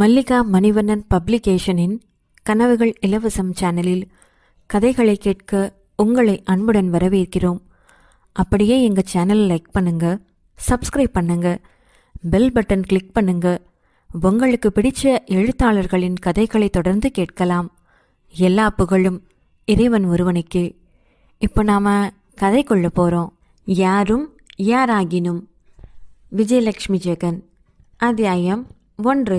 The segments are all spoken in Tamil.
மல்லிகா மணிவண்ணன் பப்ளிகேஷனின் கனவுகள் இலவசம் சேனலில் கதைகளை கேட்க உங்களை அன்புடன் வரவேற்கிறோம் அப்படியே எங்கள் சேனலை லைக் பண்ணுங்க சப்ஸ்கிரைப் பண்ணுங்க பெல் பட்டன் கிளிக் பண்ணுங்க உங்களுக்கு பிடிச்ச எழுத்தாளர்களின் கதைகளை தொடர்ந்து கேட்கலாம் எல்லா புகழும் இறைவன் ஒருவனுக்கு இப்போ நாம் கதைக்குள்ள போகிறோம் யாரும் யாராகினும் விஜயலட்சுமி ஜெகன் அத்தியாயம் ஒன்று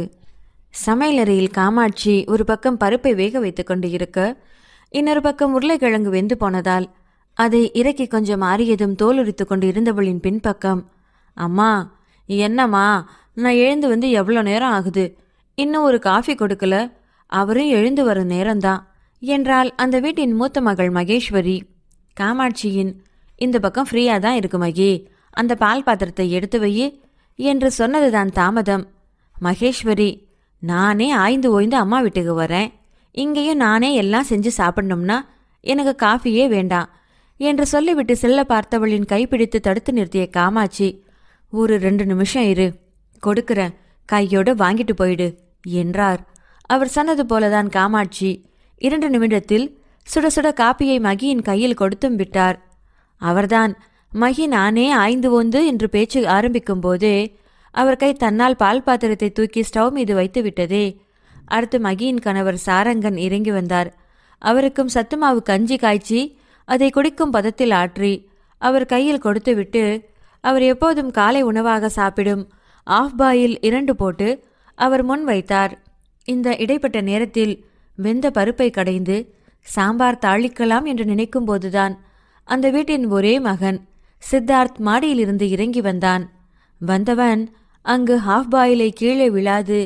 சமையலறையில் காமாட்சி ஒரு பக்கம் பருப்பை வேக வைத்துக் கொண்டு இருக்க இன்னொரு பக்கம் உருளைக்கிழங்கு வெந்து போனதால் அதை இறக்கி கொஞ்சம் மாறியதும் தோல் உரித்து கொண்டு இருந்தவளின் பின்பக்கம் அம்மா என்னம்மா நான் எழுந்து வந்து எவ்வளோ நேரம் ஆகுது இன்னும் ஒரு காஃபி கொடுக்கல அவரும் எழுந்து வரும் நேரம்தான் என்றால் அந்த வீட்டின் மூத்த மகள் மகேஸ்வரி காமாட்சியின் இந்த பக்கம் ஃப்ரீயாக தான் இருக்கு மகி அந்த பால் பாத்திரத்தை எடுத்து வை என்று சொன்னதுதான் தாமதம் மகேஸ்வரி நானே ஆய்ந்து ஓய்ந்து அம்மா வீட்டுக்கு வரேன் இங்கேயும் நானே எல்லாம் செஞ்சு சாப்பிடணும்னா எனக்கு காஃபியே வேண்டாம் என்று சொல்லிவிட்டு செல்ல பார்த்தவளின் கைப்பிடித்து தடுத்து நிறுத்திய காமாட்சி ஒரு ரெண்டு நிமிஷம் இரு கொடுக்கிறேன் கையோடு வாங்கிட்டு போயிடு என்றார் அவர் சொன்னது போலதான் காமாட்சி இரண்டு நிமிடத்தில் சுட சுட காப்பியை மகியின் கையில் கொடுத்தும் விட்டார் அவர்தான் மகி நானே ஆய்ந்து ஒந்து என்று பேச்சு ஆரம்பிக்கும் போதே அவர் கை தன்னால் பால் பாத்திரத்தை தூக்கி ஸ்டவ் மீது வைத்து விட்டதே அடுத்து மகியின் கணவர் சாரங்கன் இறங்கி வந்தார் அவருக்கும் சத்துமாவு கஞ்சி காய்ச்சி அதை குடிக்கும் பதத்தில் ஆற்றி அவர் கையில் கொடுத்துவிட்டு அவர் எப்போதும் காலை உணவாக சாப்பிடும் ஆஃப் பாயில் இரண்டு போட்டு அவர் முன் வைத்தார் இந்த இடைப்பட்ட நேரத்தில் வெந்த பருப்பை கடைந்து சாம்பார் தாளிக்கலாம் என்று நினைக்கும் போதுதான் அந்த வீட்டின் ஒரே மகன் சித்தார்த் மாடியிலிருந்து இறங்கி வந்தான் வந்தவன் அங்கு ஹாஃப் பாயிலை கீழே விழாது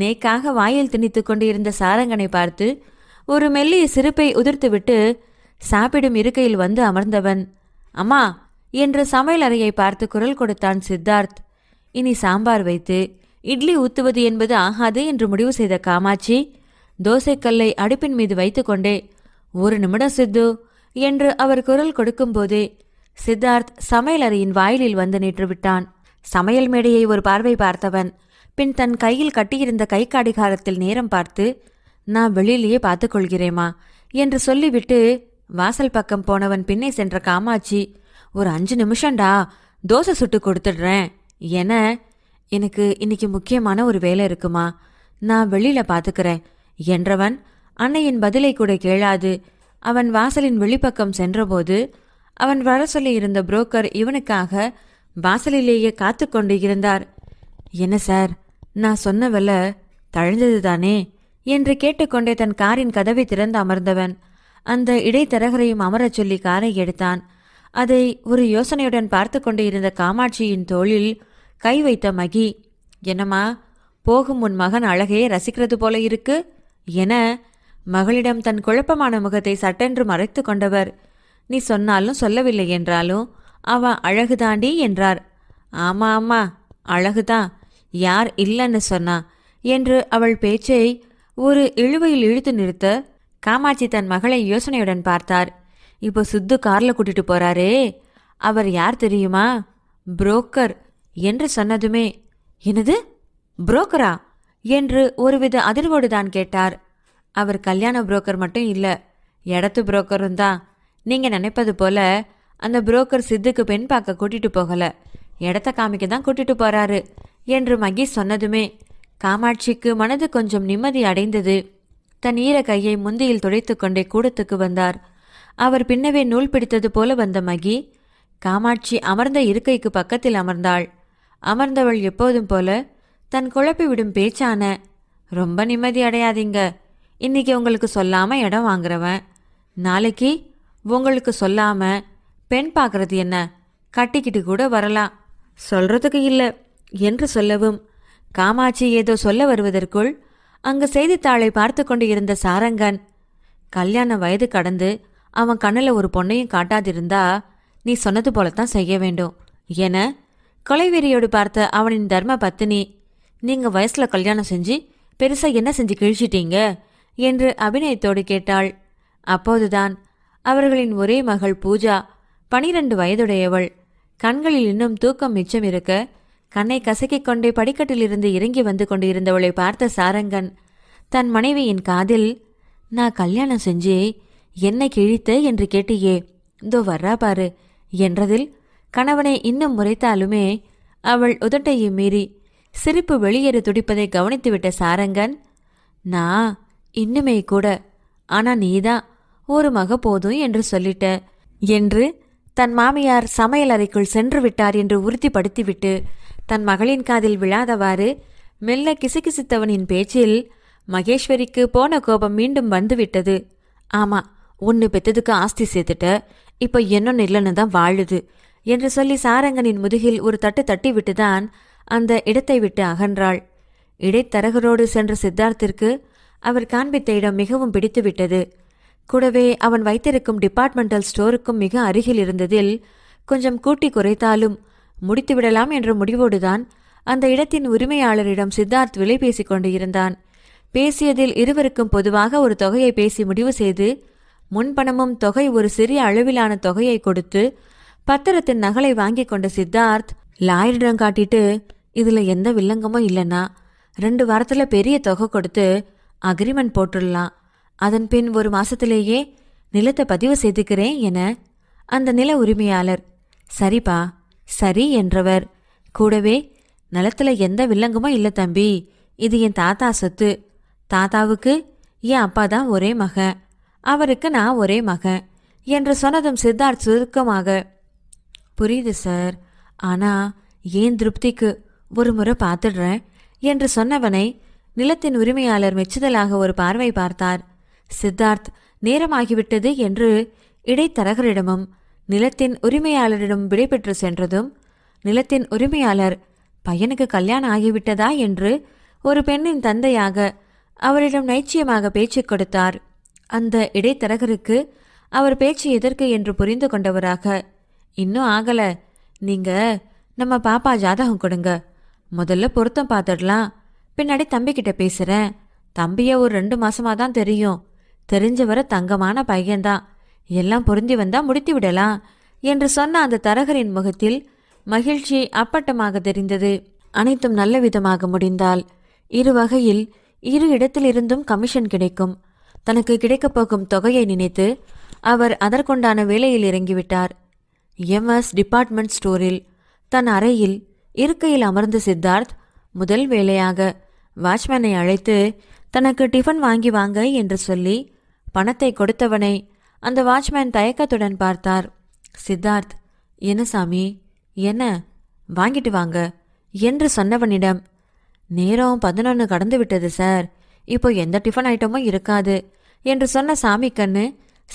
நேக்காக வாயில் திணித்துக் கொண்டிருந்த சாரங்கனை பார்த்து ஒரு மெல்லிய சிரிப்பை உதிர்த்துவிட்டு சாப்பிடும் இருக்கையில் வந்து அமர்ந்தவன் அம்மா என்று சமையல் அறையை பார்த்து குரல் கொடுத்தான் சித்தார்த் இனி சாம்பார் வைத்து இட்லி ஊத்துவது என்பது ஆகாது என்று முடிவு செய்த காமாட்சி தோசைக்கல்லை அடுப்பின் மீது வைத்துக்கொண்டே ஒரு நிமிடம் சித்து என்று அவர் குரல் கொடுக்கும்போதே சித்தார்த் சமையலறையின் வாயிலில் வந்து நின்று விட்டான் சமையல் மேடையை ஒரு பார்வை பார்த்தவன் பின் தன் கையில் கட்டியிருந்த கை காடிகாரத்தில் நேரம் பார்த்து நான் வெளியிலேயே பார்த்து என்று சொல்லிவிட்டு வாசல் பக்கம் போனவன் பின்னே சென்ற காமாட்சி ஒரு அஞ்சு நிமிஷம்டா தோசை சுட்டு கொடுத்துடுறேன் என எனக்கு இன்னைக்கு முக்கியமான ஒரு வேலை இருக்குமா நான் வெளியில பார்த்துக்கிறேன் என்றவன் அன்னையின் பதிலை கூட கேளாது அவன் வாசலின் வெளிப்பக்கம் சென்றபோது அவன் வர சொல்லியிருந்த புரோக்கர் இவனுக்காக வாசலிலேயே காத்து கொண்டு இருந்தார் என்ன சார் நான் சொன்ன வெலை தானே என்று கேட்டுக்கொண்டே தன் காரின் கதவை திறந்து அமர்ந்தவன் அந்த இடைத்தரகரையும் அமரச் சொல்லி காரை எடுத்தான் அதை ஒரு யோசனையுடன் பார்த்து கொண்டு இருந்த காமாட்சியின் தோளில் கை வைத்த மகி என்னம்மா போகும் உன் மகன் அழகையே ரசிக்கிறது போல இருக்கு என மகளிடம் தன் குழப்பமான முகத்தை சட்டென்று மறைத்து கொண்டவர் நீ சொன்னாலும் சொல்லவில்லை என்றாலும் அவ அழகுதாண்டி என்றார் ஆமா ஆமா அழகுதான் யார் இல்லைன்னு சொன்னா என்று அவள் பேச்சை ஒரு இழுவையில் இழுத்து நிறுத்த காமாட்சி தன் மகளை யோசனையுடன் பார்த்தார் இப்போ சுத்து கார்ல கூட்டிட்டு போறாரே அவர் யார் தெரியுமா புரோக்கர் என்று சொன்னதுமே எனது புரோக்கரா என்று ஒருவித அதிர்வோடு தான் கேட்டார் அவர் கல்யாண புரோக்கர் மட்டும் இல்லை இடத்து புரோக்கரும் தான் நீங்கள் நினைப்பது போல அந்த புரோக்கர் சித்துக்கு பெண் பார்க்க கூட்டிட்டு போகல இடத்த காமிக்க தான் கூட்டிட்டு போறாரு என்று மகி சொன்னதுமே காமாட்சிக்கு மனது கொஞ்சம் நிம்மதி அடைந்தது தன் ஈர கையை முந்தியில் துடைத்து கொண்டே கூடத்துக்கு வந்தார் அவர் பின்னவே நூல் பிடித்தது போல வந்த மகி காமாட்சி அமர்ந்த இருக்கைக்கு பக்கத்தில் அமர்ந்தாள் அமர்ந்தவள் எப்போதும் போல தன் குழப்பி விடும் பேச்சான ரொம்ப நிம்மதி அடையாதீங்க இன்னைக்கு உங்களுக்கு சொல்லாமல் இடம் வாங்குறவன் நாளைக்கு உங்களுக்கு சொல்லாமல் பெண் பார்க்கறது என்ன கட்டிக்கிட்டு கூட வரலாம் சொல்றதுக்கு இல்லை என்று சொல்லவும் காமாட்சி ஏதோ சொல்ல வருவதற்குள் அங்கு செய்தித்தாளை பார்த்து கொண்டு இருந்த சாரங்கன் கல்யாண வயது கடந்து அவன் கண்ணில் ஒரு பொண்ணையும் காட்டாதிருந்தா நீ சொன்னது போலத்தான் செய்ய வேண்டும் என கொலைவெறியோடு பார்த்த அவனின் தர்ம பத்தினி நீங்க வயசுல கல்யாணம் செஞ்சு பெருசா என்ன செஞ்சு கிழிச்சிட்டீங்க என்று அபிநயத்தோடு கேட்டாள் அப்போதுதான் அவர்களின் ஒரே மகள் பூஜா பனிரெண்டு வயதுடையவள் கண்களில் இன்னும் தூக்கம் மிச்சம் இருக்க கண்ணை கசக்கிக் கொண்டே படிக்கட்டிலிருந்து இறங்கி வந்து கொண்டிருந்தவளை பார்த்த சாரங்கன் தன் மனைவியின் காதில் நான் கல்யாணம் செஞ்சு என்னை கிழித்த என்று கேட்டியே இதோ வர்றா பாரு என்றதில் கணவனை இன்னும் முறைத்தாலுமே அவள் உதட்டையை மீறி சிரிப்பு வெளியேறு துடிப்பதை கவனித்துவிட்ட சாரங்கன் நான் இன்னுமே கூட ஆனா நீதான் ஒரு மக போதும் என்று சொல்லிட்ட என்று தன் மாமியார் சமையலறைக்குள் சென்று விட்டார் என்று உறுதிப்படுத்திவிட்டு தன் மகளின் காதில் விழாதவாறு மெல்ல கிசுகிசுத்தவனின் பேச்சில் மகேஸ்வரிக்கு போன கோபம் மீண்டும் வந்துவிட்டது ஆமா ஒன்று பெத்ததுக்கு ஆஸ்தி சேர்த்துட்ட இப்போ என்னொன்னு இல்லைன்னு தான் வாழுது என்று சொல்லி சாரங்கனின் முதுகில் ஒரு தட்டு தட்டி விட்டுதான் அந்த இடத்தை விட்டு அகன்றாள் இடைத்தரகரோடு சென்ற சித்தார்த்திற்கு அவர் காண்பித்த இடம் மிகவும் பிடித்துவிட்டது கூடவே அவன் வைத்திருக்கும் டிபார்ட்மெண்டல் ஸ்டோருக்கும் மிக அருகில் இருந்ததில் கொஞ்சம் கூட்டி குறைத்தாலும் முடித்துவிடலாம் என்ற முடிவோடுதான் அந்த இடத்தின் உரிமையாளரிடம் சித்தார்த் விலை பேசிக் கொண்டு இருந்தான் பேசியதில் இருவருக்கும் பொதுவாக ஒரு தொகையை பேசி முடிவு செய்து முன்பணமும் தொகை ஒரு சிறிய அளவிலான தொகையை கொடுத்து பத்திரத்தின் நகலை வாங்கி கொண்ட சித்தார்த் லாயரிடம் காட்டிட்டு இதில் எந்த வில்லங்கமும் இல்லைன்னா ரெண்டு வாரத்தில் பெரிய தொகை கொடுத்து அக்ரிமெண்ட் போட்டுடலாம் அதன் பின் ஒரு மாசத்திலேயே நிலத்தை பதிவு செய்துக்கிறேன் என அந்த நில உரிமையாளர் சரிப்பா சரி என்றவர் கூடவே நிலத்துல எந்த வில்லங்குமோ இல்லை தம்பி இது என் தாத்தா சொத்து தாத்தாவுக்கு என் அப்பா தான் ஒரே மகன் அவருக்கு நான் ஒரே மகன் என்று சொன்னதும் சித்தார்த் சுருக்கமாக புரியுது சார் ஆனா ஏன் திருப்திக்கு ஒரு முறை பார்த்துடுறேன் என்று சொன்னவனை நிலத்தின் உரிமையாளர் மெச்சுதலாக ஒரு பார்வை பார்த்தார் சித்தார்த் நேரமாகிவிட்டது என்று இடைத்தரகரிடமும் நிலத்தின் உரிமையாளரிடம் விடைபெற்று சென்றதும் நிலத்தின் உரிமையாளர் பையனுக்கு கல்யாணம் ஆகிவிட்டதா என்று ஒரு பெண்ணின் தந்தையாக அவரிடம் நைச்சியமாக பேச்சு கொடுத்தார் அந்த இடைத்தரகருக்கு அவர் பேச்சு எதற்கு என்று புரிந்து கொண்டவராக இன்னும் ஆகல நீங்க நம்ம பாப்பா ஜாதகம் கொடுங்க முதல்ல பொருத்தம் பார்த்துடலாம் பின்னாடி தம்பிக்கிட்ட பேசுகிறேன் தம்பியை ஒரு ரெண்டு மாசமாக தான் தெரியும் தெரிஞ்சவர தங்கமான பையன்தான் எல்லாம் பொருந்தி வந்தா முடித்து விடலாம் என்று சொன்ன அந்த தரகரின் முகத்தில் மகிழ்ச்சி அப்பட்டமாக தெரிந்தது அனைத்தும் நல்ல விதமாக முடிந்தால் இரு வகையில் இரு இடத்திலிருந்தும் கமிஷன் கிடைக்கும் தனக்கு கிடைக்கப் போகும் தொகையை நினைத்து அவர் அதற்குண்டான வேலையில் இறங்கிவிட்டார் எம்எஸ் டிபார்ட்மெண்ட் ஸ்டோரில் தன் அறையில் இருக்கையில் அமர்ந்த சித்தார்த் முதல் வேலையாக வாட்ச்மேனை அழைத்து தனக்கு டிஃபன் வாங்கி வாங்க என்று சொல்லி பணத்தை கொடுத்தவனை அந்த வாட்ச்மேன் தயக்கத்துடன் பார்த்தார் சித்தார்த் என்ன சாமி என்ன வாங்கிட்டு வாங்க என்று சொன்னவனிடம் நேரம் பதினொன்று கடந்து விட்டது சார் இப்போ எந்த டிஃபன் ஐட்டமும் இருக்காது என்று சொன்ன சாமி கண்ணு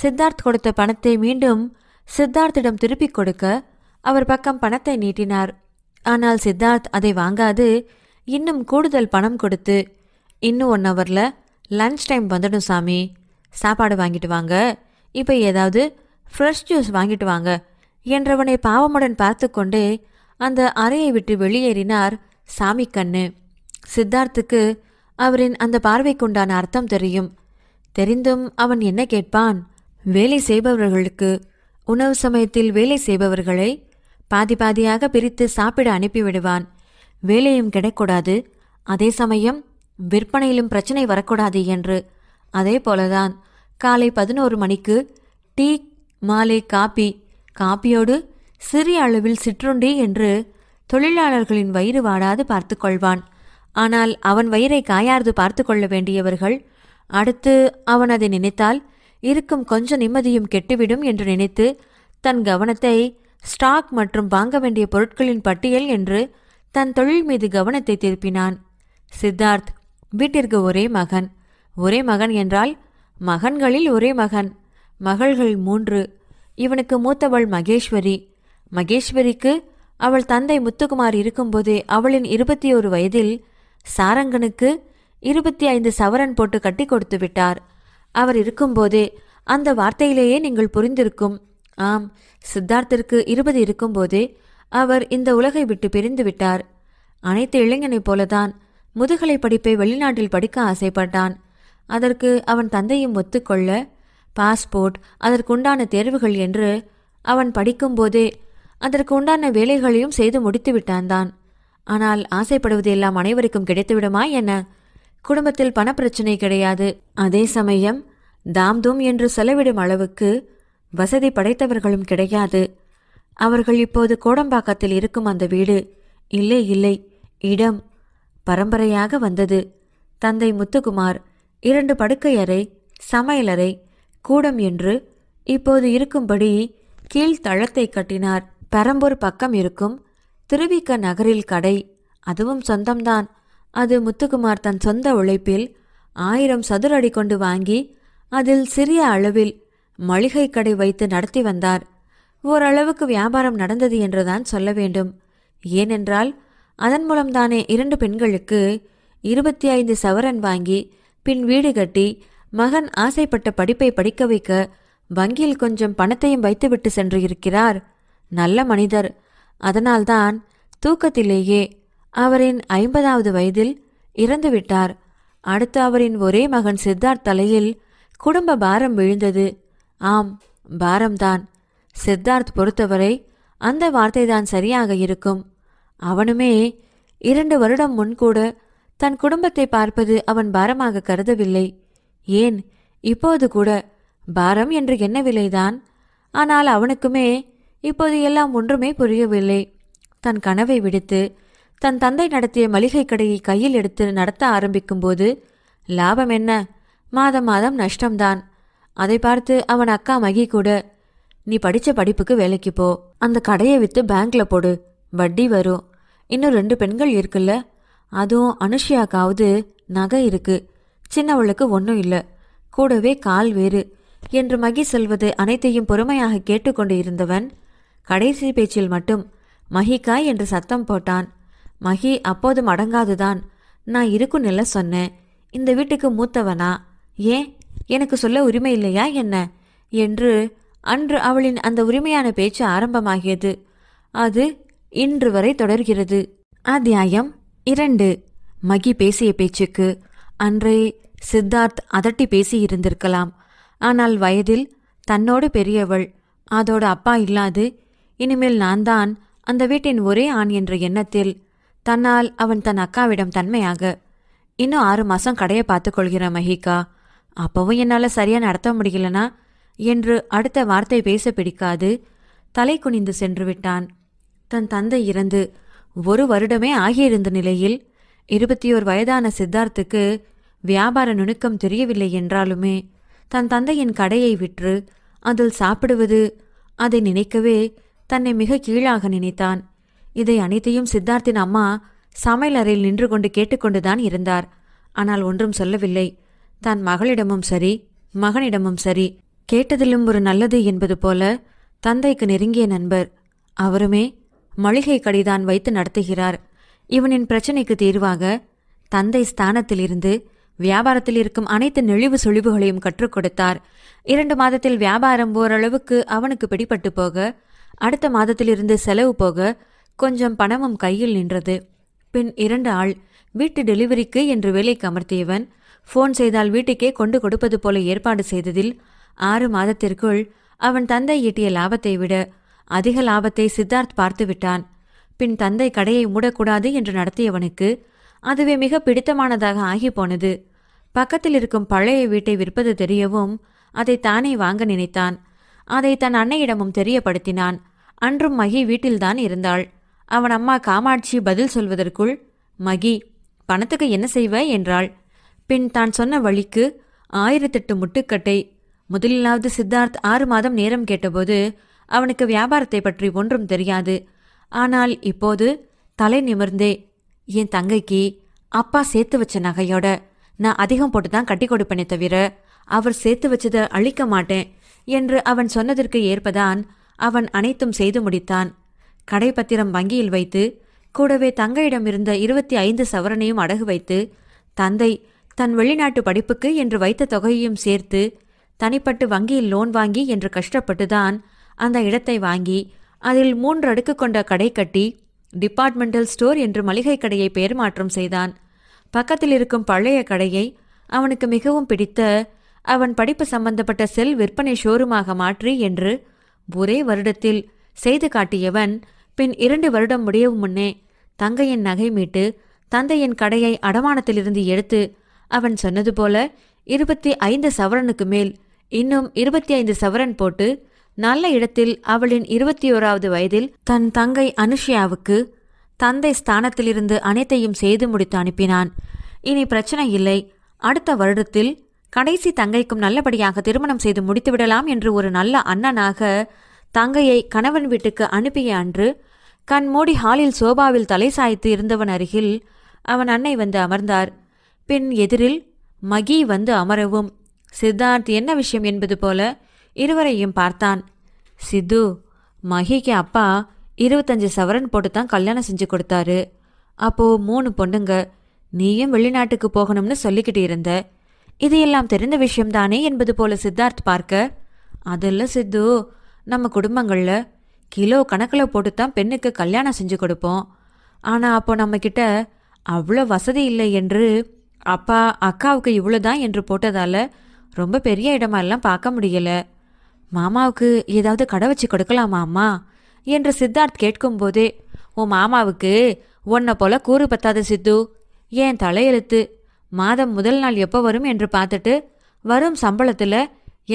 சித்தார்த் கொடுத்த பணத்தை மீண்டும் சித்தார்த்திடம் திருப்பிக் கொடுக்க அவர் பக்கம் பணத்தை நீட்டினார் ஆனால் சித்தார்த் அதை வாங்காது இன்னும் கூடுதல் பணம் கொடுத்து இன்னும் ஒன் ஹவர்ல லஞ்ச் டைம் வந்துடும் சாமி சாப்பாடு வாங்கிட்டு வாங்க இப்போ ஏதாவது ஃப்ரெஷ் ஜூஸ் வாங்கிட்டு வாங்க என்றவனை பாவமுடன் பார்த்து கொண்டே அந்த அறையை விட்டு வெளியேறினார் சாமி கண்ணு சித்தார்த்துக்கு அவரின் அந்த பார்வைக்குண்டான அர்த்தம் தெரியும் தெரிந்தும் அவன் என்ன கேட்பான் வேலை செய்பவர்களுக்கு உணவு சமயத்தில் வேலை செய்பவர்களை பாதி பாதியாக பிரித்து சாப்பிட அனுப்பிவிடுவான் வேலையும் கிடைக்கூடாது அதே சமயம் விற்பனையிலும் பிரச்சனை வரக்கூடாது என்று அதே போலதான் காலை பதினோரு மணிக்கு டீ மாலை காப்பி காப்பியோடு சிறிய அளவில் சிற்றுண்டி என்று தொழிலாளர்களின் வயிறு வாடாது பார்த்து கொள்வான் ஆனால் அவன் வயிறை காயார்ந்து பார்த்து கொள்ள வேண்டியவர்கள் அடுத்து அவன் அதை நினைத்தால் இருக்கும் கொஞ்ச நிம்மதியும் கெட்டுவிடும் என்று நினைத்து தன் கவனத்தை ஸ்டாக் மற்றும் வாங்க வேண்டிய பொருட்களின் பட்டியல் என்று தன் தொழில் மீது கவனத்தை திருப்பினான் சித்தார்த் வீட்டிற்கு ஒரே மகன் ஒரே மகன் என்றால் மகன்களில் ஒரே மகன் மகள்கள் மூன்று இவனுக்கு மூத்தவள் மகேஸ்வரி மகேஸ்வரிக்கு அவள் தந்தை முத்துக்குமார் இருக்கும்போதே அவளின் இருபத்தி ஒரு வயதில் சாரங்கனுக்கு இருபத்தி ஐந்து சவரன் போட்டு கட்டி கொடுத்து விட்டார் அவர் இருக்கும்போதே அந்த வார்த்தையிலேயே நீங்கள் புரிந்திருக்கும் ஆம் சித்தார்த்திற்கு இருபது இருக்கும்போதே அவர் இந்த உலகை விட்டு பிரிந்து விட்டார் அனைத்து இளைஞனைப் போலதான் முதுகலை படிப்பை வெளிநாட்டில் படிக்க ஆசைப்பட்டான் அதற்கு அவன் தந்தையும் ஒத்துக்கொள்ள பாஸ்போர்ட் அதற்குண்டான தேர்வுகள் என்று அவன் படிக்கும்போதே அதற்கு உண்டான வேலைகளையும் செய்து முடித்து விட்டான் தான் ஆனால் ஆசைப்படுவது எல்லாம் அனைவருக்கும் கிடைத்துவிடுமா என்ன குடும்பத்தில் பணப்பிரச்சனை கிடையாது அதே சமயம் தூம் என்று செலவிடும் அளவுக்கு வசதி படைத்தவர்களும் கிடையாது அவர்கள் இப்போது கோடம்பாக்கத்தில் இருக்கும் அந்த வீடு இல்லை இல்லை இடம் பரம்பரையாக வந்தது தந்தை முத்துக்குமார் இரண்டு படுக்கையறை சமையலறை கூடம் என்று இப்போது இருக்கும்படி கீழ்த்தளத்தை கட்டினார் பெரம்பூர் பக்கம் இருக்கும் திருவிக்க நகரில் கடை அதுவும் சொந்தம்தான் அது முத்துக்குமார் தன் சொந்த உழைப்பில் ஆயிரம் சதுர அடி கொண்டு வாங்கி அதில் சிறிய அளவில் மளிகை கடை வைத்து நடத்தி வந்தார் ஓரளவுக்கு வியாபாரம் நடந்தது என்றுதான் சொல்ல வேண்டும் ஏனென்றால் அதன் மூலம்தானே இரண்டு பெண்களுக்கு இருபத்தி ஐந்து சவரன் வாங்கி பின் வீடு கட்டி மகன் ஆசைப்பட்ட படிப்பை படிக்க வைக்க வங்கியில் கொஞ்சம் பணத்தையும் வைத்துவிட்டு சென்று இருக்கிறார் நல்ல மனிதர் அதனால்தான் தூக்கத்திலேயே அவரின் ஐம்பதாவது வயதில் இறந்துவிட்டார் அடுத்து அவரின் ஒரே மகன் சித்தார்த் தலையில் குடும்ப பாரம் விழுந்தது ஆம் பாரம்தான் சித்தார்த் பொறுத்தவரை அந்த வார்த்தைதான் சரியாக இருக்கும் அவனுமே இரண்டு வருடம் முன்கூட தன் குடும்பத்தை பார்ப்பது அவன் பாரமாக கருதவில்லை ஏன் இப்போது கூட பாரம் என்று என்ன விலைதான் ஆனால் அவனுக்குமே இப்போது எல்லாம் ஒன்றுமே புரியவில்லை தன் கனவை விடுத்து தன் தந்தை நடத்திய மளிகை கடையை கையில் எடுத்து நடத்த ஆரம்பிக்கும்போது லாபம் என்ன மாதம் மாதம் நஷ்டம்தான் அதை பார்த்து அவன் அக்கா மகி கூட நீ படித்த படிப்புக்கு வேலைக்கு போ அந்த கடையை விற்று பேங்க்ல போடு வட்டி வரும் இன்னும் ரெண்டு பெண்கள் இருக்குல்ல அதுவும் அனுஷியாக்காவது நகை இருக்கு சின்னவளுக்கு ஒன்றும் இல்லை கூடவே கால் வேறு என்று மகி சொல்வது அனைத்தையும் பொறுமையாக கேட்டுக்கொண்டு இருந்தவன் கடைசி பேச்சில் மட்டும் மஹிகாய் என்று சத்தம் போட்டான் மஹி அப்போதும் அடங்காதுதான் நான் இருக்கும் நில சொன்னேன் இந்த வீட்டுக்கு மூத்தவனா ஏன் எனக்கு சொல்ல உரிமை இல்லையா என்ன என்று அன்று அவளின் அந்த உரிமையான பேச்சு ஆரம்பமாகியது அது இன்று வரை தொடர்கிறது அத்தியாயம் இரண்டு மகி பேசிய பேச்சுக்கு அன்றே சித்தார்த் அதட்டி பேசி இருந்திருக்கலாம் ஆனால் வயதில் தன்னோடு பெரியவள் அதோட அப்பா இல்லாது இனிமேல் நான் தான் அந்த வீட்டின் ஒரே ஆண் என்ற எண்ணத்தில் தன்னால் அவன் தன் அக்காவிடம் தன்மையாக இன்னும் ஆறு மாதம் கடையை பார்த்து கொள்கிற மஹிகா அப்பவும் என்னால் சரியாக நடத்த முடியலனா என்று அடுத்த வார்த்தை பேச பிடிக்காது தலை குனிந்து சென்று விட்டான் தன் தந்தை இறந்து ஒரு வருடமே ஆகியிருந்த நிலையில் இருபத்தியோரு வயதான சித்தார்த்துக்கு வியாபார நுணுக்கம் தெரியவில்லை என்றாலுமே தன் தந்தையின் கடையை விற்று அதில் சாப்பிடுவது அதை நினைக்கவே தன்னை மிக கீழாக நினைத்தான் இதை அனைத்தையும் சித்தார்த்தின் அம்மா சமையல் அறையில் நின்று கொண்டு கேட்டுக்கொண்டுதான் இருந்தார் ஆனால் ஒன்றும் சொல்லவில்லை தான் மகளிடமும் சரி மகனிடமும் சரி கேட்டதிலும் ஒரு நல்லது என்பது போல தந்தைக்கு நெருங்கிய நண்பர் அவருமே மளிகை கடைதான் வைத்து நடத்துகிறார் இவனின் பிரச்சனைக்கு தீர்வாக தந்தை ஸ்தானத்திலிருந்து வியாபாரத்தில் இருக்கும் அனைத்து நெளிவு சுழிவுகளையும் கற்றுக் கொடுத்தார் இரண்டு மாதத்தில் வியாபாரம் ஓரளவுக்கு அவனுக்கு பிடிபட்டு போக அடுத்த மாதத்திலிருந்து செலவு போக கொஞ்சம் பணமும் கையில் நின்றது பின் இரண்டு ஆள் வீட்டு டெலிவரிக்கு என்று வேலைக்கு அமர்த்தியவன் ஃபோன் செய்தால் வீட்டுக்கே கொண்டு கொடுப்பது போல ஏற்பாடு செய்ததில் ஆறு மாதத்திற்குள் அவன் தந்தை ஈட்டிய லாபத்தை விட அதிக லாபத்தை சித்தார்த் பார்த்து விட்டான் பின் தந்தை கடையை மூடக்கூடாது என்று நடத்தியவனுக்கு அதுவே மிக பிடித்தமானதாக ஆகி போனது பக்கத்தில் இருக்கும் பழைய வீட்டை விற்பது தெரியவும் அதை தானே வாங்க நினைத்தான் அதை தன் அன்னையிடமும் தெரியப்படுத்தினான் அன்றும் மகி வீட்டில்தான் இருந்தாள் அவன் அம்மா காமாட்சி பதில் சொல்வதற்குள் மகி பணத்துக்கு என்ன செய்வ என்றாள் பின் தான் சொன்ன வழிக்கு ஆயிரத்தெட்டு முட்டுக்கட்டை முதலிலாவது சித்தார்த் ஆறு மாதம் நேரம் கேட்டபோது அவனுக்கு வியாபாரத்தை பற்றி ஒன்றும் தெரியாது ஆனால் இப்போது தலை நிமிர்ந்தே என் தங்கைக்கு அப்பா சேர்த்து வச்ச நகையோட நான் அதிகம் போட்டு தான் கட்டி கொடுப்பேனே தவிர அவர் சேர்த்து வச்சதை அழிக்க மாட்டேன் என்று அவன் சொன்னதற்கு ஏற்பதான் அவன் அனைத்தும் செய்து முடித்தான் கடைப்பத்திரம் வங்கியில் வைத்து கூடவே தங்கையிடம் இருந்த இருபத்தி ஐந்து சவரனையும் அடகு வைத்து தந்தை தன் வெளிநாட்டு படிப்புக்கு என்று வைத்த தொகையையும் சேர்த்து தனிப்பட்டு வங்கியில் லோன் வாங்கி என்று கஷ்டப்பட்டுதான் அந்த இடத்தை வாங்கி அதில் மூன்று அடுக்கு கொண்ட கடை கட்டி டிபார்ட்மெண்டல் ஸ்டோர் என்று மளிகை கடையை பெயர் மாற்றம் செய்தான் பக்கத்தில் இருக்கும் பழைய கடையை அவனுக்கு மிகவும் பிடித்த அவன் படிப்பு சம்பந்தப்பட்ட செல் விற்பனை ஷோரூமாக மாற்றி என்று ஒரே வருடத்தில் செய்து காட்டியவன் பின் இரண்டு வருடம் முடியவும் முன்னே தங்கையின் நகை மீட்டு தந்தையின் கடையை அடமானத்திலிருந்து எடுத்து அவன் சொன்னது போல இருபத்தி ஐந்து சவரனுக்கு மேல் இன்னும் இருபத்தி ஐந்து சவரன் போட்டு நல்ல இடத்தில் அவளின் இருபத்தி ஓராவது வயதில் தன் தங்கை அனுஷியாவுக்கு தந்தை ஸ்தானத்திலிருந்து அனைத்தையும் செய்து முடித்து அனுப்பினான் இனி பிரச்சனை இல்லை அடுத்த வருடத்தில் கடைசி தங்கைக்கும் நல்லபடியாக திருமணம் செய்து முடித்துவிடலாம் என்று ஒரு நல்ல அண்ணனாக தங்கையை கணவன் வீட்டுக்கு அனுப்பிய அன்று கண் மூடி ஹாலில் சோபாவில் தலை சாய்த்து இருந்தவன் அருகில் அவன் அன்னை வந்து அமர்ந்தார் பின் எதிரில் மகி வந்து அமரவும் சித்தார்த் என்ன விஷயம் என்பது போல இருவரையும் பார்த்தான் சித்து மகிக்கு அப்பா இருபத்தஞ்சு சவரன் போட்டு தான் கல்யாணம் செஞ்சு கொடுத்தாரு அப்போது மூணு பொண்ணுங்க நீயும் வெளிநாட்டுக்கு போகணும்னு சொல்லிக்கிட்டு இருந்த இது எல்லாம் தெரிந்த விஷயம்தானே என்பது போல சித்தார்த் பார்க்க அதெல்லாம் சித்து நம்ம குடும்பங்களில் கிலோ கணக்கில் போட்டு தான் பெண்ணுக்கு கல்யாணம் செஞ்சு கொடுப்போம் ஆனால் அப்போ நம்மக்கிட்ட அவ்வளோ வசதி இல்லை என்று அப்பா அக்காவுக்கு இவ்வளோ தான் என்று போட்டதால் ரொம்ப பெரிய இடமெல்லாம் பார்க்க முடியலை மாமாவுக்கு ஏதாவது கடை வச்சு கொடுக்கலாமா அம்மா என்று சித்தார்த் கேட்கும்போதே உன் மாமாவுக்கு உன்னை போல கூறு பத்தாத சித்து ஏன் தலையெழுத்து மாதம் முதல் நாள் எப்போ வரும் என்று பார்த்துட்டு வரும் சம்பளத்தில்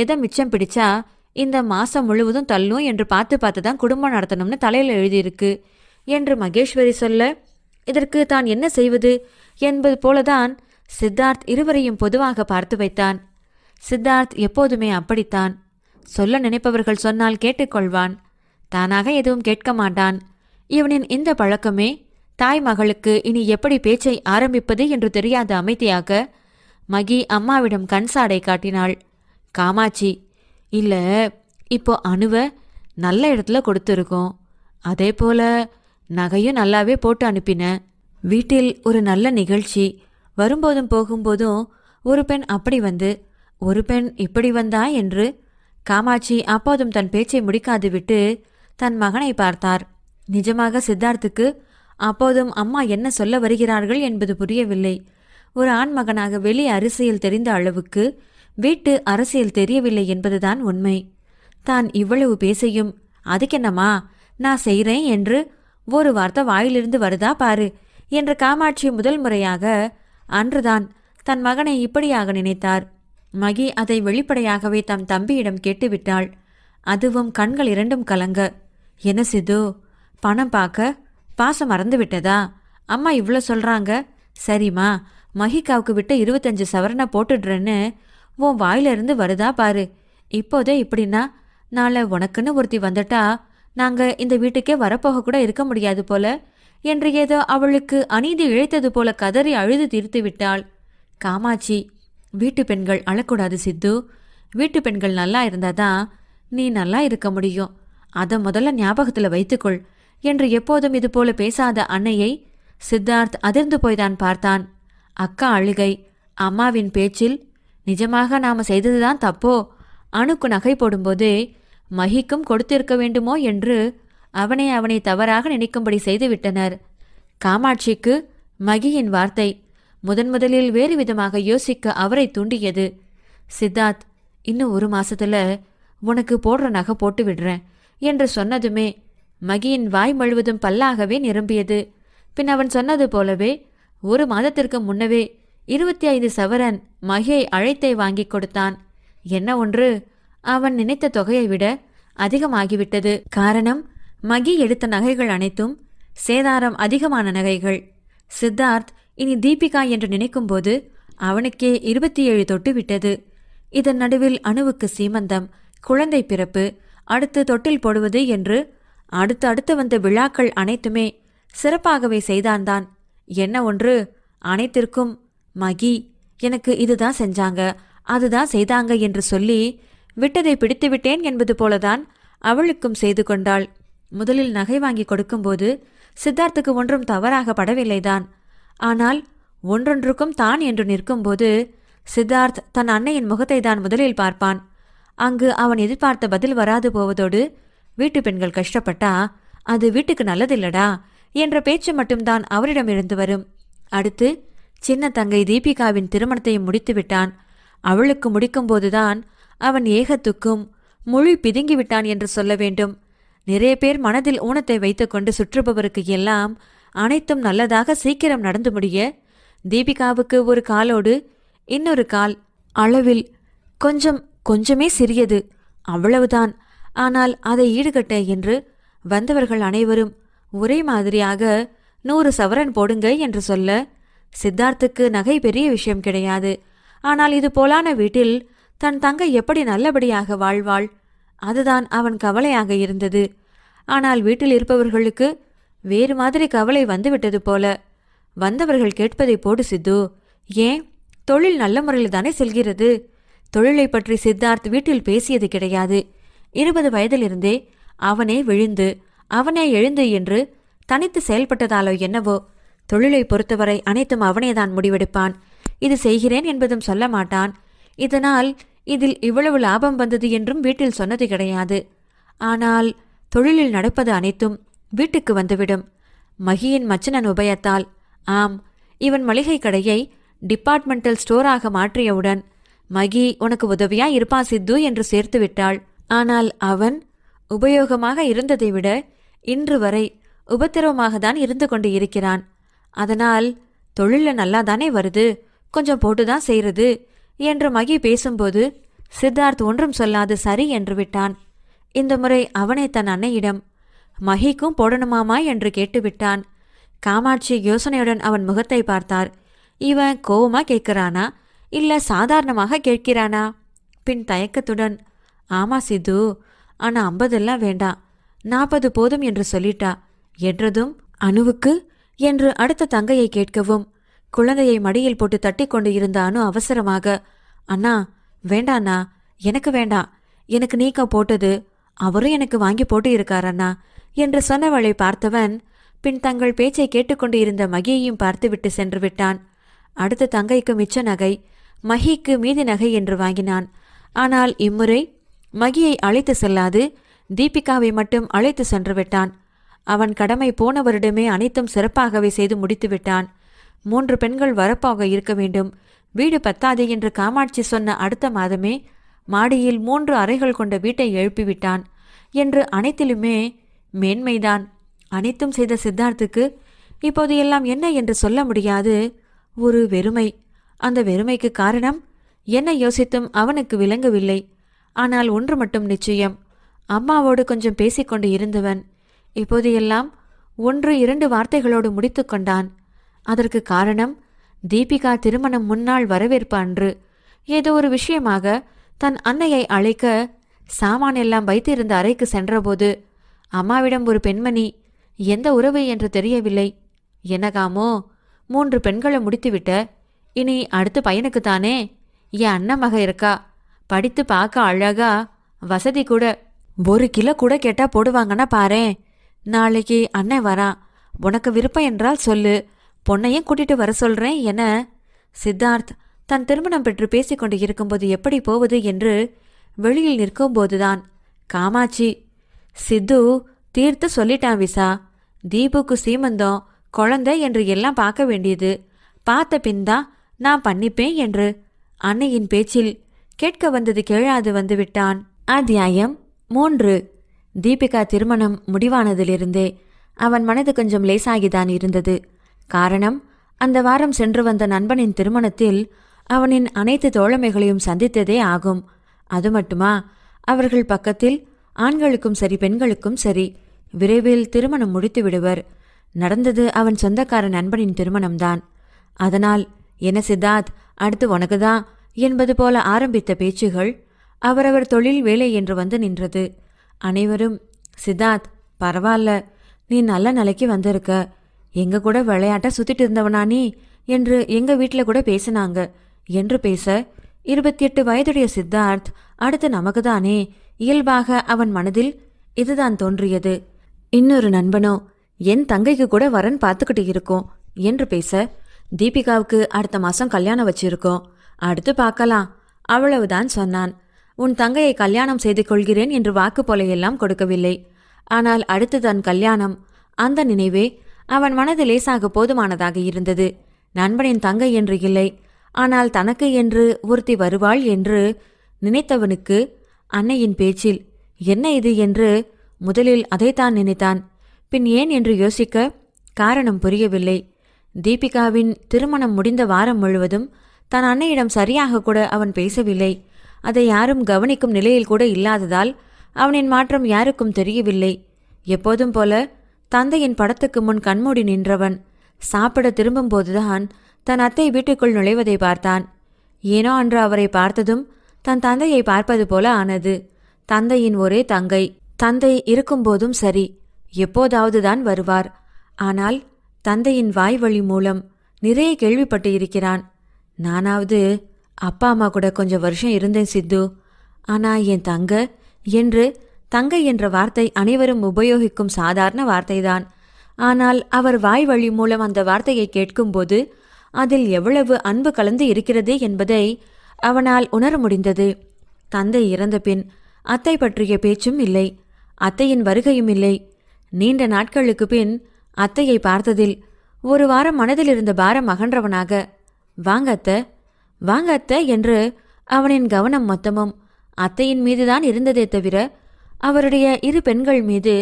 எதை மிச்சம் பிடிச்சா இந்த மாதம் முழுவதும் தள்ளும் என்று பார்த்து பார்த்து தான் குடும்பம் நடத்தணும்னு தலையில் எழுதியிருக்கு என்று மகேஸ்வரி சொல்ல இதற்கு தான் என்ன செய்வது என்பது போலதான் சித்தார்த் இருவரையும் பொதுவாக பார்த்து வைத்தான் சித்தார்த் எப்போதுமே அப்படித்தான் சொல்ல நினைப்பவர்கள் சொன்னால் கேட்டுக்கொள்வான் தானாக எதுவும் கேட்க மாட்டான் இவனின் இந்த பழக்கமே தாய் மகளுக்கு இனி எப்படி பேச்சை ஆரம்பிப்பது என்று தெரியாத அமைதியாக மகி அம்மாவிடம் கண் சாடை காட்டினாள் காமாட்சி இல்லை இப்போ அணுவ நல்ல இடத்துல கொடுத்துருக்கோம் அதே போல் நகையும் நல்லாவே போட்டு அனுப்பின வீட்டில் ஒரு நல்ல நிகழ்ச்சி வரும்போதும் போகும்போதும் ஒரு பெண் அப்படி வந்து ஒரு பெண் இப்படி வந்தா என்று காமாட்சி அப்போதும் தன் பேச்சை முடிக்காது விட்டு தன் மகனை பார்த்தார் நிஜமாக சித்தார்த்துக்கு அப்போதும் அம்மா என்ன சொல்ல வருகிறார்கள் என்பது புரியவில்லை ஒரு ஆண்மகனாக வெளி அரசியல் தெரிந்த அளவுக்கு வீட்டு அரசியல் தெரியவில்லை என்பதுதான் உண்மை தான் இவ்வளவு பேசையும் அதுக்கென்னமா நான் செய்கிறேன் என்று ஒரு வார்த்தை வாயிலிருந்து வருதா பாரு என்ற காமாட்சி முதல் முறையாக அன்றுதான் தன் மகனை இப்படியாக நினைத்தார் மகி அதை வெளிப்படையாகவே தம் தம்பியிடம் கேட்டுவிட்டாள் அதுவும் கண்கள் இரண்டும் கலங்க என்ன சிது பணம் பார்க்க பாசம் மறந்து விட்டதா அம்மா இவ்வளோ சொல்கிறாங்க சரிம்மா மஹிகாவுக்கு விட்ட இருபத்தஞ்சு சவரனை போட்டுடுறேன்னு உன் வாயிலிருந்து வருதா பாரு இப்போதே இப்படின்னா நாளை உனக்குன்னு ஒருத்தி வந்துட்டா நாங்கள் இந்த வீட்டுக்கே வரப்போக கூட இருக்க முடியாது போல என்று ஏதோ அவளுக்கு அநீதி இழைத்தது போல கதறி அழுது தீர்த்து விட்டாள் காமாட்சி வீட்டு பெண்கள் அழக்கூடாது சித்து வீட்டு பெண்கள் நல்லா இருந்தாதான் தான் நீ நல்லா இருக்க முடியும் அதை முதல்ல ஞாபகத்தில் வைத்துக்கொள் என்று எப்போதும் இதுபோல பேசாத அன்னையை சித்தார்த் அதிர்ந்து போய்தான் பார்த்தான் அக்கா அழுகை அம்மாவின் பேச்சில் நிஜமாக நாம் செய்ததுதான் தப்போ அணுக்கு நகை போடும்போதே மகிக்கும் கொடுத்திருக்க வேண்டுமோ என்று அவனை அவனை தவறாக நினைக்கும்படி செய்துவிட்டனர் காமாட்சிக்கு மகியின் வார்த்தை முதன் முதலில் வேறு விதமாக யோசிக்க அவரை தூண்டியது சித்தார்த் இன்னும் ஒரு மாசத்துல உனக்கு போடுற நகை போட்டு விடுறேன் என்று சொன்னதுமே மகியின் வாய் முழுவதும் பல்லாகவே நிரம்பியது பின் அவன் சொன்னது போலவே ஒரு மாதத்திற்கு முன்னவே இருபத்தி ஐந்து சவரன் மகியை அழைத்தை வாங்கி கொடுத்தான் என்ன ஒன்று அவன் நினைத்த தொகையை விட அதிகமாகிவிட்டது காரணம் மகி எடுத்த நகைகள் அனைத்தும் சேதாரம் அதிகமான நகைகள் சித்தார்த் இனி தீபிகா என்று நினைக்கும்போது அவனுக்கே இருபத்தி ஏழு தொட்டு விட்டது இதன் நடுவில் அணுவுக்கு சீமந்தம் குழந்தை பிறப்பு அடுத்து தொட்டில் போடுவது என்று அடுத்து அடுத்து வந்த விழாக்கள் அனைத்துமே சிறப்பாகவே செய்தான் தான் என்ன ஒன்று அனைத்திற்கும் மகி எனக்கு இதுதான் செஞ்சாங்க அதுதான் செய்தாங்க என்று சொல்லி விட்டதை பிடித்து விட்டேன் என்பது போலதான் அவளுக்கும் செய்து கொண்டாள் முதலில் நகை வாங்கி கொடுக்கும்போது சித்தார்த்துக்கு ஒன்றும் தவறாக படவில்லைதான் ஆனால் ஒன்றொன்றுக்கும் தான் என்று நிற்கும்போது சித்தார்த் தன் அன்னையின் முகத்தை தான் முதலில் பார்ப்பான் அங்கு அவன் எதிர்பார்த்த பதில் வராது போவதோடு வீட்டு பெண்கள் கஷ்டப்பட்டா அது வீட்டுக்கு நல்லதில்லடா என்ற பேச்சு மட்டும்தான் அவரிடமிருந்து வரும் அடுத்து சின்ன தங்கை தீபிகாவின் திருமணத்தையும் முடித்து விட்டான் அவளுக்கு முடிக்கும்போதுதான் அவன் ஏகத்துக்கும் முழு பிதுங்கி விட்டான் என்று சொல்ல வேண்டும் நிறைய பேர் மனதில் ஊனத்தை வைத்துக்கொண்டு சுற்றுபவருக்கு எல்லாம் அனைத்தும் நல்லதாக சீக்கிரம் நடந்து முடிய தீபிகாவுக்கு ஒரு காலோடு இன்னொரு கால் அளவில் கொஞ்சம் கொஞ்சமே சிறியது அவ்வளவுதான் ஆனால் அதை ஈடுகட்ட என்று வந்தவர்கள் அனைவரும் ஒரே மாதிரியாக நூறு சவரன் போடுங்க என்று சொல்ல சித்தார்த்துக்கு நகை பெரிய விஷயம் கிடையாது ஆனால் இது போலான வீட்டில் தன் தங்கை எப்படி நல்லபடியாக வாழ்வாள் அதுதான் அவன் கவலையாக இருந்தது ஆனால் வீட்டில் இருப்பவர்களுக்கு வேறு மாதிரி கவலை வந்துவிட்டது போல வந்தவர்கள் கேட்பதை போடு சித்து ஏன் தொழில் நல்ல முறையில் தானே செல்கிறது தொழிலை பற்றி சித்தார்த் வீட்டில் பேசியது கிடையாது இருபது வயதிலிருந்தே அவனே விழுந்து அவனே எழுந்து என்று தனித்து செயல்பட்டதாலோ என்னவோ தொழிலை பொறுத்தவரை அனைத்தும் அவனேதான் முடிவெடுப்பான் இது செய்கிறேன் என்பதும் சொல்ல மாட்டான் இதனால் இதில் இவ்வளவு லாபம் வந்தது என்றும் வீட்டில் சொன்னது கிடையாது ஆனால் தொழிலில் நடப்பது அனைத்தும் வீட்டுக்கு வந்துவிடும் மகியின் மச்சனன் உபயத்தால் ஆம் இவன் மளிகை கடையை டிபார்ட்மெண்டல் ஸ்டோராக மாற்றியவுடன் மகி உனக்கு உதவியா இருப்பா சித்து என்று சேர்த்து விட்டாள் ஆனால் அவன் உபயோகமாக இருந்ததை விட இன்று வரை உபத்திரவமாக தான் இருந்து கொண்டு இருக்கிறான் அதனால் தொழில நல்லா தானே வருது கொஞ்சம் போட்டுதான் செய்யறது என்று மகி பேசும்போது சித்தார்த் ஒன்றும் சொல்லாது சரி என்று விட்டான் இந்த முறை அவனை தன் அன்னையிடம் மஹிக்கும் போடணுமாமா என்று கேட்டுவிட்டான் காமாட்சி யோசனையுடன் அவன் முகத்தை பார்த்தார் இவன் கோவமா கேட்கிறானா இல்லை சாதாரணமாக கேட்கிறானா பின் தயக்கத்துடன் ஆமா சிது ஆனால் ஐம்பதெல்லாம் வேண்டாம் நாற்பது போதும் என்று சொல்லிட்டா என்றதும் அணுவுக்கு என்று அடுத்த தங்கையை கேட்கவும் குழந்தையை மடியில் போட்டு தட்டி கொண்டு இருந்த அணு அவசரமாக அண்ணா வேண்டாண்ணா எனக்கு வேண்டாம் எனக்கு நீக்கம் போட்டது அவரும் எனக்கு வாங்கி போட்டு இருக்காரண்ணா என்று சொன்னவளை பார்த்தவன் பின் தங்கள் பேச்சை கேட்டுக்கொண்டு இருந்த மகியையும் பார்த்துவிட்டு சென்று விட்டான் அடுத்த தங்கைக்கு மிச்ச நகை மகிக்கு மீதி நகை என்று வாங்கினான் ஆனால் இம்முறை மகியை அழைத்து செல்லாது தீபிகாவை மட்டும் அழைத்து சென்று விட்டான் அவன் கடமை போன வருடமே அனைத்தும் சிறப்பாகவே செய்து முடித்து விட்டான் மூன்று பெண்கள் வரப்பாக இருக்க வேண்டும் வீடு பத்தாதே என்று காமாட்சி சொன்ன அடுத்த மாதமே மாடியில் மூன்று அறைகள் கொண்ட வீட்டை எழுப்பிவிட்டான் என்று அனைத்திலுமே மேன்மைதான் அனைத்தும் செய்த சித்தார்த்துக்கு இப்போது எல்லாம் என்ன என்று சொல்ல முடியாது ஒரு வெறுமை அந்த வெறுமைக்கு காரணம் என்ன யோசித்தும் அவனுக்கு விளங்கவில்லை ஆனால் ஒன்று மட்டும் நிச்சயம் அம்மாவோடு கொஞ்சம் பேசிக்கொண்டு இருந்தவன் இப்போது எல்லாம் ஒன்று இரண்டு வார்த்தைகளோடு முடித்து கொண்டான் அதற்கு காரணம் தீபிகா திருமணம் முன்னால் வரவேற்பு அன்று ஏதோ ஒரு விஷயமாக தன் அன்னையை அழைக்க சாமான் எல்லாம் வைத்திருந்த அறைக்கு சென்றபோது அம்மாவிடம் ஒரு பெண்மணி எந்த உறவு என்று தெரியவில்லை எனக்காமோ மூன்று பெண்களை முடித்துவிட்ட இனி அடுத்த பையனுக்குத்தானே என் அண்ணன் மக இருக்கா படித்து பார்க்க அழகா வசதி கூட ஒரு கிலோ கூட கேட்டா போடுவாங்கன்னா பாரு நாளைக்கு அண்ணன் வரான் உனக்கு விருப்பம் என்றால் சொல்லு பொண்ணையும் கூட்டிட்டு வர சொல்றேன் என சித்தார்த் தன் திருமணம் பெற்று பேசிக்கொண்டு இருக்கும்போது எப்படி போவது என்று வெளியில் நிற்கும் போதுதான் காமாட்சி சித்து தீர்த்து சொல்லிட்டான் விசா தீபுக்கு சீமந்தம் குழந்தை என்று எல்லாம் பார்க்க வேண்டியது பார்த்த பின்தான் நான் பண்ணிப்பேன் என்று அன்னையின் பேச்சில் கேட்க வந்தது கேளாது வந்து விட்டான் அத்தியாயம் மூன்று தீபிகா திருமணம் முடிவானதிலிருந்தே அவன் மனது கொஞ்சம் லேசாகிதான் இருந்தது காரணம் அந்த வாரம் சென்று வந்த நண்பனின் திருமணத்தில் அவனின் அனைத்து தோழமைகளையும் சந்தித்ததே ஆகும் அது மட்டுமா அவர்கள் பக்கத்தில் ஆண்களுக்கும் சரி பெண்களுக்கும் சரி விரைவில் திருமணம் முடித்து விடுவர் நடந்தது அவன் சொந்தக்கார நண்பனின் திருமணம்தான் அதனால் என்ன சித்தார்த் அடுத்து உனக்குதான் என்பது போல ஆரம்பித்த பேச்சுகள் அவரவர் தொழில் வேலை என்று வந்து நின்றது அனைவரும் சித்தார்த் பரவாயில்ல நீ நல்ல நிலைக்கு வந்திருக்க எங்க கூட விளையாட்ட சுத்திட்டு இருந்தவனா நீ என்று எங்க வீட்டில் கூட பேசினாங்க என்று பேச இருபத்தி எட்டு வயதுடைய சித்தார்த் அடுத்து நமக்கு தானே இயல்பாக அவன் மனதில் இதுதான் தோன்றியது இன்னொரு நண்பனோ என் தங்கைக்கு கூட வரன் பார்த்துக்கிட்டு இருக்கோம் என்று பேச தீபிகாவுக்கு அடுத்த மாசம் கல்யாணம் வச்சிருக்கோம் அடுத்து பார்க்கலாம் அவ்வளவுதான் சொன்னான் உன் தங்கையை கல்யாணம் செய்து கொள்கிறேன் என்று வாக்கு போலையெல்லாம் கொடுக்கவில்லை ஆனால் அடுத்து தன் கல்யாணம் அந்த நினைவே அவன் மனது லேசாக போதுமானதாக இருந்தது நண்பனின் தங்கை என்று இல்லை ஆனால் தனக்கு என்று ஒருத்தி வருவாள் என்று நினைத்தவனுக்கு அன்னையின் பேச்சில் என்ன இது என்று முதலில் அதைத்தான் நினைத்தான் பின் ஏன் என்று யோசிக்க காரணம் புரியவில்லை தீபிகாவின் திருமணம் முடிந்த வாரம் முழுவதும் தன் அன்னையிடம் சரியாக கூட அவன் பேசவில்லை அதை யாரும் கவனிக்கும் நிலையில் கூட இல்லாததால் அவனின் மாற்றம் யாருக்கும் தெரியவில்லை எப்போதும் போல தந்தையின் படத்துக்கு முன் கண்மூடி நின்றவன் சாப்பிட திரும்பும்போதுதான் தன் அத்தை வீட்டுக்குள் நுழைவதை பார்த்தான் ஏனோ அன்று அவரை பார்த்ததும் தன் தந்தையை பார்ப்பது போல ஆனது தந்தையின் ஒரே தங்கை தந்தை இருக்கும்போதும் சரி எப்போதாவதுதான் வருவார் ஆனால் தந்தையின் வாய்வழி மூலம் நிறைய கேள்விப்பட்டு இருக்கிறான் நானாவது அப்பா அம்மா கூட கொஞ்சம் வருஷம் இருந்தேன் சித்து ஆனா என் தங்க என்று தங்கை என்ற வார்த்தை அனைவரும் உபயோகிக்கும் சாதாரண வார்த்தைதான் ஆனால் அவர் வாய் வழி மூலம் அந்த வார்த்தையை கேட்கும்போது அதில் எவ்வளவு அன்பு கலந்து இருக்கிறது என்பதை அவனால் உணர முடிந்தது தந்தை இறந்த பின் அத்தை பற்றிய பேச்சும் இல்லை அத்தையின் வருகையும் இல்லை நீண்ட நாட்களுக்கு பின் அத்தையை பார்த்ததில் ஒரு வாரம் மனதில் இருந்த பாரம் அகன்றவனாக வாங்க அத்த வாங்க அத்தை என்று அவனின் கவனம் மொத்தமும் அத்தையின் மீதுதான் இருந்ததே தவிர அவருடைய இரு பெண்கள் மீது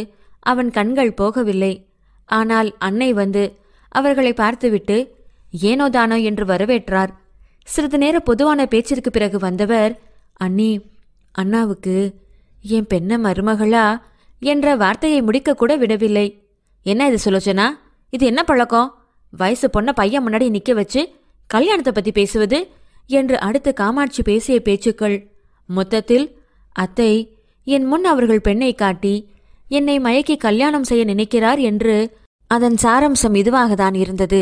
அவன் கண்கள் போகவில்லை ஆனால் அன்னை வந்து அவர்களை பார்த்துவிட்டு ஏனோதானோ என்று வரவேற்றார் சிறிது நேர பொதுவான பேச்சிற்கு பிறகு வந்தவர் அண்ணி அண்ணாவுக்கு என் பெண்ண மருமகளா என்ற வார்த்தையை முடிக்கக்கூட விடவில்லை என்ன இது சுலோச்சனா இது என்ன பழக்கம் வயசு பொண்ண பையன் முன்னாடி நிற்க வச்சு கல்யாணத்தை பத்தி பேசுவது என்று அடுத்து காமாட்சி பேசிய பேச்சுக்கள் மொத்தத்தில் அத்தை என் முன் அவர்கள் பெண்ணை காட்டி என்னை மயக்கி கல்யாணம் செய்ய நினைக்கிறார் என்று அதன் சாரம்சம் இதுவாகத்தான் இருந்தது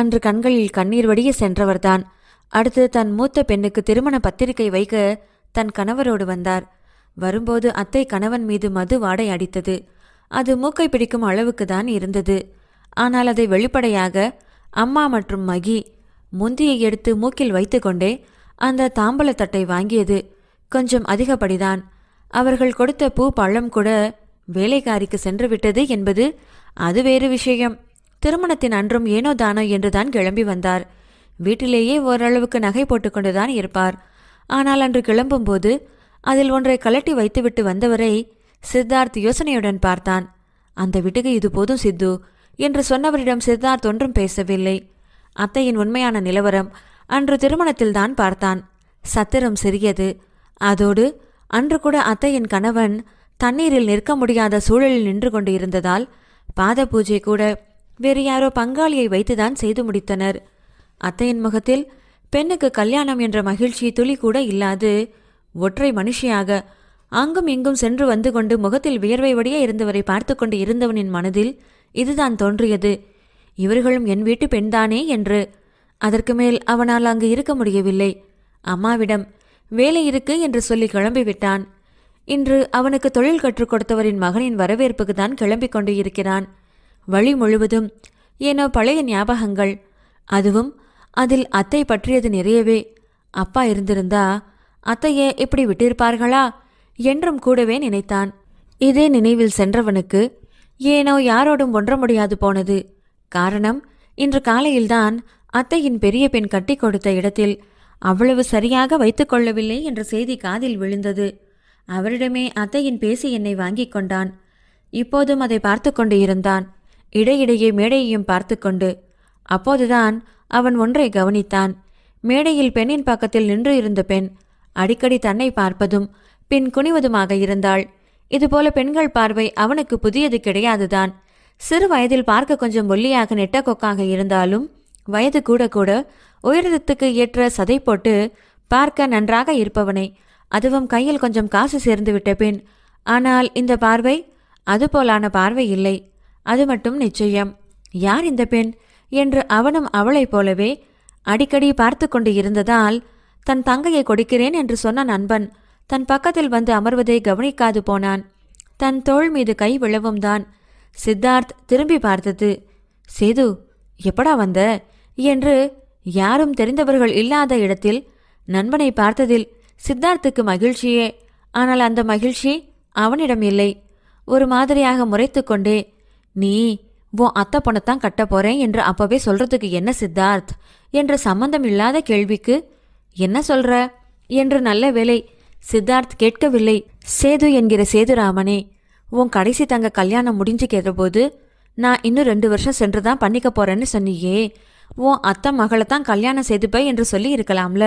அன்று கண்களில் கண்ணீர் வடிய சென்றவர்தான் அடுத்து தன் மூத்த பெண்ணுக்கு திருமண பத்திரிகை வைக்க தன் கணவரோடு வந்தார் வரும்போது அத்தை கணவன் மீது மது வாடை அடித்தது அது மூக்கை பிடிக்கும் அளவுக்கு தான் இருந்தது ஆனால் அதை வெளிப்படையாக அம்மா மற்றும் மகி முந்தியை எடுத்து மூக்கில் வைத்துக்கொண்டே அந்த தாம்பலத்தட்டை வாங்கியது கொஞ்சம் அதிகப்படிதான் அவர்கள் கொடுத்த பூ பழம் கூட வேலைக்காரிக்கு சென்று விட்டது என்பது அது வேறு விஷயம் திருமணத்தின் அன்றும் ஏனோ தானோ என்றுதான் கிளம்பி வந்தார் வீட்டிலேயே ஓரளவுக்கு நகை போட்டுக்கொண்டுதான் இருப்பார் ஆனால் அன்று கிளம்பும்போது அதில் ஒன்றை கலட்டி வைத்துவிட்டு வந்தவரை சித்தார்த் யோசனையுடன் பார்த்தான் அந்த வீட்டுக்கு இது போதும் சித்து என்று சொன்னவரிடம் சித்தார்த் ஒன்றும் பேசவில்லை அத்தையின் உண்மையான நிலவரம் அன்று திருமணத்தில்தான் பார்த்தான் சத்திரம் சிறியது அதோடு அன்று கூட அத்தையின் கணவன் தண்ணீரில் நிற்க முடியாத சூழலில் நின்று கொண்டு இருந்ததால் பாத பூஜை கூட வேறு யாரோ பங்காளியை வைத்துதான் செய்து முடித்தனர் அத்தையின் முகத்தில் பெண்ணுக்கு கல்யாணம் என்ற மகிழ்ச்சி துளி கூட இல்லாது ஒற்றை மனுஷியாக அங்கும் இங்கும் சென்று வந்து கொண்டு முகத்தில் வியர்வை வடியே இருந்தவரை பார்த்து கொண்டு இருந்தவனின் மனதில் இதுதான் தோன்றியது இவர்களும் என் வீட்டு பெண்தானே என்று அதற்கு மேல் அவனால் அங்கு இருக்க முடியவில்லை அம்மாவிடம் வேலை இருக்கு என்று சொல்லி கிளம்பிவிட்டான் இன்று அவனுக்கு தொழில் கற்றுக் கொடுத்தவரின் மகனின் வரவேற்புக்கு தான் கிளம்பிக் கொண்டு இருக்கிறான் வழி முழுவதும் ஏனோ பழைய ஞாபகங்கள் அதுவும் அதில் அத்தை பற்றியது நிறையவே அப்பா இருந்திருந்தா அத்தையே இப்படி விட்டிருப்பார்களா என்றும் கூடவே நினைத்தான் இதே நினைவில் சென்றவனுக்கு ஏனோ யாரோடும் ஒன்ற முடியாது போனது காரணம் இன்று காலையில்தான் அத்தையின் பெரிய பெண் கட்டி கொடுத்த இடத்தில் அவ்வளவு சரியாக வைத்துக்கொள்ளவில்லை என்ற செய்தி காதில் விழுந்தது அவரிடமே அத்தையின் பேசி என்னை வாங்கிக் கொண்டான் இப்போதும் அதை பார்த்து கொண்டு இருந்தான் இடையிடையே மேடையையும் பார்த்து கொண்டு அப்போதுதான் அவன் ஒன்றை கவனித்தான் மேடையில் பெண்ணின் பக்கத்தில் நின்று இருந்த பெண் அடிக்கடி தன்னை பார்ப்பதும் பின் குனிவதுமாக இருந்தாள் இதுபோல பெண்கள் பார்வை அவனுக்கு புதியது கிடையாதுதான் சிறு வயதில் பார்க்க கொஞ்சம் ஒல்லியாக கொக்காக இருந்தாலும் வயது கூட கூட உயரத்துக்கு ஏற்ற சதை போட்டு பார்க்க நன்றாக இருப்பவனை அதுவும் கையில் கொஞ்சம் காசு சேர்ந்துவிட்ட பெண் ஆனால் இந்த பார்வை அதுபோலான பார்வை இல்லை அது மட்டும் நிச்சயம் யார் இந்த பெண் என்று அவனும் அவளைப் போலவே அடிக்கடி பார்த்து கொண்டு இருந்ததால் தன் தங்கையை கொடுக்கிறேன் என்று சொன்ன நண்பன் தன் பக்கத்தில் வந்து அமர்வதை கவனிக்காது போனான் தன் தோள் மீது கை விழவும் தான் சித்தார்த் திரும்பி பார்த்தது சேது எப்படா வந்த என்று யாரும் தெரிந்தவர்கள் இல்லாத இடத்தில் நண்பனை பார்த்ததில் சித்தார்த்துக்கு மகிழ்ச்சியே ஆனால் அந்த மகிழ்ச்சி அவனிடம் இல்லை ஒரு மாதிரியாக முறைத்து கொண்டே நீ உன் அத்தை பணத்தான் கட்ட போறேன் என்று அப்பவே சொல்றதுக்கு என்ன சித்தார்த் என்ற சம்பந்தம் இல்லாத கேள்விக்கு என்ன சொல்ற என்று நல்ல வேலை சித்தார்த் கேட்கவில்லை சேது என்கிற சேதுராமனே உன் கடைசி தங்க கல்யாணம் முடிஞ்சு கேட்டபோது நான் இன்னும் ரெண்டு வருஷம் சென்று தான் பண்ணிக்க போறேன்னு சொன்னியே உன் அத்தை மகளை தான் கல்யாணம் செய்துப்பேன் என்று சொல்லி இருக்கலாம்ல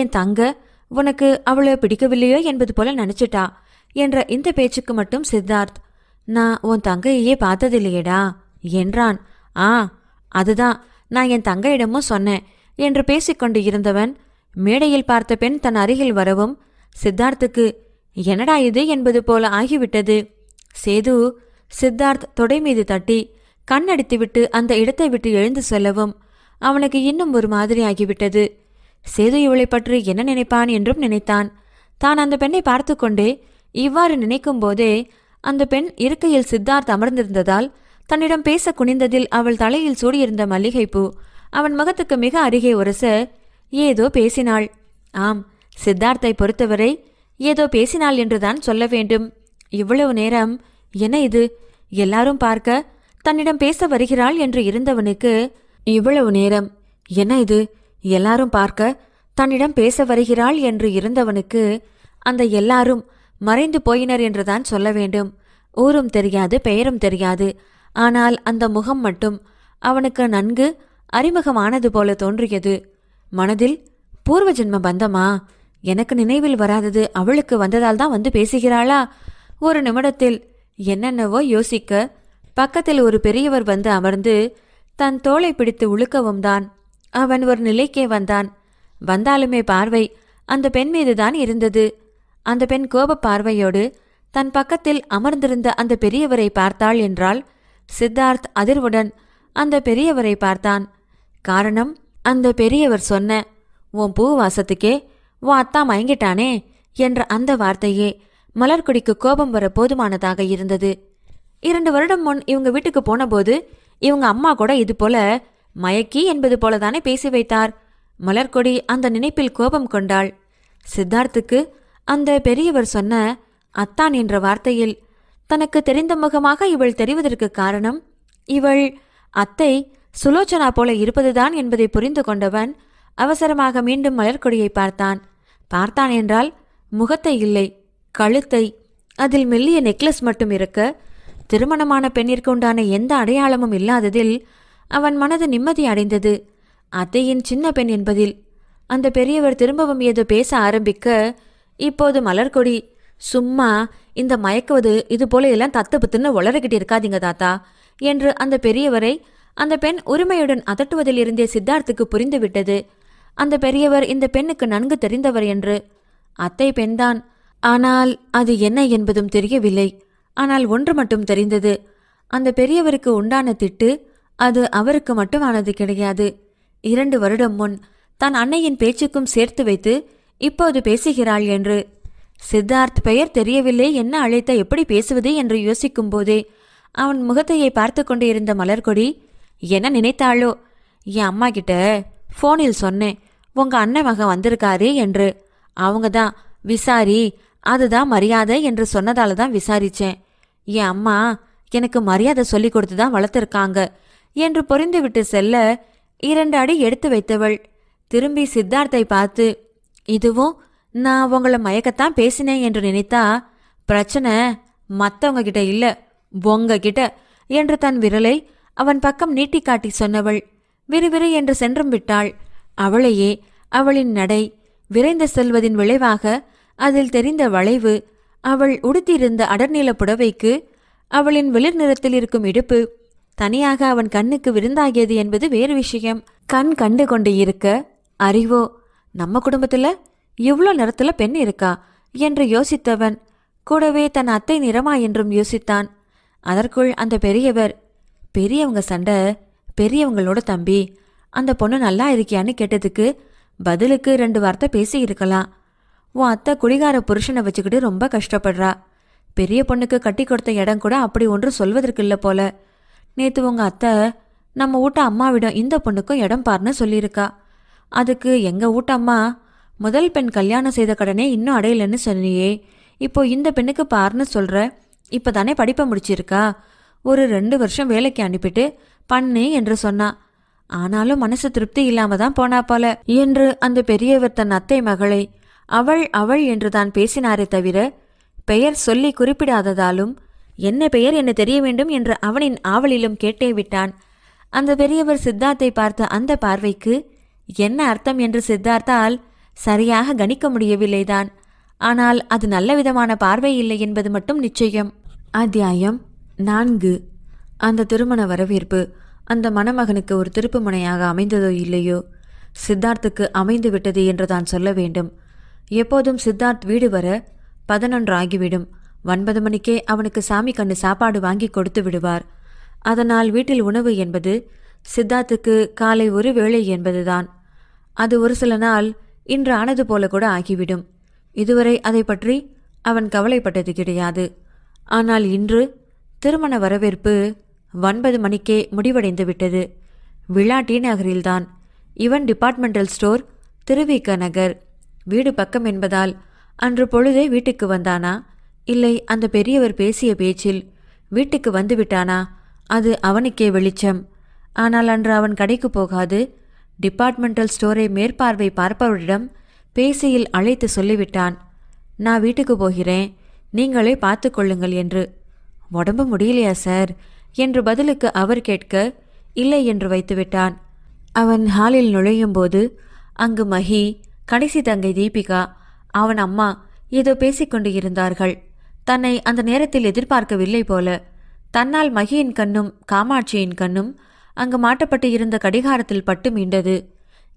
என் தங்க உனக்கு அவளை பிடிக்கவில்லையோ என்பது போல நினைச்சிட்டா என்ற இந்த பேச்சுக்கு மட்டும் சித்தார்த் நான் உன் தங்கையே பார்த்ததில்லையேடா என்றான் ஆ அதுதான் நான் என் தங்கையிடமும் சொன்னேன் என்று பேசிக்கொண்டு இருந்தவன் மேடையில் பார்த்த பெண் தன் அருகில் வரவும் சித்தார்த்துக்கு என்னடா இது என்பது போல ஆகிவிட்டது சேது சித்தார்த் தொடை மீது தட்டி கண்ணடித்துவிட்டு அந்த இடத்தை விட்டு எழுந்து செல்லவும் அவனுக்கு இன்னும் ஒரு மாதிரி ஆகிவிட்டது சேது இவளை பற்றி என்ன நினைப்பான் என்றும் நினைத்தான் தான் அந்த பெண்ணை பார்த்து கொண்டே இவ்வாறு நினைக்கும் போதே அந்த பெண் இருக்கையில் சித்தார்த் அமர்ந்திருந்ததால் தன்னிடம் பேச குனிந்ததில் அவள் தலையில் சூடியிருந்த மல்லிகைப்பூ அவன் முகத்துக்கு மிக அருகே உரச ஏதோ பேசினாள் ஆம் சித்தார்த்தை பொறுத்தவரை ஏதோ பேசினாள் என்றுதான் சொல்ல வேண்டும் இவ்வளவு நேரம் என்ன இது எல்லாரும் பார்க்க தன்னிடம் பேச வருகிறாள் என்று இருந்தவனுக்கு இவ்வளவு நேரம் என்ன இது எல்லாரும் பார்க்க தன்னிடம் பேச வருகிறாள் என்று இருந்தவனுக்கு அந்த எல்லாரும் மறைந்து போயினர் என்றுதான் சொல்ல வேண்டும் ஊரும் தெரியாது பெயரும் தெரியாது ஆனால் அந்த முகம் மட்டும் அவனுக்கு நன்கு அறிமுகமானது போல தோன்றியது மனதில் பூர்வ ஜென்ம பந்தமா எனக்கு நினைவில் வராதது அவளுக்கு வந்ததால் தான் வந்து பேசுகிறாளா ஒரு நிமிடத்தில் என்னென்னவோ யோசிக்க பக்கத்தில் ஒரு பெரியவர் வந்து அமர்ந்து தன் தோளை பிடித்து உழுக்கவும் தான் அவன் ஒரு நிலைக்கே வந்தான் வந்தாலுமே பார்வை அந்த பெண் மீதுதான் இருந்தது அந்த பெண் கோப பார்வையோடு தன் பக்கத்தில் அமர்ந்திருந்த அந்த பெரியவரை பார்த்தாள் என்றால் சித்தார்த் அதிர்வுடன் அந்த பெரியவரை பார்த்தான் காரணம் அந்த பெரியவர் சொன்ன உன் பூ வாசத்துக்கே உன் அத்தா மயங்கிட்டானே என்ற அந்த வார்த்தையே மலர்குடிக்கு கோபம் வர போதுமானதாக இருந்தது இரண்டு வருடம் முன் இவங்க வீட்டுக்கு போனபோது இவங்க அம்மா கூட இது போல மயக்கி என்பது போலதானே பேசி வைத்தார் மலர்கொடி அந்த நினைப்பில் கோபம் கொண்டாள் சித்தார்த்துக்கு அந்த பெரியவர் சொன்ன அத்தான் என்ற வார்த்தையில் தனக்கு தெரிந்த முகமாக இவள் தெரிவதற்கு காரணம் இவள் அத்தை சுலோச்சனா போல இருப்பதுதான் என்பதை புரிந்து கொண்டவன் அவசரமாக மீண்டும் மலர்கொடியை பார்த்தான் பார்த்தான் என்றால் முகத்தை இல்லை கழுத்தை அதில் மெல்லிய நெக்லஸ் மட்டும் இருக்க திருமணமான பெண்ணிற்கு உண்டான எந்த அடையாளமும் இல்லாததில் அவன் மனது நிம்மதி அடைந்தது அத்தையின் சின்ன பெண் என்பதில் அந்த பெரியவர் திரும்பவும் ஏதோ பேச ஆரம்பிக்க இப்போது மலர்கொடி சும்மா இந்த மயக்குவது இது போல எல்லாம் தத்து பத்துன்னு உளறிக்கிட்டு இருக்காதீங்க தாத்தா என்று அந்த பெரியவரை அந்த பெண் உரிமையுடன் அதட்டுவதில் இருந்தே சித்தார்த்துக்கு புரிந்துவிட்டது அந்த பெரியவர் இந்த பெண்ணுக்கு நன்கு தெரிந்தவர் என்று அத்தை பெண்தான் ஆனால் அது என்ன என்பதும் தெரியவில்லை ஆனால் ஒன்று மட்டும் தெரிந்தது அந்த பெரியவருக்கு உண்டான திட்டு அது அவருக்கு மட்டுமானது கிடையாது இரண்டு வருடம் முன் தன் அன்னையின் பேச்சுக்கும் சேர்த்து வைத்து இப்போது பேசுகிறாள் என்று சித்தார்த் பெயர் தெரியவில்லை என்ன அழைத்த எப்படி பேசுவது என்று யோசிக்கும் போதே அவன் முகத்தையை பார்த்து கொண்டு இருந்த மலர்கொடி என்ன நினைத்தாளோ என் அம்மா கிட்ட ஃபோனில் சொன்னேன் உங்க அண்ணன் மகன் வந்திருக்காரு என்று அவங்க தான் விசாரி அதுதான் மரியாதை என்று சொன்னதால தான் விசாரிச்சேன் என் அம்மா எனக்கு மரியாதை சொல்லி கொடுத்து தான் வளர்த்துருக்காங்க என்று புரிந்துவிட்டு செல்ல இரண்டு அடி எடுத்து வைத்தவள் திரும்பி சித்தார்த்தை பார்த்து இதுவும் நான் உங்களை மயக்கத்தான் பேசினேன் என்று நினைத்தா பிரச்சனை மத்தவங்க கிட்ட இல்ல உங்க கிட்ட என்று தன் விரலை அவன் பக்கம் நீட்டி காட்டி சொன்னவள் விறுவிறு என்று சென்றும் விட்டாள் அவளையே அவளின் நடை விரைந்து செல்வதின் விளைவாக அதில் தெரிந்த வளைவு அவள் உடுத்தியிருந்த அடர்நீல புடவைக்கு அவளின் வெளிர் நிறத்தில் இருக்கும் இடுப்பு தனியாக அவன் கண்ணுக்கு விருந்தாகியது என்பது வேறு விஷயம் கண் கண்டு கொண்டு இருக்க அறிவோ நம்ம குடும்பத்தில் இவ்வளோ நிறத்தில் பெண் இருக்கா என்று யோசித்தவன் கூடவே தன் அத்தை நிறமா என்றும் யோசித்தான் அதற்குள் அந்த பெரியவர் பெரியவங்க சண்டை பெரியவங்களோட தம்பி அந்த பொண்ணு நல்லா இருக்கியான்னு கேட்டதுக்கு பதிலுக்கு ரெண்டு வார்த்தை பேசி இருக்கலாம் உன் அத்தை குடிகார புருஷனை வச்சுக்கிட்டு ரொம்ப கஷ்டப்படுறா பெரிய பொண்ணுக்கு கட்டி கொடுத்த இடம் கூட அப்படி ஒன்று சொல்வதற்கு இல்லை போல நேற்று உங்கள் அத்தை நம்ம வீட்டு அம்மாவிடம் இந்த பொண்ணுக்கும் இடம் பாருன்னு சொல்லியிருக்கா அதுக்கு எங்கள் ஊட்டம்மா முதல் பெண் கல்யாணம் செய்த கடனே இன்னும் அடையலன்னு சொன்னியே இப்போ இந்த பெண்ணுக்கு பாருன்னு சொல்ற இப்போ தானே படிப்பை முடிச்சிருக்கா ஒரு ரெண்டு வருஷம் வேலைக்கு அனுப்பிட்டு பண்ணு என்று சொன்னா ஆனாலும் மனசு திருப்தி இல்லாம தான் போனா போல என்று அந்த பெரியவர் தன் அத்தை மகளை அவள் அவள் என்று தான் பேசினாரே தவிர பெயர் சொல்லி குறிப்பிடாததாலும் என்ன பெயர் என்ன தெரிய வேண்டும் என்று அவனின் ஆவலிலும் கேட்டே விட்டான் அந்த பெரியவர் சித்தார்த்தை பார்த்த அந்த பார்வைக்கு என்ன அர்த்தம் என்று சித்தார்த்தால் சரியாக கணிக்க முடியவில்லைதான் ஆனால் அது நல்ல விதமான பார்வை இல்லை என்பது மட்டும் நிச்சயம் அத்தியாயம் நான்கு அந்த திருமண வரவேற்பு அந்த மணமகனுக்கு ஒரு திருப்பு முனையாக அமைந்ததோ இல்லையோ சித்தார்த்துக்கு அமைந்து விட்டது என்று தான் சொல்ல வேண்டும் எப்போதும் சித்தார்த் வீடு வர பதினொன்று ஆகிவிடும் ஒன்பது மணிக்கே அவனுக்கு சாமி கண்ணு சாப்பாடு வாங்கி கொடுத்து விடுவார் அதனால் வீட்டில் உணவு என்பது சித்தார்த்துக்கு காலை ஒரு வேளை என்பதுதான் அது ஒரு சில நாள் இன்று ஆனது போல கூட ஆகிவிடும் இதுவரை அதை பற்றி அவன் கவலைப்பட்டது கிடையாது ஆனால் இன்று திருமண வரவேற்பு ஒன்பது மணிக்கே முடிவடைந்து விட்டது விழா டி நகரில்தான் இவன் டிபார்ட்மெண்டல் ஸ்டோர் திருவிக நகர் வீடு பக்கம் என்பதால் அன்று பொழுதே வீட்டுக்கு வந்தானா இல்லை அந்த பெரியவர் பேசிய பேச்சில் வீட்டுக்கு வந்து விட்டானா அது அவனுக்கே வெளிச்சம் ஆனால் அன்று அவன் கடைக்கு போகாது டிபார்ட்மெண்டல் ஸ்டோரை மேற்பார்வை பார்ப்பவரிடம் பேசியில் அழைத்து சொல்லிவிட்டான் நான் வீட்டுக்கு போகிறேன் நீங்களே பார்த்து கொள்ளுங்கள் என்று உடம்பு முடியலையா சார் என்று பதிலுக்கு அவர் கேட்க இல்லை என்று வைத்துவிட்டான் அவன் ஹாலில் நுழையும் போது அங்கு மஹி கடைசி தங்கை தீபிகா அவன் அம்மா ஏதோ பேசிக்கொண்டு இருந்தார்கள் தன்னை அந்த நேரத்தில் எதிர்பார்க்கவில்லை போல தன்னால் மகியின் கண்ணும் காமாட்சியின் கண்ணும் அங்கு மாட்டப்பட்டு இருந்த கடிகாரத்தில் பட்டு மீண்டது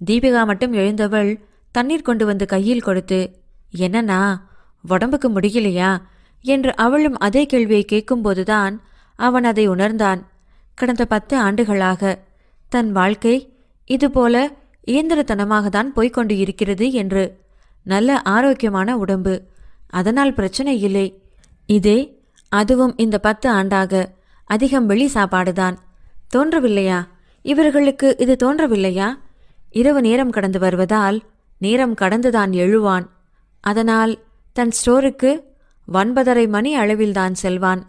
தீபிகா மட்டும் எழுந்தவள் தண்ணீர் கொண்டு வந்து கையில் கொடுத்து என்னன்னா உடம்புக்கு முடியலையா என்று அவளும் அதே கேள்வியை கேட்கும்போதுதான் அவன் அதை உணர்ந்தான் கடந்த பத்து ஆண்டுகளாக தன் வாழ்க்கை இதுபோல இயந்திரத்தனமாக தான் போய்கொண்டு இருக்கிறது என்று நல்ல ஆரோக்கியமான உடம்பு அதனால் பிரச்சனை இல்லை இதே அதுவும் இந்த பத்து ஆண்டாக அதிகம் வெளி சாப்பாடுதான் தோன்றவில்லையா இவர்களுக்கு இது தோன்றவில்லையா இரவு நேரம் கடந்து வருவதால் நேரம் கடந்துதான் எழுவான் அதனால் தன் ஸ்டோருக்கு ஒன்பதரை மணி அளவில்தான் செல்வான்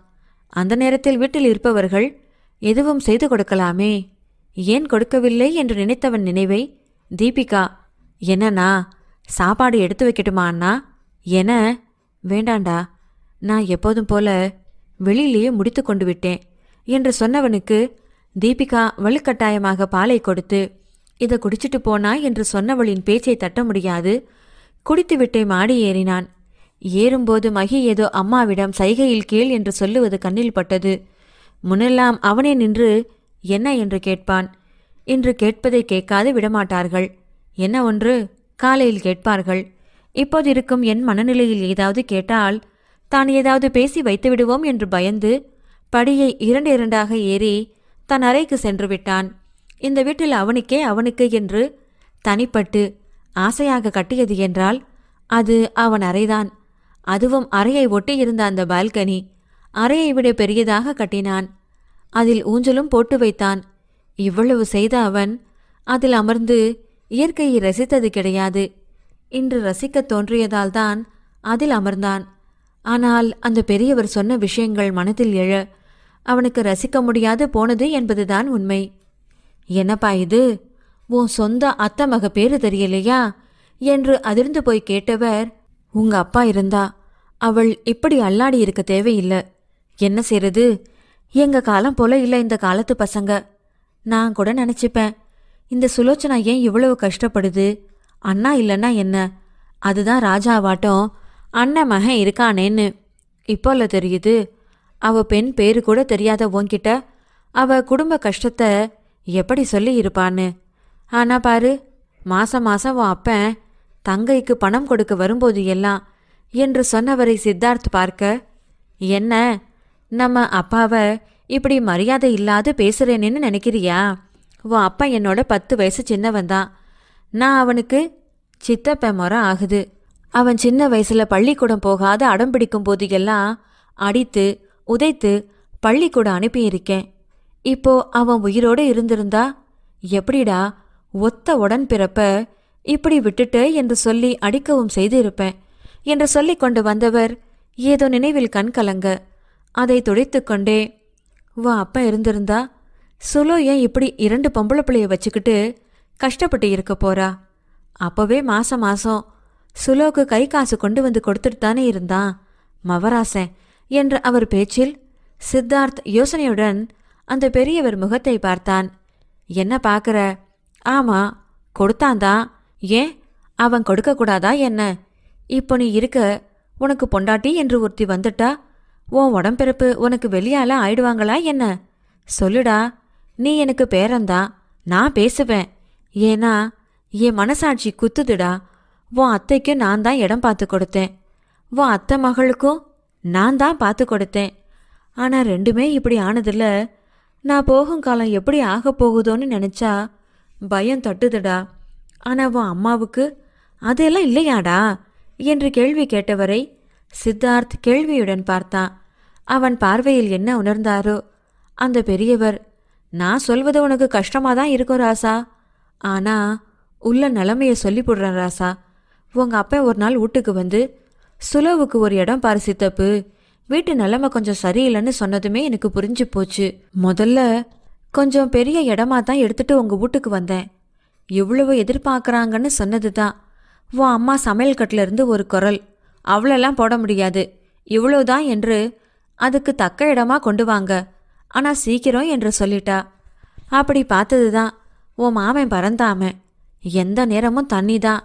அந்த நேரத்தில் வீட்டில் இருப்பவர்கள் எதுவும் செய்து கொடுக்கலாமே ஏன் கொடுக்கவில்லை என்று நினைத்தவன் நினைவை தீபிகா என்னண்ணா சாப்பாடு எடுத்து வைக்கட்டுமா அண்ணா என வேண்டாண்டா நான் எப்போதும் போல வெளியிலேயே முடித்து கொண்டு விட்டேன் என்று சொன்னவனுக்கு தீபிகா வலுக்கட்டாயமாக பாலை கொடுத்து இதை குடிச்சிட்டு போனா என்று சொன்னவளின் பேச்சை தட்ட முடியாது குடித்துவிட்டே மாடி ஏறினான் ஏறும்போது மகி ஏதோ அம்மாவிடம் சைகையில் கீழ் என்று சொல்லுவது கண்ணில் பட்டது முன்னெல்லாம் அவனே நின்று என்ன என்று கேட்பான் என்று கேட்பதை கேட்காது விடமாட்டார்கள் என்ன ஒன்று காலையில் கேட்பார்கள் இப்போது இருக்கும் என் மனநிலையில் ஏதாவது கேட்டால் தான் ஏதாவது பேசி வைத்து விடுவோம் என்று பயந்து படியை இரண்டு இரண்டாக ஏறி தன் அறைக்கு சென்று விட்டான் இந்த வீட்டில் அவனுக்கே அவனுக்கு என்று தனிப்பட்டு ஆசையாக கட்டியது என்றால் அது அவன் அறைதான் அதுவும் அறையை ஒட்டி இருந்த அந்த பால்கனி அறையை விட பெரியதாக கட்டினான் அதில் ஊஞ்சலும் போட்டு வைத்தான் இவ்வளவு செய்த அவன் அதில் அமர்ந்து இயற்கையை ரசித்தது கிடையாது இன்று ரசிக்க தோன்றியதால்தான் அதில் அமர்ந்தான் ஆனால் அந்த பெரியவர் சொன்ன விஷயங்கள் மனதில் எழ அவனுக்கு ரசிக்க முடியாது போனது என்பதுதான் உண்மை என்னப்பா இது உன் சொந்த அத்தை மக பேரு தெரியலையா என்று அதிர்ந்து போய் கேட்டவர் உங்க அப்பா இருந்தா அவள் இப்படி அல்லாடி இருக்க தேவையில்லை என்ன செய்யறது எங்க காலம் போல இல்லை இந்த காலத்து பசங்க நான் கூட நினச்சிப்பேன் இந்த சுலோச்சனா ஏன் இவ்வளவு கஷ்டப்படுது அண்ணா இல்லைன்னா என்ன அதுதான் ராஜாவாட்டம் அண்ணன் மகன் இருக்கானேன்னு இப்போல்ல தெரியுது அவ பெண் பேரு கூட தெரியாத உன்கிட்ட அவ குடும்ப கஷ்டத்தை எப்படி சொல்லி இருப்பான்னு ஆனால் பாரு மாசம் மாசம் உன் அப்ப தங்கைக்கு பணம் கொடுக்க வரும்போது எல்லாம் என்று சொன்னவரை சித்தார்த் பார்க்க என்ன நம்ம அப்பாவை இப்படி மரியாதை இல்லாது பேசுகிறேனேன்னு நினைக்கிறியா உன் அப்பா என்னோட பத்து வயசு சின்னவன் தான் நான் அவனுக்கு சித்தப்ப முறை ஆகுது அவன் சின்ன வயசில் பள்ளிக்கூடம் போகாத அடம் பிடிக்கும் போது எல்லாம் அடித்து உதைத்து பள்ளிக்கூட அனுப்பியிருக்கேன் இப்போ அவன் உயிரோடு இருந்திருந்தா எப்படிடா ஒத்த உடன்பிறப்ப இப்படி விட்டுட்டு என்று சொல்லி அடிக்கவும் செய்து இருப்பேன் என்று சொல்லி கொண்டு வந்தவர் ஏதோ நினைவில் கண் கலங்க அதை துடைத்து கொண்டே வா அப்பா இருந்திருந்தா சுலோ ஏன் இப்படி இரண்டு பொம்பளை பிள்ளைய வச்சுக்கிட்டு கஷ்டப்பட்டு இருக்க போறா அப்போவே மாசம் மாசம் சுலோக்கு கை காசு கொண்டு வந்து கொடுத்துட்டு தானே இருந்தான் மவராசன் என்ற அவர் பேச்சில் சித்தார்த் யோசனையுடன் அந்த பெரியவர் முகத்தை பார்த்தான் என்ன பார்க்குற ஆமா கொடுத்தாந்தா ஏன் அவன் கொடுக்கக்கூடாதா என்ன இப்போ நீ இருக்க உனக்கு பொண்டாட்டி என்று ஒருத்தி வந்துட்டா உன் உடம்பிறப்பு உனக்கு வெளியால ஆயிடுவாங்களா என்ன சொல்லுடா நீ எனக்கு பேரந்தா நான் பேசுவேன் ஏன்னா என் மனசாட்சி குத்துதுடா உன் அத்தைக்கு நான் தான் இடம் பார்த்து கொடுத்தேன் உன் அத்தை மகளுக்கும் நான் தான் பார்த்து கொடுத்தேன் ஆனால் ரெண்டுமே இப்படி ஆனதில்ல நான் போகும் காலம் எப்படி ஆக போகுதோன்னு நினச்சா பயம் தட்டுதுடா ஆனால் உன் அம்மாவுக்கு அதெல்லாம் இல்லையாடா என்று கேள்வி கேட்டவரை சித்தார்த் கேள்வியுடன் பார்த்தான் அவன் பார்வையில் என்ன உணர்ந்தாரோ அந்த பெரியவர் நான் சொல்வது உனக்கு கஷ்டமாக தான் இருக்கும் ராசா ஆனால் உள்ள நிலமையை சொல்லி போடுறேன் ராசா உங்கள் அப்பா ஒரு நாள் வீட்டுக்கு வந்து சுலோவுக்கு ஒரு இடம் பரிசித்தப்பு வீட்டு நிலைமை கொஞ்சம் சரியில்லைன்னு சொன்னதுமே எனக்கு புரிஞ்சு போச்சு முதல்ல கொஞ்சம் பெரிய இடமா தான் எடுத்துட்டு உங்கள் வீட்டுக்கு வந்தேன் எவ்வளவு எதிர்பார்க்குறாங்கன்னு சொன்னது தான் உன் அம்மா சமையல் இருந்து ஒரு குரல் அவ்வளோலாம் போட முடியாது இவ்வளவுதான் என்று அதுக்கு தக்க இடமா கொண்டு வாங்க ஆனால் சீக்கிரம் என்று சொல்லிட்டா அப்படி பார்த்தது தான் உன் மாமன் பறந்தாமன் எந்த நேரமும் தண்ணி தான்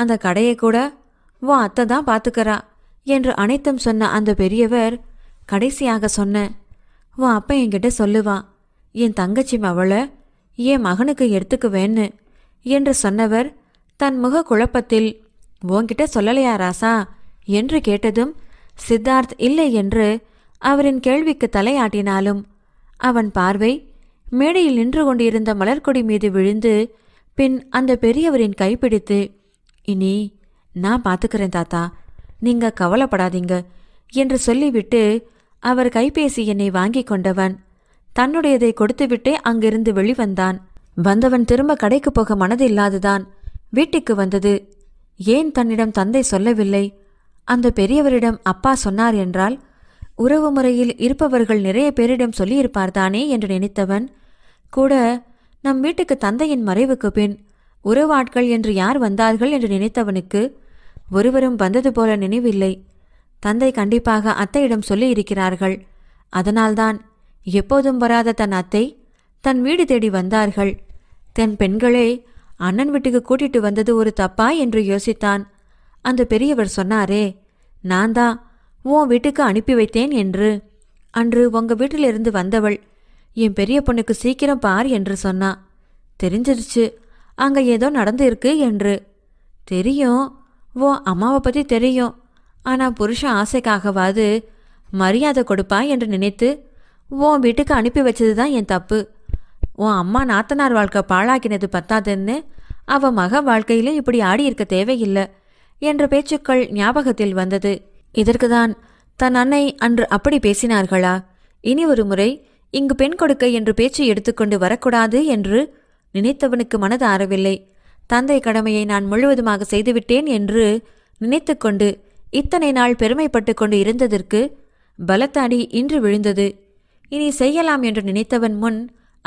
அந்த கடையை கூட வா அத்தை தான் பார்த்துக்கறா என்று அனைத்தும் சொன்ன அந்த பெரியவர் கடைசியாக சொன்ன உன் அப்பா என்கிட்ட சொல்லுவா என் தங்கச்சி மவளை என் மகனுக்கு எடுத்துக்குவேன்னு என்று சொன்னவர் தன் முக குழப்பத்தில் உன்கிட்ட சொல்லலையா ராசா என்று கேட்டதும் சித்தார்த் இல்லை என்று அவரின் கேள்விக்கு தலையாட்டினாலும் அவன் பார்வை மேடையில் நின்று கொண்டிருந்த மலர்கொடி மீது விழுந்து பின் அந்த பெரியவரின் கைப்பிடித்து இனி நான் பார்த்துக்கிறேன் தாத்தா நீங்க கவலைப்படாதீங்க என்று சொல்லிவிட்டு அவர் கைபேசி என்னை வாங்கி கொண்டவன் தன்னுடையதை கொடுத்துவிட்டே அங்கிருந்து வெளிவந்தான் வந்தவன் திரும்ப கடைக்கு போக மனதில்லாதுதான் வீட்டுக்கு வந்தது ஏன் தன்னிடம் தந்தை சொல்லவில்லை அந்த பெரியவரிடம் அப்பா சொன்னார் என்றால் உறவு முறையில் இருப்பவர்கள் நிறைய பேரிடம் சொல்லியிருப்பார்தானே என்று நினைத்தவன் கூட நம் வீட்டுக்கு தந்தையின் மறைவுக்கு பின் உறவாட்கள் என்று யார் வந்தார்கள் என்று நினைத்தவனுக்கு ஒருவரும் வந்தது போல நினைவில்லை தந்தை கண்டிப்பாக அத்தையிடம் சொல்லி இருக்கிறார்கள் அதனால்தான் எப்போதும் வராத தன் அத்தை தன் வீடு தேடி வந்தார்கள் தன் பெண்களே அண்ணன் வீட்டுக்கு கூட்டிட்டு வந்தது ஒரு தப்பா என்று யோசித்தான் அந்த பெரியவர் சொன்னாரே நான் தான் உன் வீட்டுக்கு அனுப்பி வைத்தேன் என்று அன்று உங்க வீட்டிலிருந்து வந்தவள் என் பெரிய பொண்ணுக்கு சீக்கிரம் பார் என்று சொன்னா தெரிஞ்சிருச்சு அங்க ஏதோ நடந்திருக்கு என்று தெரியும் உன் அம்மாவை பற்றி தெரியும் ஆனால் புருஷன் ஆசைக்காகவாது மரியாதை கொடுப்பா என்று நினைத்து உன் வீட்டுக்கு அனுப்பி வச்சது தான் என் தப்பு உன் அம்மா நாத்தனார் வாழ்க்கை பாழாக்கினது பத்தாதுன்னு அவ மக வாழ்க்கையிலே இப்படி ஆடி இருக்க தேவையில்லை என்ற பேச்சுக்கள் ஞாபகத்தில் வந்தது இதற்குதான் தன் அன்னை அன்று அப்படி பேசினார்களா இனி ஒரு முறை இங்கு பெண் கொடுக்க என்று பேச்சு எடுத்துக்கொண்டு வரக்கூடாது என்று நினைத்தவனுக்கு மனது ஆறவில்லை தந்தை கடமையை நான் முழுவதுமாக செய்துவிட்டேன் என்று நினைத்து கொண்டு இத்தனை நாள் பெருமைப்பட்டு கொண்டு இருந்ததற்கு பலத்தாடி இன்று விழுந்தது இனி செய்யலாம் என்று நினைத்தவன் முன்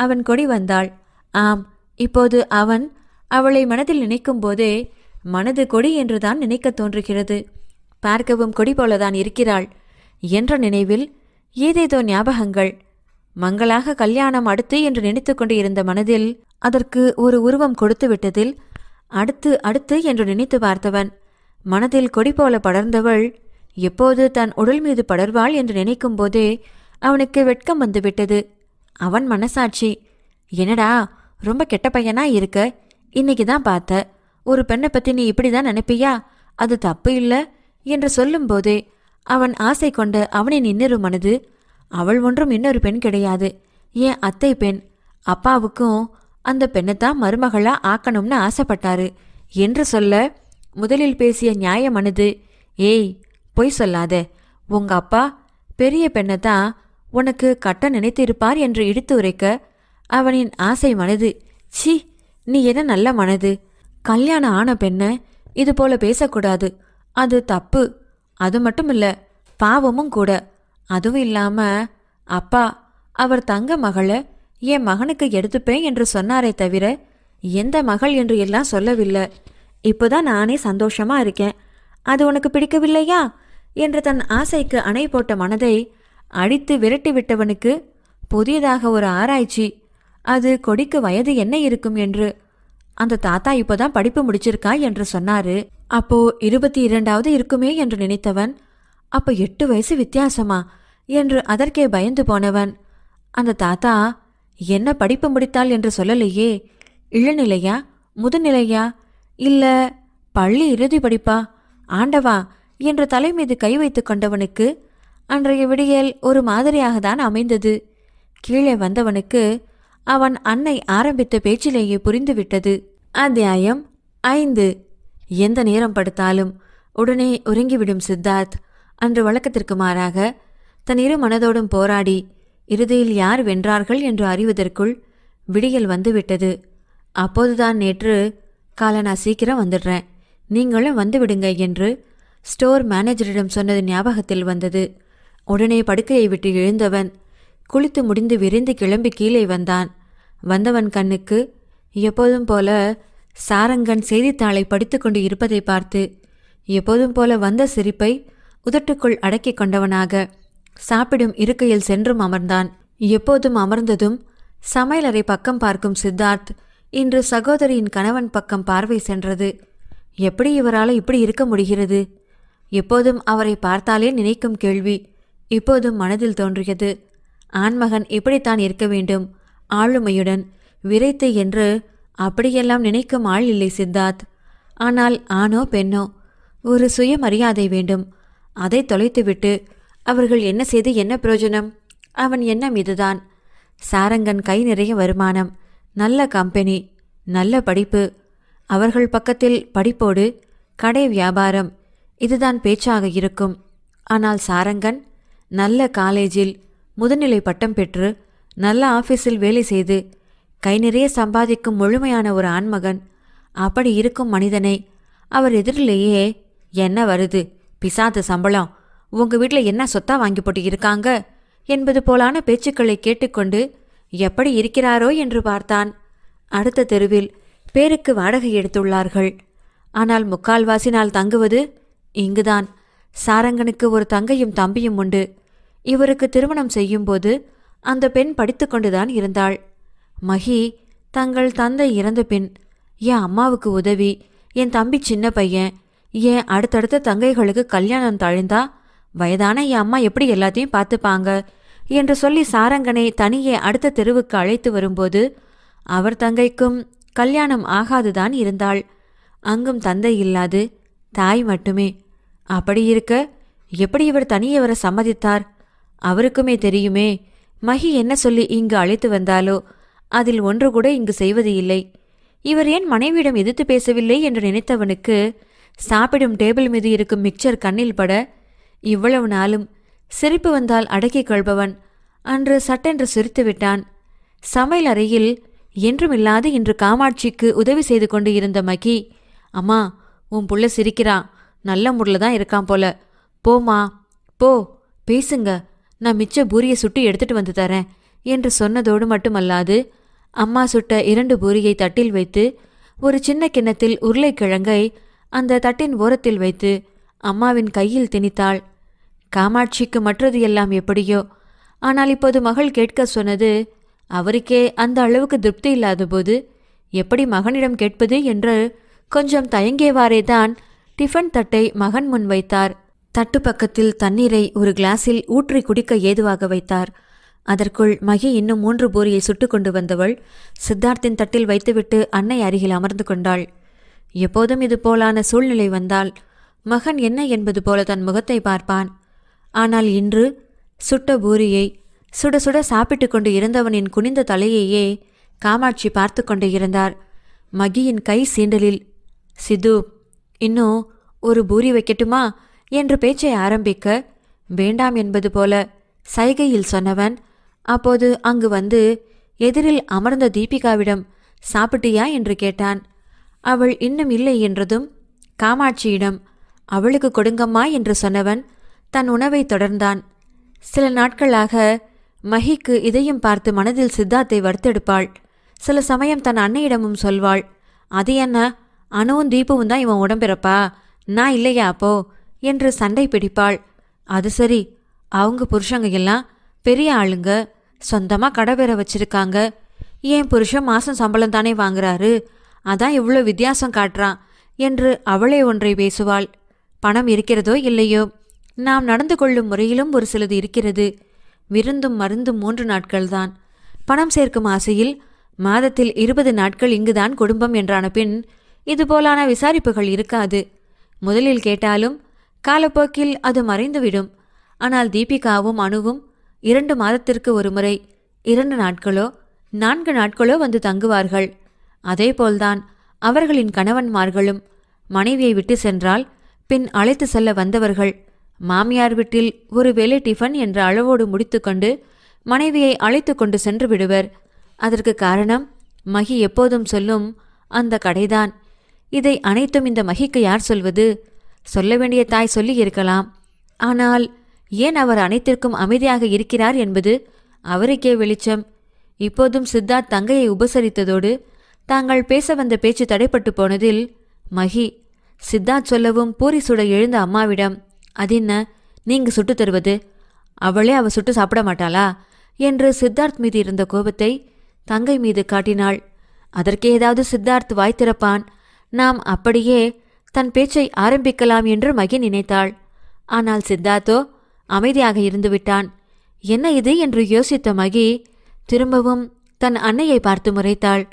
அவன் கொடி வந்தாள் ஆம் இப்போது அவன் அவளை மனதில் நினைக்கும் போதே மனது கொடி என்றுதான் நினைக்க தோன்றுகிறது பார்க்கவும் கொடி போலதான் இருக்கிறாள் என்ற நினைவில் ஏதேதோ ஞாபகங்கள் மங்களாக கல்யாணம் அடுத்து என்று நினைத்து கொண்டு இருந்த மனதில் அதற்கு ஒரு உருவம் கொடுத்து விட்டதில் அடுத்து அடுத்து என்று நினைத்து பார்த்தவன் மனதில் கொடி போல படர்ந்தவள் எப்போது தன் உடல் மீது படர்வாள் என்று நினைக்கும் போதே அவனுக்கு வெட்கம் வந்துவிட்டது அவன் மனசாட்சி என்னடா ரொம்ப கெட்ட பையனா இருக்க இன்னைக்கு தான் பார்த்த ஒரு பெண்ணை பத்தி நீ இப்படி தான் நினைப்பியா அது தப்பு இல்லை என்று சொல்லும்போதே அவன் ஆசை கொண்ட அவனை நின்னரும் மனது அவள் ஒன்றும் இன்னொரு பெண் கிடையாது ஏன் அத்தை பெண் அப்பாவுக்கும் அந்த பெண்ணை தான் மருமகளா ஆக்கணும்னு ஆசைப்பட்டாரு என்று சொல்ல முதலில் பேசிய நியாயமானது ஏய் பொய் சொல்லாத உங்க அப்பா பெரிய பெண்ணை தான் உனக்கு கட்ட நினைத்திருப்பார் என்று இடித்து உரைக்க அவனின் ஆசை மனது சி நீ என்ன நல்ல மனது கல்யாணம் ஆன பெண்ணை இது போல பேசக்கூடாது அது தப்பு அது மட்டும் இல்ல பாவமும் கூட அதுவும் இல்லாம அப்பா அவர் தங்க மகளை என் மகனுக்கு எடுத்துப்பேன் என்று சொன்னாரே தவிர எந்த மகள் என்று எல்லாம் சொல்லவில்லை இப்போதான் நானே சந்தோஷமா இருக்கேன் அது உனக்கு பிடிக்கவில்லையா என்று தன் ஆசைக்கு அணை போட்ட மனதை அடித்து விரட்டி விட்டவனுக்கு புதியதாக ஒரு ஆராய்ச்சி அது கொடிக்கு வயது என்ன இருக்கும் என்று அந்த தாத்தா இப்போதான் படிப்பு முடிச்சிருக்கா என்று சொன்னாரு அப்போ இருபத்தி இரண்டாவது இருக்குமே என்று நினைத்தவன் அப்போ எட்டு வயசு வித்தியாசமா என்று அதற்கே பயந்து போனவன் அந்த தாத்தா என்ன படிப்பு முடித்தாள் என்று சொல்லலையே இளநிலையா முதுநிலையா இல்ல பள்ளி இறுதி படிப்பா ஆண்டவா என்று தலைமீது கை வைத்து கொண்டவனுக்கு அன்றைய விடியல் ஒரு மாதிரியாக தான் அமைந்தது கீழே வந்தவனுக்கு அவன் அன்னை ஆரம்பித்த பேச்சிலேயே புரிந்துவிட்டது அத்தியாயம் ஐந்து எந்த நேரம் படுத்தாலும் உடனே உறங்கிவிடும் சித்தார்த் அன்று வழக்கத்திற்கு மாறாக தன் இரு மனதோடும் போராடி இறுதியில் யார் வென்றார்கள் என்று அறிவதற்குள் விடியல் வந்துவிட்டது அப்போதுதான் நேற்று காலை நான் சீக்கிரம் வந்துடுறேன் நீங்களும் வந்துவிடுங்க என்று ஸ்டோர் மேனேஜரிடம் சொன்னது ஞாபகத்தில் வந்தது உடனே படுக்கையை விட்டு எழுந்தவன் குளித்து முடிந்து விரிந்து கிளம்பி கீழே வந்தான் வந்தவன் கண்ணுக்கு எப்போதும் போல சாரங்கன் செய்தித்தாளை படித்துக்கொண்டு இருப்பதை பார்த்து எப்போதும் போல வந்த சிரிப்பை உதட்டுக்குள் அடக்கிக் கொண்டவனாக சாப்பிடும் இருக்கையில் சென்றும் அமர்ந்தான் எப்போதும் அமர்ந்ததும் சமையலறை பக்கம் பார்க்கும் சித்தார்த் இன்று சகோதரியின் கணவன் பக்கம் பார்வை சென்றது எப்படி இவரால் இப்படி இருக்க முடிகிறது எப்போதும் அவரை பார்த்தாலே நினைக்கும் கேள்வி இப்போதும் மனதில் தோன்றியது ஆண்மகன் இப்படித்தான் இருக்க வேண்டும் ஆளுமையுடன் விரைத்து என்று அப்படியெல்லாம் நினைக்கும் ஆள் இல்லை சித்தார்த் ஆனால் ஆணோ பெண்ணோ ஒரு சுயமரியாதை வேண்டும் அதை தொலைத்துவிட்டு அவர்கள் என்ன செய்து என்ன பிரயோஜனம் அவன் எண்ணம் இதுதான் சாரங்கன் கை நிறைய வருமானம் நல்ல கம்பெனி நல்ல படிப்பு அவர்கள் பக்கத்தில் படிப்போடு கடை வியாபாரம் இதுதான் பேச்சாக இருக்கும் ஆனால் சாரங்கன் நல்ல காலேஜில் முதுநிலை பட்டம் பெற்று நல்ல ஆஃபீஸில் வேலை செய்து கை நிறைய சம்பாதிக்கும் முழுமையான ஒரு ஆண்மகன் அப்படி இருக்கும் மனிதனை அவர் எதிரிலேயே என்ன வருது பிசாத சம்பளம் உங்க வீட்டில் என்ன சொத்தா வாங்கி போட்டு இருக்காங்க என்பது போலான பேச்சுக்களை கேட்டுக்கொண்டு எப்படி இருக்கிறாரோ என்று பார்த்தான் அடுத்த தெருவில் பேருக்கு வாடகை எடுத்துள்ளார்கள் ஆனால் முக்கால்வாசி நாள் தங்குவது இங்குதான் சாரங்கனுக்கு ஒரு தங்கையும் தம்பியும் உண்டு இவருக்கு திருமணம் செய்யும்போது அந்த பெண் படித்துக்கொண்டுதான் இருந்தாள் மகி தங்கள் தந்தை இறந்த பின் என் அம்மாவுக்கு உதவி என் தம்பி சின்ன பையன் என் அடுத்தடுத்த தங்கைகளுக்கு கல்யாணம் தழிந்தா வயதான என் அம்மா எப்படி எல்லாத்தையும் பார்த்துப்பாங்க என்று சொல்லி சாரங்கனை தனியே அடுத்த தெருவுக்கு அழைத்து வரும்போது அவர் தங்கைக்கும் கல்யாணம் ஆகாதுதான் இருந்தாள் அங்கும் தந்தை இல்லாது தாய் மட்டுமே அப்படி இருக்க எப்படி இவர் தனியே வர சம்மதித்தார் அவருக்குமே தெரியுமே மகி என்ன சொல்லி இங்கு அழைத்து வந்தாலோ அதில் ஒன்று கூட இங்கு செய்வது இல்லை இவர் ஏன் மனைவியிடம் எதிர்த்து பேசவில்லை என்று நினைத்தவனுக்கு சாப்பிடும் டேபிள் மீது இருக்கும் மிக்சர் கண்ணில் பட இவ்வளவு நாளும் சிரிப்பு வந்தால் அடக்கிக் கொள்பவன் அன்று சட்டென்று சிரித்து விட்டான் சமையல் அறையில் என்றுமில்லாது இன்று காமாட்சிக்கு உதவி செய்து கொண்டு இருந்த மகி அம்மா உன் புள்ள சிரிக்கிறான் நல்ல முறையில் தான் இருக்கான் போல போமா போ பேசுங்க நான் மிச்ச பூரியை சுட்டு எடுத்துட்டு வந்து தரேன் என்று சொன்னதோடு மட்டுமல்லாது அம்மா சுட்ட இரண்டு பூரியை தட்டில் வைத்து ஒரு சின்ன கிண்ணத்தில் உருளைக்கிழங்கை அந்த தட்டின் ஓரத்தில் வைத்து அம்மாவின் கையில் திணித்தாள் காமாட்சிக்கு மற்றது எல்லாம் எப்படியோ ஆனால் இப்போது மகள் கேட்க சொன்னது அவருக்கே அந்த அளவுக்கு திருப்தி இல்லாத போது எப்படி மகனிடம் கேட்பது என்று கொஞ்சம் தயங்கியவாறே தான் டிஃபன் தட்டை மகன் முன் வைத்தார் தட்டு பக்கத்தில் தண்ணீரை ஒரு கிளாஸில் ஊற்றி குடிக்க ஏதுவாக வைத்தார் அதற்குள் மகி இன்னும் மூன்று பூரியை சுட்டு கொண்டு வந்தவள் சித்தார்த்தின் தட்டில் வைத்துவிட்டு அன்னை அருகில் அமர்ந்து கொண்டாள் எப்போதும் இது போலான சூழ்நிலை வந்தால் மகன் என்ன என்பது போல தன் முகத்தை பார்ப்பான் ஆனால் இன்று சுட்ட பூரியை சுட சுட சாப்பிட்டு கொண்டு இருந்தவனின் குனிந்த தலையையே காமாட்சி பார்த்து கொண்டு இருந்தார் மகியின் கை சீண்டலில் சிது இன்னும் ஒரு பூரி வைக்கட்டுமா என்று பேச்சை ஆரம்பிக்க வேண்டாம் என்பது போல சைகையில் சொன்னவன் அப்போது அங்கு வந்து எதிரில் அமர்ந்த தீபிகாவிடம் சாப்பிட்டியா என்று கேட்டான் அவள் இன்னும் இல்லை என்றதும் காமாட்சியிடம் அவளுக்கு கொடுங்கம்மா என்று சொன்னவன் தன் உணவை தொடர்ந்தான் சில நாட்களாக மஹிக்கு இதையும் பார்த்து மனதில் சித்தார்த்தை வறுத்தெடுப்பாள் சில சமயம் தன் அன்னையிடமும் சொல்வாள் அது என்ன அணுவும் தீபவும் தான் இவன் உடம்பிறப்பா நான் இல்லையா அப்போ என்று சண்டை பிடிப்பாள் அது சரி அவங்க புருஷங்க எல்லாம் பெரிய ஆளுங்க சொந்தமாக கடை வேற வச்சிருக்காங்க என் புருஷன் மாதம் சம்பளம் தானே வாங்குறாரு அதான் இவ்வளோ வித்தியாசம் காட்டுறான் என்று அவளே ஒன்றை பேசுவாள் பணம் இருக்கிறதோ இல்லையோ நாம் நடந்து கொள்ளும் முறையிலும் ஒரு சிலது இருக்கிறது விருந்தும் மருந்தும் மூன்று நாட்கள்தான் பணம் சேர்க்கும் ஆசையில் மாதத்தில் இருபது நாட்கள் இங்குதான் குடும்பம் என்றான பின் இதுபோலான விசாரிப்புகள் இருக்காது முதலில் கேட்டாலும் காலப்போக்கில் அது மறைந்துவிடும் ஆனால் தீபிகாவும் அணுவும் இரண்டு மாதத்திற்கு ஒரு முறை இரண்டு நாட்களோ நான்கு நாட்களோ வந்து தங்குவார்கள் அதேபோல்தான் அவர்களின் கணவன்மார்களும் மனைவியை விட்டு சென்றால் பின் அழைத்து செல்ல வந்தவர்கள் மாமியார் வீட்டில் ஒரு வேலை டிஃபன் என்ற அளவோடு முடித்துக்கொண்டு மனைவியை அழைத்து கொண்டு சென்று விடுவர் அதற்கு காரணம் மகி எப்போதும் சொல்லும் அந்த கடைதான் இதை அனைத்தும் இந்த மகிக்கு யார் சொல்வது சொல்ல வேண்டிய தாய் சொல்லி இருக்கலாம் ஆனால் ஏன் அவர் அனைத்திற்கும் அமைதியாக இருக்கிறார் என்பது அவருக்கே வெளிச்சம் இப்போதும் சித்தார்த் தங்கையை உபசரித்ததோடு தாங்கள் பேச வந்த பேச்சு தடைப்பட்டு போனதில் மகி சித்தார்த் சொல்லவும் பூரி சுட எழுந்த அம்மாவிடம் அது என்ன நீங்க சுட்டு தருவது அவளே அவ சுட்டு சாப்பிட மாட்டாளா என்று சித்தார்த் மீது இருந்த கோபத்தை தங்கை மீது காட்டினாள் அதற்கே ஏதாவது சித்தார்த் வாய் திறப்பான் நாம் அப்படியே தன் பேச்சை ஆரம்பிக்கலாம் என்று மகி நினைத்தாள் ஆனால் சித்தார்த்தோ அமைதியாக இருந்துவிட்டான் என்ன இது என்று யோசித்த மகி திரும்பவும் தன் அன்னையை பார்த்து முறைத்தாள்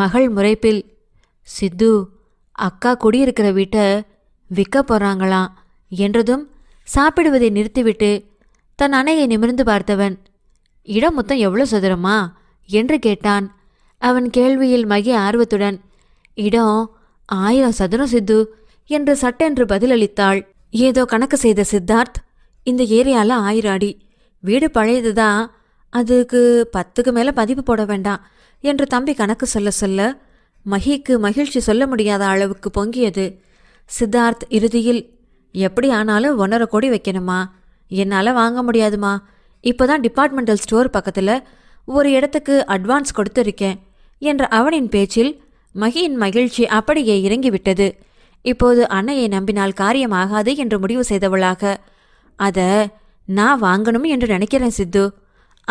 மகள் முறைப்பில் சித்து அக்கா குடியிருக்கிற வீட்டை விற்க போறாங்களாம் என்றதும் சாப்பிடுவதை நிறுத்திவிட்டு தன் அணையை நிமிர்ந்து பார்த்தவன் இடம் மொத்தம் எவ்வளோ சதுரமா என்று கேட்டான் அவன் கேள்வியில் மகி ஆர்வத்துடன் இடம் ஆயிரம் சதுரம் சித்து என்று சட்டென்று பதிலளித்தாள் ஏதோ கணக்கு செய்த சித்தார்த் இந்த ஏரியாவில் ஆயிரம் அடி வீடு பழையதுதான் அதுக்கு பத்துக்கு மேலே பதிவு போட வேண்டாம் என்று தம்பி கணக்கு சொல்ல சொல்ல மகிக்கு மகிழ்ச்சி சொல்ல முடியாத அளவுக்கு பொங்கியது சித்தார்த் இறுதியில் எப்படி ஆனாலும் ஒன்றரை கோடி வைக்கணுமா என்னால் வாங்க முடியாதுமா இப்போ தான் டிபார்ட்மெண்டல் ஸ்டோர் பக்கத்தில் ஒரு இடத்துக்கு அட்வான்ஸ் கொடுத்துருக்கேன் என்ற அவனின் பேச்சில் மகியின் மகிழ்ச்சி அப்படியே இறங்கிவிட்டது இப்போது அன்னையை நம்பினால் காரியம் ஆகாது என்று முடிவு செய்தவளாக அதை நான் வாங்கணும் என்று நினைக்கிறேன் சித்து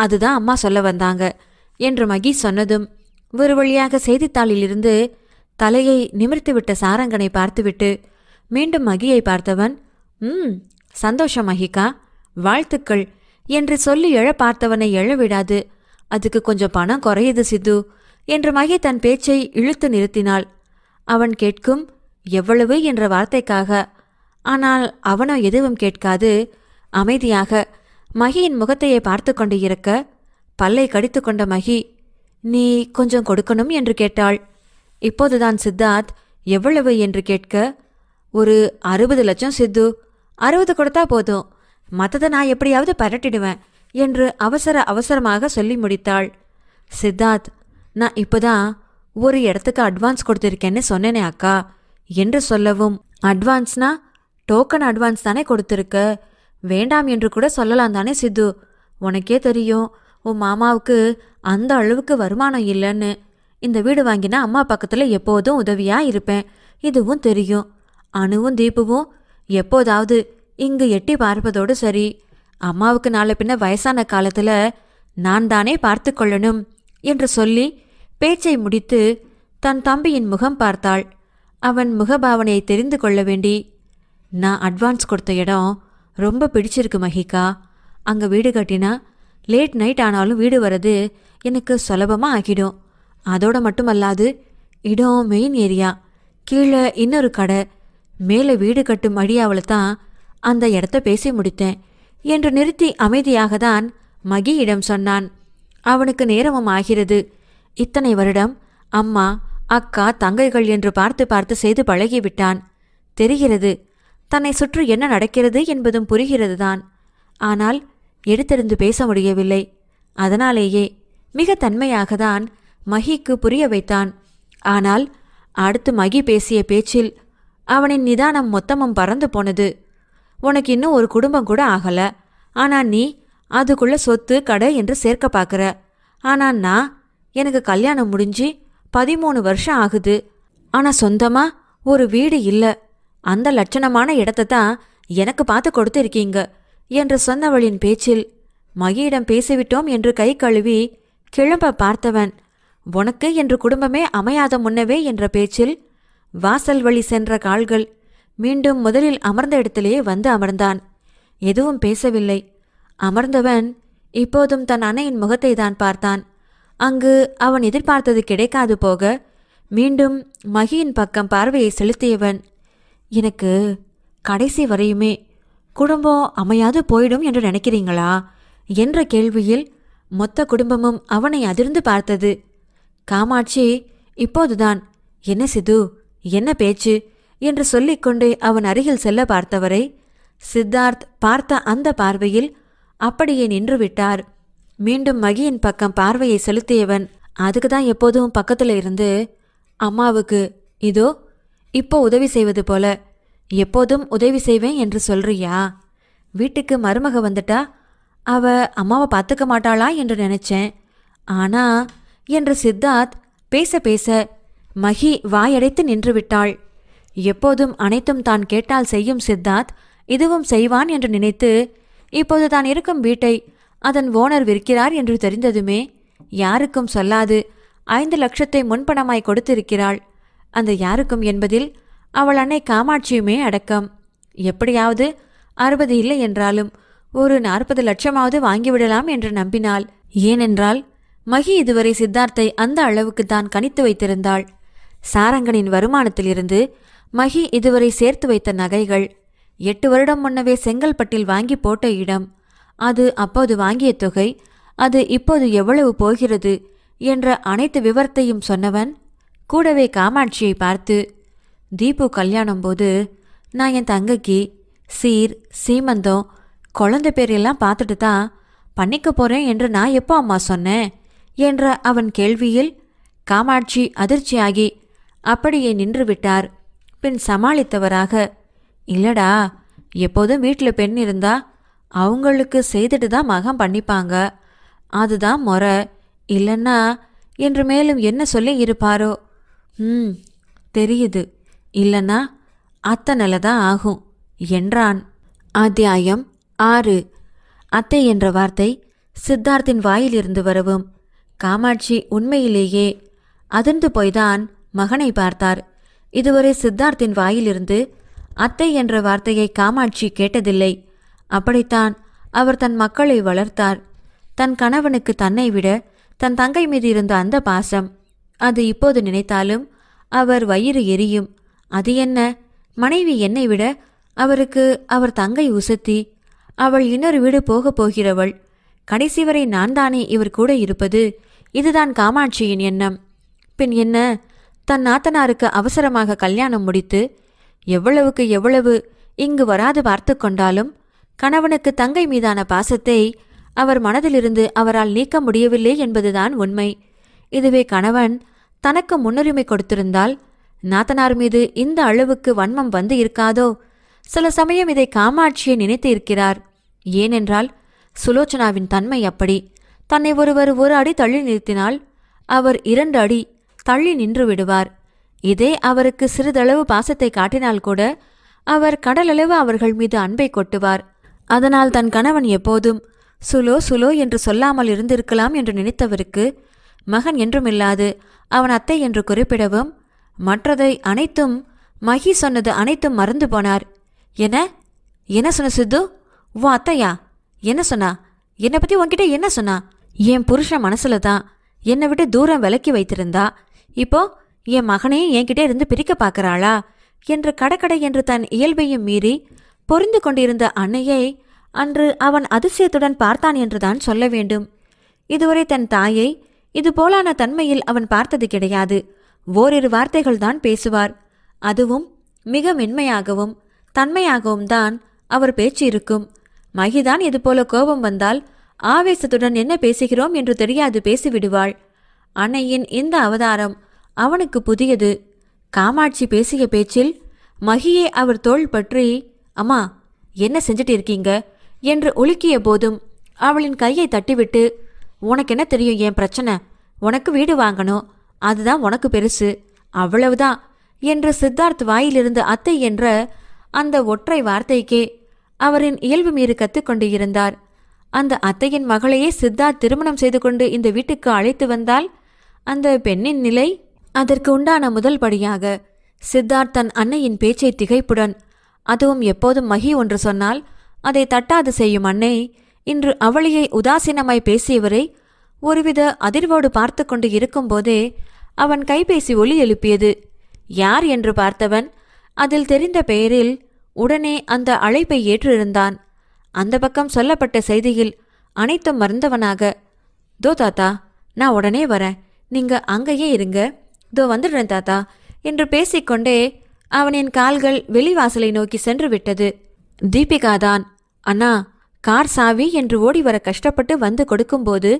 அதுதான் அம்மா சொல்ல வந்தாங்க என்று மகி சொன்னதும் ஒரு வழியாக செய்தித்தாளிலிருந்து தலையை நிமிர்த்துவிட்ட சாரங்கனை பார்த்துவிட்டு மீண்டும் மகியை பார்த்தவன் ம் சந்தோஷம் மகிகா வாழ்த்துக்கள் என்று சொல்லி எழ பார்த்தவனை எழவிடாது அதுக்கு கொஞ்சம் பணம் குறையுது சித்து என்று மகி தன் பேச்சை இழுத்து நிறுத்தினாள் அவன் கேட்கும் எவ்வளவு என்ற வார்த்தைக்காக ஆனால் அவனோ எதுவும் கேட்காது அமைதியாக மகியின் முகத்தையே பார்த்து கொண்டு இருக்க பல்லை கடித்து கொண்ட மகி நீ கொஞ்சம் கொடுக்கணும் என்று கேட்டாள் இப்போதுதான் சித்தார்த் எவ்வளவு என்று கேட்க ஒரு அறுபது லட்சம் சித்து அறுபது கொடுத்தா போதும் மற்றதை நான் எப்படியாவது பரட்டிடுவேன் என்று அவசர அவசரமாக சொல்லி முடித்தாள் சித்தார்த் நான் இப்போதான் ஒரு இடத்துக்கு அட்வான்ஸ் கொடுத்துருக்கேன்னு சொன்னேனே அக்கா என்று சொல்லவும் அட்வான்ஸ்னா டோக்கன் அட்வான்ஸ் தானே கொடுத்துருக்க வேண்டாம் என்று கூட சொல்லலாம் தானே சித்து உனக்கே தெரியும் உன் மாமாவுக்கு அந்த அளவுக்கு வருமானம் இல்லைன்னு இந்த வீடு வாங்கினா அம்மா பக்கத்தில் எப்போதும் உதவியாக இருப்பேன் இதுவும் தெரியும் அணுவும் தீபுவும் எப்போதாவது இங்கு எட்டி பார்ப்பதோடு சரி அம்மாவுக்கு நாளை பின்ன வயசான காலத்தில் நான் தானே பார்த்து கொள்ளணும் என்று சொல்லி பேச்சை முடித்து தன் தம்பியின் முகம் பார்த்தாள் அவன் முகபாவனையை தெரிந்து கொள்ள வேண்டி நான் அட்வான்ஸ் கொடுத்த இடம் ரொம்ப பிடிச்சிருக்கு மஹிகா அங்கே வீடு கட்டினா லேட் நைட் ஆனாலும் வீடு வர்றது எனக்கு சுலபமாக ஆகிடும் அதோடு மட்டுமல்லாது இடம் மெயின் ஏரியா கீழே இன்னொரு கடை மேலே வீடு கட்டும் அடியாவில் தான் அந்த இடத்த பேசி முடித்தேன் என்று நிறுத்தி அமைதியாக தான் மகியிடம் சொன்னான் அவனுக்கு நேரமும் ஆகிறது இத்தனை வருடம் அம்மா அக்கா தங்கைகள் என்று பார்த்து பார்த்து செய்து பழகிவிட்டான் தெரிகிறது தன்னை சுற்றி என்ன நடக்கிறது என்பதும் புரிகிறது தான் ஆனால் எடுத்திருந்து பேச முடியவில்லை அதனாலேயே மிக தன்மையாக தான் மகிக்கு புரிய வைத்தான் ஆனால் அடுத்து மகி பேசிய பேச்சில் அவனின் நிதானம் மொத்தமும் பறந்து போனது உனக்கு இன்னும் ஒரு குடும்பம் கூட ஆகல ஆனா நீ அதுக்குள்ள சொத்து கடை என்று சேர்க்க பார்க்குற ஆனா நான் எனக்கு கல்யாணம் முடிஞ்சு பதிமூணு வருஷம் ஆகுது ஆனா சொந்தமா ஒரு வீடு இல்லை அந்த லட்சணமான இடத்தை தான் எனக்கு பார்த்து கொடுத்துருக்கீங்க என்று சொன்னவளின் பேச்சில் மகியிடம் பேசிவிட்டோம் என்று கை கழுவி கிளம்ப பார்த்தவன் உனக்கு என்று குடும்பமே அமையாத முன்னவே என்ற பேச்சில் வாசல் வழி சென்ற கால்கள் மீண்டும் முதலில் அமர்ந்த இடத்திலேயே வந்து அமர்ந்தான் எதுவும் பேசவில்லை அமர்ந்தவன் இப்போதும் தன் அன்னையின் முகத்தை தான் பார்த்தான் அங்கு அவன் எதிர்பார்த்தது கிடைக்காது போக மீண்டும் மகியின் பக்கம் பார்வையை செலுத்தியவன் எனக்கு கடைசி வரையுமே குடும்பம் அமையாது போயிடும் என்று நினைக்கிறீங்களா என்ற கேள்வியில் மொத்த குடும்பமும் அவனை அதிர்ந்து பார்த்தது காமாட்சி இப்போதுதான் என்ன சிது என்ன பேச்சு என்று சொல்லிக்கொண்டே அவன் அருகில் செல்ல பார்த்தவரை சித்தார்த் பார்த்த அந்த பார்வையில் அப்படியே நின்றுவிட்டார் மீண்டும் மகியின் பக்கம் பார்வையை செலுத்தியவன் அதுக்கு தான் எப்போதும் பக்கத்தில் இருந்து அம்மாவுக்கு இதோ இப்போ உதவி செய்வது போல எப்போதும் உதவி செய்வேன் என்று சொல்றியா வீட்டுக்கு மருமக வந்துட்டா அவ அம்மாவை பார்த்துக்க மாட்டாளா என்று நினைச்சேன் ஆனா என்று சித்தார்த் பேச பேச மகி வாயடைத்து நின்றுவிட்டாள் எப்போதும் அனைத்தும் தான் கேட்டால் செய்யும் சித்தார்த் இதுவும் செய்வான் என்று நினைத்து இப்போது தான் இருக்கும் வீட்டை அதன் ஓனர் விற்கிறார் என்று தெரிந்ததுமே யாருக்கும் சொல்லாது ஐந்து லட்சத்தை முன்பணமாய் கொடுத்திருக்கிறாள் அந்த யாருக்கும் என்பதில் அவள் அன்னை காமாட்சியுமே அடக்கம் எப்படியாவது அறுபது இல்லை என்றாலும் ஒரு நாற்பது லட்சமாவது வாங்கிவிடலாம் என்று நம்பினாள் ஏனென்றால் மகி இதுவரை சித்தார்த்தை அந்த அளவுக்கு தான் கணித்து வைத்திருந்தாள் சாரங்கனின் வருமானத்திலிருந்து மகி இதுவரை சேர்த்து வைத்த நகைகள் எட்டு வருடம் முன்னவே செங்கல்பட்டில் வாங்கி போட்ட இடம் அது அப்போது வாங்கிய தொகை அது இப்போது எவ்வளவு போகிறது என்ற அனைத்து விவரத்தையும் சொன்னவன் கூடவே காமாட்சியை பார்த்து தீபு கல்யாணம் போது நான் என் தங்கைக்கு சீர் சீமந்தம் குழந்தை பேரெல்லாம் பார்த்துட்டு தான் பண்ணிக்க போகிறேன் என்று நான் எப்போ அம்மா சொன்னேன் என்ற அவன் கேள்வியில் காமாட்சி அதிர்ச்சியாகி அப்படியே நின்றுவிட்டார் பின் சமாளித்தவராக இல்லடா எப்போதும் வீட்டில் பெண் இருந்தா அவங்களுக்கு செய்துட்டு தான் மகம் பண்ணிப்பாங்க அதுதான் முறை இல்லைன்னா என்று மேலும் என்ன சொல்லி இருப்பாரோ ம் தெரியுது இல்லைன்னா அத்தனை தான் ஆகும் என்றான் அத்தியாயம் ஆறு அத்தை என்ற வார்த்தை சித்தார்த்தின் வாயிலிருந்து வரவும் காமாட்சி உண்மையிலேயே அதிர்ந்து போய்தான் மகனை பார்த்தார் இதுவரை சித்தார்த்தின் வாயிலிருந்து அத்தை என்ற வார்த்தையை காமாட்சி கேட்டதில்லை அப்படித்தான் அவர் தன் மக்களை வளர்த்தார் தன் கணவனுக்கு தன்னை விட தன் தங்கை மீது இருந்த அந்த பாசம் அது இப்போது நினைத்தாலும் அவர் வயிறு எரியும் அது என்ன மனைவி என்னை விட அவருக்கு அவர் தங்கை உசத்தி அவள் இன்னொரு வீடு போகப் போகிறவள் கடைசி வரை நான் தானே இவர் கூட இருப்பது இதுதான் காமாட்சியின் எண்ணம் பின் என்ன தன் நாத்தனாருக்கு அவசரமாக கல்யாணம் முடித்து எவ்வளவுக்கு எவ்வளவு இங்கு வராது பார்த்து கொண்டாலும் கணவனுக்கு தங்கை மீதான பாசத்தை அவர் மனதிலிருந்து அவரால் நீக்க முடியவில்லை என்பதுதான் உண்மை இதுவே கணவன் தனக்கு முன்னுரிமை கொடுத்திருந்தால் நாத்தனார் மீது இந்த அளவுக்கு வன்மம் வந்து இருக்காதோ சில சமயம் இதை காமாட்சியை நினைத்து இருக்கிறார் ஏனென்றால் சுலோச்சனாவின் தன்மை அப்படி தன்னை ஒருவர் ஒரு அடி தள்ளி நிறுத்தினால் அவர் இரண்டு அடி தள்ளி நின்று விடுவார் இதே அவருக்கு சிறிதளவு பாசத்தை காட்டினால் கூட அவர் கடலளவு அவர்கள் மீது அன்பை கொட்டுவார் அதனால் தன் கணவன் எப்போதும் சுலோ சுலோ என்று சொல்லாமல் இருந்திருக்கலாம் என்று நினைத்தவருக்கு மகன் என்றுமில்லாது அவன் அத்தை என்று குறிப்பிடவும் மற்றதை அனைத்தும் மகி சொன்னது அனைத்தும் மறந்து போனார் என்ன என்ன சொன்ன சித்து உன் அத்தையா என்ன சொன்னா என்னை பற்றி உன்கிட்ட என்ன சொன்னா என் புருஷன் மனசில் தான் என்னை விட்டு தூரம் விலக்கி வைத்திருந்தா இப்போ என் மகனே என்கிட்டே இருந்து பிரிக்க பார்க்கிறாளா என்று கடக்கடை என்று தன் இயல்பையும் மீறி பொறிந்து கொண்டிருந்த அன்னையை அன்று அவன் அதிசயத்துடன் பார்த்தான் என்றுதான் சொல்ல வேண்டும் இதுவரை தன் தாயை இது போலான தன்மையில் அவன் பார்த்தது கிடையாது ஓரிரு வார்த்தைகள் தான் பேசுவார் அதுவும் மிக மென்மையாகவும் தன்மையாகவும் தான் அவர் பேச்சு இருக்கும் மகிதான் இதுபோல கோபம் வந்தால் ஆவேசத்துடன் என்ன பேசுகிறோம் என்று தெரியாது பேசிவிடுவாள் அன்னையின் இந்த அவதாரம் அவனுக்கு புதியது காமாட்சி பேசிய பேச்சில் மகியை அவர் தோள் பற்றி அம்மா என்ன செஞ்சுட்டு இருக்கீங்க என்று ஒழுக்கிய போதும் அவளின் கையை தட்டிவிட்டு உனக்கு என்ன தெரியும் என் பிரச்சனை உனக்கு வீடு வாங்கணும் அதுதான் உனக்கு பெருசு அவ்வளவுதான் என்று சித்தார்த் வாயிலிருந்து அத்தை என்ற அந்த ஒற்றை வார்த்தைக்கே அவரின் இயல்பு மீறி கத்துக்கொண்டு இருந்தார் அந்த அத்தையின் மகளையே சித்தார்த் திருமணம் செய்து கொண்டு இந்த வீட்டுக்கு அழைத்து வந்தால் அந்த பெண்ணின் நிலை அதற்கு உண்டான முதல் படியாக சித்தார்த் தன் அன்னையின் பேச்சை திகைப்புடன் அதுவும் எப்போதும் மகி ஒன்று சொன்னால் அதை தட்டாது செய்யும் அன்னை இன்று அவளியை உதாசீனமாய் பேசியவரை ஒருவித அதிர்வோடு பார்த்து கொண்டு இருக்கும்போதே அவன் கைபேசி ஒலி எழுப்பியது யார் என்று பார்த்தவன் அதில் தெரிந்த பெயரில் உடனே அந்த அழைப்பை ஏற்றிருந்தான் அந்த பக்கம் சொல்லப்பட்ட செய்தியில் அனைத்தும் மறந்தவனாக தோ தாத்தா நான் உடனே வரேன் நீங்கள் அங்கேயே இருங்க இதோ வந்துடுறேன் தாத்தா என்று பேசிக்கொண்டே அவனின் கால்கள் வெளிவாசலை நோக்கி சென்று விட்டது தீபிகா தான் அண்ணா கார் சாவி என்று ஓடி வர கஷ்டப்பட்டு வந்து கொடுக்கும்போது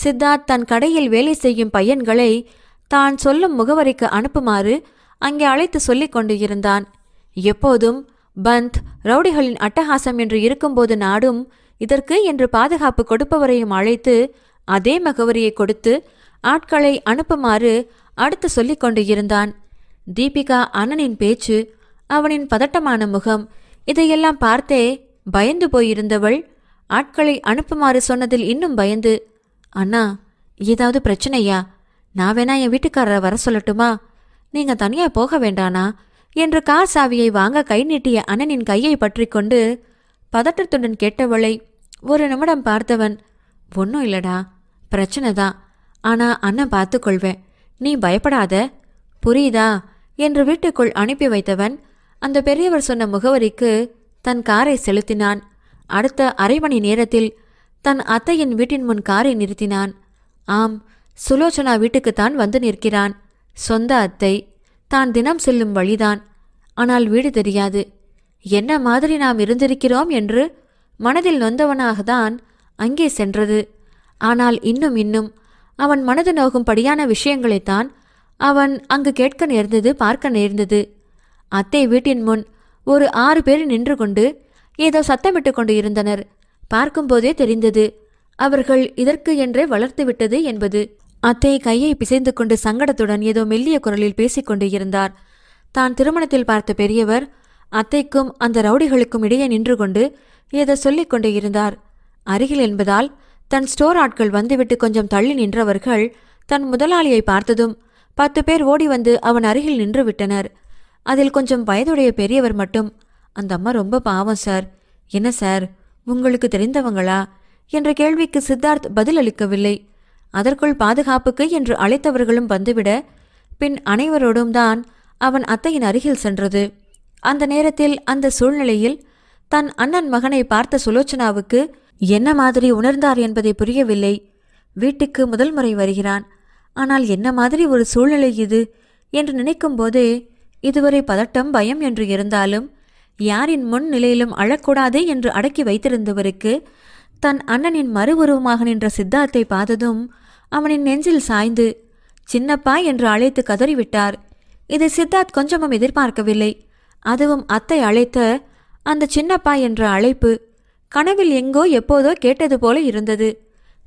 சித்தார்த் தன் கடையில் வேலை செய்யும் பையன்களை தான் சொல்லும் முகவரிக்கு அனுப்புமாறு அங்கே அழைத்து சொல்லிக் கொண்டு இருந்தான் எப்போதும் பந்த் ரவுடிகளின் அட்டகாசம் என்று இருக்கும்போது நாடும் இதற்கு என்று பாதுகாப்பு கொடுப்பவரையும் அழைத்து அதே முகவரியை கொடுத்து ஆட்களை அனுப்புமாறு அடுத்து சொல்லிக் கொண்டு இருந்தான் தீபிகா அண்ணனின் பேச்சு அவனின் பதட்டமான முகம் இதையெல்லாம் பார்த்தே பயந்து போயிருந்தவள் ஆட்களை அனுப்புமாறு சொன்னதில் இன்னும் பயந்து அண்ணா ஏதாவது பிரச்சனையா நான் வேணா என் வீட்டுக்காரரை வர சொல்லட்டுமா நீங்க தனியா போக வேண்டானா என்று கார் சாவியை வாங்க கை நீட்டிய அண்ணனின் கையை பற்றி கொண்டு பதட்டத்துடன் கேட்டவளை ஒரு நிமிடம் பார்த்தவன் ஒன்றும் இல்லடா பிரச்சனை தான் ஆனா அண்ணன் பார்த்து கொள்வேன் நீ பயப்படாத புரியுதா என்று வீட்டுக்குள் அனுப்பி வைத்தவன் அந்த பெரியவர் சொன்ன முகவரிக்கு தன் காரை செலுத்தினான் அடுத்த அரை மணி நேரத்தில் தன் அத்தையின் வீட்டின் முன் காரை நிறுத்தினான் ஆம் சுலோச்சனா வீட்டுக்குத்தான் வந்து நிற்கிறான் சொந்த அத்தை தான் தினம் செல்லும் வழிதான் ஆனால் வீடு தெரியாது என்ன மாதிரி நாம் இருந்திருக்கிறோம் என்று மனதில் நொந்தவனாகத்தான் அங்கே சென்றது ஆனால் இன்னும் இன்னும் அவன் மனது நோகும்படியான விஷயங்களைத்தான் அவன் அங்கு கேட்க நேர்ந்தது பார்க்க நேர்ந்தது அத்தை வீட்டின் முன் ஒரு ஆறு பேர் நின்று கொண்டு ஏதோ சத்தமிட்டு கொண்டு இருந்தனர் பார்க்கும்போதே தெரிந்தது அவர்கள் இதற்கு என்றே வளர்த்துவிட்டது என்பது அத்தை கையை பிசைந்து கொண்டு சங்கடத்துடன் ஏதோ மெல்லிய குரலில் பேசிக்கொண்டு இருந்தார் தான் திருமணத்தில் பார்த்த பெரியவர் அத்தைக்கும் அந்த ரவுடிகளுக்கும் இடையே நின்று கொண்டு ஏதோ சொல்லிக் கொண்டு இருந்தார் அருகில் என்பதால் தன் ஸ்டோர் ஆட்கள் வந்துவிட்டு கொஞ்சம் தள்ளி நின்றவர்கள் தன் முதலாளியை பார்த்ததும் பத்து பேர் ஓடி வந்து அவன் அருகில் நின்று விட்டனர் அதில் கொஞ்சம் வயதுடைய பெரியவர் மட்டும் அந்த அம்மா ரொம்ப பாவம் சார் என்ன சார் உங்களுக்கு தெரிந்தவங்களா என்ற கேள்விக்கு சித்தார்த் பதிலளிக்கவில்லை அதற்குள் பாதுகாப்புக்கு என்று அழைத்தவர்களும் வந்துவிட பின் அனைவரோடும் தான் அவன் அத்தையின் அருகில் சென்றது அந்த நேரத்தில் அந்த சூழ்நிலையில் தன் அண்ணன் மகனை பார்த்த சுலோச்சனாவுக்கு என்ன மாதிரி உணர்ந்தார் என்பதை புரியவில்லை வீட்டுக்கு முதல் முறை வருகிறான் ஆனால் என்ன மாதிரி ஒரு சூழ்நிலை இது என்று நினைக்கும் போதே இதுவரை பதட்டம் பயம் என்று இருந்தாலும் யாரின் முன் நிலையிலும் அழக்கூடாது என்று அடக்கி வைத்திருந்தவருக்கு தன் அண்ணனின் மறு உருவமாக நின்ற சித்தார்த்தை பார்த்ததும் அவனின் நெஞ்சில் சாய்ந்து சின்னப்பா என்று அழைத்து கதறிவிட்டார் இதை சித்தார்த் கொஞ்சமும் எதிர்பார்க்கவில்லை அதுவும் அத்தை அழைத்த அந்த சின்னப்பா என்ற அழைப்பு கனவில் எங்கோ எப்போதோ கேட்டது போல இருந்தது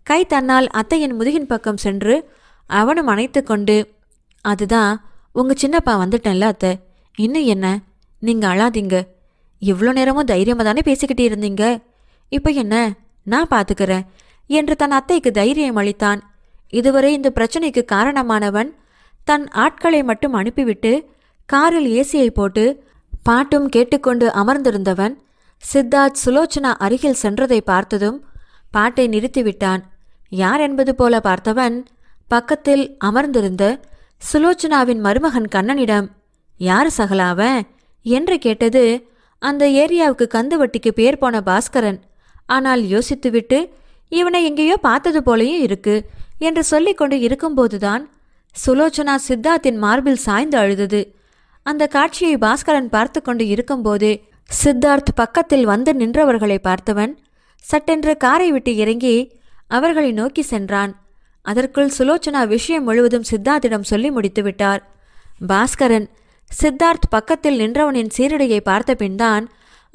கை தன்னால் அத்தையின் முதுகின் பக்கம் சென்று அவனும் அணைத்து கொண்டு அதுதான் உங்க சின்னப்பா வந்துட்டேன்ல அத்தை இன்னும் என்ன நீங்க அழாதீங்க இவ்வளோ நேரமும் தைரியமாக தானே பேசிக்கிட்டு இருந்தீங்க இப்போ என்ன நான் பார்த்துக்கிறேன் என்று தன் அத்தைக்கு தைரியம் அளித்தான் இதுவரை இந்த பிரச்சனைக்கு காரணமானவன் தன் ஆட்களை மட்டும் அனுப்பிவிட்டு காரில் ஏசியை போட்டு பாட்டும் கேட்டுக்கொண்டு அமர்ந்திருந்தவன் சித்தார்த் சுலோச்சனா அருகில் சென்றதை பார்த்ததும் பாட்டை நிறுத்திவிட்டான் யார் என்பது போல பார்த்தவன் பக்கத்தில் அமர்ந்திருந்த சுலோச்சனாவின் மருமகன் கண்ணனிடம் யார் சகலாவ என்று கேட்டது அந்த ஏரியாவுக்கு கந்துவட்டிக்கு பேர் போன பாஸ்கரன் ஆனால் யோசித்துவிட்டு இவனை எங்கேயோ பார்த்தது போலயும் இருக்கு என்று சொல்லிக்கொண்டு இருக்கும்போதுதான் சுலோச்சனா சித்தார்த்தின் மார்பில் சாய்ந்து அழுதது அந்த காட்சியை பாஸ்கரன் பார்த்து கொண்டு இருக்கும்போதே சித்தார்த் பக்கத்தில் வந்து நின்றவர்களை பார்த்தவன் சட்டென்று காரை விட்டு இறங்கி அவர்களை நோக்கி சென்றான் அதற்குள் சுலோச்சனா விஷயம் முழுவதும் சித்தார்த்திடம் சொல்லி முடித்துவிட்டார் பாஸ்கரன் சித்தார்த் பக்கத்தில் நின்றவனின் சீரடையை பார்த்த பின்தான்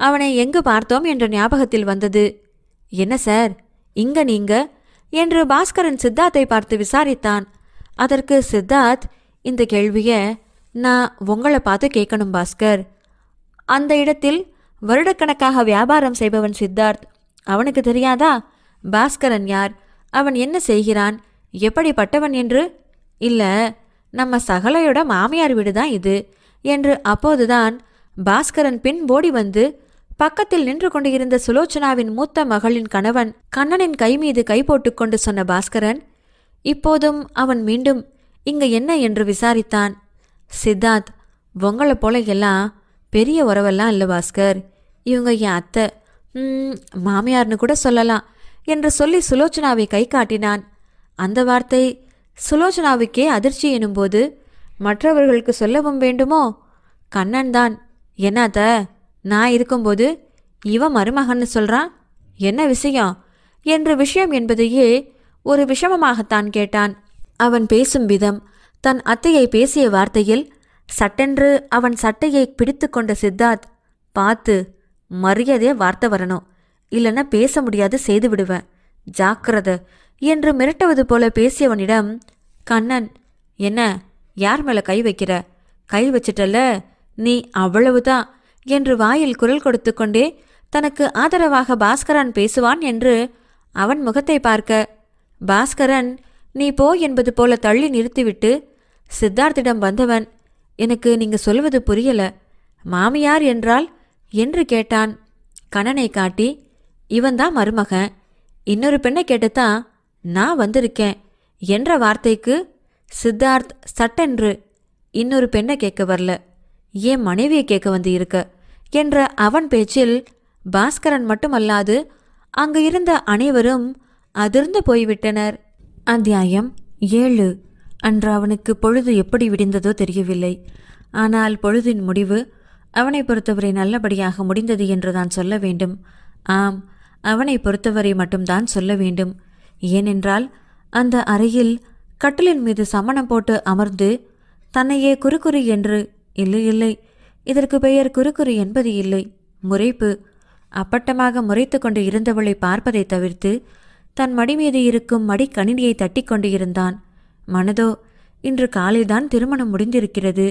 அவனை எங்கு பார்த்தோம் என்ற ஞாபகத்தில் வந்தது என்ன சார் இங்க நீங்க என்று பாஸ்கரன் சித்தார்த்தை பார்த்து விசாரித்தான் அதற்கு சித்தார்த் இந்த கேள்வியை நான் உங்களை பார்த்து கேட்கணும் பாஸ்கர் அந்த இடத்தில் வருடக்கணக்காக வியாபாரம் செய்பவன் சித்தார்த் அவனுக்கு தெரியாதா பாஸ்கரன் யார் அவன் என்ன செய்கிறான் எப்படிப்பட்டவன் என்று இல்லை நம்ம சகலையோட மாமியார் வீடு தான் இது என்று அப்போதுதான் பாஸ்கரன் பின் ஓடி வந்து பக்கத்தில் நின்று கொண்டிருந்த சுலோச்சனாவின் மூத்த மகளின் கணவன் கண்ணனின் கை மீது கை போட்டுக்கொண்டு சொன்ன பாஸ்கரன் இப்போதும் அவன் மீண்டும் இங்க என்ன என்று விசாரித்தான் சித்தார்த் உங்களை போல எல்லாம் பெரிய உறவெல்லாம் இல்லை பாஸ்கர் இவங்க என் அத்தை மாமியார்னு கூட சொல்லலாம் என்று சொல்லி சுலோச்சனாவை கை காட்டினான் அந்த வார்த்தை சுலோச்சனாவுக்கே அதிர்ச்சி எனும்போது மற்றவர்களுக்கு சொல்லவும் வேண்டுமோ கண்ணன் தான் என்னத்த நான் இருக்கும்போது இவன் மருமகன்னு சொல்கிறான் என்ன விஷயம் என்று விஷயம் என்பதையே ஒரு விஷமமாகத்தான் கேட்டான் அவன் பேசும் விதம் தன் அத்தையை பேசிய வார்த்தையில் சட்டென்று அவன் சட்டையை பிடித்து கொண்ட சித்தார்த் பார்த்து மரியாதையே வார்த்தை வரணும் இல்லைன்னா பேச முடியாது செய்து விடுவேன் ஜாக்கிரத என்று மிரட்டுவது போல பேசியவனிடம் கண்ணன் என்ன யார் மேலே கை வைக்கிற கை வச்சிட்டல்ல நீ அவ்வளவுதான் என்று வாயில் குரல் கொடுத்து கொண்டே தனக்கு ஆதரவாக பாஸ்கரன் பேசுவான் என்று அவன் முகத்தை பார்க்க பாஸ்கரன் நீ போ என்பது போல தள்ளி நிறுத்திவிட்டு சித்தார்த்திடம் வந்தவன் எனக்கு நீங்க சொல்வது புரியல மாமியார் என்றால் என்று கேட்டான் கணனை காட்டி இவன்தான் மருமகன் இன்னொரு பெண்ணை கேட்டுத்தான் நான் வந்திருக்கேன் என்ற வார்த்தைக்கு சித்தார்த் சட்டென்று இன்னொரு பெண்ணை கேட்க வரல ஏன் மனைவியை கேட்க வந்து இருக்க என்ற அவன் பேச்சில் பாஸ்கரன் மட்டுமல்லாது அங்கு இருந்த அனைவரும் அதிர்ந்து போய்விட்டனர் அத்தியாயம் ஏழு அன்று அவனுக்கு பொழுது எப்படி விடிந்ததோ தெரியவில்லை ஆனால் பொழுதின் முடிவு அவனை பொறுத்தவரை நல்லபடியாக முடிந்தது என்றுதான் சொல்ல வேண்டும் ஆம் அவனை பொறுத்தவரை மட்டும்தான் சொல்ல வேண்டும் ஏனென்றால் அந்த அறையில் கட்டிலின் மீது சமணம் போட்டு அமர்ந்து தன்னையே குறுக்குறு என்று இல்லை இல்லை இதற்கு பெயர் குறுக்குறு என்பது இல்லை முறைப்பு அப்பட்டமாக முறைத்து கொண்டு இருந்தவளை பார்ப்பதை தவிர்த்து தன் மடி மீது இருக்கும் மடிக்கணினியை தட்டி கொண்டு இருந்தான் மனதோ இன்று காலைதான் திருமணம் முடிந்திருக்கிறது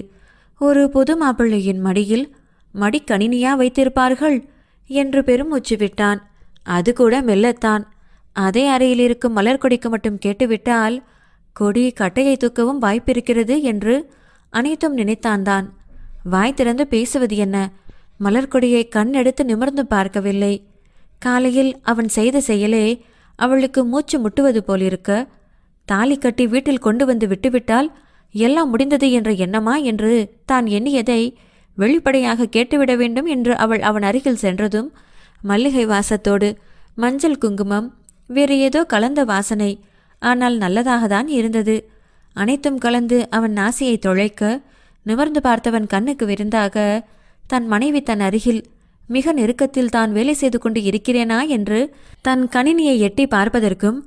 ஒரு பொது மாப்பிள்ளையின் மடியில் மடிக்கணினியா வைத்திருப்பார்கள் என்று பெருமூச்சு விட்டான் அது கூட மெல்லத்தான் அதே அறையில் இருக்கும் மலர் கொடிக்கு மட்டும் கேட்டுவிட்டால் கொடி கட்டையை தூக்கவும் வாய்ப்பிருக்கிறது என்று அனைத்தும் நினைத்தான்தான் வாய் திறந்து பேசுவது என்ன மலர்கொடியை கண் எடுத்து நிமிர்ந்து பார்க்கவில்லை காலையில் அவன் செய்த செயலே அவளுக்கு மூச்சு முட்டுவது போலிருக்க தாலி கட்டி வீட்டில் கொண்டு வந்து விட்டுவிட்டால் எல்லாம் முடிந்தது என்ற எண்ணமா என்று தான் எண்ணியதை வெளிப்படையாக கேட்டுவிட வேண்டும் என்று அவள் அவன் அருகில் சென்றதும் மல்லிகை வாசத்தோடு மஞ்சள் குங்குமம் வேறு ஏதோ கலந்த வாசனை ஆனால் நல்லதாக தான் இருந்தது அனைத்தும் கலந்து அவன் நாசியை தொழைக்க நிமர்ந்து பார்த்தவன் கண்ணுக்கு விருந்தாக தன் மனைவி தன் அருகில் மிக நெருக்கத்தில் தான் வேலை செய்து கொண்டு இருக்கிறேனா என்று தன் கணினியை எட்டி பார்ப்பதற்கும்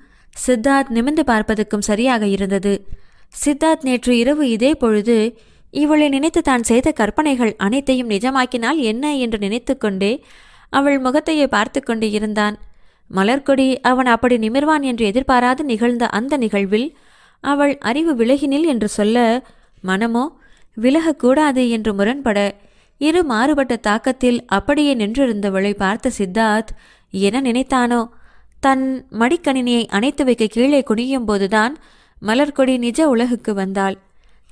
சித்தார்த் நிமிந்து பார்ப்பதற்கும் சரியாக இருந்தது சித்தார்த் நேற்று இரவு இதே பொழுது இவளை நினைத்து தான் செய்த கற்பனைகள் அனைத்தையும் நிஜமாக்கினால் என்ன என்று நினைத்து கொண்டே அவள் முகத்தையே பார்த்து கொண்டு இருந்தான் மலர்கொடி அவன் அப்படி நிமிர்வான் என்று எதிர்பாராது நிகழ்ந்த அந்த நிகழ்வில் அவள் அறிவு விலகினில் என்று சொல்ல மனமோ விலகக்கூடாது என்று முரண்பட இரு மாறுபட்ட தாக்கத்தில் அப்படியே நின்றிருந்தவளை பார்த்த சித்தார்த் என நினைத்தானோ தன் மடிக்கணினியை அணைத்து வைக்க கீழே குனியும் போதுதான் மலர்கொடி நிஜ உலகுக்கு வந்தாள்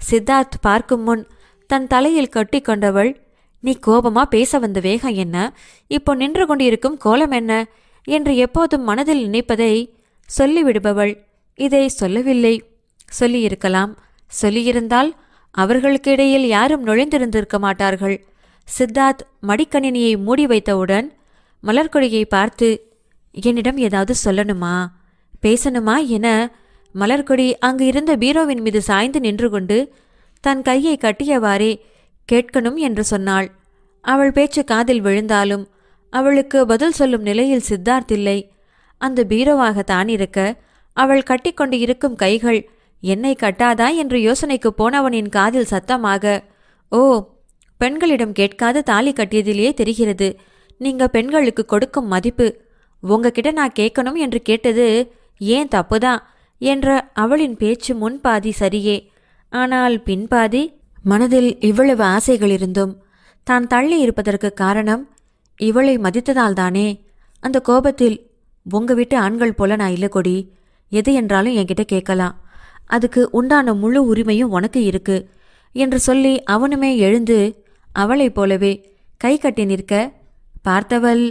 சித்தார்த் பார்க்கும் முன் தன் தலையில் கட்டி கொண்டவள் நீ கோபமா பேச வந்த வேகம் என்ன இப்போ நின்று கொண்டிருக்கும் கோலம் என்ன என்று எப்போதும் மனதில் நினைப்பதை சொல்லிவிடுபவள் இதை சொல்லவில்லை சொல்லியிருக்கலாம் சொல்லியிருந்தால் அவர்களுக்கு இடையில் யாரும் நுழைந்திருந்திருக்க மாட்டார்கள் சித்தார்த் மடிக்கணினியை மூடி வைத்தவுடன் மலர்கொடியை பார்த்து என்னிடம் ஏதாவது சொல்லணுமா பேசணுமா என மலர்கொடி அங்கு இருந்த பீரோவின் மீது சாய்ந்து நின்று கொண்டு தன் கையை கட்டியவாறே கேட்கணும் என்று சொன்னாள் அவள் பேச்சு காதில் விழுந்தாலும் அவளுக்கு பதில் சொல்லும் நிலையில் சித்தார்த் இல்லை அந்த பீரோவாக தானிருக்க அவள் கட்டிக்கொண்டு இருக்கும் கைகள் என்னை கட்டாதா என்று யோசனைக்கு போனவனின் காதில் சத்தமாக ஓ பெண்களிடம் கேட்காத தாலி கட்டியதிலேயே தெரிகிறது நீங்க பெண்களுக்கு கொடுக்கும் மதிப்பு உங்ககிட்ட நான் கேட்கணும் என்று கேட்டது ஏன் தப்புதான் என்ற அவளின் பேச்சு முன்பாதி சரியே ஆனால் பின்பாதி மனதில் இவ்வளவு ஆசைகள் இருந்தும் தான் தள்ளி இருப்பதற்கு காரணம் இவளை மதித்ததால் தானே அந்த கோபத்தில் உங்க வீட்டு ஆண்கள் போல நான் இல்லை கொடி எது என்றாலும் என்கிட்ட கேட்கலாம் அதுக்கு உண்டான முழு உரிமையும் உனக்கு இருக்கு என்று சொல்லி அவனுமே எழுந்து அவளைப் போலவே கை கட்டி நிற்க பார்த்தவள்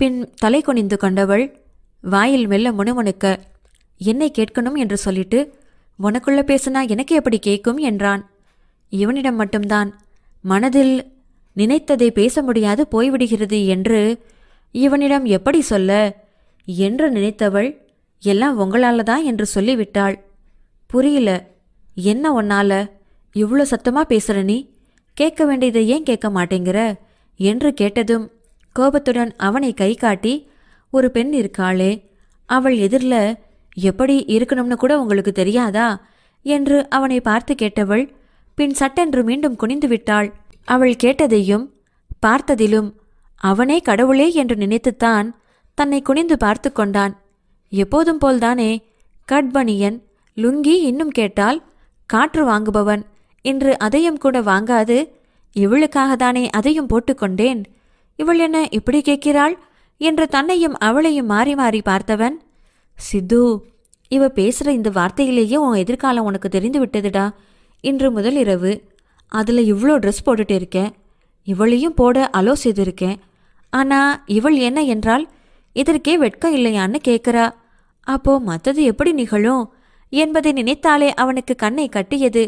பின் தலை குனிந்து கொண்டவள் வாயில் மெல்ல முணுமுணுக்க என்னை கேட்கணும் என்று சொல்லிட்டு உனக்குள்ள பேசினா எனக்கு எப்படி கேட்கும் என்றான் இவனிடம் மட்டும்தான் மனதில் நினைத்ததை பேச முடியாது போய்விடுகிறது என்று இவனிடம் எப்படி சொல்ல என்று நினைத்தவள் எல்லாம் உங்களால் தான் என்று சொல்லிவிட்டாள் புரியல என்ன உன்னால இவ்வளோ சத்தமாக பேசுகிற நீ கேட்க வேண்டியதை ஏன் கேட்க மாட்டேங்கிற என்று கேட்டதும் கோபத்துடன் அவனை கை காட்டி ஒரு பெண் இருக்காளே அவள் எதிரில் எப்படி இருக்கணும்னு கூட உங்களுக்கு தெரியாதா என்று அவனை பார்த்து கேட்டவள் பின் சட்டென்று மீண்டும் குனிந்து விட்டாள் அவள் கேட்டதையும் பார்த்ததிலும் அவனே கடவுளே என்று நினைத்துத்தான் தன்னை குனிந்து பார்த்து கொண்டான் எப்போதும் போல்தானே கட்பனியன் லுங்கி இன்னும் கேட்டால் காற்று வாங்குபவன் இன்று அதையும் கூட வாங்காது இவளுக்காக தானே அதையும் போட்டுக்கொண்டேன் இவள் என்ன இப்படி கேட்கிறாள் என்று தன்னையும் அவளையும் மாறி மாறி பார்த்தவன் சித்து இவ பேசுகிற இந்த வார்த்தையிலேயே உன் எதிர்காலம் உனக்கு தெரிந்து விட்டதுடா இன்று முதல் இரவு அதில் இவ்வளோ ட்ரெஸ் போட்டுட்டு இருக்கேன் இவளையும் போட அலோ செய்திருக்கேன் ஆனால் இவள் என்ன என்றால் இதற்கே வெட்கம் இல்லையான்னு கேட்குறா அப்போ மற்றது எப்படி நிகழும் என்பதை நினைத்தாலே அவனுக்கு கண்ணை கட்டியது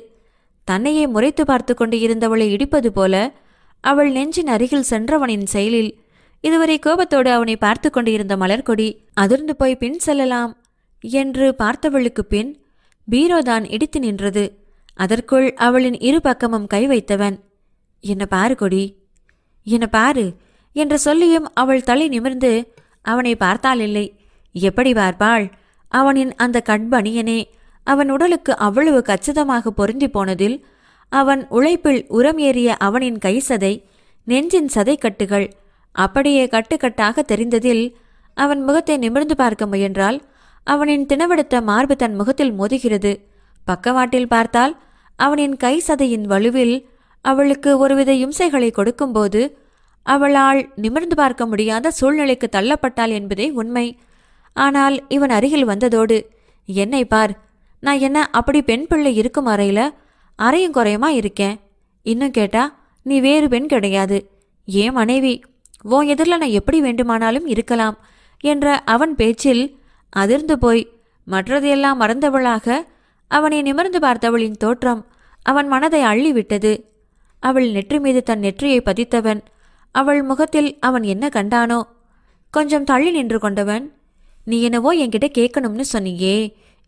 தன்னையே முறைத்து பார்த்து கொண்டு இருந்தவளை இடிப்பது போல அவள் நெஞ்சின் அருகில் சென்றவனின் செயலில் இதுவரை கோபத்தோடு அவனை பார்த்து கொண்டிருந்த மலர்கொடி அதிர்ந்து போய் பின் செல்லலாம் என்று பார்த்தவளுக்கு பின் பீரோதான் இடித்து நின்றது அதற்குள் அவளின் இரு பக்கமும் கை வைத்தவன் என்ன பாரு கொடி என்ன பாரு என்று சொல்லியும் அவள் தலை நிமிர்ந்து அவனை பார்த்தால் இல்லை எப்படி பார்ப்பாள் அவனின் அந்த கண்பணியனே அவன் உடலுக்கு அவ்வளவு கச்சிதமாக பொருந்தி போனதில் அவன் உழைப்பில் உரம் ஏறிய அவனின் கை சதை நெஞ்சின் சதைக்கட்டுகள் அப்படியே கட்டுக்கட்டாக தெரிந்ததில் அவன் முகத்தை நிமிர்ந்து பார்க்க முயன்றால் அவனின் தினவெடுத்த மார்பு தன் முகத்தில் மோதுகிறது பக்கவாட்டில் பார்த்தால் அவனின் கை சதையின் வலுவில் அவளுக்கு ஒருவித இம்சைகளை கொடுக்கும்போது அவளால் நிமிர்ந்து பார்க்க முடியாத சூழ்நிலைக்கு தள்ளப்பட்டாள் என்பதே உண்மை ஆனால் இவன் அருகில் வந்ததோடு என்னை பார் நான் என்ன அப்படி பெண் பிள்ளை இருக்கும் அறையில் அறையும் குறையுமா இருக்கேன் இன்னும் கேட்டால் நீ வேறு பெண் கிடையாது ஏன் மனைவி ஓ எதிரில் நான் எப்படி வேண்டுமானாலும் இருக்கலாம் என்ற அவன் பேச்சில் அதிர்ந்து போய் மற்றதையெல்லாம் மறந்தவளாக அவனை நிமிர்ந்து பார்த்தவளின் தோற்றம் அவன் மனதை அள்ளிவிட்டது அவள் நெற்றி மீது தன் நெற்றியை பதித்தவன் அவள் முகத்தில் அவன் என்ன கண்டானோ கொஞ்சம் தள்ளி நின்று கொண்டவன் நீ என்னவோ என்கிட்ட கேட்கணும்னு சொன்னியே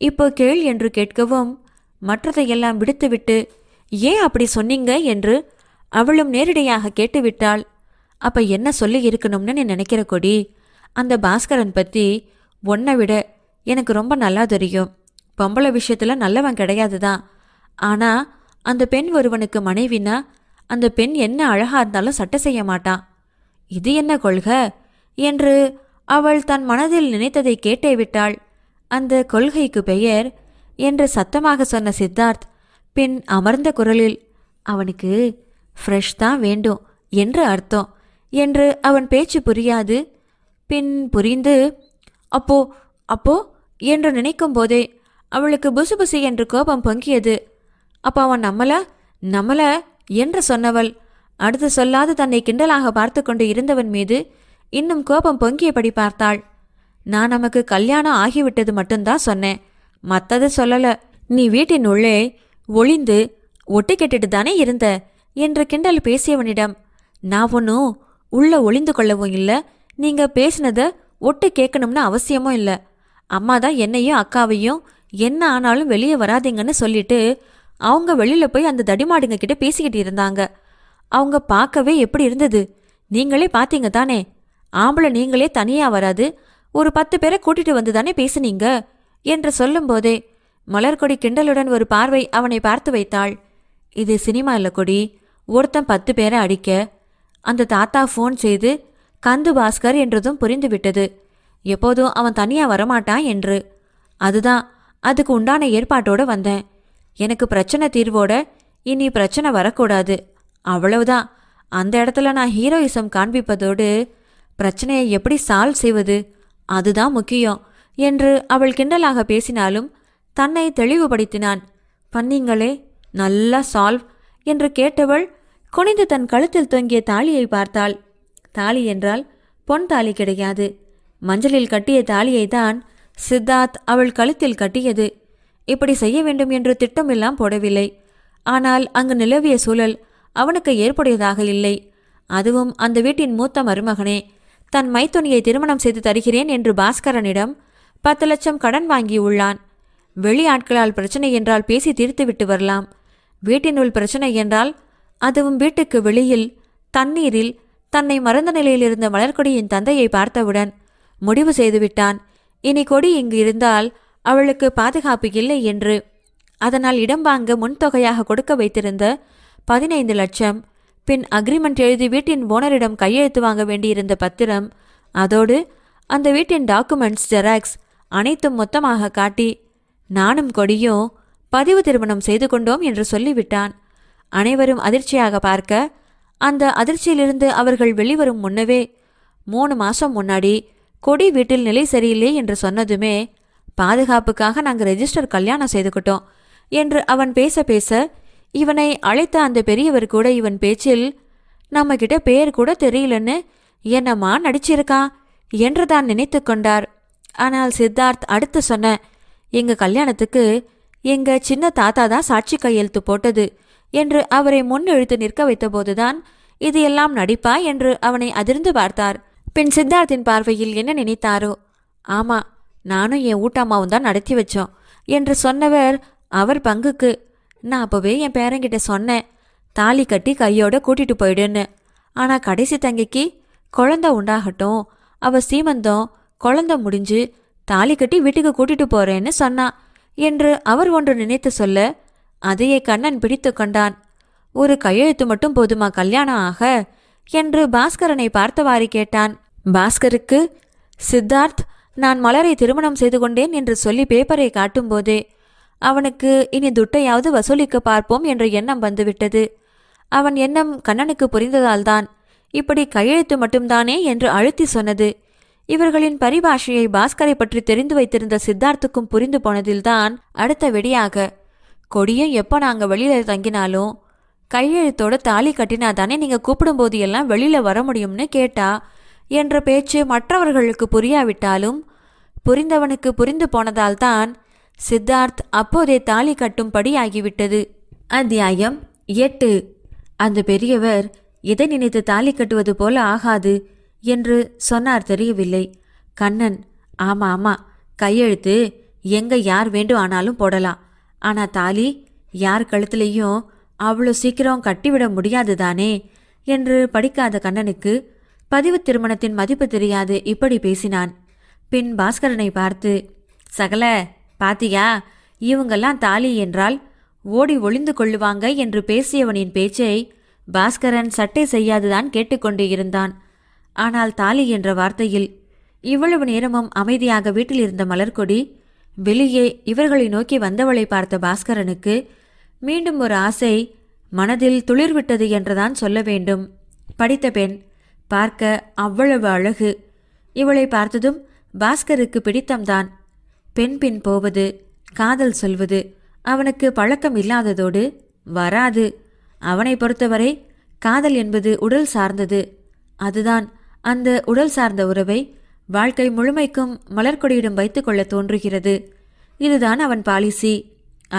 இப்போ கேள் என்று கேட்கவும் மற்றதையெல்லாம் விடுத்துவிட்டு ஏன் அப்படி சொன்னீங்க என்று அவளும் நேரடியாக கேட்டுவிட்டாள் அப்ப என்ன சொல்லி இருக்கணும்னு நீ நினைக்கிற கொடி அந்த பாஸ்கரன் பற்றி உன்னை விட எனக்கு ரொம்ப நல்லா தெரியும் பொம்பளை விஷயத்தில் நல்லவன் கிடையாது தான் ஆனால் அந்த பெண் ஒருவனுக்கு மனைவினா அந்த பெண் என்ன அழகாக இருந்தாலும் சட்டை செய்ய மாட்டான் இது என்ன கொள்கை என்று அவள் தன் மனதில் நினைத்ததை கேட்டே விட்டாள் அந்த கொள்கைக்கு பெயர் என்று சத்தமாக சொன்ன சித்தார்த் பின் அமர்ந்த குரலில் அவனுக்கு ஃப்ரெஷ் தான் வேண்டும் என்று அர்த்தம் என்று அவன் பேச்சு புரியாது பின் புரிந்து அப்போ அப்போ என்று நினைக்கும் போதே அவளுக்கு புசு புசு என்று கோபம் பொங்கியது அப்போ அவன் நம்மள நம்மள என்று சொன்னவள் அடுத்து சொல்லாது தன்னை கிண்டலாக பார்த்து கொண்டு இருந்தவன் மீது இன்னும் கோபம் பொங்கியபடி பார்த்தாள் நான் நமக்கு கல்யாணம் ஆகிவிட்டது மட்டும்தான் சொன்னேன் மத்தது சொல்லல நீ வீட்டினுள்ளே ஒளிந்து ஒட்டு கேட்டுட்டு தானே இருந்த என்று கிண்டல் பேசியவனிடம் நான் ஒன்றும் உள்ள ஒளிந்து கொள்ளவும் இல்லை நீங்க பேசினத ஒட்டு கேட்கணும்னு அவசியமும் இல்லை அம்மா தான் என்னையும் அக்காவையும் என்ன ஆனாலும் வெளியே வராதீங்கன்னு சொல்லிட்டு அவங்க வெளியில போய் அந்த தடிமாடுங்க கிட்ட பேசிக்கிட்டு இருந்தாங்க அவங்க பார்க்கவே எப்படி இருந்தது நீங்களே பார்த்தீங்க தானே ஆம்பளை நீங்களே தனியா வராது ஒரு பத்து பேரை கூட்டிட்டு வந்து தானே பேசுனீங்க என்று சொல்லும்போதே மலர்கொடி கிண்டலுடன் ஒரு பார்வை அவனை பார்த்து வைத்தாள் இது சினிமா இல்ல கொடி ஒருத்தன் பத்து பேரை அடிக்க அந்த தாத்தா ஃபோன் செய்து கந்து பாஸ்கர் என்றதும் புரிந்துவிட்டது எப்போதும் அவன் தனியாக வரமாட்டான் என்று அதுதான் அதுக்கு உண்டான ஏற்பாட்டோடு வந்தேன் எனக்கு பிரச்சனை தீர்வோட இனி பிரச்சனை வரக்கூடாது அவ்வளவுதான் அந்த இடத்துல நான் ஹீரோயிசம் காண்பிப்பதோடு பிரச்சனையை எப்படி சால்வ் செய்வது அதுதான் முக்கியம் என்று அவள் கிண்டலாக பேசினாலும் தன்னை தெளிவுபடுத்தினான் பண்ணீங்களே நல்லா சால்வ் என்று கேட்டவள் குனிந்து தன் கழுத்தில் தொங்கிய தாலியை பார்த்தாள் தாலி என்றால் பொன் தாலி கிடையாது மஞ்சளில் கட்டிய தாலியை தான் சித்தார்த் அவள் கழுத்தில் கட்டியது இப்படி செய்ய வேண்டும் என்று திட்டமெல்லாம் போடவில்லை ஆனால் அங்கு நிலவிய சூழல் அவனுக்கு ஏற்புடையதாக இல்லை அதுவும் அந்த வீட்டின் மூத்த மருமகனே தன் மைத்துனியை திருமணம் செய்து தருகிறேன் என்று பாஸ்கரனிடம் பத்து லட்சம் கடன் வாங்கியுள்ளான் ஆட்களால் பிரச்சனை என்றால் பேசி தீர்த்துவிட்டு வரலாம் வீட்டினுள் பிரச்சனை என்றால் அதுவும் வீட்டுக்கு வெளியில் தண்ணீரில் தன்னை மறந்த நிலையில் இருந்த மலர்கொடியின் தந்தையை பார்த்தவுடன் முடிவு செய்துவிட்டான் இனி கொடி இங்கு இருந்தால் அவளுக்கு பாதுகாப்பு இல்லை என்று அதனால் இடம் வாங்க முன்தொகையாக கொடுக்க வைத்திருந்த பதினைந்து லட்சம் பின் அக்ரிமெண்ட் எழுதி வீட்டின் ஓனரிடம் கையெழுத்து வாங்க வேண்டியிருந்த பத்திரம் அதோடு அந்த வீட்டின் டாக்குமெண்ட்ஸ் ஜெராக்ஸ் அனைத்தும் மொத்தமாக காட்டி நானும் கொடியும் பதிவு திருமணம் செய்து கொண்டோம் என்று சொல்லிவிட்டான் அனைவரும் அதிர்ச்சியாக பார்க்க அந்த அதிர்ச்சியிலிருந்து அவர்கள் வெளிவரும் முன்னவே மூணு மாதம் முன்னாடி கொடி வீட்டில் நிலை சரியில்லை என்று சொன்னதுமே பாதுகாப்புக்காக நாங்கள் ரெஜிஸ்டர் கல்யாணம் செய்துக்கிட்டோம் என்று அவன் பேச பேச இவனை அழைத்த அந்த பெரியவர் கூட இவன் பேச்சில் நம்மக்கிட்ட பேர் கூட தெரியலன்னு என்னம்மா நடிச்சிருக்கான் என்று தான் நினைத்து கொண்டார் ஆனால் சித்தார்த் அடுத்து சொன்ன எங்க கல்யாணத்துக்கு எங்க சின்ன தாத்தா தான் சாட்சி கையெழுத்து போட்டது என்று அவரை முன்னெழுத்து நிற்க வைத்தபோதுதான் இது எல்லாம் நடிப்பா என்று அவனை அதிர்ந்து பார்த்தார் பின் சித்தார்த்தின் பார்வையில் என்ன நினைத்தாரோ ஆமா நானும் என் ஊட்டம்மாவும் தான் நடத்தி வச்சோம் என்று சொன்னவர் அவர் பங்குக்கு நான் அப்போவே என் பேரங்கிட்ட சொன்னேன் தாலி கட்டி கையோட கூட்டிட்டு போயிடுன்னு ஆனால் கடைசி தங்கிக்கு குழந்தை உண்டாகட்டும் அவள் சீமந்தம் குழந்த முடிஞ்சு தாலி கட்டி வீட்டுக்கு கூட்டிட்டு போறேன்னு சொன்னான் என்று அவர் ஒன்று நினைத்து சொல்ல அதையே கண்ணன் பிடித்து கொண்டான் ஒரு கையெழுத்து மட்டும் போதுமா கல்யாணம் ஆக என்று பாஸ்கரனை பார்த்தவாறு கேட்டான் பாஸ்கருக்கு சித்தார்த் நான் மலரை திருமணம் செய்து கொண்டேன் என்று சொல்லி பேப்பரை காட்டும்போதே அவனுக்கு இனி துட்டையாவது வசூலிக்க பார்ப்போம் என்ற எண்ணம் வந்துவிட்டது அவன் எண்ணம் கண்ணனுக்கு புரிந்ததால்தான் இப்படி கையெழுத்து மட்டும்தானே என்று அழுத்தி சொன்னது இவர்களின் பரிபாஷையை பாஸ்கரை பற்றி தெரிந்து வைத்திருந்த சித்தார்த்துக்கும் புரிந்து போனதில்தான் அடுத்த வெடியாக கொடியும் எப்போ நாங்கள் வெளியில் தங்கினாலும் கையெழுத்தோட தாலி கட்டினா தானே நீங்கள் கூப்பிடும்போது எல்லாம் வெளியில் வர முடியும்னு கேட்டா என்ற பேச்சு மற்றவர்களுக்கு புரியாவிட்டாலும் புரிந்தவனுக்கு புரிந்து போனதால் தான் சித்தார்த் அப்போதே தாலி கட்டும்படி ஆகிவிட்டது அத்தியாயம் எட்டு அந்த பெரியவர் எதை நினைத்து தாலி கட்டுவது போல ஆகாது என்று சொன்னார் தெரியவில்லை கண்ணன் ஆமா ஆமா கையெழுத்து எங்க யார் வேண்டும் ஆனாலும் போடலாம் ஆனா தாலி யார் கழுத்துலேயும் அவ்வளோ சீக்கிரம் கட்டிவிட முடியாது தானே என்று படிக்காத கண்ணனுக்கு பதிவு திருமணத்தின் மதிப்பு தெரியாது இப்படி பேசினான் பின் பாஸ்கரனை பார்த்து சகல பாத்தியா இவங்கெல்லாம் தாலி என்றால் ஓடி ஒளிந்து கொள்ளுவாங்க என்று பேசியவனின் பேச்சை பாஸ்கரன் சட்டை செய்யாதுதான் கேட்டுக்கொண்டு இருந்தான் ஆனால் தாலி என்ற வார்த்தையில் இவ்வளவு நேரமும் அமைதியாக வீட்டில் இருந்த மலர்கொடி வெளியே இவர்களை நோக்கி வந்தவளை பார்த்த பாஸ்கரனுக்கு மீண்டும் ஒரு ஆசை மனதில் துளிர்விட்டது என்றுதான் சொல்ல வேண்டும் படித்த பெண் பார்க்க அவ்வளவு அழகு இவளை பார்த்ததும் பாஸ்கருக்கு பிடித்தம்தான் பெண் பின் போவது காதல் சொல்வது அவனுக்கு பழக்கம் இல்லாததோடு வராது அவனை பொறுத்தவரை காதல் என்பது உடல் சார்ந்தது அதுதான் அந்த உடல் சார்ந்த உறவை வாழ்க்கை முழுமைக்கும் மலர்கொடியிடம் கொள்ள தோன்றுகிறது இதுதான் அவன் பாலிசி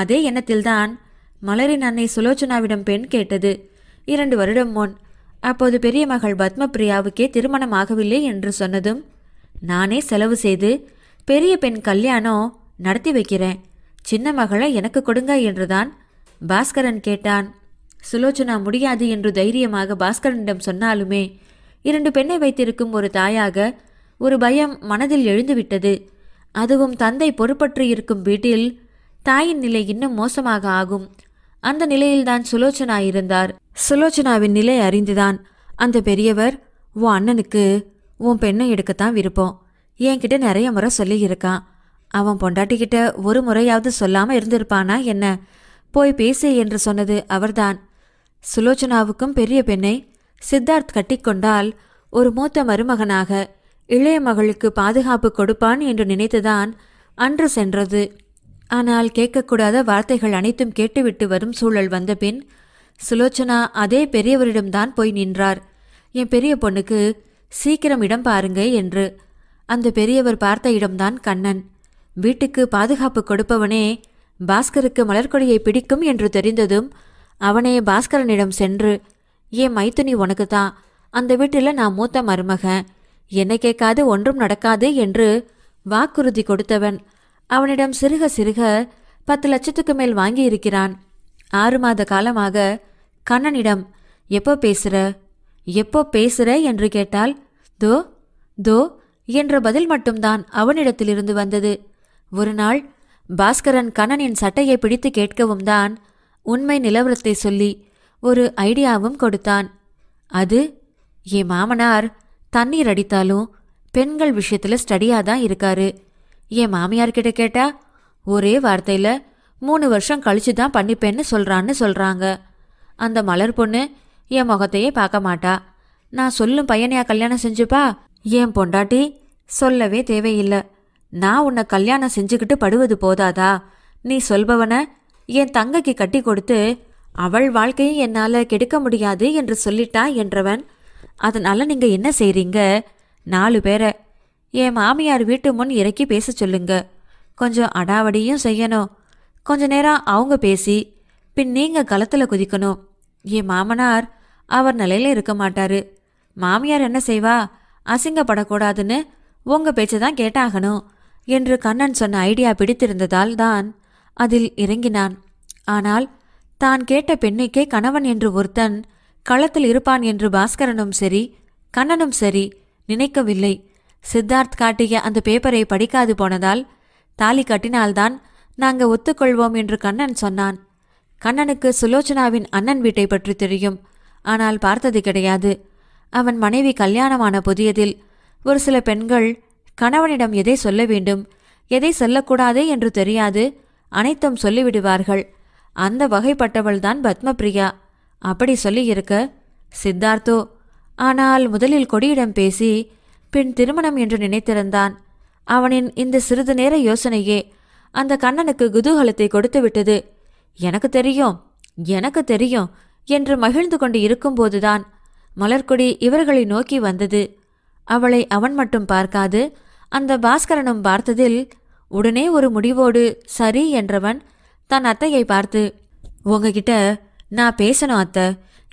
அதே எண்ணத்தில்தான் மலரின் அன்னை சுலோச்சனாவிடம் பெண் கேட்டது இரண்டு வருடம் முன் அப்போது பெரிய மகள் பத்மபிரியாவுக்கே திருமணம் ஆகவில்லை என்று சொன்னதும் நானே செலவு செய்து பெரிய பெண் கல்யாணம் நடத்தி வைக்கிறேன் சின்ன மகளை எனக்கு கொடுங்க என்றுதான் பாஸ்கரன் கேட்டான் சுலோச்சனா முடியாது என்று தைரியமாக பாஸ்கரனிடம் சொன்னாலுமே இரண்டு பெண்ணை வைத்திருக்கும் ஒரு தாயாக ஒரு பயம் மனதில் எழுந்துவிட்டது அதுவும் தந்தை பொறுப்பற்று இருக்கும் வீட்டில் தாயின் நிலை இன்னும் மோசமாக ஆகும் அந்த நிலையில்தான் சுலோச்சனா இருந்தார் சுலோச்சனாவின் நிலை அறிந்துதான் அந்த பெரியவர் உன் அண்ணனுக்கு உன் பெண்ணை எடுக்கத்தான் விருப்பம் என்கிட்ட நிறைய முறை சொல்லியிருக்கான் அவன் பொண்டாட்டிக்கிட்ட ஒரு முறையாவது சொல்லாமல் இருந்திருப்பானா என்ன போய் பேசு என்று சொன்னது அவர்தான் சுலோச்சனாவுக்கும் பெரிய பெண்ணை சித்தார்த் கட்டிக்கொண்டால் ஒரு மூத்த மருமகனாக இளைய மகளுக்கு பாதுகாப்பு கொடுப்பான் என்று நினைத்துதான் அன்று சென்றது ஆனால் கேட்கக்கூடாத வார்த்தைகள் அனைத்தும் கேட்டுவிட்டு வரும் சூழல் வந்தபின் சுலோச்சனா அதே பெரியவரிடம்தான் போய் நின்றார் என் பெரிய பொண்ணுக்கு சீக்கிரம் இடம் பாருங்க என்று அந்த பெரியவர் பார்த்த இடம்தான் கண்ணன் வீட்டுக்கு பாதுகாப்பு கொடுப்பவனே பாஸ்கருக்கு மலர்கொடியை பிடிக்கும் என்று தெரிந்ததும் அவனே பாஸ்கரனிடம் சென்று ஏன் மைத்துனி உனக்கு தான் அந்த வீட்டில் நான் மூத்த மருமகன் என்னை கேட்காது ஒன்றும் நடக்காது என்று வாக்குறுதி கொடுத்தவன் அவனிடம் சிறுக சிறுக பத்து லட்சத்துக்கு மேல் வாங்கி இருக்கிறான் ஆறு மாத காலமாக கண்ணனிடம் எப்போ பேசுற எப்போ பேசுற என்று கேட்டால் தோ தோ என்ற பதில் மட்டும்தான் அவனிடத்திலிருந்து வந்தது ஒரு நாள் பாஸ்கரன் கண்ணனின் சட்டையை பிடித்து கேட்கவும் தான் உண்மை நிலவரத்தை சொல்லி ஒரு ஐடியாவும் கொடுத்தான் அது என் மாமனார் தண்ணீர் அடித்தாலும் பெண்கள் விஷயத்தில் ஸ்டடியாக தான் இருக்காரு என் மாமியார்கிட்ட கேட்டால் ஒரே வார்த்தையில் மூணு வருஷம் கழிச்சு தான் பண்ணிப்பேன்னு சொல்கிறான்னு சொல்கிறாங்க அந்த மலர் பொண்ணு என் முகத்தையே பார்க்க மாட்டா நான் சொல்லும் பையனையா கல்யாணம் செஞ்சுப்பா என் பொண்டாட்டி சொல்லவே தேவையில்லை நான் உன்னை கல்யாணம் செஞ்சுக்கிட்டு படுவது போதாதா நீ சொல்பவனை என் தங்கைக்கு கட்டி கொடுத்து அவள் வாழ்க்கையை என்னால் கெடுக்க முடியாது என்று சொல்லிட்டா என்றவன் அதனால் நீங்கள் என்ன செய்கிறீங்க நாலு பேரை என் மாமியார் வீட்டு முன் இறக்கி பேச சொல்லுங்க கொஞ்சம் அடாவடியும் செய்யணும் கொஞ்ச நேரம் அவங்க பேசி பின் நீங்கள் களத்தில் குதிக்கணும் என் மாமனார் அவர் நிலையில் இருக்க மாட்டாரு மாமியார் என்ன செய்வா அசிங்கப்படக்கூடாதுன்னு உங்கள் பேச்சு தான் கேட்டாகணும் என்று கண்ணன் சொன்ன ஐடியா பிடித்திருந்ததால் தான் அதில் இறங்கினான் ஆனால் தான் கேட்ட பெண்ணுக்கே கணவன் என்று ஒருத்தன் களத்தில் இருப்பான் என்று பாஸ்கரனும் சரி கண்ணனும் சரி நினைக்கவில்லை சித்தார்த் காட்டிய அந்த பேப்பரை படிக்காது போனதால் தாலி கட்டினால்தான் நாங்க ஒத்துக்கொள்வோம் என்று கண்ணன் சொன்னான் கண்ணனுக்கு சுலோச்சனாவின் அண்ணன் வீட்டை பற்றி தெரியும் ஆனால் பார்த்தது கிடையாது அவன் மனைவி கல்யாணமான புதியதில் ஒரு சில பெண்கள் கணவனிடம் எதை சொல்ல வேண்டும் எதை சொல்லக்கூடாது என்று தெரியாது அனைத்தும் சொல்லிவிடுவார்கள் அந்த வகைப்பட்டவள் தான் பத்மபிரியா அப்படி சொல்லி இருக்க சித்தார்த்தோ ஆனால் முதலில் கொடியிடம் பேசி பின் திருமணம் என்று நினைத்திருந்தான் அவனின் இந்த சிறிது நேர யோசனையே அந்த கண்ணனுக்கு குதூகலத்தை கொடுத்து விட்டது எனக்கு தெரியும் எனக்கு தெரியும் என்று மகிழ்ந்து கொண்டு இருக்கும்போதுதான் மலர்கொடி இவர்களை நோக்கி வந்தது அவளை அவன் மட்டும் பார்க்காது அந்த பாஸ்கரனும் பார்த்ததில் உடனே ஒரு முடிவோடு சரி என்றவன் தன் அத்தையை பார்த்து உங்ககிட்ட நான் பேசணும் அத்தை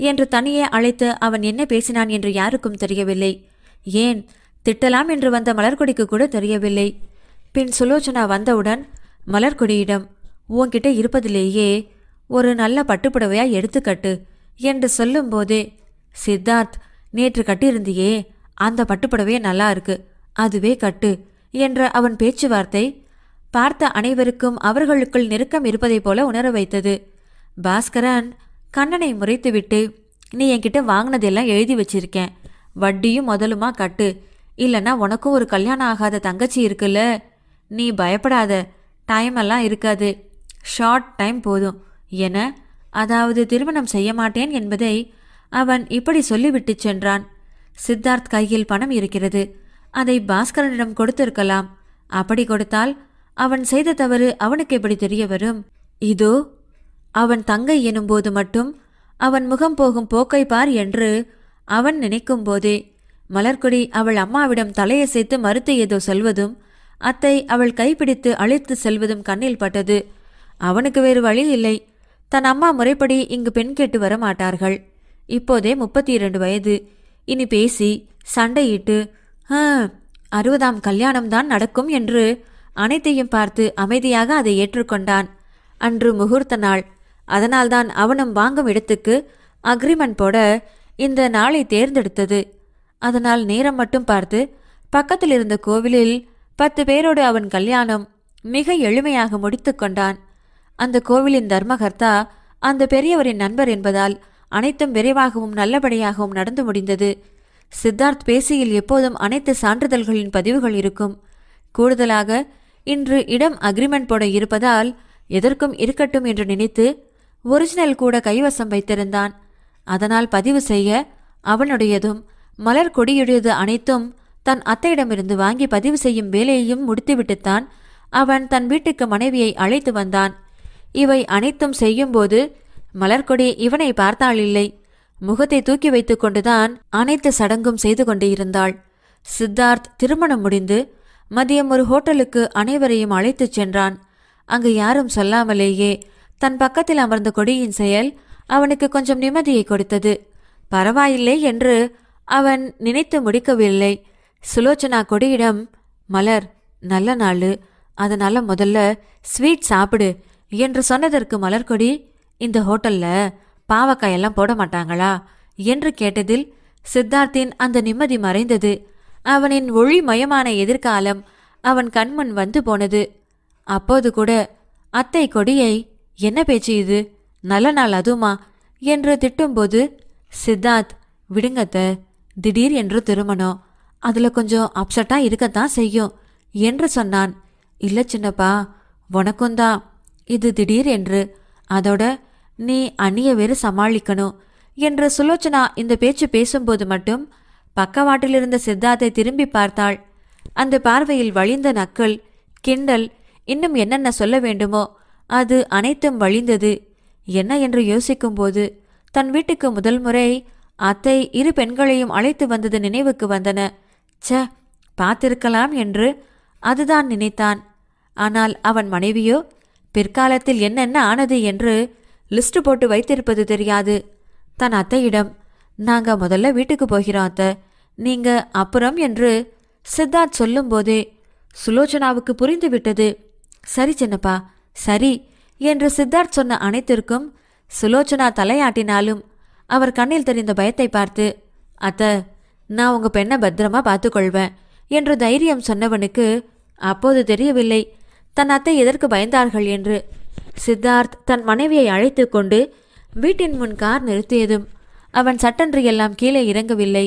என்று தனியே அழைத்து அவன் என்ன பேசினான் என்று யாருக்கும் தெரியவில்லை ஏன் திட்டலாம் என்று வந்த மலர்கொடிக்கு கூட தெரியவில்லை பின் சுலோச்சனா வந்தவுடன் மலர்கொடியிடம் உன்கிட்ட இருப்பதிலேயே ஒரு நல்ல பட்டுப்புடவையா எடுத்துக்கட்டு என்று சொல்லும்போதே சித்தார்த் நேற்று கட்டியிருந்தியே அந்த பட்டுப்புடவையே நல்லா இருக்கு அதுவே கட்டு என்ற அவன் பேச்சுவார்த்தை பார்த்த அனைவருக்கும் அவர்களுக்குள் நெருக்கம் இருப்பதைப் போல உணர வைத்தது பாஸ்கரன் கண்ணனை முறைத்துவிட்டு நீ என்கிட்ட வாங்கினதெல்லாம் எழுதி வச்சிருக்கேன் வட்டியும் முதலுமா கட்டு இல்லைன்னா உனக்கும் ஒரு கல்யாணம் ஆகாத தங்கச்சி இருக்குல்ல நீ பயப்படாத டைம் எல்லாம் இருக்காது ஷார்ட் டைம் போதும் என அதாவது திருமணம் செய்ய மாட்டேன் என்பதை அவன் இப்படி சொல்லிவிட்டு சென்றான் சித்தார்த் கையில் பணம் இருக்கிறது அதை பாஸ்கரனிடம் கொடுத்திருக்கலாம் அப்படி கொடுத்தால் அவன் செய்த தவறு அவனுக்கு எப்படி தெரிய வரும் இதோ அவன் தங்கை எனும்போது மட்டும் அவன் முகம் போகும் போக்கை பார் என்று அவன் நினைக்கும் போதே மலர்கொடி அவள் அம்மாவிடம் தலையசைத்து மறுத்து ஏதோ சொல்வதும் அத்தை அவள் கைப்பிடித்து அழைத்து செல்வதும் கண்ணில் பட்டது அவனுக்கு வேறு வழி இல்லை தன் அம்மா முறைப்படி இங்கு பெண் கேட்டு வர மாட்டார்கள் இப்போதே முப்பத்தி இரண்டு வயது இனி பேசி சண்டையிட்டு அறுபதாம் கல்யாணம்தான் நடக்கும் என்று அனைத்தையும் பார்த்து அமைதியாக அதை ஏற்றுக்கொண்டான் அன்று முகூர்த்த நாள் அதனால்தான் அவனும் வாங்கும் இடத்துக்கு அக்ரிமெண்ட் போட இந்த நாளை தேர்ந்தெடுத்தது அதனால் நேரம் மட்டும் பார்த்து பக்கத்தில் இருந்த கோவிலில் பத்து பேரோடு அவன் கல்யாணம் மிக எளிமையாக முடித்து கொண்டான் அந்த கோவிலின் தர்மகர்த்தா அந்த பெரியவரின் நண்பர் என்பதால் அனைத்தும் விரைவாகவும் நல்லபடியாகவும் நடந்து முடிந்தது சித்தார்த் பேசியில் எப்போதும் அனைத்து சான்றிதழ்களின் பதிவுகள் இருக்கும் கூடுதலாக இன்று இடம் அக்ரிமெண்ட் போட இருப்பதால் எதற்கும் இருக்கட்டும் என்று நினைத்து ஒரிஜினல் கூட கைவசம் வைத்திருந்தான் அதனால் பதிவு செய்ய அவனுடையதும் மலர் கொடியுடையது அனைத்தும் தன் அத்தையிடமிருந்து வாங்கி பதிவு செய்யும் வேலையையும் முடித்துவிட்டுத்தான் அவன் தன் வீட்டுக்கு மனைவியை அழைத்து வந்தான் இவை அனைத்தும் செய்யும்போது மலர்கொடி இவனை பார்த்தாள் இல்லை முகத்தை தூக்கி வைத்துக்கொண்டுதான் அனைத்து சடங்கும் செய்து கொண்டு இருந்தாள் சித்தார்த் திருமணம் முடிந்து மதியம் ஒரு ஹோட்டலுக்கு அனைவரையும் அழைத்துச் சென்றான் அங்கு யாரும் சொல்லாமலேயே தன் பக்கத்தில் அமர்ந்த கொடியின் செயல் அவனுக்கு கொஞ்சம் நிம்மதியை கொடுத்தது பரவாயில்லை என்று அவன் நினைத்து முடிக்கவில்லை சுலோச்சனா கொடியிடம் மலர் நல்ல நாள் அதனால முதல்ல ஸ்வீட் சாப்பிடு என்று சொன்னதற்கு மலர்கொடி இந்த ஹோட்டல்ல பாவக்காயெல்லாம் போட மாட்டாங்களா என்று கேட்டதில் சித்தார்த்தின் அந்த நிம்மதி மறைந்தது அவனின் ஒளிமயமான எதிர்காலம் அவன் கண்முன் வந்து போனது அப்போது கூட அத்தை கொடியை என்ன பேச்சு இது நல்ல நாள் அதுமா என்று திட்டும்போது சித்தார்த் விடுங்கத்த திடீர் என்று திருமணம் அதில் கொஞ்சம் அப்செட்டாக இருக்கத்தான் செய்யும் என்று சொன்னான் இல்லை சின்னப்பா உனக்கும் தான் இது திடீர் என்று அதோட நீ அந்நிய வேறு சமாளிக்கணும் என்று சுலோச்சனா இந்த பேச்சு பேசும்போது மட்டும் பக்கவாட்டிலிருந்த சித்தார்த்தை திரும்பி பார்த்தாள் அந்த பார்வையில் வழிந்த நக்கள் கிண்டல் இன்னும் என்னென்ன சொல்ல வேண்டுமோ அது அனைத்தும் வழிந்தது என்ன என்று யோசிக்கும்போது தன் வீட்டுக்கு முதல் முறை அத்தை இரு பெண்களையும் அழைத்து வந்தது நினைவுக்கு வந்தன ச பார்த்திருக்கலாம் என்று அதுதான் நினைத்தான் ஆனால் அவன் மனைவியோ பிற்காலத்தில் என்னென்ன ஆனது என்று லிஸ்ட் போட்டு வைத்திருப்பது தெரியாது தன் அத்தையிடம் நாங்கள் முதல்ல வீட்டுக்கு போகிறோம் அத்தை நீங்க அப்புறம் என்று சித்தார்த் சொல்லும்போதே சுலோச்சனாவுக்கு புரிந்துவிட்டது சரி சின்னப்பா சரி என்று சித்தார்த் சொன்ன அனைத்திற்கும் சுலோச்சனா தலையாட்டினாலும் அவர் கண்ணில் தெரிந்த பயத்தை பார்த்து அத்த நான் உங்க பெண்ணை பத்திரமா பார்த்துக்கொள்வேன் என்று தைரியம் சொன்னவனுக்கு அப்போது தெரியவில்லை தன் அத்தை எதற்கு பயந்தார்கள் என்று சித்தார்த் தன் மனைவியை அழைத்து கொண்டு வீட்டின் முன் கார் நிறுத்தியதும் அவன் சட்டென்று எல்லாம் கீழே இறங்கவில்லை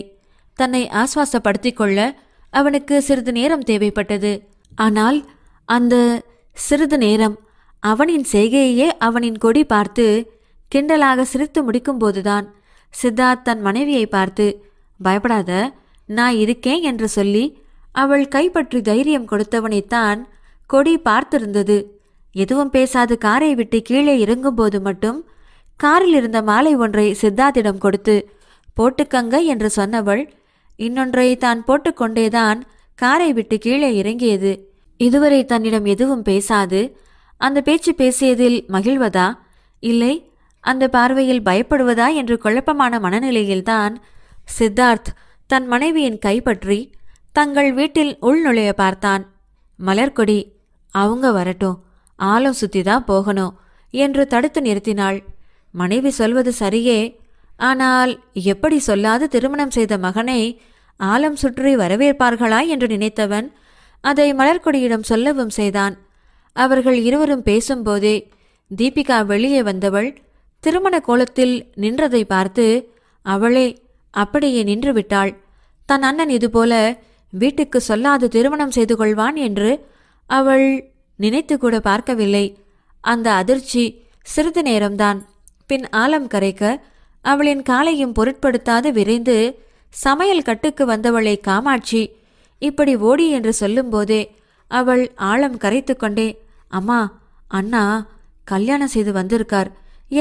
தன்னை ஆஸ்வாசப்படுத்திக் கொள்ள அவனுக்கு சிறிது நேரம் தேவைப்பட்டது ஆனால் அந்த சிறிது நேரம் அவனின் செய்கையையே அவனின் கொடி பார்த்து கிண்டலாக சிரித்து முடிக்கும் போதுதான் சித்தார்த் தன் மனைவியை பார்த்து பயப்படாத நான் இருக்கேன் என்று சொல்லி அவள் கைப்பற்றி தைரியம் கொடுத்தவனைத்தான் கொடி பார்த்திருந்தது எதுவும் பேசாது காரை விட்டு கீழே இறங்கும்போது மட்டும் காரில் இருந்த மாலை ஒன்றை சித்தார்த்திடம் கொடுத்து போட்டுக்கங்க என்று சொன்னவள் இன்னொன்றை தான் போட்டுக்கொண்டேதான் காரை விட்டு கீழே இறங்கியது இதுவரை தன்னிடம் எதுவும் பேசாது அந்த பேச்சு பேசியதில் மகிழ்வதா இல்லை அந்த பார்வையில் பயப்படுவதா என்று குழப்பமான மனநிலையில்தான் சித்தார்த் தன் மனைவியின் கைப்பற்றி தங்கள் வீட்டில் உள்நுழைய பார்த்தான் மலர்கொடி அவங்க வரட்டும் ஆலம் சுத்தி தான் போகணும் என்று தடுத்து நிறுத்தினாள் மனைவி சொல்வது சரியே ஆனால் எப்படி சொல்லாது திருமணம் செய்த மகனை ஆலம் சுற்றி வரவேற்பார்களா என்று நினைத்தவன் அதை மலர்கொடியிடம் சொல்லவும் செய்தான் அவர்கள் இருவரும் பேசும்போதே தீபிகா வெளியே வந்தவள் திருமண கோலத்தில் நின்றதை பார்த்து அவளே அப்படியே நின்று விட்டாள் தன் அண்ணன் இதுபோல வீட்டுக்கு சொல்லாது திருமணம் செய்து கொள்வான் என்று அவள் நினைத்து கூட பார்க்கவில்லை அந்த அதிர்ச்சி சிறிது நேரம்தான் பின் ஆலம் கரைக்க அவளின் காலையும் பொருட்படுத்தாது விரைந்து சமையல் கட்டுக்கு வந்தவளை காமாட்சி இப்படி ஓடி என்று சொல்லும்போதே அவள் ஆழம் கரைத்து கொண்டே அம்மா அண்ணா கல்யாணம் செய்து வந்திருக்கார்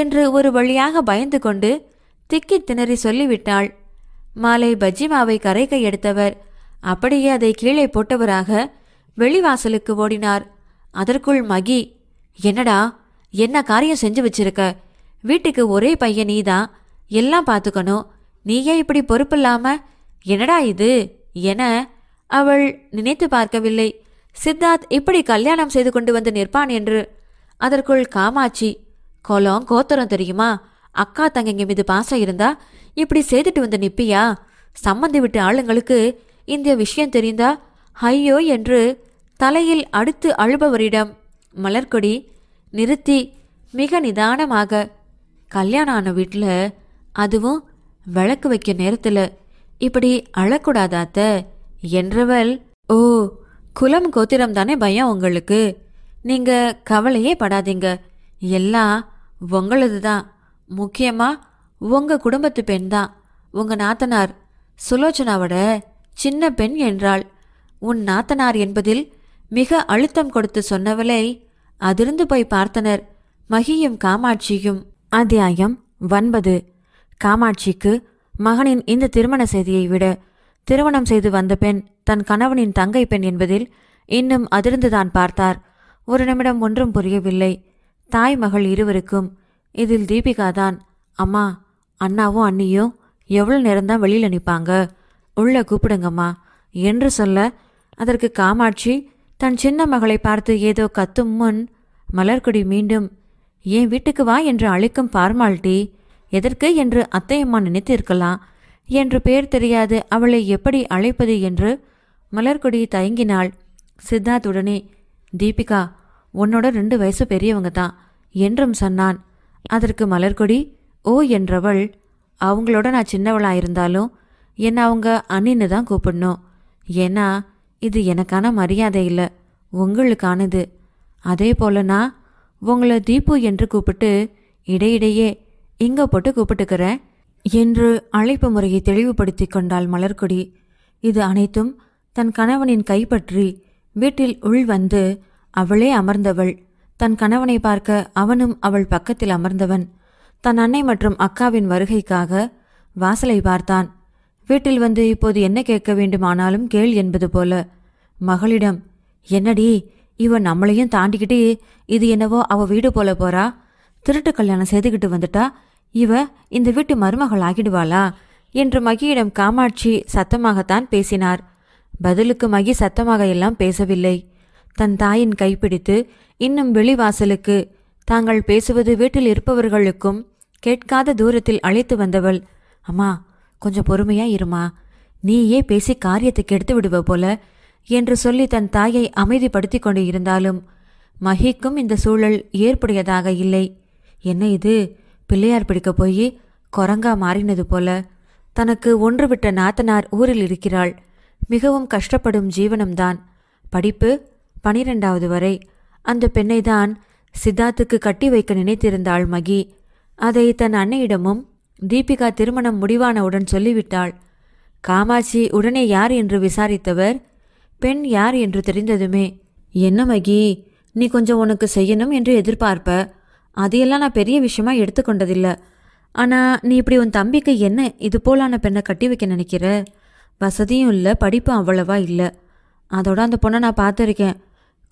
என்று ஒரு வழியாக பயந்து கொண்டு திக்கி திணறி சொல்லிவிட்டாள் மாலை பஜ்ஜிமாவை கரைக்கை எடுத்தவர் அப்படியே அதை கீழே போட்டவராக வெளிவாசலுக்கு ஓடினார் அதற்குள் மகி என்னடா என்ன காரியம் செஞ்சு வச்சிருக்க வீட்டுக்கு ஒரே பையன் நீதான் எல்லாம் பார்த்துக்கணும் நீ ஏன் இப்படி பொறுப்பில்லாம என்னடா இது என அவள் நினைத்து பார்க்கவில்லை சித்தார்த் இப்படி கல்யாணம் செய்து கொண்டு வந்து நிற்பான் என்று அதற்குள் காமாட்சி கோலம் கோத்தரம் தெரியுமா அக்கா தங்கங்க மீது பாசம் இருந்தா இப்படி செய்துட்டு வந்து நிப்பியா சம்மந்தி விட்ட ஆளுங்களுக்கு இந்த விஷயம் தெரிந்தா ஐயோ என்று தலையில் அடுத்து அழுபவரிடம் மலர்கொடி நிறுத்தி மிக நிதானமாக கல்யாணம் ஆன வீட்டில் அதுவும் விளக்கு வைக்க நேரத்தில் இப்படி அழக்கூடாதாத்த என்றவள் ஓ குலம் கோத்திரம் தானே பயம் உங்களுக்கு நீங்க கவலையே படாதீங்க எல்லாம் உங்களது தான் முக்கியமாக உங்க குடும்பத்து பெண் தான் உங்க நாத்தனார் சுலோச்சனாவோட சின்ன பெண் என்றாள் உன் நாத்தனார் என்பதில் மிக அழுத்தம் கொடுத்து சொன்னவளை அதிர்ந்து போய் பார்த்தனர் மகியும் காமாட்சியும் அத்தியாயம் ஒன்பது காமாட்சிக்கு மகனின் இந்த திருமண செய்தியை விட திருமணம் செய்து வந்த பெண் தன் கணவனின் தங்கை பெண் என்பதில் இன்னும் அதிர்ந்துதான் பார்த்தார் ஒரு நிமிடம் ஒன்றும் புரியவில்லை தாய் மகள் இருவருக்கும் இதில் தீபிகா தான் அம்மா அண்ணாவும் அண்ணியும் எவ்வளோ நேரம்தான் வெளியில் நிற்பாங்க உள்ள கூப்பிடுங்கம்மா என்று சொல்ல அதற்கு காமாட்சி தன் சின்ன மகளை பார்த்து ஏதோ கத்தும் முன் மலர்குடி மீண்டும் என் வீட்டுக்கு வா என்று அழைக்கும் ஃபார்மாலிட்டி எதற்கு என்று அத்தையம்மா நினைத்து இருக்கலாம் என்று பேர் தெரியாது அவளை எப்படி அழைப்பது என்று மலர்கொடி தயங்கினாள் சித்தார்த் உடனே தீபிகா உன்னோட ரெண்டு வயசு பெரியவங்க தான் என்றும் சொன்னான் அதற்கு மலர்கொடி ஓ என்றவள் அவங்களோட நான் சின்னவளாக இருந்தாலும் என்னை அவங்க அண்ணின்னு தான் கூப்பிடணும் ஏன்னா இது எனக்கான மரியாதை இல்லை உங்களுக்கானது அதே போல நான் உங்களை தீபு என்று கூப்பிட்டு இடையிடையே இங்கே போட்டு கூப்பிட்டுக்கிறேன் என்று அழைப்பு முறையை தெளிவுபடுத்தி கொண்டாள் மலர்கொடி இது அனைத்தும் தன் கணவனின் கைப்பற்றி வீட்டில் உள் வந்து அவளே அமர்ந்தவள் தன் கணவனை பார்க்க அவனும் அவள் பக்கத்தில் அமர்ந்தவன் தன் அன்னை மற்றும் அக்காவின் வருகைக்காக வாசலை பார்த்தான் வீட்டில் வந்து இப்போது என்ன கேட்க வேண்டுமானாலும் கேள் என்பது போல மகளிடம் என்னடி இவன் நம்மளையும் தாண்டிக்கிட்டு இது என்னவோ அவ வீடு போல போறா திருட்டு கல்யாணம் செய்துக்கிட்டு வந்துட்டா இவ இந்த வீட்டு மருமகள் ஆகிடுவாளா என்று மகியிடம் காமாட்சி சத்தமாகத்தான் பேசினார் பதிலுக்கு மகி சத்தமாக எல்லாம் பேசவில்லை தன் தாயின் கைப்பிடித்து இன்னும் வெளிவாசலுக்கு தாங்கள் பேசுவது வீட்டில் இருப்பவர்களுக்கும் கேட்காத தூரத்தில் அழைத்து வந்தவள் அம்மா கொஞ்சம் பொறுமையா இருமா நீயே பேசி காரியத்தை கெடுத்து விடுவ போல என்று சொல்லி தன் தாயை அமைதிப்படுத்தி கொண்டு இருந்தாலும் மகிக்கும் இந்த சூழல் ஏற்புடையதாக இல்லை என்ன இது பிள்ளையார் பிடிக்க போய் குரங்கா மாறினது போல தனக்கு ஒன்று விட்ட நாத்தனார் ஊரில் இருக்கிறாள் மிகவும் கஷ்டப்படும் ஜீவனம்தான் படிப்பு பனிரெண்டாவது வரை அந்த பெண்ணை தான் சித்தார்த்துக்கு கட்டி வைக்க நினைத்திருந்தாள் மகி அதை தன் அன்னையிடமும் தீபிகா திருமணம் முடிவானவுடன் சொல்லிவிட்டாள் காமாட்சி உடனே யார் என்று விசாரித்தவர் பெண் யார் என்று தெரிந்ததுமே என்ன மகி நீ கொஞ்சம் உனக்கு செய்யணும் என்று எதிர்பார்ப்ப அதையெல்லாம் நான் பெரிய விஷயமா எடுத்துக்கொண்டதில்ல ஆனால் நீ இப்படி உன் தம்பிக்கு என்ன இது போலான பெண்ணை கட்டி வைக்க நினைக்கிற வசதியும் இல்லை படிப்பும் அவ்வளவா இல்லை அதோட அந்த பொண்ணை நான் பார்த்துருக்கேன்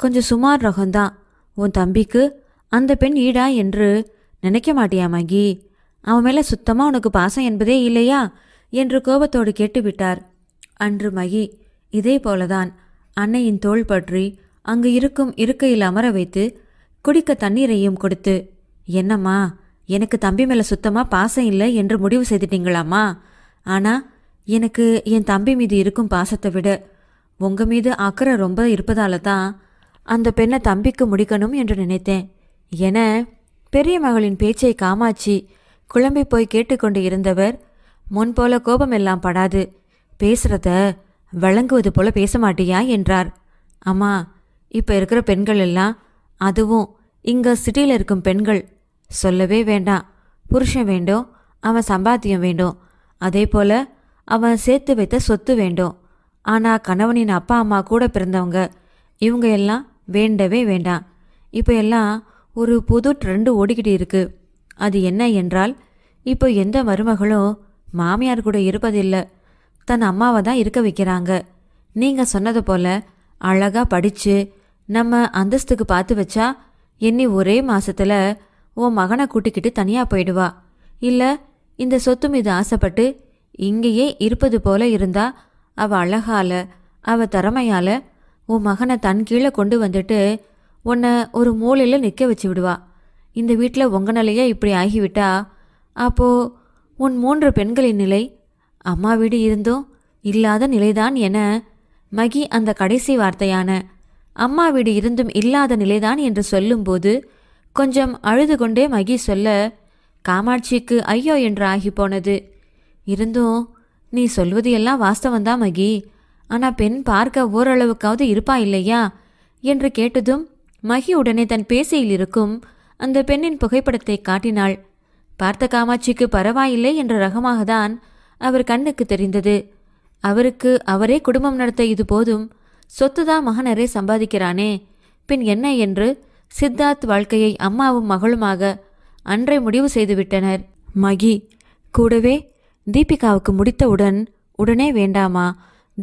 கொஞ்சம் சுமார் ரகம்தான் உன் தம்பிக்கு அந்த பெண் ஈடா என்று நினைக்க மாட்டியா மகி அவன் மேலே சுத்தமாக உனக்கு பாசம் என்பதே இல்லையா என்று கோபத்தோடு கேட்டுவிட்டார் அன்று மகி இதே போலதான் அன்னையின் தோள் பற்றி அங்கு இருக்கும் இருக்கையில் அமர வைத்து குடிக்க தண்ணீரையும் கொடுத்து என்னம்மா எனக்கு தம்பி மேலே சுத்தமாக பாசம் இல்லை என்று முடிவு செய்துட்டீங்களாம்மா ஆனால் எனக்கு என் தம்பி மீது இருக்கும் பாசத்தை விட உங்கள் மீது அக்கறை ரொம்ப இருப்பதால தான் அந்த பெண்ணை தம்பிக்கு முடிக்கணும் என்று நினைத்தேன் என பெரிய மகளின் பேச்சை காமாட்சி குழம்பி போய் கேட்டுக்கொண்டு இருந்தவர் முன்போல கோபமெல்லாம் படாது பேசுகிறத வழங்குவது போல பேச மாட்டியா என்றார் அம்மா இப்போ இருக்கிற பெண்கள் எல்லாம் அதுவும் இங்கே சிட்டியில் இருக்கும் பெண்கள் சொல்லவே வேண்டாம் புருஷன் வேண்டும் அவன் சம்பாத்தியம் வேண்டும் அதே போல் அவன் சேர்த்து வைத்த சொத்து வேண்டும் ஆனால் கணவனின் அப்பா அம்மா கூட பிறந்தவங்க இவங்க எல்லாம் வேண்டவே வேண்டாம் இப்போ எல்லாம் ஒரு புது ட்ரெண்டு ஓடிக்கிட்டு இருக்குது அது என்ன என்றால் இப்போ எந்த மருமகளும் மாமியார் கூட இருப்பதில்லை தன் அம்மாவை தான் இருக்க வைக்கிறாங்க நீங்கள் சொன்னது போல் அழகாக படித்து நம்ம அந்தஸ்துக்கு பார்த்து வச்சா என்னி ஒரே மாசத்துல உன் மகனை கூட்டிக்கிட்டு தனியா போயிடுவா இல்ல இந்த சொத்து மீது ஆசைப்பட்டு இங்கேயே இருப்பது போல இருந்தா அவ அழகால அவ திறமையால உன் மகனை தன் கீழே கொண்டு வந்துட்டு உன்னை ஒரு மூலையில் நிற்க வச்சு விடுவா இந்த வீட்டில் உங்கனாலேயே இப்படி ஆகிவிட்டா அப்போ உன் மூன்று பெண்களின் நிலை அம்மா வீடு இருந்தும் இல்லாத நிலைதான் என மகி அந்த கடைசி வார்த்தையான அம்மா வீடு இருந்தும் இல்லாத நிலைதான் என்று சொல்லும்போது கொஞ்சம் அழுது கொண்டே மகி சொல்ல காமாட்சிக்கு ஐயோ என்று ஆகி போனது இருந்தும் நீ சொல்வது எல்லாம் வாஸ்தவந்தான் மகி ஆனால் பெண் பார்க்க ஓரளவுக்காவது இருப்பா இல்லையா என்று கேட்டதும் மகி உடனே தன் பேசியில் இருக்கும் அந்த பெண்ணின் புகைப்படத்தை காட்டினாள் பார்த்த காமாட்சிக்கு பரவாயில்லை என்ற ரகமாக தான் அவர் கண்ணுக்கு தெரிந்தது அவருக்கு அவரே குடும்பம் நடத்த இது போதும் சொத்து தான் மகனரே சம்பாதிக்கிறானே பின் என்ன என்று சித்தார்த் வாழ்க்கையை அம்மாவும் மகளுமாக அன்றை முடிவு செய்துவிட்டனர் மகி கூடவே தீபிகாவுக்கு முடித்தவுடன் உடனே வேண்டாமா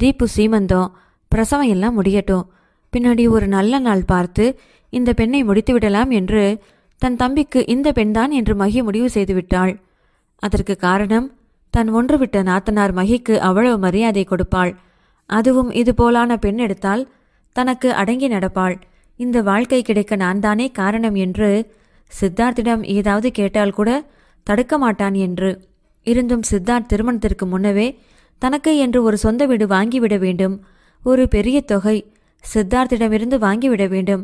தீப்பு சீமந்தம் பிரசவம் எல்லாம் முடியட்டும் பின்னாடி ஒரு நல்ல நாள் பார்த்து இந்த பெண்ணை முடித்து விடலாம் என்று தன் தம்பிக்கு இந்த பெண்தான் என்று மகி முடிவு செய்துவிட்டாள் அதற்கு காரணம் தன் ஒன்றுவிட்ட நாத்தனார் மகிக்கு அவ்வளவு மரியாதை கொடுப்பாள் அதுவும் இது போலான பெண் எடுத்தால் தனக்கு அடங்கி நடப்பாள் இந்த வாழ்க்கை கிடைக்க நான் தானே காரணம் என்று சித்தார்த்திடம் ஏதாவது கேட்டால் கூட தடுக்க மாட்டான் என்று இருந்தும் சித்தார்த் திருமணத்திற்கு முன்னவே தனக்கு என்று ஒரு சொந்த வீடு வாங்கிவிட வேண்டும் ஒரு பெரிய தொகை சித்தார்த்திடமிருந்து வாங்கிவிட வேண்டும்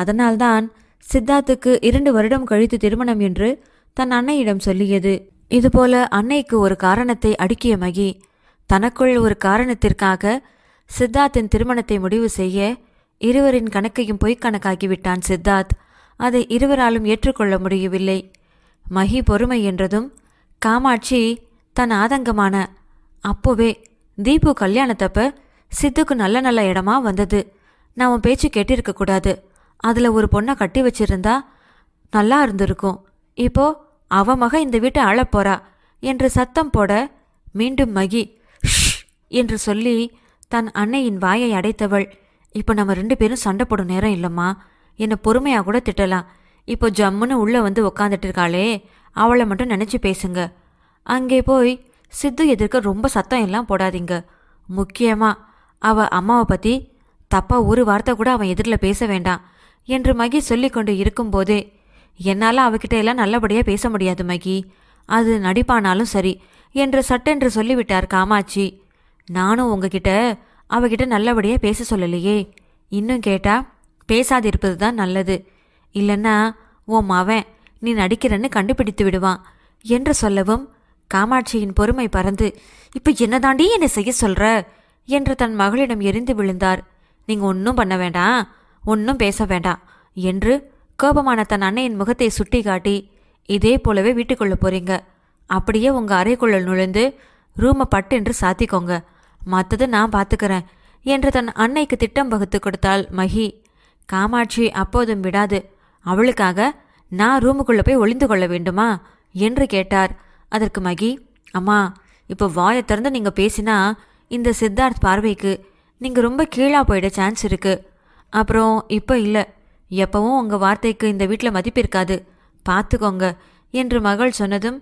அதனால்தான் சித்தார்த்துக்கு இரண்டு வருடம் கழித்து திருமணம் என்று தன் அன்னையிடம் சொல்லியது இதுபோல அன்னைக்கு ஒரு காரணத்தை அடுக்கிய மகி தனக்குள் ஒரு காரணத்திற்காக சித்தார்த்தின் திருமணத்தை முடிவு செய்ய இருவரின் கணக்கையும் கணக்காகிவிட்டான் சித்தார்த் அதை இருவராலும் ஏற்றுக்கொள்ள முடியவில்லை மகி பொறுமை என்றதும் காமாட்சி தன் ஆதங்கமான அப்போவே தீபு கல்யாணத்தப்ப சித்துக்கு நல்ல நல்ல இடமா வந்தது நான் பேச்சு கேட்டிருக்க கூடாது அதில் ஒரு பொண்ணை கட்டி வச்சிருந்தா நல்லா இருந்திருக்கும் இப்போ அவ மக இந்த வீட்டை அழப்போறா என்று சத்தம் போட மீண்டும் மகி என்று சொல்லி தன் அன்னையின் வாயை அடைத்தவள் இப்போ நம்ம ரெண்டு பேரும் சண்டை போடும் நேரம் இல்லைம்மா என்னை பொறுமையாக கூட திட்டலாம் இப்போ ஜம்முன்னு உள்ளே வந்து உக்காந்துட்டு இருக்காளே அவளை மட்டும் நினச்சி பேசுங்க அங்கே போய் சித்து எதிர்க்க ரொம்ப சத்தம் எல்லாம் போடாதீங்க முக்கியமாக அவள் அம்மாவை பற்றி தப்பாக ஒரு வார்த்தை கூட அவன் எதிரில் பேச வேண்டாம் என்று மகி சொல்லி கொண்டு இருக்கும்போதே என்னால் அவகிட்ட எல்லாம் நல்லபடியாக பேச முடியாது மகி அது நடிப்பானாலும் சரி என்று சட்டென்று சொல்லிவிட்டார் காமாட்சி நானும் உங்ககிட்ட அவகிட்ட நல்லபடியாக பேச சொல்லலையே இன்னும் கேட்டால் பேசாதிருப்பது தான் நல்லது இல்லைன்னா உன் மவன் நீ நடிக்கிறன்னு கண்டுபிடித்து விடுவான் என்று சொல்லவும் காமாட்சியின் பொறுமை பறந்து இப்போ என்னதாண்டி என்னை செய்ய சொல்கிற என்று தன் மகளிடம் எரிந்து விழுந்தார் நீங்கள் ஒன்றும் பண்ண வேண்டாம் ஒன்றும் பேச வேண்டாம் என்று கோபமான தன் அன்னையின் முகத்தை சுட்டி காட்டி இதே போலவே வீட்டுக்குள்ளே போகிறீங்க அப்படியே உங்கள் அறைக்குள்ளே நுழைந்து ரூமை பட்டு என்று சாத்திக்கோங்க மற்றது நான் பார்த்துக்கிறேன் என்று தன் அன்னைக்கு திட்டம் வகுத்து கொடுத்தாள் மகி காமாட்சி அப்போதும் விடாது அவளுக்காக நான் ரூமுக்குள்ளே போய் ஒளிந்து கொள்ள வேண்டுமா என்று கேட்டார் அதற்கு மகி அம்மா இப்போ வாயை திறந்து நீங்கள் பேசினா இந்த சித்தார்த் பார்வைக்கு நீங்கள் ரொம்ப கீழாக போயிட சான்ஸ் இருக்குது அப்புறம் இப்போ இல்லை எப்பவும் உங்கள் வார்த்தைக்கு இந்த வீட்டில் மதிப்பு இருக்காது பார்த்துக்கோங்க என்று மகள் சொன்னதும்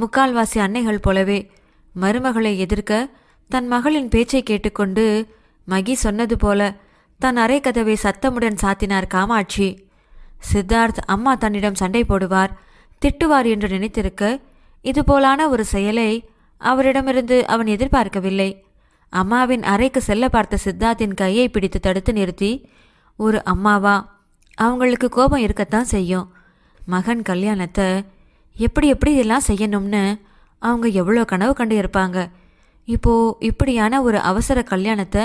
முக்கால்வாசி அன்னைகள் போலவே மருமகளை எதிர்க்க தன் மகளின் பேச்சை கேட்டுக்கொண்டு மகி சொன்னது போல தன் அறை கதவை சத்தமுடன் சாத்தினார் காமாட்சி சித்தார்த் அம்மா தன்னிடம் சண்டை போடுவார் திட்டுவார் என்று நினைத்திருக்க இதுபோலான ஒரு செயலை அவரிடமிருந்து அவன் எதிர்பார்க்கவில்லை அம்மாவின் அறைக்கு செல்ல பார்த்த சித்தார்த்தின் கையை பிடித்து தடுத்து நிறுத்தி ஒரு அம்மாவா அவங்களுக்கு கோபம் இருக்கத்தான் செய்யும் மகன் கல்யாணத்தை எப்படி எப்படி இதெல்லாம் செய்யணும்னு அவங்க எவ்வளோ கனவு கண்டு இருப்பாங்க இப்போ இப்படியான ஒரு அவசர கல்யாணத்தை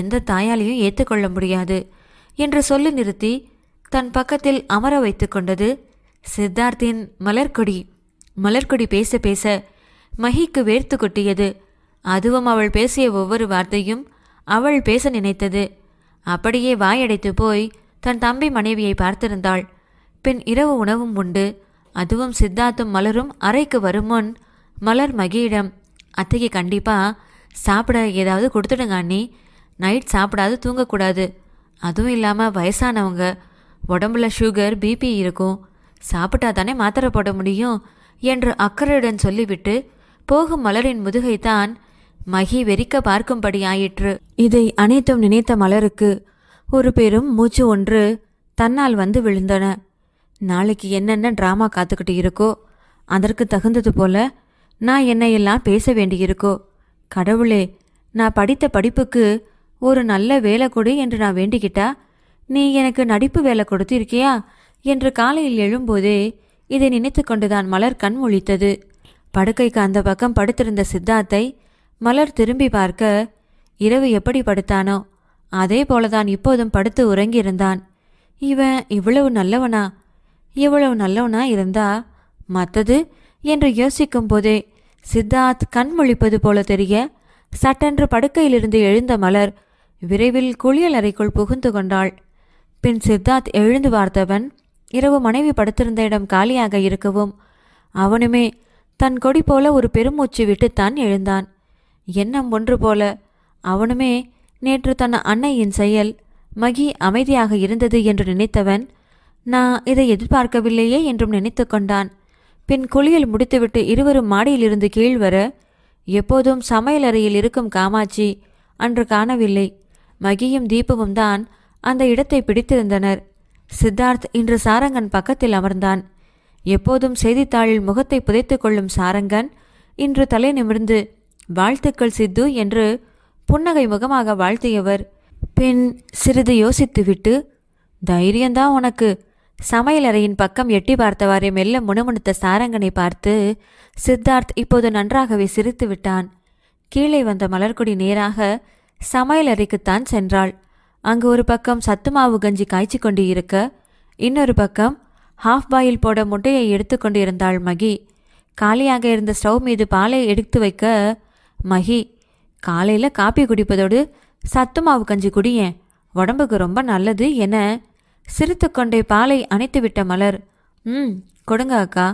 எந்த தாயாலையும் ஏற்றுக்கொள்ள முடியாது என்று சொல்லி நிறுத்தி தன் பக்கத்தில் அமர வைத்து கொண்டது சித்தார்த்தின் மலர்கொடி மலர்கொடி பேச பேச மகிக்கு வேர்த்து கொட்டியது அதுவும் அவள் பேசிய ஒவ்வொரு வார்த்தையும் அவள் பேச நினைத்தது அப்படியே வாயடைத்து போய் தன் தம்பி மனைவியை பார்த்திருந்தாள் பின் இரவு உணவும் உண்டு அதுவும் சித்தார்த்தும் மலரும் அறைக்கு வருமுன் மலர் மகியிடம் அத்தைக்கு கண்டிப்பாக சாப்பிட ஏதாவது கொடுத்துடுங்க அண்ணி நைட் சாப்பிடாது தூங்கக்கூடாது அதுவும் இல்லாமல் வயசானவங்க உடம்புல சுகர் பிபி இருக்கும் சாப்பிட்டா தானே மாத்திரை போட முடியும் என்று அக்கறையுடன் சொல்லிவிட்டு போகும் மலரின் முதுகைத்தான் மகி வெறிக்க பார்க்கும்படி ஆயிற்று இதை அனைத்தும் நினைத்த மலருக்கு ஒரு பேரும் மூச்சு ஒன்று தன்னால் வந்து விழுந்தன நாளைக்கு என்னென்ன ட்ராமா காத்துக்கிட்டு இருக்கோ அதற்கு தகுந்தது போல நான் என்னையெல்லாம் பேச வேண்டியிருக்கோ கடவுளே நான் படித்த படிப்புக்கு ஒரு நல்ல வேலை கொடு என்று நான் வேண்டிக்கிட்டா நீ எனக்கு நடிப்பு வேலை கொடுத்திருக்கியா என்று காலையில் எழும்போதே இதை நினைத்து கொண்டுதான் மலர் கண் முழித்தது படுக்கைக்கு அந்த பக்கம் படுத்திருந்த சித்தார்த்தை மலர் திரும்பி பார்க்க இரவு எப்படி படுத்தானோ அதே போலதான் இப்போதும் படுத்து உறங்கியிருந்தான் இவன் இவ்வளவு நல்லவனா இவ்வளவு நல்லவனா இருந்தா மற்றது என்று யோசிக்கும் போதே சித்தார்த் கண்மொழிப்பது போல தெரிய சட்டென்று படுக்கையிலிருந்து எழுந்த மலர் விரைவில் குளியல் அறைக்குள் புகுந்து கொண்டாள் பின் சித்தார்த் எழுந்து பார்த்தவன் இரவு மனைவி படுத்திருந்த இடம் காலியாக இருக்கவும் அவனுமே தன் கொடி போல ஒரு பெருமூச்சு விட்டுத்தான் எழுந்தான் எண்ணம் ஒன்று போல அவனுமே நேற்று தன் அன்னையின் செயல் மகி அமைதியாக இருந்தது என்று நினைத்தவன் நான் இதை எதிர்பார்க்கவில்லையே என்றும் நினைத்து கொண்டான் பின் குளியல் முடித்துவிட்டு இருவரும் மாடியிலிருந்து கீழ் வர எப்போதும் சமையலறையில் இருக்கும் காமாட்சி அன்று காணவில்லை மகியும் தீபமும் தான் அந்த இடத்தை பிடித்திருந்தனர் சித்தார்த் இன்று சாரங்கன் பக்கத்தில் அமர்ந்தான் எப்போதும் செய்தித்தாளில் முகத்தை புதைத்துக் கொள்ளும் சாரங்கன் இன்று தலை நிமிர்ந்து வாழ்த்துக்கள் சித்து என்று புன்னகை முகமாக வாழ்த்தியவர் பின் சிறிது யோசித்துவிட்டு தைரியந்தான் உனக்கு சமையலறையின் பக்கம் எட்டி பார்த்தவாறே மெல்ல முணுமுணுத்த சாரங்கனை பார்த்து சித்தார்த் இப்போது நன்றாகவே சிரித்து விட்டான் கீழே வந்த மலர்குடி நேராக சமையலறைக்குத்தான் சென்றாள் அங்கு ஒரு பக்கம் சத்துமாவு கஞ்சி காய்ச்சி கொண்டு இருக்க இன்னொரு பக்கம் ஹாஃப் பாயில் போட முட்டையை எடுத்து கொண்டு இருந்தாள் மகி காலியாக இருந்த ஸ்டவ் மீது பாலை எடுத்து வைக்க மகி காலையில் காப்பி குடிப்பதோடு சத்து மாவு கஞ்சி குடியேன் உடம்புக்கு ரொம்ப நல்லது என சிரித்து கொண்டே பாலை அணைத்துவிட்ட மலர் ம் கொடுங்க அக்கா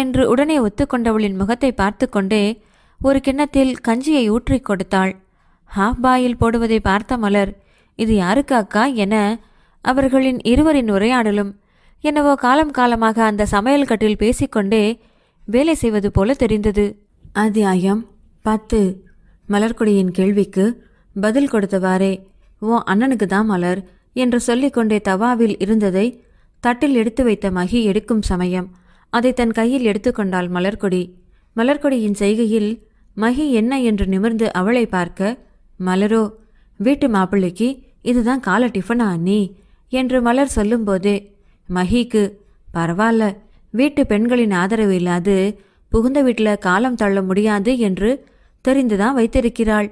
என்று உடனே ஒத்துக்கொண்டவளின் முகத்தை பார்த்து கொண்டே ஒரு கிண்ணத்தில் கஞ்சியை ஊற்றி கொடுத்தாள் ஹாஃப் பாயில் போடுவதை பார்த்த மலர் இது யாருக்கு அக்கா என அவர்களின் இருவரின் உரையாடலும் என்னவோ காலம் காலமாக அந்த சமையல் கட்டில் பேசிக்கொண்டே வேலை செய்வது போல தெரிந்தது அத்தியாயம் பத்து மலர்கொடியின் கேள்விக்கு பதில் கொடுத்தவாறே ஓ அண்ணனுக்கு தான் மலர் என்று சொல்லிக்கொண்டே தவாவில் இருந்ததை தட்டில் எடுத்து வைத்த மகி எடுக்கும் சமயம் அதை தன் கையில் எடுத்துக்கொண்டாள் மலர்கொடி மலர்கொடியின் செய்கையில் மகி என்ன என்று நிமிர்ந்து அவளை பார்க்க மலரோ வீட்டு மாப்பிள்ளைக்கு இதுதான் கால டிஃபனா நீ என்று மலர் சொல்லும்போதே மகிக்கு பரவாயில்ல வீட்டு பெண்களின் ஆதரவு இல்லாது புகுந்த வீட்டில் காலம் தள்ள முடியாது என்று தெரிந்துதான் வைத்திருக்கிறாள்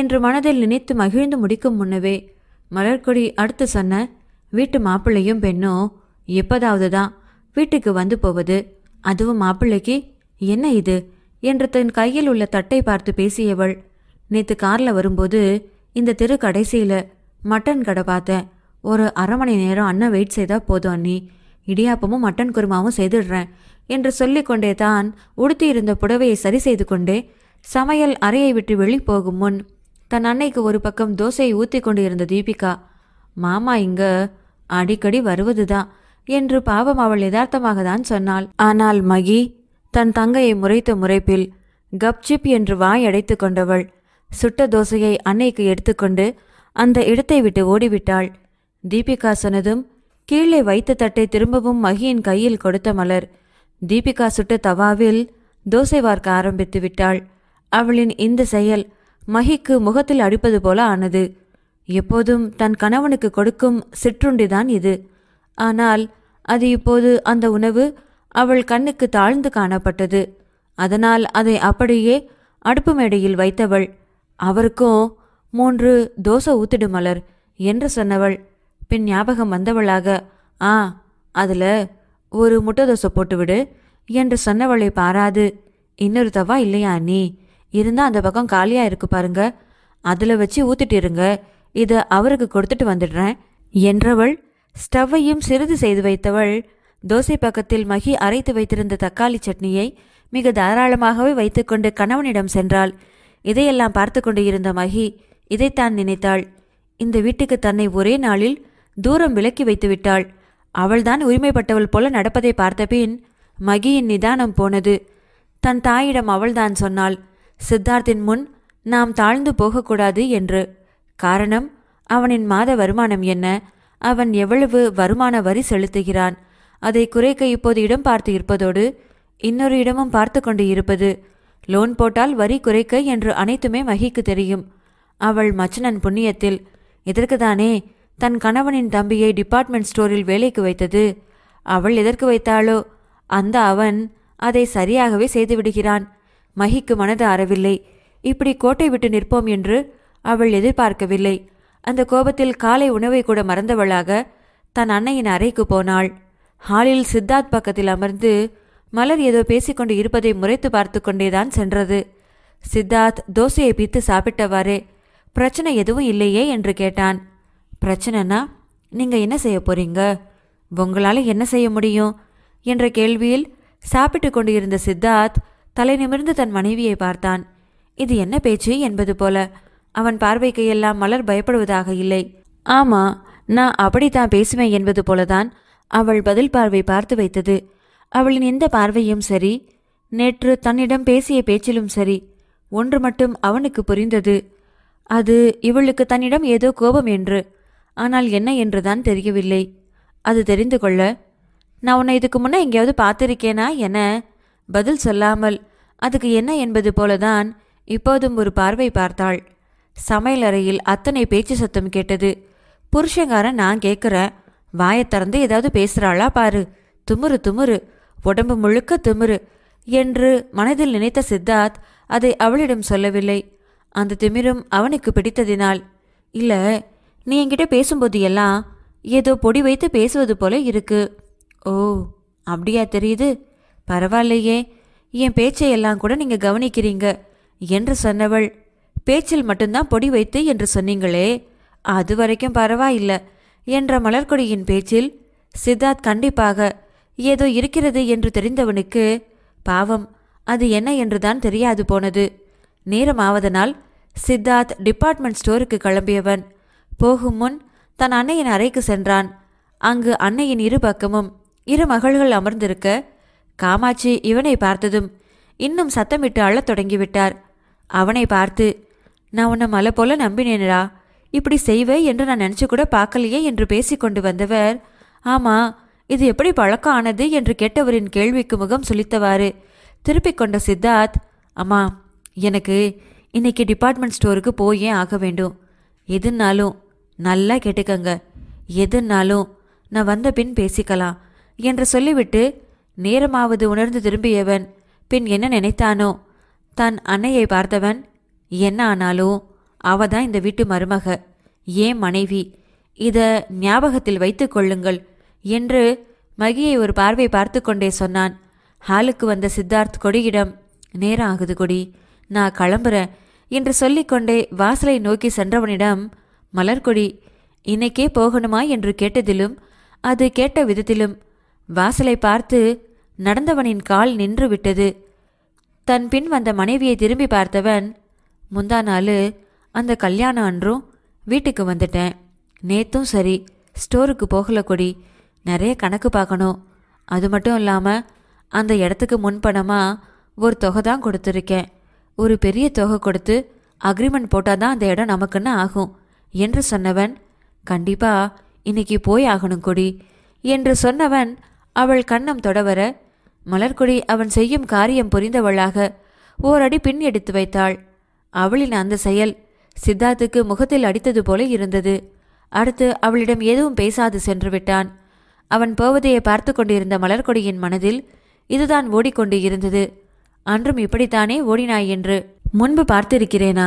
என்று மனதில் நினைத்து மகிழ்ந்து முடிக்கும் முன்னவே மலர்கொடி அடுத்து சொன்ன வீட்டு மாப்பிள்ளையும் பெண்ணும் எப்போதாவது தான் வீட்டுக்கு வந்து போவது அதுவும் மாப்பிள்ளைக்கு என்ன இது என்று தன் கையில் உள்ள தட்டை பார்த்து பேசியவள் நேற்று காரில் வரும்போது இந்த தெரு கடைசியில் மட்டன் கடை பார்த்தேன் ஒரு அரை மணி நேரம் அண்ணன் வெயிட் செய்தால் போதும் அண்ணி இடியாப்பமும் மட்டன் குருமாவும் செய்துடுறேன் என்று சொல்லிக்கொண்டே தான் உடுத்தியிருந்த புடவையை சரி செய்து கொண்டே சமையல் அறையை விட்டு வெளி போகும் முன் தன் அன்னைக்கு ஒரு பக்கம் தோசையை ஊத்தி கொண்டிருந்த தீபிகா மாமா இங்க அடிக்கடி வருவதுதான் என்று பாவம் அவள் யதார்த்தமாக தான் சொன்னாள் ஆனால் மகி தன் தங்கையை முறைத்த முறைப்பில் கப்சிப் என்று வாய் அடைத்து கொண்டவள் சுட்ட தோசையை அன்னைக்கு எடுத்துக்கொண்டு அந்த இடத்தை விட்டு ஓடிவிட்டாள் தீபிகா சொன்னதும் கீழே வைத்த தட்டை திரும்பவும் மகியின் கையில் கொடுத்த மலர் தீபிகா சுட்ட தவாவில் தோசை வார்க்க ஆரம்பித்து விட்டாள் அவளின் இந்த செயல் மகிக்கு முகத்தில் அடிப்பது போல ஆனது எப்போதும் தன் கணவனுக்கு கொடுக்கும் சிற்றுண்டிதான் இது ஆனால் அது இப்போது அந்த உணவு அவள் கண்ணுக்கு தாழ்ந்து காணப்பட்டது அதனால் அதை அப்படியே அடுப்பு மேடையில் வைத்தவள் அவருக்கும் மூன்று தோசை ஊத்திடு மலர் என்று சொன்னவள் பின் ஞாபகம் வந்தவளாக ஆ அதில் ஒரு முட்டை தோசை போட்டுவிடு என்று சொன்னவளை பாராது இன்னொரு தவா இல்லையா நீ இருந்தால் அந்த பக்கம் காலியாக இருக்கு பாருங்க அதில் வச்சு ஊத்திட்டிருங்க இதை அவருக்கு கொடுத்துட்டு வந்துடுறேன் என்றவள் ஸ்டவ்வையும் சிறிது செய்து வைத்தவள் தோசை பக்கத்தில் மகி அரைத்து வைத்திருந்த தக்காளி சட்னியை மிக தாராளமாகவே வைத்துக்கொண்டு கணவனிடம் சென்றாள் இதையெல்லாம் பார்த்து கொண்டு இருந்த மகி இதைத்தான் நினைத்தாள் இந்த வீட்டுக்கு தன்னை ஒரே நாளில் தூரம் விலக்கி வைத்து விட்டாள் அவள்தான் உரிமைப்பட்டவள் போல நடப்பதை பார்த்தபின் மகியின் நிதானம் போனது தன் தாயிடம் அவள்தான் சொன்னாள் சித்தார்த்தின் முன் நாம் தாழ்ந்து போகக்கூடாது என்று காரணம் அவனின் மாத வருமானம் என்ன அவன் எவ்வளவு வருமான வரி செலுத்துகிறான் அதை குறைக்க இப்போது இடம் பார்த்து இருப்பதோடு இன்னொரு இடமும் பார்த்து கொண்டு இருப்பது லோன் போட்டால் வரி குறைக்க என்று அனைத்துமே மகிக்கு தெரியும் அவள் மச்சனன் புண்ணியத்தில் இதற்குதானே தன் கணவனின் தம்பியை டிபார்ட்மெண்ட் ஸ்டோரில் வேலைக்கு வைத்தது அவள் எதற்கு வைத்தாளோ அந்த அவன் அதை சரியாகவே செய்துவிடுகிறான் மகிக்கு மனது அறவில்லை இப்படி கோட்டை விட்டு நிற்போம் என்று அவள் எதிர்பார்க்கவில்லை அந்த கோபத்தில் காலை உணவை கூட மறந்தவளாக தன் அன்னையின் அறைக்கு போனாள் ஹாலில் சித்தார்த் பக்கத்தில் அமர்ந்து மலர் ஏதோ பேசிக்கொண்டு இருப்பதை முறைத்து பார்த்து கொண்டேதான் சென்றது சித்தார்த் தோசையை பித்து சாப்பிட்டவாறே பிரச்சனை எதுவும் இல்லையே என்று கேட்டான் பிரச்சனைனா நீங்கள் என்ன செய்ய போறீங்க உங்களால் என்ன செய்ய முடியும் என்ற கேள்வியில் சாப்பிட்டு கொண்டிருந்த சித்தார்த் தலை நிமிர்ந்து தன் மனைவியை பார்த்தான் இது என்ன பேச்சு என்பது போல அவன் பார்வைக்கு எல்லாம் மலர் பயப்படுவதாக இல்லை ஆமா நான் அப்படித்தான் பேசுவேன் என்பது போலதான் அவள் பதில் பார்வை பார்த்து வைத்தது அவளின் எந்த பார்வையும் சரி நேற்று தன்னிடம் பேசிய பேச்சிலும் சரி ஒன்று மட்டும் அவனுக்கு புரிந்தது அது இவளுக்கு தன்னிடம் ஏதோ கோபம் என்று ஆனால் என்ன என்றுதான் தெரியவில்லை அது தெரிந்து கொள்ள நான் உன்னை இதுக்கு முன்னே எங்கேயாவது பார்த்துருக்கேனா என்ன பதில் சொல்லாமல் அதுக்கு என்ன என்பது போலதான் இப்போதும் ஒரு பார்வை பார்த்தாள் சமையலறையில் அத்தனை பேச்சு சத்தம் கேட்டது புருஷங்காரன் நான் கேட்குறேன் வாயை திறந்து ஏதாவது பேசுகிறாளா பாரு துமுறு துமுறு உடம்பு முழுக்க துமுறு என்று மனதில் நினைத்த சித்தார்த் அதை அவளிடம் சொல்லவில்லை அந்த திமிரும் அவனுக்கு பிடித்ததினால் இல்லை நீ என்கிட்ட பேசும்போது எல்லாம் ஏதோ பொடி வைத்து பேசுவது போல இருக்கு ஓ அப்படியா தெரியுது பரவாயில்லையே என் பேச்சையெல்லாம் கூட நீங்கள் கவனிக்கிறீங்க என்று சொன்னவள் பேச்சில் மட்டும்தான் பொடி வைத்து என்று சொன்னீங்களே அது வரைக்கும் பரவாயில்ல என்ற மலர்கொடியின் பேச்சில் சித்தார்த் கண்டிப்பாக ஏதோ இருக்கிறது என்று தெரிந்தவனுக்கு பாவம் அது என்ன என்றுதான் தெரியாது போனது நேரம் ஆவதனால் சித்தார்த் டிபார்ட்மெண்ட் ஸ்டோருக்கு கிளம்பியவன் போகும் முன் தன் அன்னையின் அறைக்கு சென்றான் அங்கு அன்னையின் இரு பக்கமும் இரு மகள்கள் அமர்ந்திருக்க காமாட்சி இவனை பார்த்ததும் இன்னும் சத்தமிட்டு அழத் தொடங்கிவிட்டார் அவனை பார்த்து நான் உன்னை மலை போல நம்பினேனடா இப்படி செய்வே என்று நான் நினச்சி கூட பார்க்கலையே என்று பேசிக்கொண்டு வந்தவர் ஆமா இது எப்படி பழக்கம் ஆனது என்று கேட்டவரின் கேள்விக்கு முகம் சுளித்தவாறு திருப்பிக் கொண்ட சித்தார்த் அம்மா எனக்கு இன்னைக்கு டிபார்ட்மெண்ட் ஸ்டோருக்கு போயே ஆக வேண்டும் எதுனாலும் நல்லா கேட்டுக்கங்க எதுனாலும் நான் வந்த பின் பேசிக்கலாம் என்று சொல்லிவிட்டு நேரமாவது உணர்ந்து திரும்பியவன் பின் என்ன நினைத்தானோ தன் அன்னையை பார்த்தவன் என்ன ஆனாலும் அவதான் இந்த வீட்டு மருமக ஏன் மனைவி இதை ஞாபகத்தில் வைத்துக் கொள்ளுங்கள் என்று மகியை ஒரு பார்வை பார்த்து கொண்டே சொன்னான் ஹாலுக்கு வந்த சித்தார்த் கொடியிடம் நேரம் ஆகுது கொடி நான் கிளம்புறேன் என்று சொல்லிக்கொண்டே வாசலை நோக்கி சென்றவனிடம் மலர்கொடி இன்னைக்கே போகணுமா என்று கேட்டதிலும் அது கேட்ட விதத்திலும் வாசலை பார்த்து நடந்தவனின் கால் நின்றுவிட்டது தன் பின் வந்த மனைவியை திரும்பி பார்த்தவன் முந்தா நாள் அந்த கல்யாணம் அன்றும் வீட்டுக்கு வந்துட்டேன் நேத்தும் சரி ஸ்டோருக்கு போகல கொடி நிறைய கணக்கு பார்க்கணும் அது மட்டும் இல்லாமல் அந்த இடத்துக்கு முன்பணமாக ஒரு தொகை தான் கொடுத்துருக்கேன் ஒரு பெரிய தொகை கொடுத்து அக்ரிமெண்ட் போட்டால் தான் அந்த இடம் நமக்குன்னு ஆகும் என்று சொன்னவன் கண்டிப்பாக இன்னைக்கு போய் ஆகணும் கொடி என்று சொன்னவன் அவள் கண்ணம் தொடவர மலர்கொடி அவன் செய்யும் காரியம் புரிந்தவளாக ஓரடி பின் எடுத்து வைத்தாள் அவளின் அந்த செயல் சித்தார்த்துக்கு முகத்தில் அடித்தது போல இருந்தது அடுத்து அவளிடம் எதுவும் பேசாது சென்று விட்டான் அவன் போவதையை பார்த்து கொண்டிருந்த மலர்கொடியின் மனதில் இதுதான் ஓடிக்கொண்டு இருந்தது அன்றும் இப்படித்தானே ஓடினாய் என்று முன்பு பார்த்திருக்கிறேனா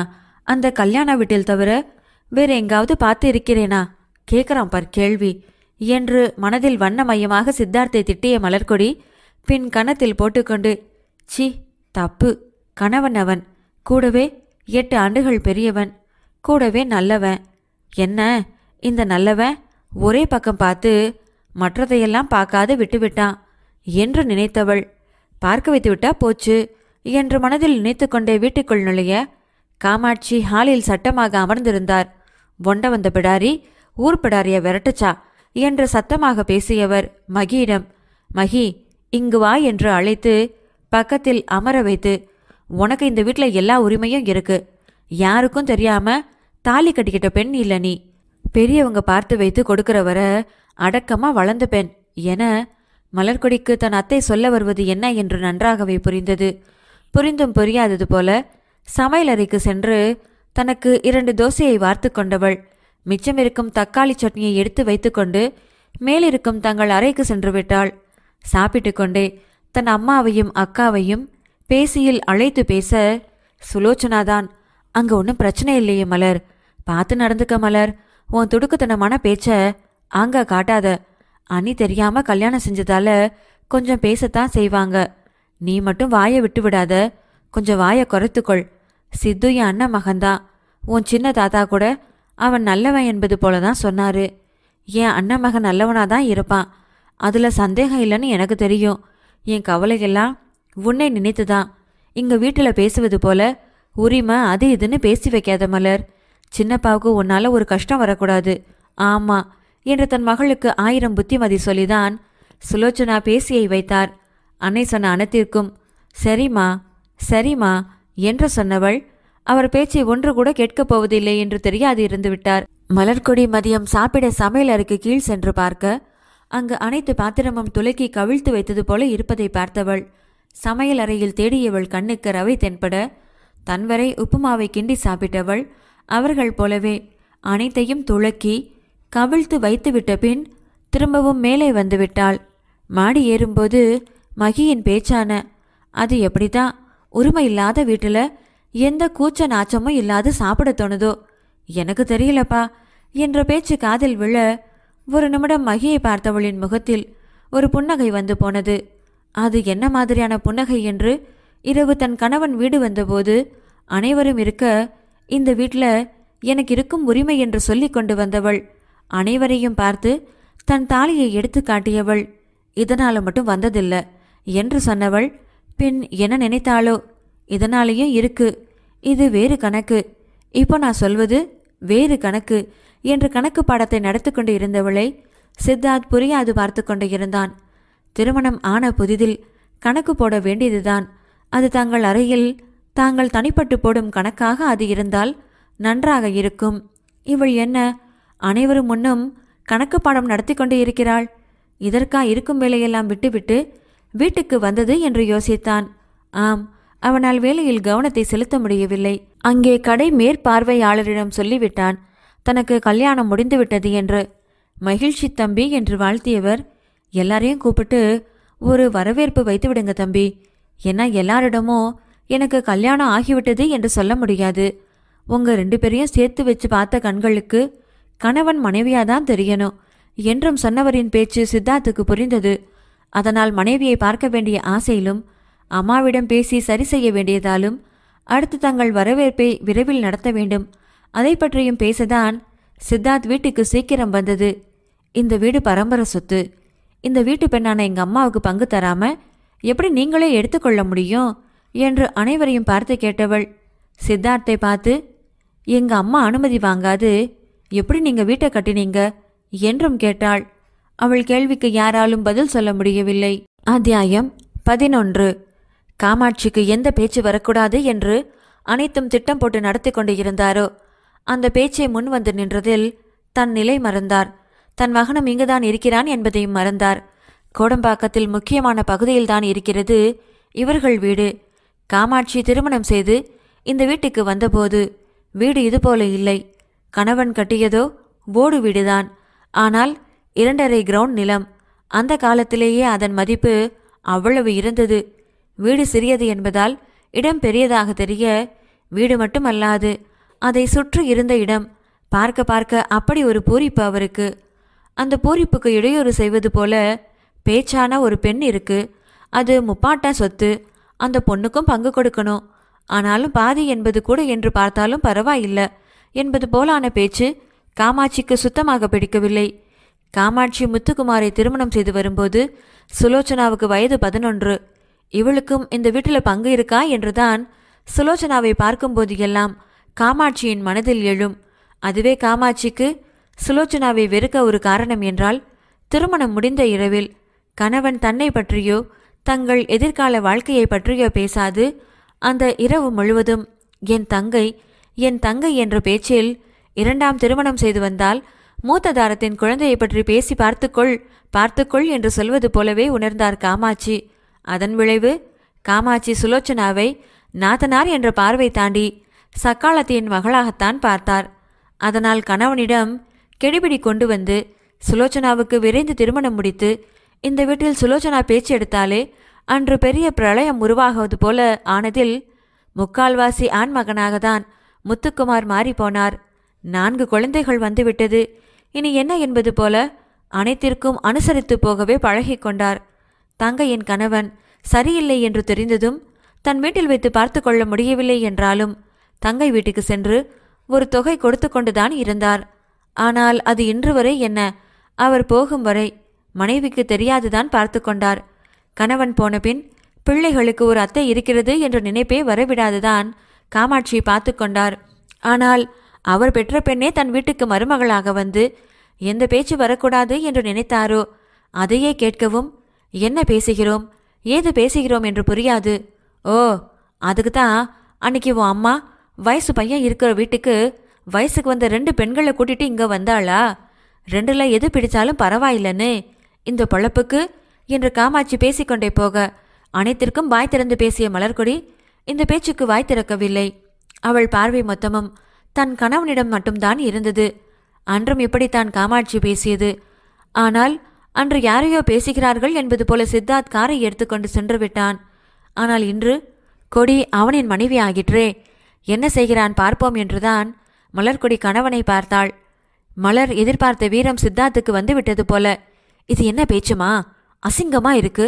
அந்த கல்யாண வீட்டில் தவிர வேறு எங்காவது பார்த்து இருக்கிறேனா கேட்குறான் பர் கேள்வி என்று மனதில் வண்ணமயமாக சித்தார்த்தை திட்டிய மலர்கொடி பின் கணத்தில் போட்டுக்கொண்டு சி தப்பு கணவன் அவன் கூடவே எட்டு ஆண்டுகள் பெரியவன் கூடவே நல்லவன் என்ன இந்த நல்லவன் ஒரே பக்கம் பார்த்து மற்றதையெல்லாம் பார்க்காது விட்டுவிட்டான் என்று நினைத்தவள் பார்க்க வைத்துவிட்டா போச்சு என்று மனதில் நினைத்து கொண்டே வீட்டுக்குள் நுழைய காமாட்சி ஹாலில் சட்டமாக அமர்ந்திருந்தார் ஒண்ட வந்த பிடாரி ஊர் பிடாரிய விரட்டுச்சா என்று சத்தமாக பேசியவர் மகியிடம் மகி இங்கு வா என்று அழைத்து பக்கத்தில் அமர வைத்து உனக்கு இந்த வீட்டில் எல்லா உரிமையும் இருக்கு யாருக்கும் தெரியாம தாலி கட்டிக்கிட்ட பெண் இல்லை நீ பெரியவங்க பார்த்து வைத்து கொடுக்கிறவர அடக்கமா வளர்ந்த பெண் என மலர்கொடிக்கு தன் அத்தை சொல்ல வருவது என்ன என்று நன்றாகவே புரிந்தது புரிந்தும் புரியாதது போல சமையல் அறைக்கு சென்று தனக்கு இரண்டு தோசையை வார்த்து கொண்டவள் மிச்சமிருக்கும் தக்காளி சட்னியை எடுத்து வைத்துக்கொண்டு மேலிருக்கும் தங்கள் அறைக்கு சென்று விட்டாள் சாப்பிட்டு கொண்டே தன் அம்மாவையும் அக்காவையும் பேசியில் அழைத்து பேச சுலோச்சனாதான் அங்கே ஒன்றும் பிரச்சனை இல்லையே மலர் பார்த்து நடந்துக்க மலர் உன் துடுக்குத்தனமான பேச்ச அங்கே காட்டாத அணி தெரியாம கல்யாணம் செஞ்சதால கொஞ்சம் பேசத்தான் செய்வாங்க நீ மட்டும் வாயை விட்டு விடாத கொஞ்சம் வாயை குறைத்துக்கொள் சித்து என் அண்ணன் மகன்தான் உன் சின்ன தாத்தா கூட அவன் நல்லவன் என்பது போல தான் சொன்னாரு என் அண்ணன் மகன் நல்லவனாக தான் இருப்பான் அதில் சந்தேகம் இல்லைன்னு எனக்கு தெரியும் என் கவலைகள்லாம் உன்னை நினைத்து தான் இங்கே வீட்டில் பேசுவது போல உரிமை அது இதுன்னு பேசி வைக்காத மலர் சின்னப்பாவுக்கு உன்னால் ஒரு கஷ்டம் வரக்கூடாது ஆமாம் என்று தன் மகளுக்கு ஆயிரம் புத்திமதி சொல்லிதான் சுலோச்சனா பேசியை வைத்தார் அன்னை சொன்ன அனைத்திற்கும் சரிம்மா சரிம்மா என்று சொன்னவள் அவர் பேச்சை ஒன்று கூட கேட்கப் போவதில்லை என்று தெரியாது இருந்துவிட்டார் மலர்கொடி மதியம் சாப்பிட சமையல் அறைக்கு கீழ் சென்று பார்க்க அங்கு அனைத்து பாத்திரமும் துலக்கி கவிழ்த்து வைத்தது போல இருப்பதை பார்த்தவள் சமையல் அறையில் தேடியவள் கண்ணுக்கு ரவை தென்பட தன்வரை உப்புமாவை கிண்டி சாப்பிட்டவள் அவர்கள் போலவே அனைத்தையும் துளக்கி கவிழ்த்து வைத்துவிட்ட பின் திரும்பவும் மேலே வந்துவிட்டாள் மாடி ஏறும்போது மகியின் பேச்சான அது எப்படிதான் உரிமை இல்லாத வீட்டில் எந்த கூச்ச நாச்சமும் இல்லாது சாப்பிட தோணுதோ எனக்கு தெரியலப்பா என்ற பேச்சு காதில் விழ ஒரு நிமிடம் மகியை பார்த்தவளின் முகத்தில் ஒரு புன்னகை வந்து போனது அது என்ன மாதிரியான புன்னகை என்று இரவு தன் கணவன் வீடு வந்தபோது அனைவரும் இருக்க இந்த வீட்டில் எனக்கு இருக்கும் உரிமை என்று சொல்லி கொண்டு வந்தவள் அனைவரையும் பார்த்து தன் தாலியை எடுத்து காட்டியவள் இதனால் மட்டும் வந்ததில்லை என்று சொன்னவள் பின் என்ன நினைத்தாளோ இதனாலேயும் இருக்கு இது வேறு கணக்கு இப்போ நான் சொல்வது வேறு கணக்கு என்று கணக்கு பாடத்தை நடத்தி கொண்டு இருந்தவளை சித்தார்த் புரியாது பார்த்து கொண்டு இருந்தான் திருமணம் ஆன புதிதில் கணக்கு போட வேண்டியதுதான் அது தங்கள் அறையில் தாங்கள் தனிப்பட்டு போடும் கணக்காக அது இருந்தால் நன்றாக இருக்கும் இவள் என்ன அனைவரும் முன்னும் கணக்கு பாடம் நடத்தி கொண்டு இருக்கிறாள் இதற்கா இருக்கும் வேலையெல்லாம் விட்டுவிட்டு வீட்டுக்கு வந்தது என்று யோசித்தான் ஆம் அவனால் வேலையில் கவனத்தை செலுத்த முடியவில்லை அங்கே கடை மேற்பார்வையாளரிடம் சொல்லிவிட்டான் தனக்கு கல்யாணம் முடிந்துவிட்டது என்று மகிழ்ச்சி தம்பி என்று வாழ்த்தியவர் எல்லாரையும் கூப்பிட்டு ஒரு வரவேற்பு வைத்து விடுங்க தம்பி ஏன்னா எல்லாரிடமும் எனக்கு கல்யாணம் ஆகிவிட்டது என்று சொல்ல முடியாது உங்கள் ரெண்டு பேரையும் சேர்த்து வச்சு பார்த்த கண்களுக்கு கணவன் மனைவியாக தான் தெரியணும் என்றும் சொன்னவரின் பேச்சு சித்தார்த்துக்கு புரிந்தது அதனால் மனைவியை பார்க்க வேண்டிய ஆசையிலும் அம்மாவிடம் பேசி சரி செய்ய வேண்டியதாலும் அடுத்து தங்கள் வரவேற்பை விரைவில் நடத்த வேண்டும் அதை பற்றியும் பேசதான் சித்தார்த் வீட்டுக்கு சீக்கிரம் வந்தது இந்த வீடு பரம்பரை சொத்து இந்த வீட்டு பெண்ணான எங்கள் அம்மாவுக்கு பங்கு தராம எப்படி நீங்களே எடுத்துக்கொள்ள முடியும் என்று அனைவரையும் பார்த்து கேட்டவள் சித்தார்த்தை பார்த்து எங்கள் அம்மா அனுமதி வாங்காது எப்படி நீங்கள் வீட்டை கட்டினீங்க என்றும் கேட்டாள் அவள் கேள்விக்கு யாராலும் பதில் சொல்ல முடியவில்லை அத்தியாயம் பதினொன்று காமாட்சிக்கு எந்த பேச்சு வரக்கூடாது என்று அனைத்தும் திட்டம் போட்டு நடத்தி கொண்டு இருந்தாரோ அந்த பேச்சை முன் வந்து நின்றதில் தன் நிலை மறந்தார் தன் மகனும் இங்குதான் இருக்கிறான் என்பதையும் மறந்தார் கோடம்பாக்கத்தில் முக்கியமான பகுதியில்தான் இருக்கிறது இவர்கள் வீடு காமாட்சி திருமணம் செய்து இந்த வீட்டுக்கு வந்தபோது வீடு இதுபோல இல்லை கணவன் கட்டியதோ ஓடு வீடுதான் ஆனால் இரண்டரை கிரவுண்ட் நிலம் அந்த காலத்திலேயே அதன் மதிப்பு அவ்வளவு இருந்தது வீடு சிறியது என்பதால் இடம் பெரியதாக தெரிய வீடு மட்டும் அல்லாது அதை சுற்றி இருந்த இடம் பார்க்க பார்க்க அப்படி ஒரு பூரிப்பு அவருக்கு அந்த பூரிப்புக்கு இடையூறு செய்வது போல பேச்சான ஒரு பெண் இருக்கு அது முப்பாட்ட சொத்து அந்த பொண்ணுக்கும் பங்கு கொடுக்கணும் ஆனாலும் பாதி என்பது கூட என்று பார்த்தாலும் பரவாயில்லை என்பது போலான பேச்சு காமாட்சிக்கு சுத்தமாக பிடிக்கவில்லை காமாட்சி முத்துக்குமாரை திருமணம் செய்து வரும்போது சுலோச்சனாவுக்கு வயது பதினொன்று இவளுக்கும் இந்த வீட்டில் பங்கு இருக்கா என்றுதான் சுலோச்சனாவை பார்க்கும்போது எல்லாம் காமாட்சியின் மனதில் எழும் அதுவே காமாட்சிக்கு சுலோச்சனாவை வெறுக்க ஒரு காரணம் என்றால் திருமணம் முடிந்த இரவில் கணவன் தன்னை பற்றியோ தங்கள் எதிர்கால வாழ்க்கையை பற்றியோ பேசாது அந்த இரவு முழுவதும் என் தங்கை என் தங்கை என்ற பேச்சில் இரண்டாம் திருமணம் செய்து வந்தால் மூத்ததாரத்தின் குழந்தையை பற்றி பேசி பார்த்துக்கொள் பார்த்துக்கொள் என்று சொல்வது போலவே உணர்ந்தார் காமாட்சி அதன் விளைவு காமாட்சி சுலோச்சனாவை நாத்தனார் என்ற பார்வை தாண்டி சக்காலத்தியின் மகளாகத்தான் பார்த்தார் அதனால் கணவனிடம் கெடிபிடி கொண்டு வந்து சுலோச்சனாவுக்கு விரைந்து திருமணம் முடித்து இந்த வீட்டில் சுலோச்சனா பேச்சு எடுத்தாலே அன்று பெரிய பிரளயம் உருவாகுவது போல ஆனதில் முக்கால்வாசி ஆண் மகனாகத்தான் முத்துக்குமார் மாறிப்போனார் நான்கு குழந்தைகள் வந்துவிட்டது இனி என்ன என்பது போல அனைத்திற்கும் அனுசரித்து போகவே பழகிக்கொண்டார் தங்கையின் கணவன் சரியில்லை என்று தெரிந்ததும் தன் வீட்டில் வைத்து பார்த்து கொள்ள முடியவில்லை என்றாலும் தங்கை வீட்டுக்கு சென்று ஒரு தொகை கொடுத்து கொண்டுதான் இருந்தார் ஆனால் அது இன்று வரை என்ன அவர் போகும் வரை மனைவிக்கு தெரியாதுதான் பார்த்து கொண்டார் கணவன் போன பின் பிள்ளைகளுக்கு ஒரு அத்தை இருக்கிறது என்ற நினைப்பே வரவிடாதுதான் காமாட்சியை பார்த்து கொண்டார் ஆனால் அவர் பெற்ற பெண்ணே தன் வீட்டுக்கு மருமகளாக வந்து எந்த பேச்சு வரக்கூடாது என்று நினைத்தாரோ அதையே கேட்கவும் என்ன பேசுகிறோம் ஏது பேசுகிறோம் என்று புரியாது ஓ அதுக்கு தான் அன்னைக்கு உன் அம்மா வயசு பையன் இருக்கிற வீட்டுக்கு வயசுக்கு வந்த ரெண்டு பெண்களை கூட்டிட்டு இங்கே வந்தாளா ரெண்டுல எது பிடிச்சாலும் பரவாயில்லன்னு இந்த பொழப்புக்கு என்று காமாட்சி பேசிக்கொண்டே போக அனைத்திற்கும் வாய் திறந்து பேசிய மலர்கொடி இந்த பேச்சுக்கு வாய் திறக்கவில்லை அவள் பார்வை மொத்தமும் தன் கணவனிடம் மட்டும்தான் இருந்தது அன்றும் இப்படி தான் காமாட்சி பேசியது ஆனால் அன்று யாரையோ பேசுகிறார்கள் என்பது போல சித்தார்த் காரை எடுத்துக்கொண்டு சென்று விட்டான் ஆனால் இன்று கொடி அவனின் மனைவி ஆகிற்றே என்ன செய்கிறான் பார்ப்போம் என்றுதான் மலர்கொடி கணவனை பார்த்தாள் மலர் எதிர்பார்த்த வீரம் சித்தார்த்துக்கு வந்து விட்டது போல இது என்ன பேச்சுமா அசிங்கமா இருக்கு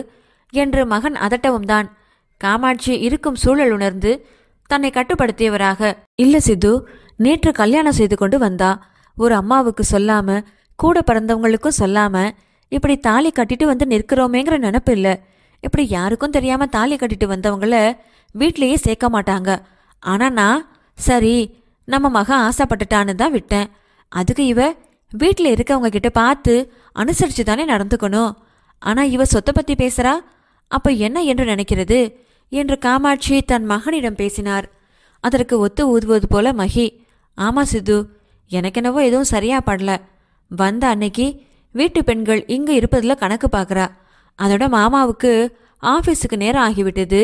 என்று மகன் அதட்டவும் தான் காமாட்சி இருக்கும் சூழல் உணர்ந்து தன்னை கட்டுப்படுத்தியவராக இல்ல சித்து நேற்று கல்யாணம் செய்து கொண்டு வந்தா ஒரு அம்மாவுக்கு சொல்லாம கூட பிறந்தவங்களுக்கும் சொல்லாம இப்படி தாலி கட்டிட்டு வந்து நிற்கிறோமேங்கிற நினப்பு இல்லை இப்படி யாருக்கும் தெரியாம தாலி கட்டிட்டு வந்தவங்கள வீட்லேயே சேர்க்க மாட்டாங்க ஆனால் நான் சரி நம்ம மகன் ஆசைப்பட்டுட்டான்னு தான் விட்டேன் அதுக்கு இவ வீட்டில் இருக்கவங்க கிட்ட பார்த்து அனுசரித்து தானே நடந்துக்கணும் ஆனால் இவ சொத்தை பற்றி பேசுகிறா அப்போ என்ன என்று நினைக்கிறது என்று காமாட்சி தன் மகனிடம் பேசினார் அதற்கு ஒத்து ஊதுவது போல மகி ஆமாம் சித்து எனக்கெனவோ எதுவும் சரியாக படல வந்த அன்னைக்கு வீட்டு பெண்கள் இங்கே இருப்பதில் கணக்கு பார்க்குறா அதோட மாமாவுக்கு ஆஃபீஸுக்கு நேரம் ஆகிவிட்டது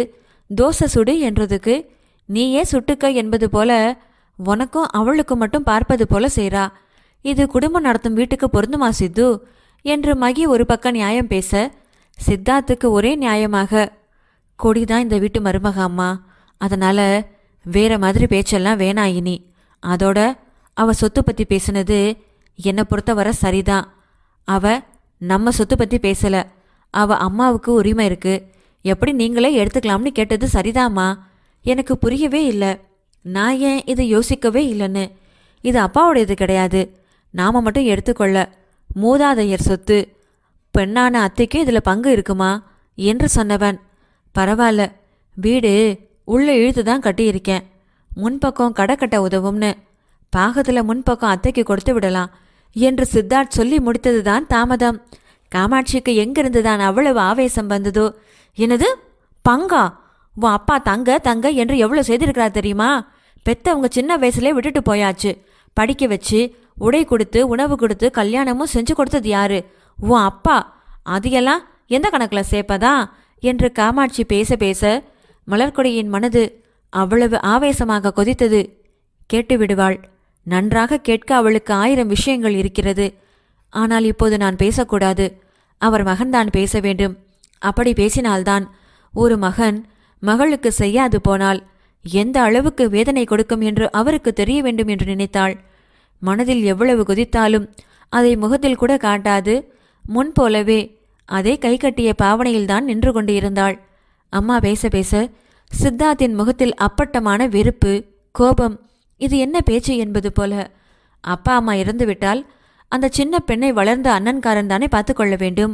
தோசை சுடு என்றதுக்கு நீயே சுட்டுக்க என்பது போல உனக்கும் அவளுக்கும் மட்டும் பார்ப்பது போல செய்றா இது குடும்பம் நடத்தும் வீட்டுக்கு பொருந்துமா சித்து என்று மகி ஒரு பக்கம் நியாயம் பேச சித்தார்த்துக்கு ஒரே நியாயமாக கொடி தான் இந்த வீட்டு மருமக அம்மா அதனால் வேற மாதிரி பேச்செல்லாம் வேணாம் இனி அதோட அவ சொத்து பற்றி பேசுனது என்னை பொறுத்தவரை சரிதான் அவ நம்ம சொத்து பற்றி பேசலை அவ அம்மாவுக்கு உரிமை இருக்கு எப்படி நீங்களே எடுத்துக்கலாம்னு கேட்டது சரிதாம்மா எனக்கு புரியவே இல்லை நான் ஏன் இதை யோசிக்கவே இல்லைன்னு இது அப்பாவுடையது கிடையாது நாம் மட்டும் எடுத்துக்கொள்ள மூதாதையர் சொத்து பெண்ணான அத்தைக்கு இதில் பங்கு இருக்குமா என்று சொன்னவன் பரவாயில்ல வீடு உள்ளே இழுத்து தான் கட்டியிருக்கேன் முன்பக்கம் கடை கட்ட உதவும்னு பாகத்தில் முன்பக்கம் அத்தைக்கு கொடுத்து விடலாம் என்று சித்தார்த் சொல்லி முடித்தது தான் தாமதம் காமாட்சிக்கு எங்கிருந்து தான் அவ்வளவு ஆவேசம் வந்ததோ எனது பங்கா உன் அப்பா தங்க தங்க என்று எவ்வளோ செய்திருக்கிறார் தெரியுமா பெத்தவங்க சின்ன வயசுலேயே விட்டுட்டு போயாச்சு படிக்க வச்சு உடை கொடுத்து உணவு கொடுத்து கல்யாணமும் செஞ்சு கொடுத்தது யாரு உன் அப்பா அதையெல்லாம் எந்த கணக்கில் சேர்ப்பதா என்று காமாட்சி பேச பேச மலர்கொடியின் மனது அவ்வளவு ஆவேசமாக கொதித்தது கேட்டு விடுவாள் நன்றாக கேட்க அவளுக்கு ஆயிரம் விஷயங்கள் இருக்கிறது ஆனால் இப்போது நான் பேசக்கூடாது அவர் மகன்தான் பேச வேண்டும் அப்படி பேசினால்தான் ஒரு மகன் மகளுக்கு செய்யாது போனால் எந்த அளவுக்கு வேதனை கொடுக்கும் என்று அவருக்கு தெரிய வேண்டும் என்று நினைத்தாள் மனதில் எவ்வளவு குதித்தாலும் அதை முகத்தில் கூட காட்டாது முன் போலவே அதே கை கட்டிய பாவனையில்தான் நின்று கொண்டு இருந்தாள் அம்மா பேச பேச சித்தார்த்தின் முகத்தில் அப்பட்டமான வெறுப்பு கோபம் இது என்ன பேச்சு என்பது போல அப்பா அம்மா இறந்துவிட்டால் அந்த சின்ன பெண்ணை வளர்ந்த அண்ணன்காரன் தானே பார்த்துக்கொள்ள வேண்டும்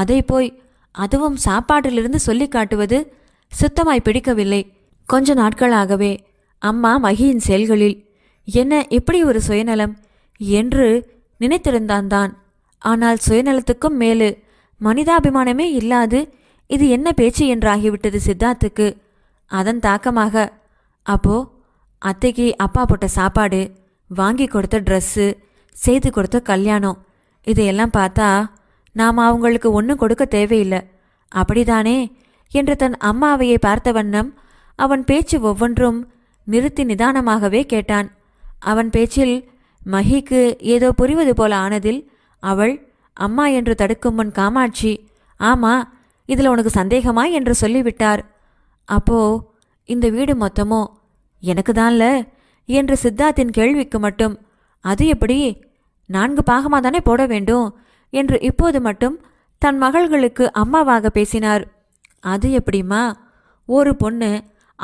அதை போய் அதுவும் சாப்பாட்டிலிருந்து சொல்லி காட்டுவது சுத்தமாய் பிடிக்கவில்லை கொஞ்ச நாட்களாகவே அம்மா மகியின் செயல்களில் என்ன இப்படி ஒரு சுயநலம் என்று நினைத்திருந்தான் தான் ஆனால் சுயநலத்துக்கும் மேலு மனிதாபிமானமே இல்லாது இது என்ன பேச்சு என்றாகிவிட்டது சித்தார்த்துக்கு அதன் தாக்கமாக அப்போ அத்தைக்கு அப்பா போட்ட சாப்பாடு வாங்கி கொடுத்த ட்ரெஸ்ஸு செய்து கொடுத்த கல்யாணம் இதையெல்லாம் பார்த்தா நாம் அவங்களுக்கு ஒன்றும் கொடுக்க தேவையில்லை அப்படிதானே என்று தன் அம்மாவையை பார்த்த வண்ணம் அவன் பேச்சு ஒவ்வொன்றும் நிறுத்தி நிதானமாகவே கேட்டான் அவன் பேச்சில் மஹிக்கு ஏதோ புரிவது போல ஆனதில் அவள் அம்மா என்று தடுக்கும் முன் காமாட்சி ஆமா இதில் உனக்கு சந்தேகமா என்று சொல்லிவிட்டார் அப்போ இந்த வீடு மொத்தமோ எனக்கு தான்ல என்று சித்தார்த்தின் கேள்விக்கு மட்டும் அது எப்படி நான்கு பாகமாக தானே போட வேண்டும் என்று இப்போது மட்டும் தன் மகள்களுக்கு அம்மாவாக பேசினார் அது எப்படிம்மா ஒரு பொண்ணு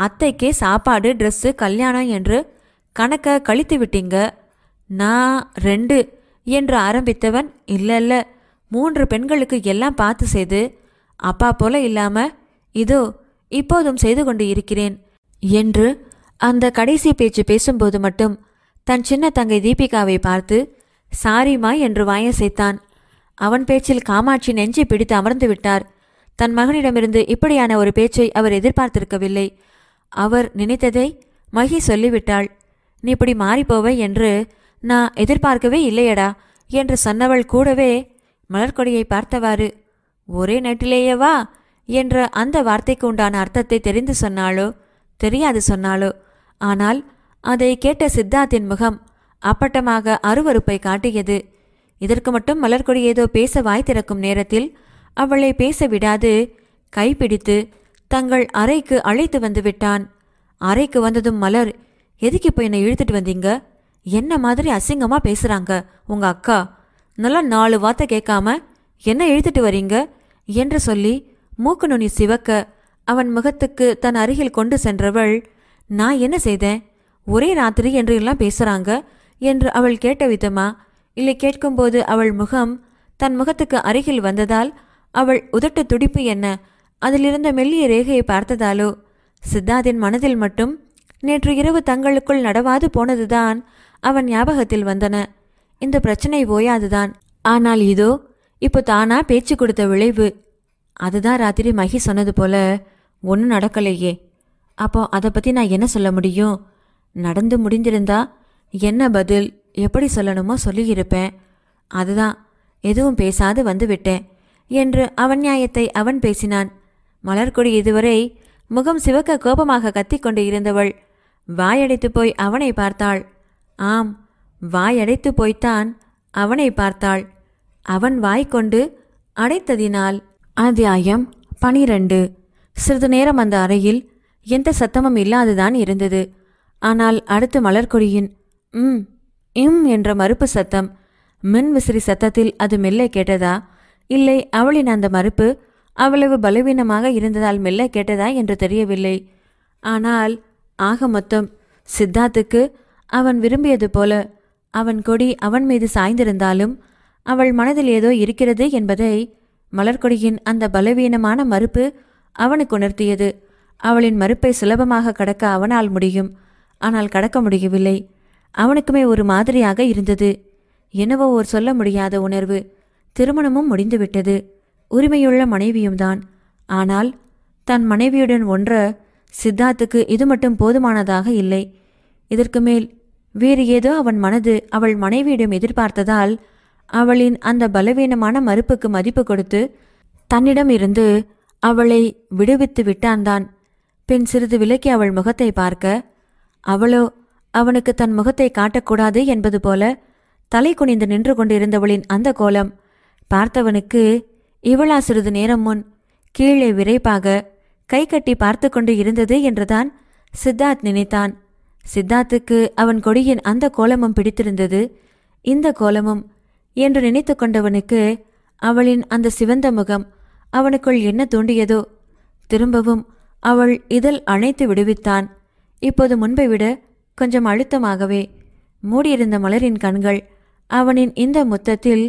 அத்தைக்கே சாப்பாடு ட்ரெஸ்ஸு கல்யாணம் என்று கணக்கை கழித்து விட்டீங்க நான் ரெண்டு என்று ஆரம்பித்தவன் இல்லை இல்லை மூன்று பெண்களுக்கு எல்லாம் பார்த்து செய்து அப்பா போல இல்லாம இதோ இப்போதும் செய்து கொண்டு இருக்கிறேன் என்று அந்த கடைசி பேச்சு பேசும்போது மட்டும் தன் சின்ன தங்கை தீபிகாவை பார்த்து சாரிமா என்று வாயசைத்தான் அவன் பேச்சில் காமாட்சி நெஞ்சி பிடித்து அமர்ந்து விட்டார் தன் மகனிடமிருந்து இப்படியான ஒரு பேச்சை அவர் எதிர்பார்த்திருக்கவில்லை அவர் நினைத்ததை மகி சொல்லிவிட்டாள் நீ இப்படி மாறிப்போவை என்று நான் எதிர்பார்க்கவே இல்லையடா என்று சொன்னவள் கூடவே மலர்கொடியை பார்த்தவாறு ஒரே நட்டிலேயேவா என்ற அந்த வார்த்தைக்கு உண்டான அர்த்தத்தை தெரிந்து சொன்னாலோ தெரியாது சொன்னாலோ ஆனால் அதை கேட்ட சித்தார்த்தின் முகம் அப்பட்டமாக அருவறுப்பை காட்டியது இதற்கு மட்டும் மலர்கொடி ஏதோ பேச வாய் திறக்கும் நேரத்தில் அவளை பேச விடாது கைப்பிடித்து தங்கள் அறைக்கு அழைத்து வந்து விட்டான் அறைக்கு வந்ததும் மலர் எதுக்கு இப்போ என்னை இழுத்துட்டு வந்தீங்க என்ன மாதிரி அசிங்கமாக பேசுகிறாங்க உங்கள் அக்கா நல்லா நாலு வார்த்தை கேட்காம என்ன இழுத்துட்டு வரீங்க என்று சொல்லி மூக்கு நுனி சிவக்க அவன் முகத்துக்கு தன் அருகில் கொண்டு சென்றவள் நான் என்ன செய்தேன் ஒரே ராத்திரி என்று எல்லாம் பேசுறாங்க என்று அவள் கேட்ட விதமா இல்லை கேட்கும்போது அவள் முகம் தன் முகத்துக்கு அருகில் வந்ததால் அவள் உதட்ட துடிப்பு என்ன அதிலிருந்த மெல்லிய ரேகையை பார்த்ததாலோ சித்தார்த்தின் மனதில் மட்டும் நேற்று இரவு தங்களுக்குள் நடவாது போனதுதான் அவன் ஞாபகத்தில் வந்தன இந்த பிரச்சனை ஓயாதுதான் ஆனால் இதோ இப்போ தானா பேச்சு கொடுத்த விளைவு அதுதான் ராத்திரி மகி சொன்னது போல ஒன்றும் நடக்கலையே அப்போ அதை பற்றி நான் என்ன சொல்ல முடியும் நடந்து முடிந்திருந்தா என்ன பதில் எப்படி சொல்லணுமோ சொல்லியிருப்பேன் அதுதான் எதுவும் பேசாது வந்து விட்டேன் என்று அவன் நியாயத்தை அவன் பேசினான் மலர்கொடி இதுவரை முகம் சிவக்க கோபமாக கத்திக்கொண்டு இருந்தவள் வாயடைத்து போய் அவனை பார்த்தாள் ஆம் வாயடைத்து போய்த்தான் அவனை பார்த்தாள் அவன் வாய்க்கொண்டு அடைத்ததினால் அத்தியாயம் பனிரெண்டு சிறிது நேரம் அந்த அறையில் எந்த சத்தமும் இல்லாதுதான் இருந்தது ஆனால் அடுத்து மலர்கொடியின் ம் இம் என்ற மறுப்பு சத்தம் மின் விசிறி சத்தத்தில் அது மெல்ல கேட்டதா இல்லை அவளின் அந்த மறுப்பு அவ்வளவு பலவீனமாக இருந்ததால் மெல்ல கேட்டதா என்று தெரியவில்லை ஆனால் ஆக மொத்தம் சித்தார்த்துக்கு அவன் விரும்பியது போல அவன் கொடி அவன் மீது சாய்ந்திருந்தாலும் அவள் மனதில் ஏதோ இருக்கிறது என்பதை மலர்கொடியின் அந்த பலவீனமான மறுப்பு அவனுக்கு உணர்த்தியது அவளின் மறுப்பை சுலபமாக கடக்க அவனால் முடியும் ஆனால் கடக்க முடியவில்லை அவனுக்குமே ஒரு மாதிரியாக இருந்தது என்னவோ ஒரு சொல்ல முடியாத உணர்வு திருமணமும் முடிந்துவிட்டது உரிமையுள்ள மனைவியும்தான் ஆனால் தன் மனைவியுடன் ஒன்ற சித்தார்த்துக்கு இது மட்டும் போதுமானதாக இல்லை இதற்கு மேல் வேறு ஏதோ அவன் மனது அவள் மனைவியிடம் எதிர்பார்த்ததால் அவளின் அந்த பலவீனமான மறுப்புக்கு மதிப்பு கொடுத்து தன்னிடம் இருந்து அவளை விடுவித்து விட்டான்தான் பின் சிறிது விலக்கி அவள் முகத்தை பார்க்க அவளோ அவனுக்கு தன் முகத்தை காட்டக்கூடாது என்பது போல தலை குனிந்து நின்று கொண்டிருந்தவளின் அந்த கோலம் பார்த்தவனுக்கு இவளா சிறிது நேரம் முன் கீழே விரைப்பாக கை கட்டி பார்த்து கொண்டு இருந்தது என்றுதான் சித்தார்த் நினைத்தான் சித்தார்த்துக்கு அவன் கொடியின் அந்த கோலமும் பிடித்திருந்தது இந்த கோலமும் என்று நினைத்து கொண்டவனுக்கு அவளின் அந்த சிவந்த முகம் அவனுக்குள் என்ன தூண்டியதோ திரும்பவும் அவள் இதழ் அணைத்து விடுவித்தான் இப்போது முன்பை விட கொஞ்சம் அழுத்தமாகவே மூடியிருந்த மலரின் கண்கள் அவனின் இந்த முத்தத்தில்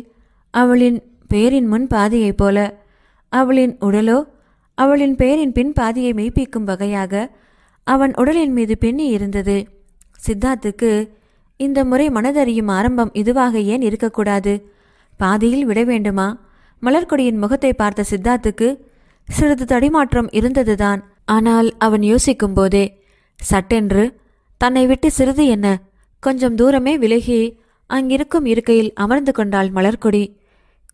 அவளின் பேரின் முன் பாதியைப் போல அவளின் உடலோ அவளின் பேரின் பின் பாதியை மெய்ப்பிக்கும் வகையாக அவன் உடலின் மீது பின்னி இருந்தது சித்தார்த்துக்கு இந்த முறை மனதறியும் ஆரம்பம் இதுவாக ஏன் இருக்கக்கூடாது பாதியில் விட வேண்டுமா மலர்கொடியின் முகத்தை பார்த்த சித்தார்த்துக்கு சிறிது தடிமாற்றம் இருந்ததுதான் ஆனால் அவன் யோசிக்கும் போதே சட்டென்று தன்னை விட்டு சிறிது என்ன கொஞ்சம் தூரமே விலகி அங்கிருக்கும் இருக்கையில் அமர்ந்து கொண்டாள் மலர்கொடி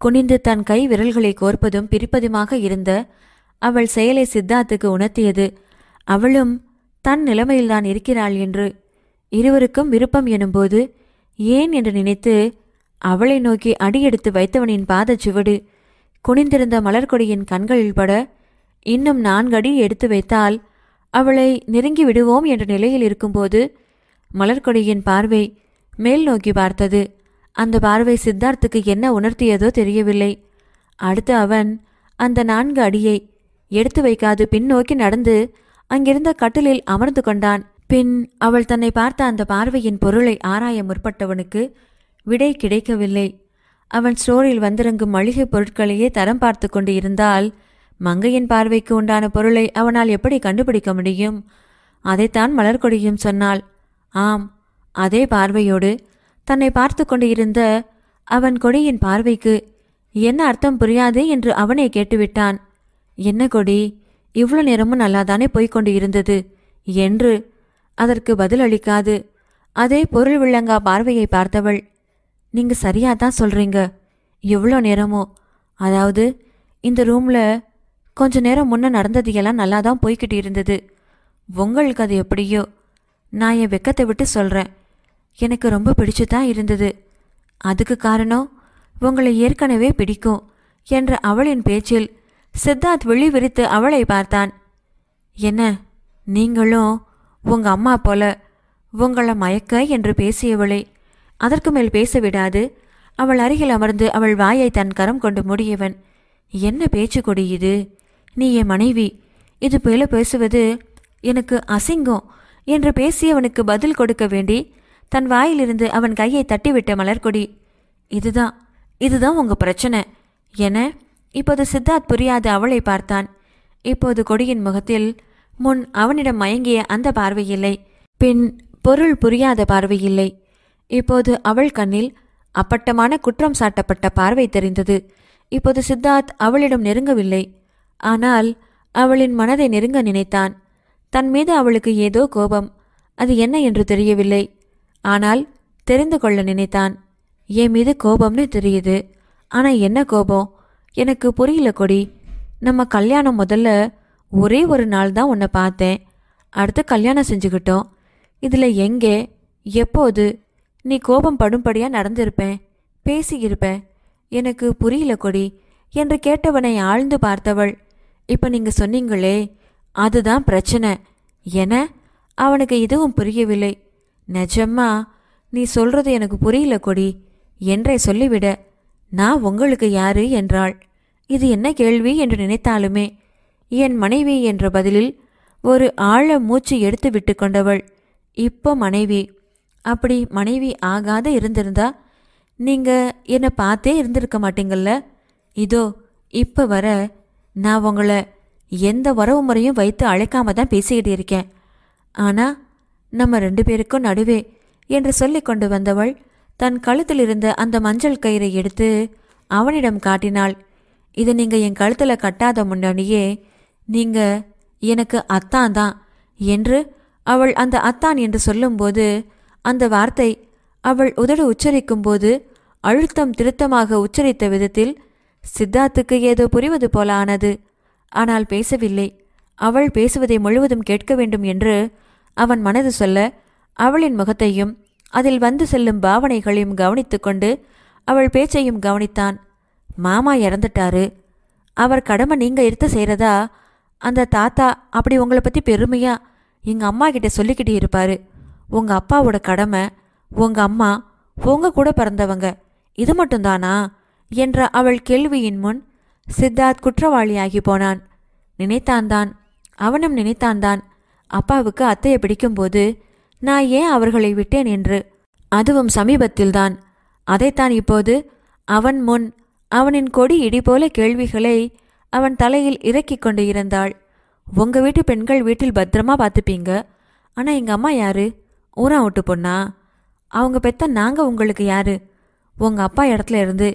குனிந்து தன் கை விரல்களை கோர்ப்பதும் பிரிப்பதுமாக இருந்த அவள் செயலை சித்தார்த்துக்கு உணர்த்தியது அவளும் தன் நிலைமையில்தான் இருக்கிறாள் என்று இருவருக்கும் விருப்பம் எனும்போது ஏன் என்று நினைத்து அவளை நோக்கி அடியெடுத்து வைத்தவனின் சுவடு குனிந்திருந்த மலர்கொடியின் கண்களில் பட இன்னும் நான்கடி எடுத்து வைத்தால் அவளை நெருங்கி விடுவோம் என்ற நிலையில் இருக்கும்போது மலர்கொடியின் பார்வை மேல் நோக்கி பார்த்தது அந்த பார்வை சித்தார்த்துக்கு என்ன உணர்த்தியதோ தெரியவில்லை அடுத்து அவன் அந்த நான்கு அடியை எடுத்து வைக்காது பின்னோக்கி நடந்து அங்கிருந்த கட்டிலில் அமர்ந்து கொண்டான் பின் அவள் தன்னை பார்த்த அந்த பார்வையின் பொருளை ஆராய முற்பட்டவனுக்கு விடை கிடைக்கவில்லை அவன் ஸ்டோரில் வந்திறங்கும் மளிகை பொருட்களையே தரம் பார்த்து கொண்டு இருந்தால் மங்கையின் பார்வைக்கு உண்டான பொருளை அவனால் எப்படி கண்டுபிடிக்க முடியும் அதைத்தான் மலர்கொடியும் சொன்னாள் ஆம் அதே பார்வையோடு தன்னை பார்த்து கொண்டு இருந்த அவன் கொடியின் பார்வைக்கு என்ன அர்த்தம் புரியாது என்று அவனை கேட்டுவிட்டான் என்ன கொடி இவ்வளோ நேரமும் நல்லாதானே போய்கொண்டு இருந்தது என்று அதற்கு பதில் அளிக்காது அதே பொருள் விளங்கா பார்வையை பார்த்தவள் நீங்க சரியா தான் சொல்றீங்க எவ்வளோ நேரமோ அதாவது இந்த ரூம்ல கொஞ்ச நேரம் முன்ன நடந்தது எல்லாம் நல்லா தான் போய்கிட்டு இருந்தது உங்களுக்கு அது எப்படியோ நான் என் வெக்கத்தை விட்டு சொல்கிறேன் எனக்கு ரொம்ப பிடிச்சு தான் இருந்தது அதுக்கு காரணம் உங்களை ஏற்கனவே பிடிக்கும் என்ற அவளின் பேச்சில் சித்தார்த் வெளிவிரித்து விரித்து அவளை பார்த்தான் என்ன நீங்களும் உங்க அம்மா போல உங்களை மயக்க என்று பேசியவளை அதற்கு மேல் பேச விடாது அவள் அருகில் அமர்ந்து அவள் வாயை தன் கரம் கொண்டு முடியவன் என்ன பேச்சு கொடி இது நீ என் மனைவி இது போல பேசுவது எனக்கு அசிங்கம் என்று பேசியவனுக்கு பதில் கொடுக்க வேண்டி தன் வாயிலிருந்து அவன் கையை தட்டிவிட்ட மலர்கொடி இதுதான் இதுதான் உங்க பிரச்சனை என இப்போது சித்தார்த் புரியாது அவளை பார்த்தான் இப்போது கொடியின் முகத்தில் முன் அவனிடம் மயங்கிய அந்த பார்வை இல்லை பின் பொருள் புரியாத பார்வை இல்லை இப்போது அவள் கண்ணில் அப்பட்டமான குற்றம் சாட்டப்பட்ட பார்வை தெரிந்தது இப்போது சித்தார்த் அவளிடம் நெருங்கவில்லை ஆனால் அவளின் மனதை நெருங்க நினைத்தான் தன் மீது அவளுக்கு ஏதோ கோபம் அது என்ன என்று தெரியவில்லை ஆனால் தெரிந்து கொள்ள நினைத்தான் என் மீது கோபம்னு தெரியுது ஆனால் என்ன கோபம் எனக்கு புரியல கொடி நம்ம கல்யாணம் முதல்ல ஒரே ஒரு நாள் தான் உன்னை பார்த்தேன் அடுத்து கல்யாணம் செஞ்சுக்கிட்டோம் இதில் எங்கே எப்போது நீ கோபம் படும்படியாக நடந்திருப்பேன் பேசியிருப்பேன் எனக்கு புரியல கொடி என்று கேட்டவனை ஆழ்ந்து பார்த்தவள் இப்போ நீங்கள் சொன்னீங்களே அதுதான் பிரச்சனை என அவனுக்கு இதுவும் புரியவில்லை நிஜம்மா நீ சொல்றது எனக்கு புரியல கொடி என்றே சொல்லிவிட நான் உங்களுக்கு யாரு என்றாள் இது என்ன கேள்வி என்று நினைத்தாலுமே என் மனைவி என்ற பதிலில் ஒரு ஆழ மூச்சு எடுத்து விட்டு கொண்டவள் இப்போ மனைவி அப்படி மனைவி ஆகாத இருந்திருந்தா நீங்கள் என்னை பார்த்தே இருந்திருக்க மாட்டீங்கள்ல இதோ இப்போ வர நான் உங்களை எந்த உறவு முறையும் வைத்து அழைக்காம தான் பேசிக்கிட்டு இருக்கேன் ஆனால் நம்ம ரெண்டு பேருக்கும் நடுவே என்று சொல்லி கொண்டு வந்தவள் தன் கழுத்தில் இருந்த அந்த மஞ்சள் கயிறை எடுத்து அவனிடம் காட்டினாள் இதை நீங்கள் என் கழுத்தில் கட்டாத முன்னாடியே நீங்க எனக்கு அத்தான் தான் என்று அவள் அந்த அத்தான் என்று சொல்லும்போது அந்த வார்த்தை அவள் உதடு உச்சரிக்கும் போது அழுத்தம் திருத்தமாக உச்சரித்த விதத்தில் சித்தார்த்துக்கு ஏதோ புரிவது போல ஆனது ஆனால் பேசவில்லை அவள் பேசுவதை முழுவதும் கேட்க வேண்டும் என்று அவன் மனது சொல்ல அவளின் முகத்தையும் அதில் வந்து செல்லும் பாவனைகளையும் கவனித்து கொண்டு அவள் பேச்சையும் கவனித்தான் மாமா இறந்துட்டாரு அவர் கடமை நீங்கள் எடுத்து செய்கிறதா அந்த தாத்தா அப்படி உங்களை பற்றி பெருமையாக எங்கள் அம்மா கிட்ட சொல்லிக்கிட்டு இருப்பார் உங்கள் அப்பாவோட கடமை உங்க அம்மா உங்க கூட பிறந்தவங்க இது மட்டும்தானா என்ற அவள் கேள்வியின் முன் சித்தார்த் குற்றவாளியாகி போனான் நினைத்தான்தான் அவனும் நினைத்தான்தான் அப்பாவுக்கு அத்தையை பிடிக்கும்போது நான் ஏன் அவர்களை விட்டேன் என்று அதுவும் சமீபத்தில்தான் அதைத்தான் இப்போது அவன் முன் அவனின் கொடி இடி போல கேள்விகளை அவன் தலையில் இறக்கி கொண்டு இருந்தாள் உங்க வீட்டு பெண்கள் வீட்டில் பத்திரமா பார்த்துப்பீங்க ஆனா எங்க அம்மா யாரு ஊரா விட்டு பொண்ணா அவங்க பெத்த நாங்க உங்களுக்கு யாரு உங்க அப்பா இடத்துல இருந்து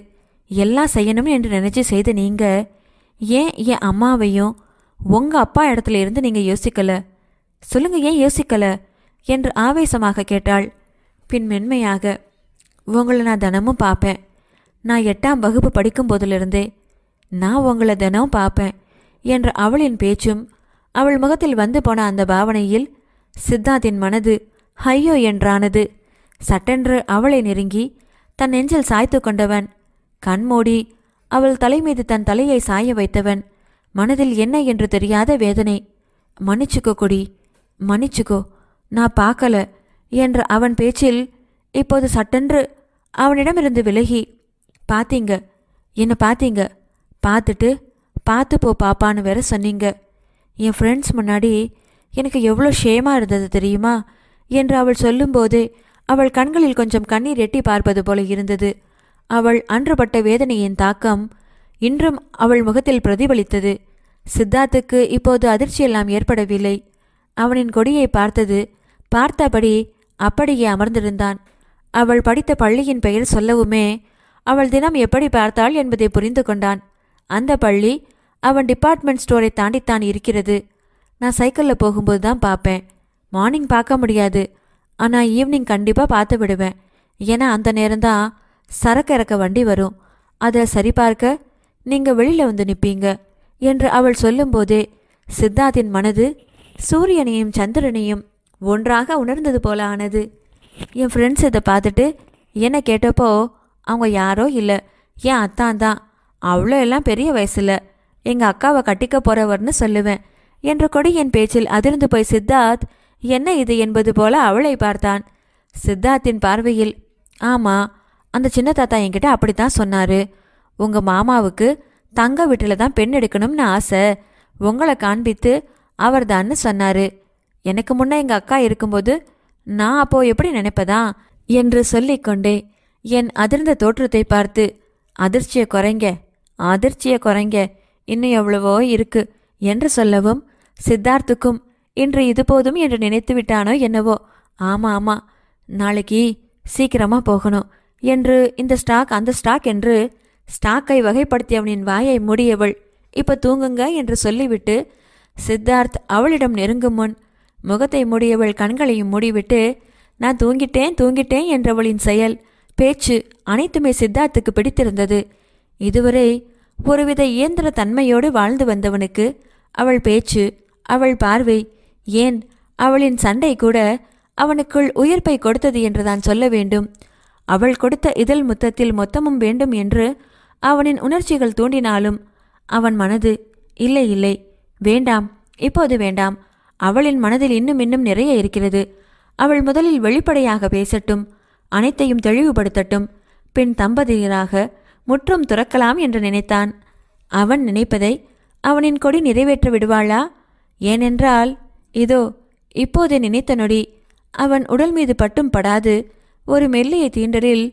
எல்லாம் செய்யணும்னு என்று நினைச்சு செய்த நீங்க ஏன் என் அம்மாவையும் உங்க அப்பா இடத்துல இருந்து நீங்க யோசிக்கல சொல்லுங்க ஏன் யோசிக்கல என்று ஆவேசமாக கேட்டாள் பின் மென்மையாக உங்களை நான் தினமும் பார்ப்பேன் நான் எட்டாம் வகுப்பு படிக்கும் போதிலிருந்தே நான் உங்களை தினமும் பார்ப்பேன் என்ற அவளின் பேச்சும் அவள் முகத்தில் வந்து போன அந்த பாவனையில் சித்தார்த்தின் மனது ஹையோ என்றானது சட்டென்று அவளை நெருங்கி தன் நெஞ்சில் சாய்த்து கொண்டவன் கண்மூடி அவள் தலை மீது தன் தலையை சாய வைத்தவன் மனதில் என்ன என்று தெரியாத வேதனை மன்னிச்சுக்கோ மன்னிச்சுக்கோ நான் பார்க்கல என்ற அவன் பேச்சில் இப்போது சட்டென்று அவனிடமிருந்து விலகி பார்த்தீங்க என்னை பார்த்தீங்க பார்த்துட்டு பார்த்து போ பாப்பான்னு வேற சொன்னீங்க என் ஃப்ரெண்ட்ஸ் முன்னாடி எனக்கு எவ்வளோ ஷேமா இருந்தது தெரியுமா என்று அவள் சொல்லும்போது அவள் கண்களில் கொஞ்சம் கண்ணீர் எட்டி பார்ப்பது போல இருந்தது அவள் அன்றுபட்ட வேதனையின் தாக்கம் இன்றும் அவள் முகத்தில் பிரதிபலித்தது சித்தார்த்துக்கு இப்போது அதிர்ச்சியெல்லாம் ஏற்படவில்லை அவனின் கொடியை பார்த்தது பார்த்தபடி அப்படியே அமர்ந்திருந்தான் அவள் படித்த பள்ளியின் பெயர் சொல்லவுமே அவள் தினம் எப்படி பார்த்தாள் என்பதை புரிந்து கொண்டான் அந்த பள்ளி அவன் டிபார்ட்மெண்ட் ஸ்டோரை தாண்டித்தான் இருக்கிறது நான் சைக்கிளில் போகும்போது தான் பார்ப்பேன் மார்னிங் பார்க்க முடியாது ஆனால் ஈவினிங் கண்டிப்பாக பார்த்து விடுவேன் ஏன்னா அந்த நேரம்தான் சரக்கு இறக்க வண்டி வரும் அதில் சரிபார்க்க நீங்கள் வெளியில் வந்து நிற்பீங்க என்று அவள் சொல்லும்போதே சித்தார்த்தின் மனது சூரியனையும் சந்திரனையும் ஒன்றாக உணர்ந்தது போல ஆனது என் ஃப்ரெண்ட்ஸ் இதை பார்த்துட்டு என்ன கேட்டப்போ அவங்க யாரோ இல்லை என் அத்தான் தான் அவ்வளோ எல்லாம் பெரிய வயசில் எங்கள் அக்காவை கட்டிக்க போகிறவர்னு சொல்லுவேன் என்ற கொடி என் பேச்சில் அதிர்ந்து போய் சித்தார்த் என்ன இது என்பது போல அவளை பார்த்தான் சித்தார்த்தின் பார்வையில் ஆமாம் அந்த சின்ன தாத்தா என்கிட்ட அப்படித்தான் சொன்னார் உங்கள் மாமாவுக்கு தங்க வீட்டில் தான் பெண் எடுக்கணும்னு ஆசை உங்களை காண்பித்து அவர் அவர்தான்னு சொன்னார் எனக்கு முன்ன எங்கள் அக்கா இருக்கும்போது நான் அப்போ எப்படி நினைப்பதா என்று சொல்லிக்கொண்டே என் அதிர்ந்த தோற்றத்தை பார்த்து அதிர்ச்சியை குறைங்க அதிர்ச்சியை குறைங்க இன்னும் எவ்வளவோ இருக்கு என்று சொல்லவும் சித்தார்த்துக்கும் இன்று இது போதும் என்று நினைத்து விட்டானோ என்னவோ ஆமா ஆமா நாளைக்கு சீக்கிரமா போகணும் என்று இந்த ஸ்டாக் அந்த ஸ்டாக் என்று ஸ்டாக்கை வகைப்படுத்தியவனின் வாயை மூடியவள் இப்ப தூங்குங்க என்று சொல்லிவிட்டு சித்தார்த் அவளிடம் நெருங்கும் முன் முகத்தை முடியவள் கண்களையும் மூடிவிட்டு நான் தூங்கிட்டேன் தூங்கிட்டேன் என்றவளின் செயல் பேச்சு அனைத்துமே சித்தார்த்துக்கு பிடித்திருந்தது இதுவரை ஒருவித இயந்திர தன்மையோடு வாழ்ந்து வந்தவனுக்கு அவள் பேச்சு அவள் பார்வை ஏன் அவளின் சண்டை கூட அவனுக்குள் உயிர்ப்பை கொடுத்தது என்றுதான் சொல்ல வேண்டும் அவள் கொடுத்த இதழ் முத்தத்தில் மொத்தமும் வேண்டும் என்று அவனின் உணர்ச்சிகள் தூண்டினாலும் அவன் மனது இல்லை இல்லை வேண்டாம் இப்போது வேண்டாம் அவளின் மனதில் இன்னும் இன்னும் நிறைய இருக்கிறது அவள் முதலில் வெளிப்படையாக பேசட்டும் அனைத்தையும் தெளிவுபடுத்தட்டும் பின் தம்பதியராக முற்றும் துறக்கலாம் என்று நினைத்தான் அவன் நினைப்பதை அவனின் கொடி நிறைவேற்ற விடுவாளா ஏனென்றால் இதோ இப்போது நினைத்த நொடி அவன் உடல் மீது பட்டும் படாது ஒரு மெல்லிய தீண்டலில்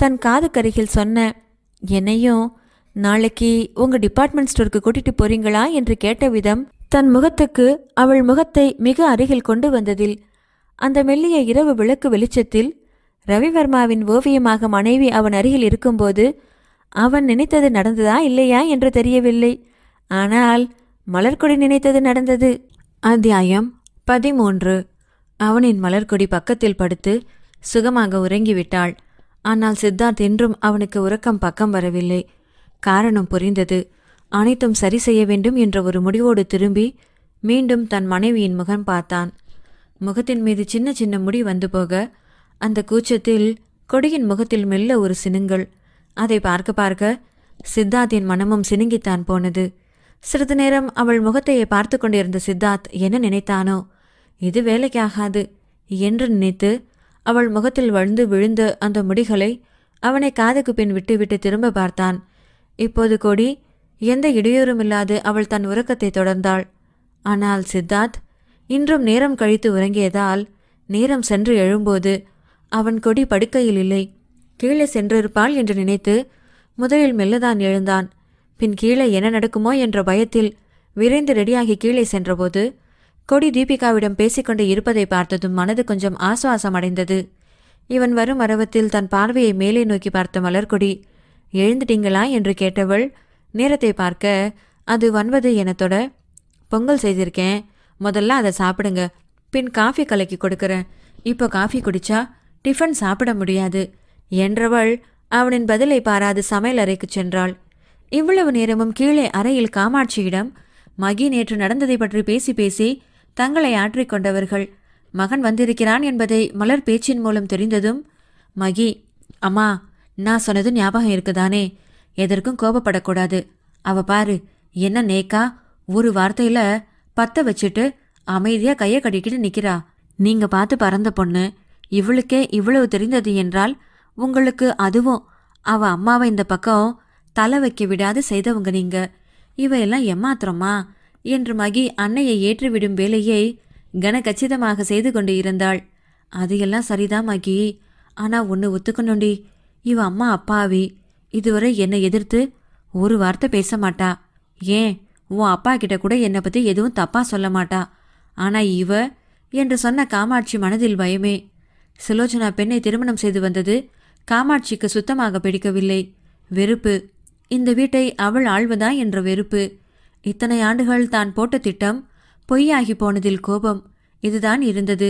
தன் காது கருகில் சொன்ன என்னையும் நாளைக்கு உங்க டிபார்ட்மெண்ட் ஸ்டோருக்கு கூட்டிட்டு போறீங்களா என்று கேட்ட விதம் தன் முகத்துக்கு அவள் முகத்தை மிக அருகில் கொண்டு வந்ததில் அந்த மெல்லிய இரவு விளக்கு வெளிச்சத்தில் ரவிவர்மாவின் ஓவியமாக மனைவி அவன் அருகில் இருக்கும்போது அவன் நினைத்தது நடந்ததா இல்லையா என்று தெரியவில்லை ஆனால் மலர்கொடி நினைத்தது நடந்தது அத்தியாயம் பதிமூன்று அவனின் மலர்கொடி பக்கத்தில் படுத்து சுகமாக உறங்கிவிட்டாள் ஆனால் சித்தார்த் என்றும் அவனுக்கு உறக்கம் பக்கம் வரவில்லை காரணம் புரிந்தது அனைத்தும் சரி செய்ய வேண்டும் என்ற ஒரு முடிவோடு திரும்பி மீண்டும் தன் மனைவியின் முகம் பார்த்தான் முகத்தின் மீது சின்ன சின்ன முடி வந்து போக அந்த கூச்சத்தில் கொடியின் முகத்தில் மெல்ல ஒரு சினுங்கள் அதை பார்க்க பார்க்க சித்தார்த்தின் மனமும் சினுங்கித்தான் போனது சிறிது நேரம் அவள் முகத்தையே பார்த்து கொண்டிருந்த சித்தார்த் என்ன நினைத்தானோ இது வேலைக்காகாது என்று நினைத்து அவள் முகத்தில் வழுந்து விழுந்த அந்த முடிகளை அவனை காதுக்கு பின் விட்டுவிட்டு திரும்ப பார்த்தான் இப்போது கொடி எந்த இடையூறும் இல்லாது அவள் தன் உறக்கத்தை தொடர்ந்தாள் ஆனால் சித்தார்த் இன்றும் நேரம் கழித்து உறங்கியதால் நேரம் சென்று எழும்போது அவன் கொடி படுக்கையில் இல்லை கீழே சென்றிருப்பாள் என்று நினைத்து முதலில் மெல்லதான் எழுந்தான் பின் கீழே என்ன நடக்குமோ என்ற பயத்தில் விரைந்து ரெடியாகி கீழே சென்றபோது கொடி தீபிகாவிடம் பேசிக்கொண்டு இருப்பதை பார்த்ததும் மனது கொஞ்சம் ஆசுவாசம் அடைந்தது இவன் வரும் அரவத்தில் தன் பார்வையை மேலே நோக்கி பார்த்த மலர்கொடி எழுந்துட்டீங்களா என்று கேட்டவள் நேரத்தை பார்க்க அது வன்வது எனத்தோட பொங்கல் செய்திருக்கேன் முதல்ல அதை சாப்பிடுங்க பின் காஃபி கலக்கி கொடுக்குறேன் இப்போ காஃபி குடிச்சா டிஃபன் சாப்பிட முடியாது என்றவள் அவனின் பதிலை பாராது சமையல் அறைக்கு சென்றாள் இவ்வளவு நேரமும் கீழே அறையில் காமாட்சியிடம் மகி நேற்று நடந்ததை பற்றி பேசி பேசி தங்களை ஆற்றிக்கொண்டவர்கள் மகன் வந்திருக்கிறான் என்பதை மலர் பேச்சின் மூலம் தெரிந்ததும் மகி அம்மா நான் சொன்னது ஞாபகம் இருக்குதானே எதற்கும் கோபப்படக்கூடாது அவ பாரு என்ன நேக்கா ஒரு வார்த்தையில பத்த வச்சுட்டு அமைதியா கையை கட்டிக்கிட்டு நிக்கிறா நீங்க பார்த்து பறந்த பொண்ணு இவளுக்கே இவ்வளவு தெரிந்தது என்றால் உங்களுக்கு அதுவும் அவ அம்மாவை இந்த பக்கம் தலை வைக்க விடாது செய்தவங்க நீங்க இவையெல்லாம் எம்மாத்திரமா என்று மகி அன்னையை ஏற்றுவிடும் வேலையை கனகச்சிதமாக செய்து கொண்டு இருந்தாள் அது எல்லாம் சரிதான் மகி ஆனா ஒன்று ஒத்துக்கணுண்டி இவ அம்மா அப்பாவி இதுவரை என்னை எதிர்த்து ஒரு வார்த்தை பேச மாட்டா ஏன் உன் அப்பா கிட்ட கூட என்னை பற்றி எதுவும் தப்பா சொல்ல மாட்டா ஆனால் இவ என்று சொன்ன காமாட்சி மனதில் பயமே சுலோச்சனா பெண்ணை திருமணம் செய்து வந்தது காமாட்சிக்கு சுத்தமாக பிடிக்கவில்லை வெறுப்பு இந்த வீட்டை அவள் ஆழ்வதா என்ற வெறுப்பு இத்தனை ஆண்டுகள் தான் போட்ட திட்டம் பொய்யாகி போனதில் கோபம் இதுதான் இருந்தது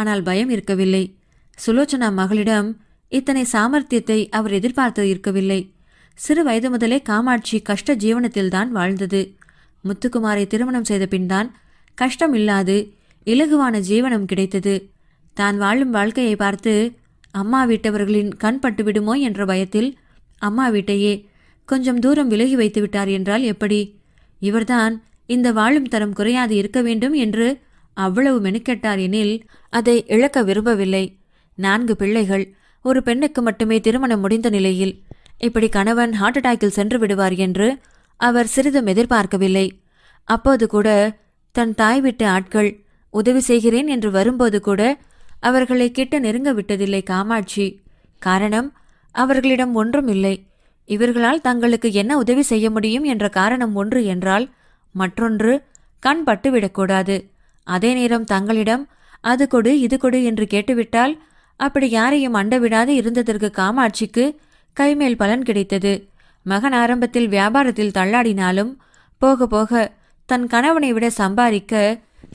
ஆனால் பயம் இருக்கவில்லை சுலோச்சனா மகளிடம் இத்தனை சாமர்த்தியத்தை அவர் எதிர்பார்த்து இருக்கவில்லை சிறு வயது முதலே காமாட்சி கஷ்ட ஜீவனத்தில்தான் வாழ்ந்தது முத்துக்குமாரை திருமணம் செய்த பின்தான் கஷ்டம் இல்லாது இலகுவான ஜீவனம் கிடைத்தது தான் வாழும் வாழ்க்கையை பார்த்து அம்மா வீட்டவர்களின் கண் விடுமோ என்ற பயத்தில் அம்மா வீட்டையே கொஞ்சம் தூரம் விலகி வைத்து விட்டார் என்றால் எப்படி இவர்தான் இந்த வாழும் தரம் குறையாது இருக்க வேண்டும் என்று அவ்வளவு மெனுக்கெட்டார் எனில் அதை இழக்க விரும்பவில்லை நான்கு பிள்ளைகள் ஒரு பெண்ணுக்கு மட்டுமே திருமணம் முடிந்த நிலையில் இப்படி கணவன் ஹார்ட் அட்டாக்கில் சென்று விடுவார் என்று அவர் சிறிதும் எதிர்பார்க்கவில்லை அப்போது கூட தன் தாய் விட்ட ஆட்கள் உதவி செய்கிறேன் என்று வரும்போது கூட அவர்களை கிட்ட நெருங்க விட்டதில்லை காமாட்சி காரணம் அவர்களிடம் ஒன்றும் இல்லை இவர்களால் தங்களுக்கு என்ன உதவி செய்ய முடியும் என்ற காரணம் ஒன்று என்றால் மற்றொன்று கண் பட்டுவிடக்கூடாது அதே நேரம் தங்களிடம் அது கொடு இது கொடு என்று கேட்டுவிட்டால் அப்படி யாரையும் அண்டவிடாது இருந்ததற்கு காமாட்சிக்கு கைமேல் பலன் கிடைத்தது மகன் ஆரம்பத்தில் வியாபாரத்தில் தள்ளாடினாலும் போக போக தன் கணவனை விட சம்பாதிக்க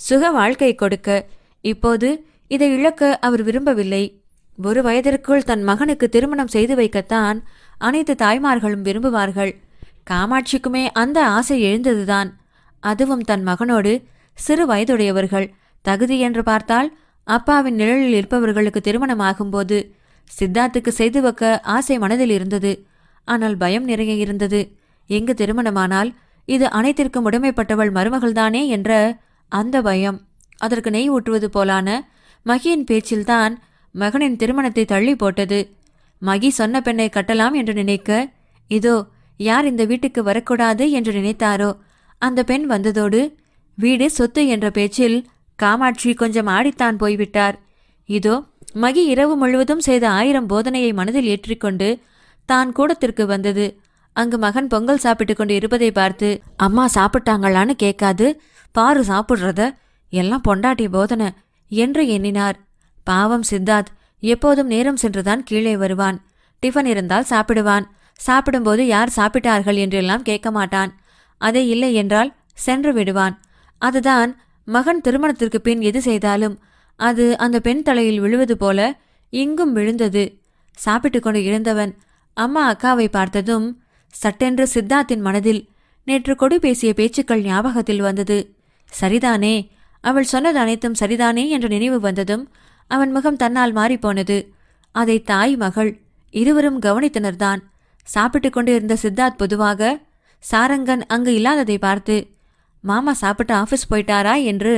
சுக வாழ்க்கை கொடுக்க இப்போது இதை இழக்க அவர் விரும்பவில்லை ஒரு வயதிற்குள் தன் மகனுக்கு திருமணம் செய்து வைக்கத்தான் அனைத்து தாய்மார்களும் விரும்புவார்கள் காமாட்சிக்குமே அந்த ஆசை எழுந்ததுதான் அதுவும் தன் மகனோடு சிறு வயதுடையவர்கள் தகுதி என்று பார்த்தால் அப்பாவின் நிழலில் இருப்பவர்களுக்கு திருமணம் ஆகும்போது சித்தார்த்துக்கு செய்து வைக்க ஆசை மனதில் இருந்தது ஆனால் பயம் நிறைய இருந்தது எங்கு திருமணமானால் இது அனைத்திற்கும் உடைமைப்பட்டவள் மருமகள்தானே என்ற அந்த பயம் அதற்கு நெய் ஊற்றுவது போலான மகியின் பேச்சில்தான் மகனின் திருமணத்தை தள்ளி போட்டது மகி சொன்ன பெண்ணை கட்டலாம் என்று நினைக்க இதோ யார் இந்த வீட்டுக்கு வரக்கூடாது என்று நினைத்தாரோ அந்த பெண் வந்ததோடு வீடு சொத்து என்ற பேச்சில் காமாட்சி கொஞ்சம் ஆடித்தான் போய்விட்டார் இதோ மகி இரவு முழுவதும் செய்த ஆயிரம் போதனையை மனதில் ஏற்றிக்கொண்டு தான் கூடத்திற்கு வந்தது அங்கு மகன் பொங்கல் சாப்பிட்டு கொண்டு இருப்பதை பார்த்து அம்மா சாப்பிட்டாங்களான்னு கேட்காது பாரு சாப்பிட்றத எல்லாம் பொண்டாட்டிய போதனை என்று எண்ணினார் பாவம் சித்தார்த் எப்போதும் நேரம் சென்றுதான் கீழே வருவான் டிஃபன் இருந்தால் சாப்பிடுவான் சாப்பிடும்போது யார் சாப்பிட்டார்கள் என்றெல்லாம் கேட்க மாட்டான் அதை இல்லை என்றால் சென்று விடுவான் அதுதான் மகன் திருமணத்திற்கு பின் எது செய்தாலும் அது அந்த பெண் தலையில் விழுவது போல இங்கும் விழுந்தது சாப்பிட்டு கொண்டு இருந்தவன் அம்மா அக்காவை பார்த்ததும் சட்டென்று சித்தார்த்தின் மனதில் நேற்று கொடி பேசிய பேச்சுக்கள் ஞாபகத்தில் வந்தது சரிதானே அவள் சொன்னது அனைத்தும் சரிதானே என்ற நினைவு வந்ததும் அவன் முகம் தன்னால் மாறிப்போனது அதை தாய் மகள் இருவரும் கவனித்தனர்தான் சாப்பிட்டு கொண்டு இருந்த சித்தார்த் பொதுவாக சாரங்கன் அங்கு இல்லாததை பார்த்து மாமா சாப்பிட்டு ஆஃபீஸ் போயிட்டாரா என்று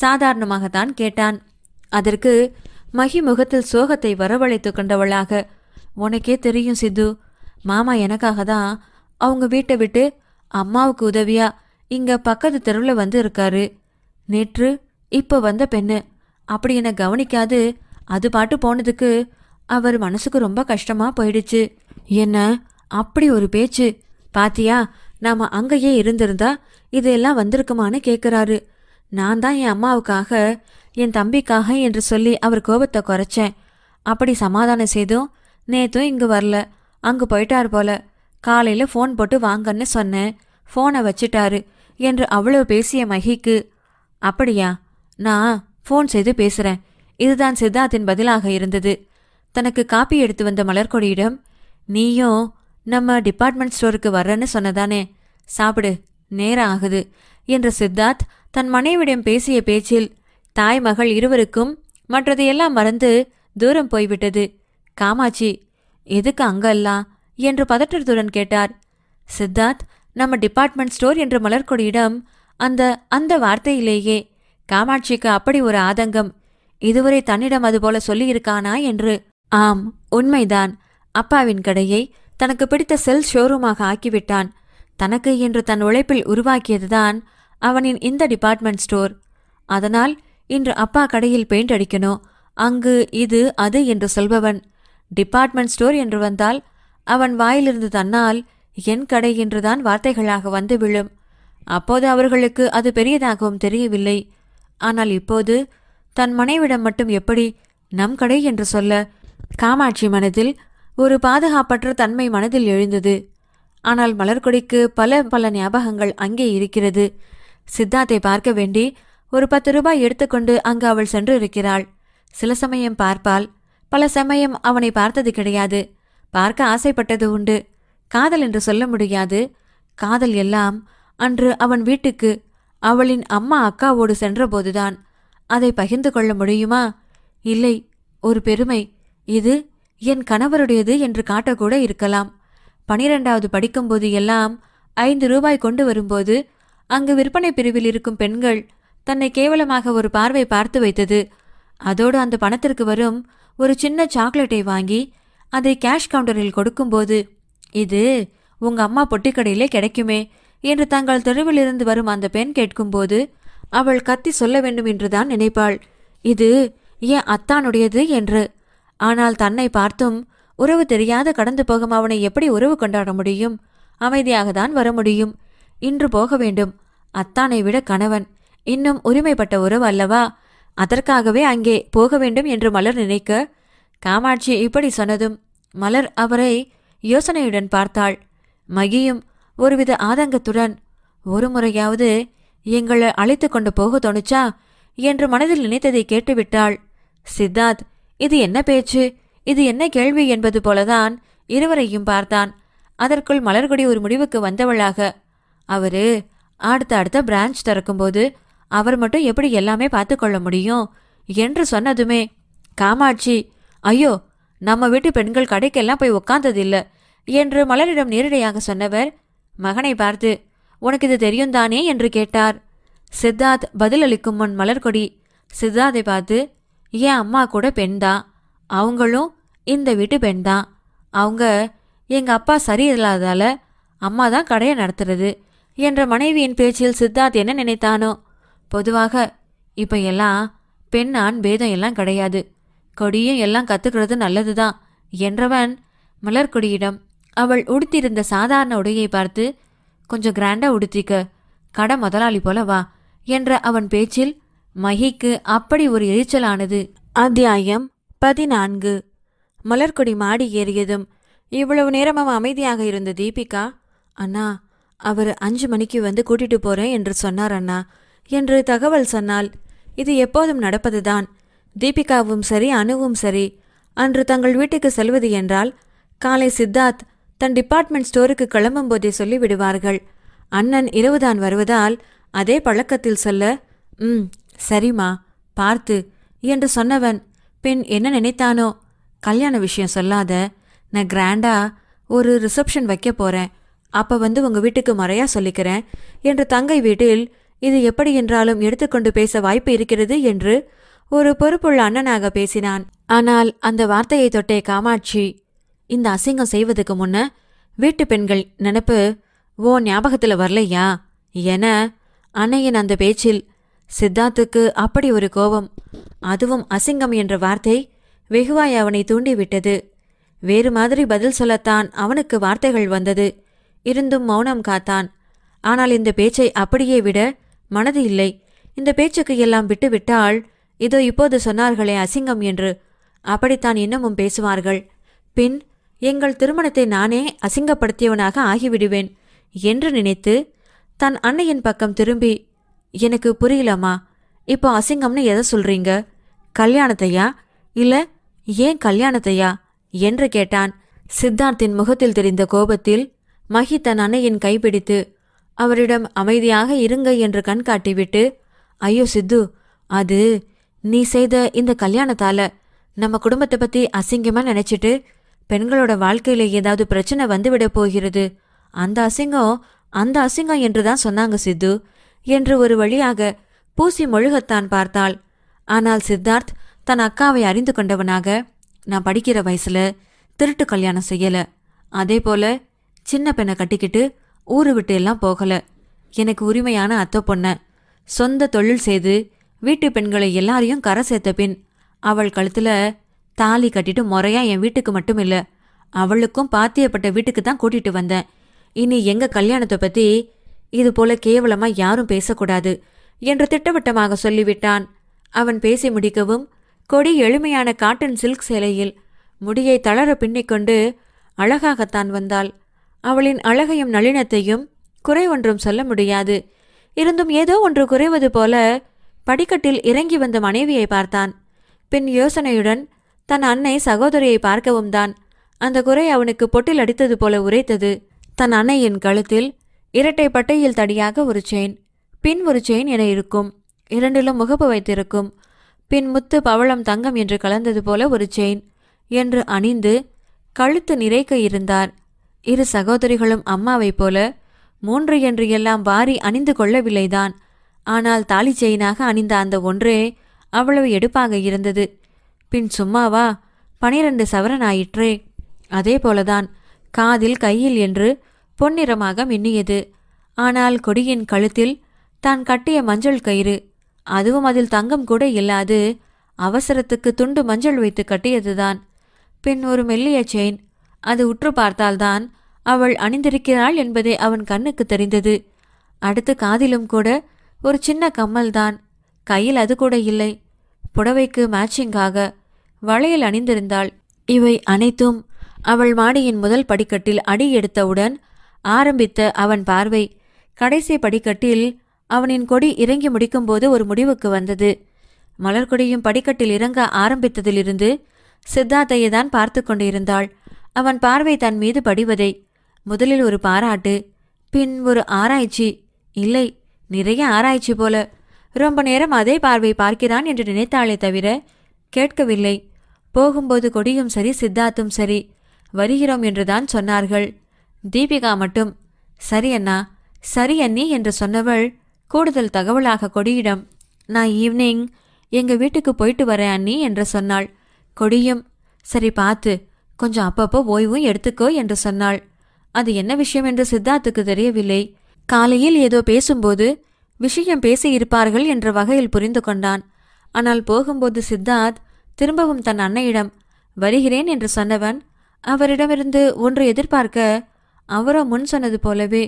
சாதாரணமாகத்தான் கேட்டான் அதற்கு மகி முகத்தில் சோகத்தை வரவழைத்து கொண்டவளாக உனக்கே தெரியும் சித்து மாமா எனக்காக தான் அவங்க வீட்டை விட்டு அம்மாவுக்கு உதவியா இங்க பக்கத்து தெருவில் வந்து இருக்காரு நேற்று இப்போ வந்த பெண்ணு அப்படி என்னை கவனிக்காது அது பாட்டு போனதுக்கு அவர் மனசுக்கு ரொம்ப கஷ்டமாக போயிடுச்சு என்ன அப்படி ஒரு பேச்சு பாத்தியா நாம அங்கேயே இருந்திருந்தா இதெல்லாம் வந்திருக்குமான்னு கேட்குறாரு நான் தான் என் அம்மாவுக்காக என் தம்பிக்காக என்று சொல்லி அவர் கோபத்தை குறைச்சேன் அப்படி சமாதானம் செய்தும் நேத்தும் இங்கே வரல அங்கே போயிட்டார் போல காலையில் ஃபோன் போட்டு வாங்கன்னு சொன்னேன் ஃபோனை வச்சிட்டாரு என்று அவ்வளவு பேசிய மகிக்கு அப்படியா நான் ஃபோன் செய்து பேசுகிறேன் இதுதான் சித்தார்த்தின் பதிலாக இருந்தது தனக்கு காப்பி எடுத்து வந்த மலர்கொடியிடம் நீயும் நம்ம டிபார்ட்மெண்ட் ஸ்டோருக்கு வர்றேன்னு சொன்னதானே சாப்பிடு நேரம் ஆகுது என்று சித்தார்த் தன் மனைவிடம் பேசிய பேச்சில் தாய் மகள் இருவருக்கும் மற்றதையெல்லாம் மறந்து தூரம் போய்விட்டது காமாட்சி எதுக்கு அங்கல்லா என்று பதற்றத்துடன் கேட்டார் சித்தார்த் நம்ம டிபார்ட்மெண்ட் ஸ்டோர் என்று மலர்கொடியிடம் அந்த அந்த வார்த்தையிலேயே காமாட்சிக்கு அப்படி ஒரு ஆதங்கம் இதுவரை தன்னிடம் அதுபோல சொல்லியிருக்கானா என்று ஆம் உண்மைதான் அப்பாவின் கடையை தனக்கு பிடித்த செல் ஷோரூமாக ஆக்கிவிட்டான் தனக்கு என்று தன் உழைப்பில் உருவாக்கியதுதான் அவனின் இந்த டிபார்ட்மெண்ட் ஸ்டோர் அதனால் இன்று அப்பா கடையில் பெயிண்ட் அடிக்கணும் அங்கு இது அது என்று சொல்பவன் டிபார்ட்மெண்ட் ஸ்டோர் என்று வந்தால் அவன் வாயிலிருந்து தன்னால் என் கடை என்றுதான் வார்த்தைகளாக வந்து விழும் அப்போது அவர்களுக்கு அது பெரியதாகவும் தெரியவில்லை ஆனால் இப்போது தன் மனைவிடம் மட்டும் எப்படி நம் கடை என்று சொல்ல காமாட்சி மனதில் ஒரு பாதுகாப்பற்ற தன்மை மனதில் எழுந்தது ஆனால் மலர்கொடிக்கு பல பல ஞாபகங்கள் அங்கே இருக்கிறது சித்தார்த்தை பார்க்க வேண்டி ஒரு பத்து ரூபாய் எடுத்துக்கொண்டு அங்கு அவள் சென்று இருக்கிறாள் சில சமயம் பார்ப்பாள் பல சமயம் அவனை பார்த்தது கிடையாது பார்க்க ஆசைப்பட்டது உண்டு காதல் என்று சொல்ல முடியாது காதல் எல்லாம் அன்று அவன் வீட்டுக்கு அவளின் அம்மா அக்காவோடு சென்றபோதுதான் அதை பகிர்ந்து கொள்ள முடியுமா இல்லை ஒரு பெருமை இது என் கணவருடையது என்று காட்டக்கூட இருக்கலாம் பனிரெண்டாவது படிக்கும்போது எல்லாம் ஐந்து ரூபாய் கொண்டு வரும்போது அங்கு விற்பனை பிரிவில் இருக்கும் பெண்கள் தன்னை கேவலமாக ஒரு பார்வை பார்த்து வைத்தது அதோடு அந்த பணத்திற்கு வரும் ஒரு சின்ன சாக்லேட்டை வாங்கி அதை கேஷ் கவுண்டரில் கொடுக்கும்போது இது உங்க அம்மா பொட்டிக்கடையிலே கிடைக்குமே என்று தங்கள் தெருவிலிருந்து வரும் அந்த பெண் கேட்கும்போது அவள் கத்தி சொல்ல வேண்டும் என்றுதான் நினைப்பாள் இது ஏன் அத்தானுடையது என்று ஆனால் தன்னை பார்த்தும் உறவு தெரியாத கடந்து போகும் அவனை எப்படி உறவு கொண்டாட முடியும் அமைதியாக தான் வர முடியும் இன்று போக வேண்டும் அத்தானை விட கணவன் இன்னும் உரிமைப்பட்ட உறவு அல்லவா அதற்காகவே அங்கே போக வேண்டும் என்று மலர் நினைக்க காமாட்சி இப்படி சொன்னதும் மலர் அவரை யோசனையுடன் பார்த்தாள் மகியும் ஒருவித ஆதங்கத்துடன் ஒரு முறையாவது எங்களை அழைத்து கொண்டு போக தோணுச்சா என்று மனதில் நினைத்ததை கேட்டுவிட்டாள் சித்தார்த் இது என்ன பேச்சு இது என்ன கேள்வி என்பது போலதான் இருவரையும் பார்த்தான் அதற்குள் மலர்கொடி ஒரு முடிவுக்கு வந்தவளாக அவரு அடுத்த அடுத்த பிரான்ச் திறக்கும்போது அவர் மட்டும் எப்படி எல்லாமே பார்த்து கொள்ள முடியும் என்று சொன்னதுமே காமாட்சி ஐயோ நம்ம வீட்டு பெண்கள் கடைக்கெல்லாம் போய் உட்காந்ததில்லை என்று மலரிடம் நேரடியாக சொன்னவர் மகனை பார்த்து உனக்கு இது தெரியும் தானே என்று கேட்டார் சித்தார்த் பதிலளிக்கும் முன் மலர்கொடி சித்தார்த்தை பார்த்து என் அம்மா கூட பெண்தான் அவங்களும் இந்த வீட்டு பெண் தான் அவங்க எங்கள் அப்பா சரியில்லாததால அம்மா தான் கடையை நடத்துறது என்ற மனைவியின் பேச்சில் சித்தார்த் என்ன நினைத்தானோ பொதுவாக இப்போ எல்லாம் பெண் ஆண் பேதம் எல்லாம் கிடையாது கொடியும் எல்லாம் கத்துக்கிறது நல்லதுதான் என்றவன் மலர்கொடியிடம் அவள் உடுத்திருந்த சாதாரண உடையை பார்த்து கொஞ்சம் கிராண்டாக உடுத்திக்க கடை முதலாளி போல வா என்ற அவன் பேச்சில் மகிக்கு அப்படி ஒரு எரிச்சலானது அத்தியாயம் பதினான்கு மலர்கொடி மாடி ஏறியதும் இவ்வளவு நேரமும் அமைதியாக இருந்த தீபிகா அண்ணா அவர் அஞ்சு மணிக்கு வந்து கூட்டிட்டு போறேன் என்று சொன்னார் அண்ணா என்று தகவல் சொன்னால் இது எப்போதும் நடப்பதுதான் தீபிகாவும் சரி அணுவும் சரி அன்று தங்கள் வீட்டுக்கு செல்வது என்றால் காலை சித்தார்த் தன் டிபார்ட்மெண்ட் ஸ்டோருக்கு கிளம்பும் போதே சொல்லிவிடுவார்கள் அண்ணன் இரவுதான் வருவதால் அதே பழக்கத்தில் சொல்ல ம் சரிம்மா பார்த்து என்று சொன்னவன் பின் என்ன நினைத்தானோ கல்யாண விஷயம் சொல்லாத நான் கிராண்டாக ஒரு ரிசப்ஷன் வைக்க போகிறேன் அப்போ வந்து உங்கள் வீட்டுக்கு மறையா சொல்லிக்கிறேன் என்று தங்கை வீட்டில் இது எப்படி என்றாலும் எடுத்துக்கொண்டு பேச வாய்ப்பு இருக்கிறது என்று ஒரு பொறுப்புள்ள அண்ணனாக பேசினான் ஆனால் அந்த வார்த்தையை தொட்டே காமாட்சி இந்த அசிங்கம் செய்வதுக்கு முன்ன வீட்டு பெண்கள் நினப்பு ஓ ஞாபகத்துல வரலையா என அன்னையின் அந்த பேச்சில் சித்தார்த்துக்கு அப்படி ஒரு கோபம் அதுவும் அசிங்கம் என்ற வார்த்தை வெகுவாய் அவனை தூண்டிவிட்டது வேறு மாதிரி பதில் சொல்லத்தான் அவனுக்கு வார்த்தைகள் வந்தது இருந்தும் மௌனம் காத்தான் ஆனால் இந்த பேச்சை அப்படியே விட மனது இல்லை இந்த பேச்சுக்கு எல்லாம் விட்டுவிட்டால் இதோ இப்போது சொன்னார்களே அசிங்கம் என்று அப்படித்தான் இன்னமும் பேசுவார்கள் பின் எங்கள் திருமணத்தை நானே அசிங்கப்படுத்தியவனாக ஆகிவிடுவேன் என்று நினைத்து தன் அன்னையின் பக்கம் திரும்பி எனக்கு புரியலம்மா இப்போ அசிங்கம்னு எதை சொல்றீங்க கல்யாணத்தையா இல்லை ஏன் கல்யாணத்தையா என்று கேட்டான் சித்தார்த்தின் முகத்தில் தெரிந்த கோபத்தில் மகி தன் அன்னையின் கைப்பிடித்து அவரிடம் அமைதியாக இருங்க என்று கண் காட்டிவிட்டு ஐயோ சித்து அது நீ செய்த இந்த கல்யாணத்தால நம்ம குடும்பத்தை பத்தி அசிங்கமா நினைச்சிட்டு பெண்களோட வாழ்க்கையில ஏதாவது பிரச்சனை வந்துவிட போகிறது அந்த அசிங்கம் அந்த அசிங்கம் என்று தான் சொன்னாங்க சித்து என்று ஒரு வழியாக பூசி மொழுகத்தான் பார்த்தாள் ஆனால் சித்தார்த் தன் அக்காவை அறிந்து கொண்டவனாக நான் படிக்கிற வயசுல திருட்டு கல்யாணம் செய்யல அதே போல சின்ன பெண்ணை கட்டிக்கிட்டு ஊரு விட்டு எல்லாம் போகல எனக்கு உரிமையான அத்தை பொண்ண சொந்த தொழில் செய்து வீட்டு பெண்களை எல்லாரையும் கரை சேர்த்த பின் அவள் கழுத்துல தாலி கட்டிட்டு முறையா என் வீட்டுக்கு மட்டும் இல்லை அவளுக்கும் பாத்தியப்பட்ட வீட்டுக்கு தான் கூட்டிட்டு வந்தேன் இனி எங்க கல்யாணத்தை பத்தி இது போல கேவலமா யாரும் பேசக்கூடாது என்று திட்டவட்டமாக சொல்லிவிட்டான் அவன் பேசி முடிக்கவும் கொடி எளிமையான காட்டன் சில்க் சேலையில் முடியை தளர பின்னிக்கொண்டு அழகாகத்தான் வந்தாள் அவளின் அழகையும் நளினத்தையும் குறை ஒன்றும் சொல்ல முடியாது இருந்தும் ஏதோ ஒன்று குறைவது போல படிக்கட்டில் இறங்கி வந்த மனைவியை பார்த்தான் பின் யோசனையுடன் தன் அன்னை சகோதரியை பார்க்கவும் தான் அந்த குறை அவனுக்கு பொட்டில் அடித்தது போல உரைத்தது தன் அன்னையின் கழுத்தில் இரட்டை பட்டையில் தடியாக ஒரு செயின் பின் ஒரு செயின் என இருக்கும் இரண்டிலும் முகப்பு வைத்திருக்கும் பின் முத்து பவளம் தங்கம் என்று கலந்தது போல ஒரு செயின் என்று அணிந்து கழுத்து நிறைக்க இருந்தார் இரு சகோதரிகளும் அம்மாவைப் போல மூன்று என்று எல்லாம் வாரி அணிந்து கொள்ளவில்லைதான் ஆனால் தாலி செயினாக அணிந்த அந்த ஒன்றே அவ்வளவு எடுப்பாக இருந்தது பின் சும்மாவா பனிரெண்டு சவரன் ஆயிற்றே அதே போலதான் காதில் கையில் என்று பொன்னிறமாக மின்னியது ஆனால் கொடியின் கழுத்தில் தான் கட்டிய மஞ்சள் கயிறு அதுவும் அதில் தங்கம் கூட இல்லாது அவசரத்துக்கு துண்டு மஞ்சள் வைத்து கட்டியதுதான் பின் ஒரு மெல்லிய செயின் அது உற்று பார்த்தால்தான் அவள் அணிந்திருக்கிறாள் என்பதே அவன் கண்ணுக்கு தெரிந்தது அடுத்து காதிலும் கூட ஒரு சின்ன கம்மல்தான் கையில் அது கூட இல்லை புடவைக்கு மேட்சிங்காக வளையல் அணிந்திருந்தாள் இவை அனைத்தும் அவள் மாடியின் முதல் படிக்கட்டில் அடி எடுத்தவுடன் ஆரம்பித்த அவன் பார்வை கடைசி படிக்கட்டில் அவனின் கொடி இறங்கி முடிக்கும்போது ஒரு முடிவுக்கு வந்தது மலர்கொடியும் படிக்கட்டில் இறங்க ஆரம்பித்ததிலிருந்து சித்தார்த்தையே தான் பார்த்து கொண்டிருந்தாள் அவன் பார்வை தன் மீது படிவதை முதலில் ஒரு பாராட்டு பின் ஒரு ஆராய்ச்சி இல்லை நிறைய ஆராய்ச்சி போல ரொம்ப நேரம் அதே பார்வை பார்க்கிறான் என்று நினைத்தாளே தவிர கேட்கவில்லை போகும்போது கொடியும் சரி சித்தார்த்தும் சரி வருகிறோம் என்றுதான் சொன்னார்கள் தீபிகா மட்டும் சரி அண்ணா சரி அண்ணி என்று சொன்னவள் கூடுதல் தகவலாக கொடியிடம் நான் ஈவினிங் எங்கள் வீட்டுக்கு போயிட்டு வரேன் அண்ணி என்று சொன்னாள் கொடியும் சரி பார்த்து கொஞ்சம் அப்பப்போ ஓய்வும் எடுத்துக்கோ என்று சொன்னாள் அது என்ன விஷயம் என்று சித்தார்த்துக்கு தெரியவில்லை காலையில் ஏதோ பேசும்போது விஷயம் பேசியிருப்பார்கள் என்ற வகையில் புரிந்து கொண்டான் ஆனால் போகும்போது சித்தார்த் திரும்பவும் தன் அன்னையிடம் வருகிறேன் என்று சொன்னவன் அவரிடமிருந்து ஒன்று எதிர்பார்க்க அவரோ முன் சொன்னது போலவே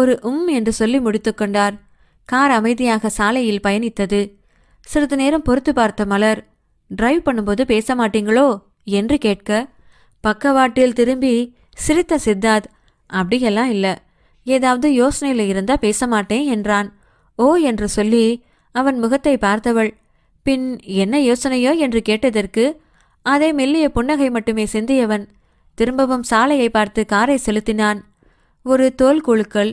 ஒரு உம் என்று சொல்லி முடித்துக்கொண்டார் கார் அமைதியாக சாலையில் பயணித்தது சிறிது நேரம் பொறுத்து பார்த்த மலர் டிரைவ் பண்ணும்போது பேச மாட்டீங்களோ என்று கேட்க பக்கவாட்டில் திரும்பி சிரித்த சித்தார்த் அப்படியெல்லாம் இல்லை ஏதாவது யோசனையில் இருந்தா பேச மாட்டேன் என்றான் ஓ என்று சொல்லி அவன் முகத்தை பார்த்தவள் பின் என்ன யோசனையோ என்று கேட்டதற்கு அதை மெல்லிய புன்னகை மட்டுமே சிந்தியவன் திரும்பவும் சாலையை பார்த்து காரை செலுத்தினான் ஒரு தோல் குழுக்கள்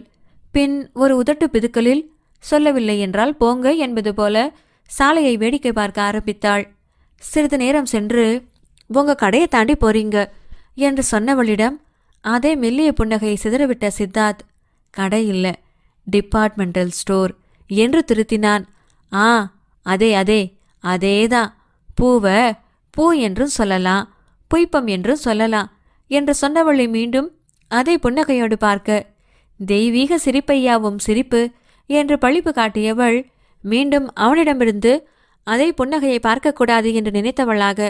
பின் ஒரு உதட்டு பிதுக்கலில் சொல்லவில்லை என்றால் போங்க என்பது போல சாலையை வேடிக்கை பார்க்க ஆரம்பித்தாள் சிறிது நேரம் சென்று உங்க கடையை தாண்டி போறீங்க என்று சொன்னவளிடம் அதே மெல்லிய புன்னகையை சிதறவிட்ட சித்தார்த் கடை இல்லை டிபார்ட்மெண்டல் ஸ்டோர் என்று திருத்தினான் ஆ அதே அதே அதேதான் பூவை பூ என்றும் சொல்லலாம் புய்ப்பம் என்றும் சொல்லலாம் என்று சொன்னவளை மீண்டும் அதே புன்னகையோடு பார்க்க தெய்வீக சிரிப்பையாவும் சிரிப்பு என்று பழிப்பு காட்டியவள் மீண்டும் அவனிடமிருந்து அதே புன்னகையை பார்க்கக்கூடாது என்று நினைத்தவளாக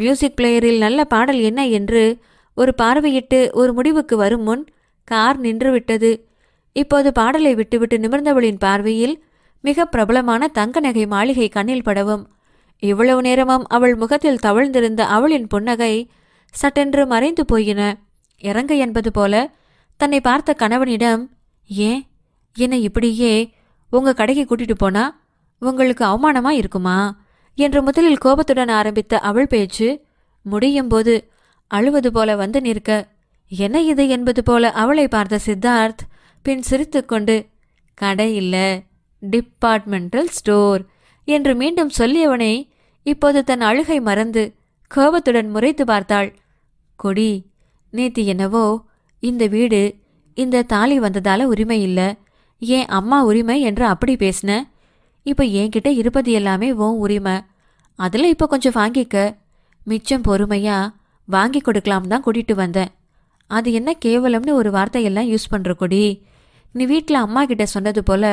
மியூசிக் பிளேயரில் நல்ல பாடல் என்ன என்று ஒரு பார்வையிட்டு ஒரு முடிவுக்கு வரும் முன் கார் நின்றுவிட்டது இப்போது பாடலை விட்டுவிட்டு நிமிர்ந்தவளின் பார்வையில் மிக பிரபலமான தங்க நகை மாளிகை கண்ணில் படவும் இவ்வளவு நேரமும் அவள் முகத்தில் தவழ்ந்திருந்த அவளின் புன்னகை சட்டென்று மறைந்து போயின இறங்க என்பது போல தன்னை பார்த்த கணவனிடம் ஏன் என்னை இப்படியே உங்க கடைக்கு கூட்டிட்டு போனா உங்களுக்கு அவமானமா இருக்குமா என்று முதலில் கோபத்துடன் ஆரம்பித்த அவள் பேச்சு முடியும் போது அழுவது போல வந்து நிற்க என்ன இது என்பது போல அவளை பார்த்த சித்தார்த் பின் சிரித்துக்கொண்டு கடை இல்லை டிபார்ட்மெண்டல் ஸ்டோர் என்று மீண்டும் சொல்லியவனை இப்போது தன் அழுகை மறந்து கோபத்துடன் முறைத்து பார்த்தாள் கொடி நேத்து என்னவோ இந்த வீடு இந்த தாலி வந்ததால உரிமை இல்லை ஏன் அம்மா உரிமை என்று அப்படி பேசின இப்போ என்கிட்ட இருப்பது எல்லாமே உன் உரிமை அதில் இப்போ கொஞ்சம் வாங்கிக்க மிச்சம் பொறுமையாக வாங்கி கொடுக்கலாம் தான் கூட்டிகிட்டு வந்தேன் அது என்ன கேவலம்னு ஒரு வார்த்தையெல்லாம் யூஸ் பண்ணுற கொடி நீ வீட்டில் அம்மா கிட்ட சொன்னது போல்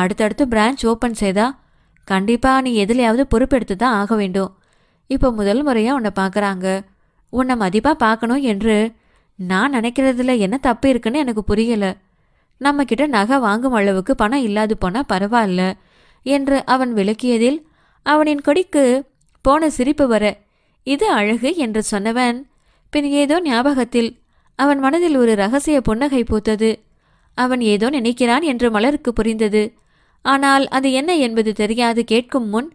அடுத்தடுத்து பிரான்ச் ஓப்பன் செய்தா கண்டிப்பாக நீ எதுலையாவது பொறுப்பெடுத்து தான் ஆக வேண்டும் இப்போ முதல் முறையாக உன்னை பார்க்குறாங்க உன்னை மதிப்பாக பார்க்கணும் என்று நான் நினைக்கிறதுல என்ன தப்பு இருக்குன்னு எனக்கு புரியலை நம்மக்கிட்ட நகை வாங்கும் அளவுக்கு பணம் இல்லாது போனால் பரவாயில்ல என்று அவன் விளக்கியதில் அவனின் கொடிக்கு போன சிரிப்பு வர இது அழகு என்று சொன்னவன் பின் ஏதோ ஞாபகத்தில் அவன் மனதில் ஒரு ரகசிய புன்னகை பூத்தது அவன் ஏதோ நினைக்கிறான் என்று மலருக்கு புரிந்தது ஆனால் அது என்ன என்பது தெரியாது கேட்கும் முன்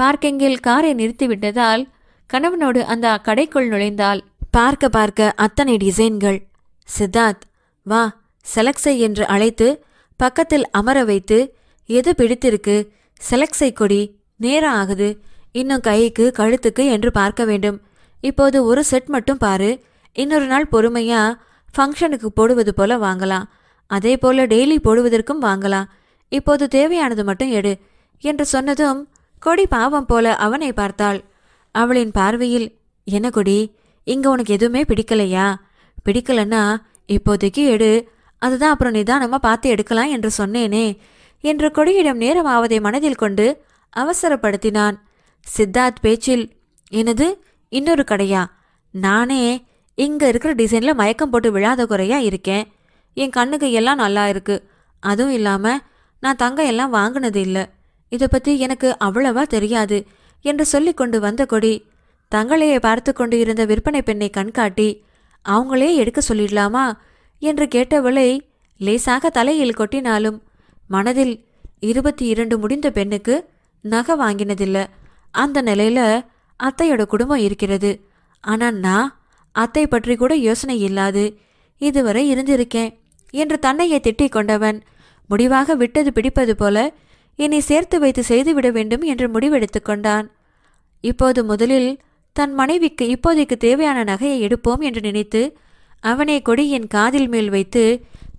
பார்க்கிங்கில் காரை நிறுத்திவிட்டதால் கணவனோடு அந்த கடைக்குள் நுழைந்தாள் பார்க்க பார்க்க அத்தனை டிசைன்கள் சித்தார்த் வா செலக்ஸை என்று அழைத்து பக்கத்தில் அமர வைத்து எது பிடித்திருக்கு செலக்சை கொடி நேரம் ஆகுது இன்னும் கைக்கு கழுத்துக்கு என்று பார்க்க வேண்டும் இப்போது ஒரு செட் மட்டும் பாரு இன்னொரு நாள் பொறுமையா ஃபங்க்ஷனுக்கு போடுவது போல வாங்கலாம் அதே போல டெய்லி போடுவதற்கும் வாங்கலாம் இப்போது தேவையானது மட்டும் எடு என்று சொன்னதும் கொடி பாவம் போல அவனை பார்த்தாள் அவளின் பார்வையில் என்ன கொடி இங்கே உனக்கு எதுவுமே பிடிக்கலையா பிடிக்கலன்னா இப்போதைக்கு எடு அதுதான் அப்புறம் நிதானமாக பார்த்து எடுக்கலாம் என்று சொன்னேனே என்று கொடியிடம் நேரம் ஆவதை மனதில் கொண்டு அவசரப்படுத்தினான் சித்தார்த் பேச்சில் எனது இன்னொரு கடையா நானே இங்கே இருக்கிற டிசைனில் மயக்கம் போட்டு விழாத குறையா இருக்கேன் என் கண்ணுக்கு எல்லாம் நல்லா இருக்கு அதுவும் இல்லாமல் நான் தங்கம் எல்லாம் வாங்கினது இல்லை இதை பற்றி எனக்கு அவ்வளவா தெரியாது என்று சொல்லி கொண்டு வந்த கொடி தங்களையே பார்த்து கொண்டு இருந்த விற்பனை பெண்ணை கண்காட்டி அவங்களே எடுக்க சொல்லிடலாமா என்று கேட்டவளை லேசாக தலையில் கொட்டினாலும் மனதில் இருபத்தி இரண்டு முடிந்த பெண்ணுக்கு நகை வாங்கினதில்ல அந்த நிலையில அத்தையோட குடும்பம் இருக்கிறது ஆனால் நான் அத்தை பற்றி கூட யோசனை இல்லாது இதுவரை இருந்திருக்கேன் என்று தன்னையை திட்டிக் கொண்டவன் முடிவாக விட்டது பிடிப்பது போல என்னை சேர்த்து வைத்து செய்துவிட வேண்டும் என்று முடிவெடுத்து கொண்டான் இப்போது முதலில் தன் மனைவிக்கு இப்போதைக்கு தேவையான நகையை எடுப்போம் என்று நினைத்து அவனை கொடியின் காதில் மேல் வைத்து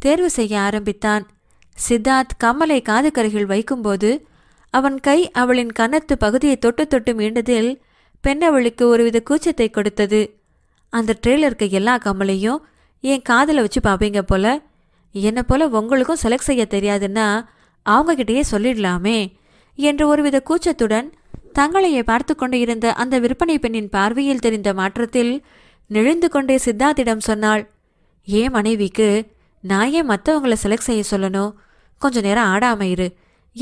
தேர்வு செய்ய ஆரம்பித்தான் சித்தார்த் கமலை காதுக்கருகில் வைக்கும்போது அவன் கை அவளின் கன்னத்து பகுதியை தொட்டு தொட்டு மீண்டதில் பெண் அவளுக்கு ஒருவித கூச்சத்தை கொடுத்தது அந்த ட்ரெய்லருக்கு எல்லா கமலையும் என் காதில் வச்சு பார்ப்பீங்க போல என்னை போல் உங்களுக்கும் செலக்ட் செய்ய தெரியாதுன்னா அவங்கக்கிட்டேயே சொல்லிடலாமே என்று ஒருவித கூச்சத்துடன் தங்களையே பார்த்து கொண்டு இருந்த அந்த விற்பனை பெண்ணின் பார்வையில் தெரிந்த மாற்றத்தில் நெழுந்து கொண்டே சித்தார்த்திடம் சொன்னாள் ஏன் மனைவிக்கு நான் ஏன் மற்றவங்களை செலக்ட் செய்ய சொல்லணும் கொஞ்ச நேரம் ஆடாம இரு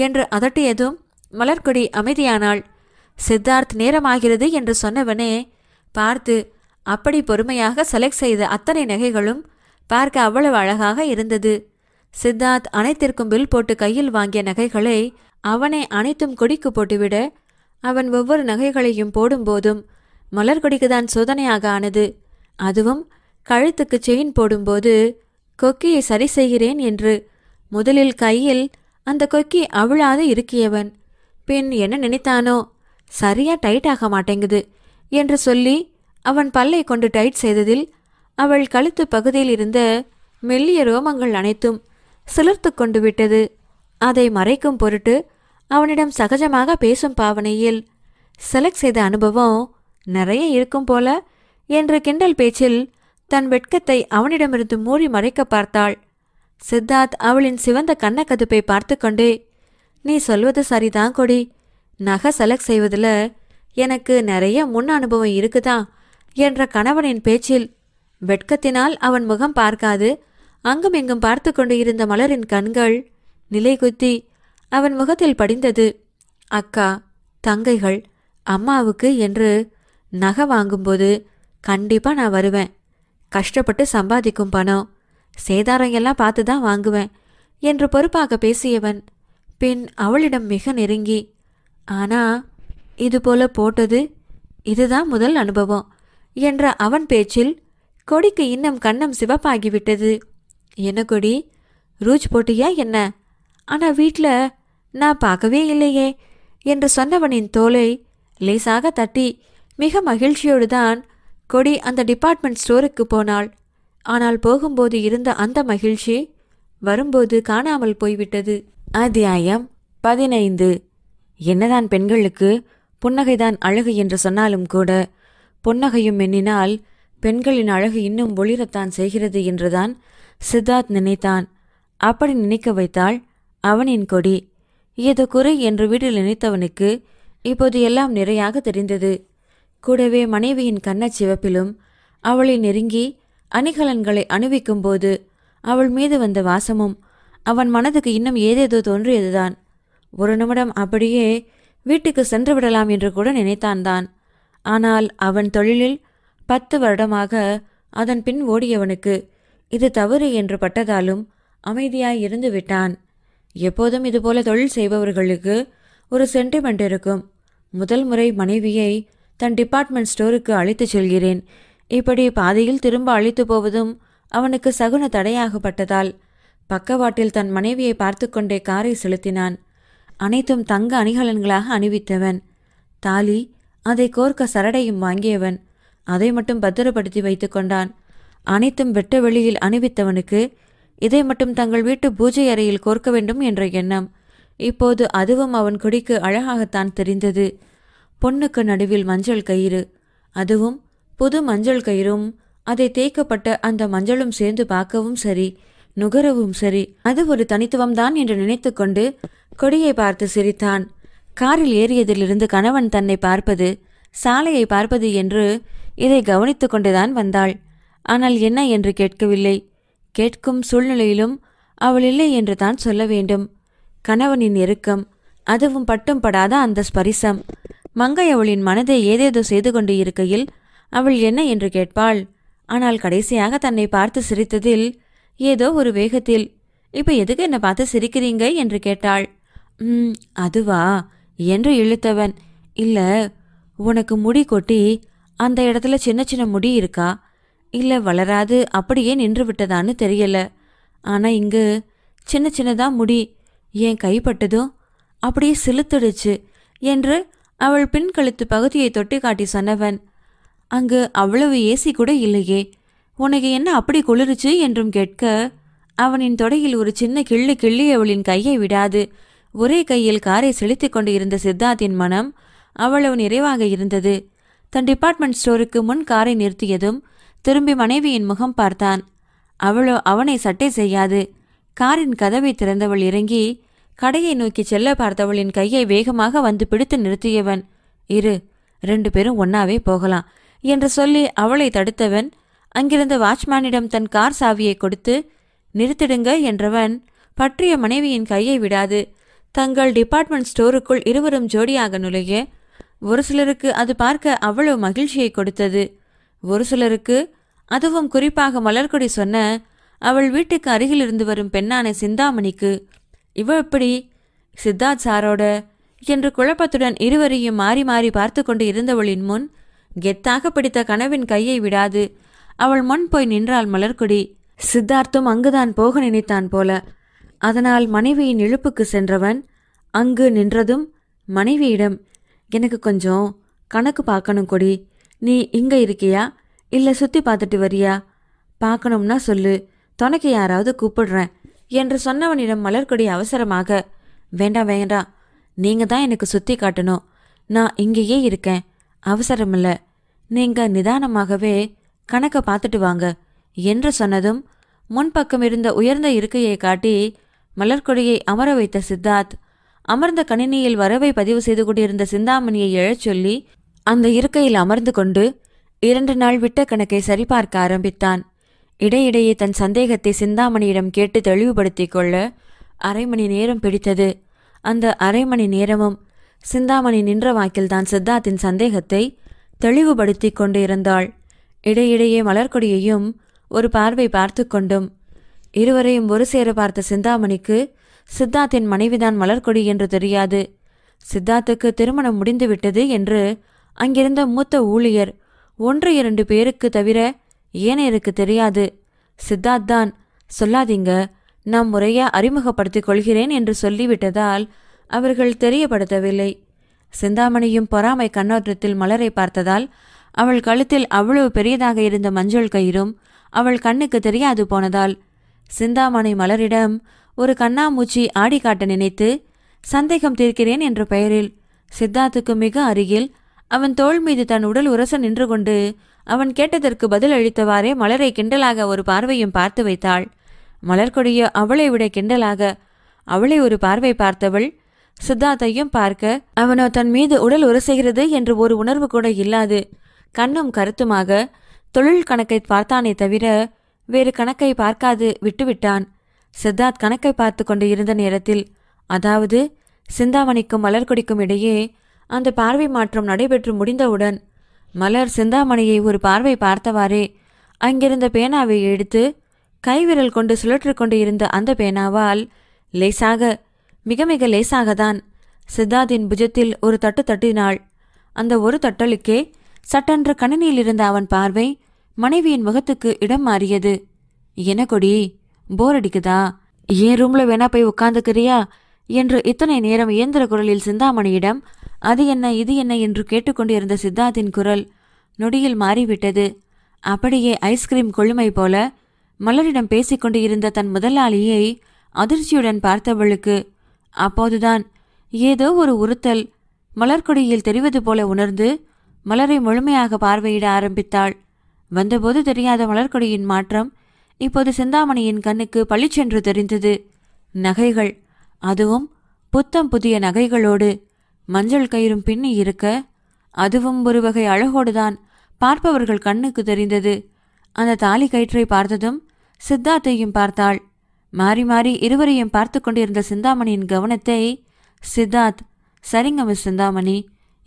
என்று அதட்டியதும் மலர்கொடி அமைதியானாள் சித்தார்த் நேரமாகிறது என்று சொன்னவனே பார்த்து அப்படி பொறுமையாக செலக்ட் செய்த அத்தனை நகைகளும் பார்க்க அவ்வளவு அழகாக இருந்தது சித்தார்த் அனைத்திற்கும் பில் போட்டு கையில் வாங்கிய நகைகளை அவனே அனைத்தும் கொடிக்கு போட்டுவிட அவன் ஒவ்வொரு நகைகளையும் போடும்போதும் மலர்கொடிக்குதான் சோதனையாக ஆனது அதுவும் கழுத்துக்கு செயின் போடும்போது கொக்கியை சரி செய்கிறேன் என்று முதலில் கையில் அந்த கொக்கி அவிழாது இருக்கியவன் பின் என்ன நினைத்தானோ சரியா டைட் ஆக மாட்டேங்குது என்று சொல்லி அவன் பல்லை கொண்டு டைட் செய்ததில் அவள் கழுத்து பகுதியில் இருந்த மெல்லிய ரோமங்கள் அனைத்தும் சிலர்த்து கொண்டு விட்டது அதை மறைக்கும் பொருட்டு அவனிடம் சகஜமாக பேசும் பாவனையில் செலக்ட் செய்த அனுபவம் நிறைய இருக்கும் போல என்ற கிண்டல் பேச்சில் தன் வெட்கத்தை அவனிடமிருந்து மூடி மறைக்க பார்த்தாள் சித்தார்த் அவளின் சிவந்த கண்ணக்கதுப்பை பார்த்து கொண்டே நீ சொல்வது சரிதான் கொடி நகை செலக்ட் செய்வதில் எனக்கு நிறைய முன் அனுபவம் இருக்குதா என்ற கணவனின் பேச்சில் வெட்கத்தினால் அவன் முகம் பார்க்காது அங்கும் இங்கும் பார்த்து கொண்டு இருந்த மலரின் கண்கள் நிலை குத்தி அவன் முகத்தில் படிந்தது அக்கா தங்கைகள் அம்மாவுக்கு என்று நகை வாங்கும்போது கண்டிப்பாக நான் வருவேன் கஷ்டப்பட்டு சம்பாதிக்கும் பணம் சேதாரம் எல்லாம் பார்த்து தான் வாங்குவேன் என்று பொறுப்பாக பேசியவன் பின் அவளிடம் மிக நெருங்கி ஆனா இது போல போட்டது இதுதான் முதல் அனுபவம் என்ற அவன் பேச்சில் கொடிக்கு இன்னும் கண்ணம் சிவப்பாகிவிட்டது என்ன கொடி ரூஜ் போட்டியா என்ன ஆனால் வீட்டில் நான் பார்க்கவே இல்லையே என்று சொன்னவனின் தோலை லேசாக தட்டி மிக மகிழ்ச்சியோடு தான் கொடி அந்த டிபார்ட்மெண்ட் ஸ்டோருக்கு போனாள் ஆனால் போகும்போது இருந்த அந்த மகிழ்ச்சி வரும்போது காணாமல் போய்விட்டது அத்தியாயம் பதினைந்து என்னதான் பெண்களுக்கு புன்னகைதான் அழகு என்று சொன்னாலும் கூட புன்னகையும் எண்ணினால் பெண்களின் அழகு இன்னும் ஒளிரத்தான் செய்கிறது என்றுதான் சித்தார்த் நினைத்தான் அப்படி நினைக்க வைத்தாள் அவனின் கொடி ஏதோ குறை என்று வீட்டில் நினைத்தவனுக்கு இப்போது எல்லாம் நிறையாக தெரிந்தது கூடவே மனைவியின் கண்ணச் சிவப்பிலும் அவளை நெருங்கி அணிகலன்களை அணிவிக்கும் போது அவள் மீது வந்த வாசமும் அவன் மனதுக்கு இன்னும் ஏதேதோ தோன்றியதுதான் ஒரு நிமிடம் அப்படியே வீட்டுக்கு சென்று விடலாம் என்று கூட நினைத்தான் தான் ஆனால் அவன் தொழிலில் பத்து வருடமாக அதன் பின் ஓடியவனுக்கு இது தவறு என்று பட்டதாலும் அமைதியாய் இருந்து விட்டான் எப்போதும் இதுபோல தொழில் செய்பவர்களுக்கு ஒரு சென்டிமெண்ட் இருக்கும் முதல் முறை மனைவியை தன் டிபார்ட்மெண்ட் ஸ்டோருக்கு அழைத்துச் செல்கிறேன் இப்படி பாதையில் திரும்ப அழைத்து போவதும் அவனுக்கு சகுன தடையாகப்பட்டதால் பக்கவாட்டில் தன் மனைவியை பார்த்து கொண்டே காரை செலுத்தினான் அனைத்தும் தங்க அணிகலன்களாக அணிவித்தவன் தாலி அதை கோர்க்க சரடையும் வாங்கியவன் அதை மட்டும் பத்திரப்படுத்தி வைத்து கொண்டான் அனைத்தும் வெட்ட வெளியில் அணிவித்தவனுக்கு இதை மட்டும் தங்கள் வீட்டு பூஜை அறையில் கோர்க்க வேண்டும் என்ற எண்ணம் இப்போது அதுவும் அவன் குடிக்கு அழகாகத்தான் தெரிந்தது பொண்ணுக்கு நடுவில் மஞ்சள் கயிறு அதுவும் புது மஞ்சள் கயிறும் அதை தேய்க்கப்பட்ட அந்த மஞ்சளும் சேர்ந்து பார்க்கவும் சரி நுகரவும் சரி அது ஒரு தனித்துவம்தான் என்று நினைத்து கொண்டு கொடியை பார்த்து சிரித்தான் காரில் ஏறியதிலிருந்து கணவன் தன்னை பார்ப்பது சாலையை பார்ப்பது என்று இதை கவனித்து கொண்டுதான் வந்தாள் ஆனால் என்ன என்று கேட்கவில்லை கேட்கும் சூழ்நிலையிலும் அவள் இல்லை என்று தான் சொல்ல வேண்டும் கணவனின் நெருக்கம் அதுவும் பட்டும் படாத அந்த ஸ்பரிசம் மங்கை அவளின் மனதை ஏதேதோ செய்து கொண்டு இருக்கையில் அவள் என்ன என்று கேட்பாள் ஆனால் கடைசியாக தன்னை பார்த்து சிரித்ததில் ஏதோ ஒரு வேகத்தில் இப்போ எதுக்கு என்னை பார்த்து சிரிக்கிறீங்க என்று கேட்டாள் ம் அதுவா என்று இழுத்தவன் இல்லை உனக்கு முடி கொட்டி அந்த இடத்துல சின்ன சின்ன முடி இருக்கா இல்லை வளராது அப்படியே நின்று விட்டதான்னு தெரியல ஆனால் இங்கு சின்ன சின்னதாக முடி ஏன் கைப்பட்டதும் அப்படியே சிலுத்துடுச்சு என்று அவள் பின் கழுத்து பகுதியை தொட்டி காட்டி சொன்னவன் அங்கு அவ்வளவு ஏசி கூட இல்லையே உனக்கு என்ன அப்படி குளிர்ச்சி என்றும் கேட்க அவனின் தொடையில் ஒரு சின்ன கிள்ளு கிள்ளி அவளின் கையை விடாது ஒரே கையில் காரை செலுத்திக் கொண்டு இருந்த சித்தார்த்தின் மனம் அவ்வளவு நிறைவாக இருந்தது தன் டிபார்ட்மெண்ட் ஸ்டோருக்கு முன் காரை நிறுத்தியதும் திரும்பி மனைவியின் முகம் பார்த்தான் அவளோ அவனை சட்டை செய்யாது காரின் கதவை திறந்தவள் இறங்கி கடையை நோக்கி செல்ல பார்த்தவளின் கையை வேகமாக வந்து பிடித்து நிறுத்தியவன் இரு ரெண்டு பேரும் ஒன்னாவே போகலாம் என்று சொல்லி அவளை தடுத்தவன் அங்கிருந்த வாட்ச்மேனிடம் தன் கார் சாவியை கொடுத்து நிறுத்திடுங்க என்றவன் பற்றிய மனைவியின் கையை விடாது தங்கள் டிபார்ட்மெண்ட் ஸ்டோருக்குள் இருவரும் ஜோடியாக நுழைய ஒரு சிலருக்கு அது பார்க்க அவ்வளவு மகிழ்ச்சியை கொடுத்தது ஒரு சிலருக்கு அதுவும் குறிப்பாக மலர்கொடி சொன்ன அவள் வீட்டுக்கு அருகில் இருந்து வரும் பெண்ணான சிந்தாமணிக்கு இவ எப்படி சித்தார்த் சாரோட என்று குழப்பத்துடன் இருவரையும் மாறி மாறி பார்த்து கொண்டு இருந்தவளின் முன் கெத்தாக பிடித்த கனவின் கையை விடாது அவள் முன் போய் நின்றாள் மலர்குடி சித்தார்த்தும் அங்குதான் போக நினைத்தான் போல அதனால் மனைவியின் இழுப்புக்கு சென்றவன் அங்கு நின்றதும் மனைவியிடம் எனக்கு கொஞ்சம் கணக்கு பார்க்கணும் கொடி நீ இங்கே இருக்கியா இல்லை சுற்றி பார்த்துட்டு வரியா பார்க்கணும்னா சொல்லு துணைக்கு யாராவது கூப்பிடுறேன் என்று சொன்னவனிடம் மலர்கொடி அவசரமாக வேண்டாம் வேண்டாம் நீங்கள் தான் எனக்கு சுத்தி காட்டணும் நான் இங்கேயே இருக்கேன் அவசரமில்ல நீங்கள் நிதானமாகவே கணக்கை பார்த்துட்டு வாங்க என்று சொன்னதும் முன்பக்கம் இருந்த உயர்ந்த இருக்கையை காட்டி மலர்கொடியை அமர வைத்த சித்தார்த் அமர்ந்த கணினியில் வரவை பதிவு செய்து கொண்டிருந்த சிந்தாமணியை எழச் சொல்லி அந்த இருக்கையில் அமர்ந்து கொண்டு இரண்டு நாள் விட்ட கணக்கை சரிபார்க்க ஆரம்பித்தான் இடையிடையே தன் சந்தேகத்தை சிந்தாமணியிடம் கேட்டு தெளிவுபடுத்தி கொள்ள அரை மணி நேரம் பிடித்தது அந்த அரை மணி நேரமும் சிந்தாமணி நின்ற வாக்கில்தான் சித்தார்த்தின் சந்தேகத்தை தெளிவுபடுத்தி கொண்டு இருந்தாள் இடையிடையே மலர்கொடியையும் ஒரு பார்வை பார்த்து கொண்டும் இருவரையும் ஒரு சேர பார்த்த சிந்தாமணிக்கு சித்தார்த்தின் மனைவிதான் மலர்கொடி என்று தெரியாது சித்தார்த்துக்கு திருமணம் முடிந்துவிட்டது என்று அங்கிருந்த மூத்த ஊழியர் ஒன்று இரண்டு பேருக்கு தவிர ஏன்னு எனக்கு தெரியாது சித்தார்த் தான் சொல்லாதீங்க நான் முறையாக அறிமுகப்படுத்திக் கொள்கிறேன் என்று சொல்லிவிட்டதால் அவர்கள் தெரியப்படுத்தவில்லை சிந்தாமணியும் பொறாமை கண்ணோட்டத்தில் மலரை பார்த்ததால் அவள் கழுத்தில் அவ்வளவு பெரியதாக இருந்த மஞ்சள் கயிறும் அவள் கண்ணுக்கு தெரியாது போனதால் சிந்தாமணி மலரிடம் ஒரு கண்ணாமூச்சி ஆடி காட்ட நினைத்து சந்தேகம் தீர்க்கிறேன் என்ற பெயரில் சித்தார்த்துக்கு மிக அருகில் அவன் தோள் மீது தன் உடல் உரச நின்று கொண்டு அவன் கேட்டதற்கு பதில் அளித்தவாறே மலரை கிண்டலாக ஒரு பார்வையும் பார்த்து வைத்தாள் மலர்கொடிய அவளை விட கிண்டலாக அவளை ஒரு பார்வை பார்த்தவள் சித்தார்த்தையும் பார்க்க அவனோ தன் மீது உடல் உரசுகிறது என்று ஒரு உணர்வு கூட இல்லாது கண்ணும் கருத்துமாக தொழில் கணக்கை பார்த்தானே தவிர வேறு கணக்கை பார்க்காது விட்டுவிட்டான் சித்தார்த் கணக்கை பார்த்து கொண்டு இருந்த நேரத்தில் அதாவது சிந்தாமணிக்கும் மலர்கொடிக்கும் இடையே அந்த பார்வை மாற்றம் நடைபெற்று முடிந்தவுடன் மலர் சிந்தாமணியை ஒரு பார்வை பார்த்தவாறே அங்கிருந்த பேனாவை எடுத்து கைவிரல் கொண்டு சுழற்றி கொண்டு இருந்த அந்த பேனாவால் லேசாக மிக மிக லேசாக தான் சித்தார்த்தின் புஜத்தில் ஒரு தட்டு தட்டினாள் அந்த ஒரு தட்டலுக்கே சட்டென்று கணினியில் இருந்த அவன் பார்வை மனைவியின் முகத்துக்கு இடம் மாறியது என்ன கொடி போர் அடிக்குதா ஏன் ரூம்ல வேணா போய் உட்காந்துக்கிறியா என்று இத்தனை நேரம் இயந்திர குரலில் சிந்தாமணியிடம் அது என்ன இது என்ன என்று கேட்டுக்கொண்டிருந்த சித்தார்த்தின் குரல் நொடியில் மாறிவிட்டது அப்படியே ஐஸ்கிரீம் கொழுமை போல மலரிடம் பேசிக்கொண்டு இருந்த தன் முதலாளியை அதிர்ச்சியுடன் பார்த்தவளுக்கு அப்போதுதான் ஏதோ ஒரு உறுத்தல் மலர்கொடியில் தெரிவது போல உணர்ந்து மலரை முழுமையாக பார்வையிட ஆரம்பித்தாள் வந்தபோது தெரியாத மலர்கொடியின் மாற்றம் இப்போது சிந்தாமணியின் கண்ணுக்கு பளிச்சென்று தெரிந்தது நகைகள் அதுவும் புத்தம் புதிய நகைகளோடு மஞ்சள் கயிறும் பின்னி இருக்க அதுவும் ஒரு வகை அழகோடுதான் பார்ப்பவர்கள் கண்ணுக்கு தெரிந்தது அந்த தாலி கயிற்றை பார்த்ததும் சித்தார்த்தையும் பார்த்தாள் மாறி மாறி இருவரையும் பார்த்து கொண்டிருந்த சிந்தாமணியின் கவனத்தை சித்தார்த் சரிங்க மிஸ் சிந்தாமணி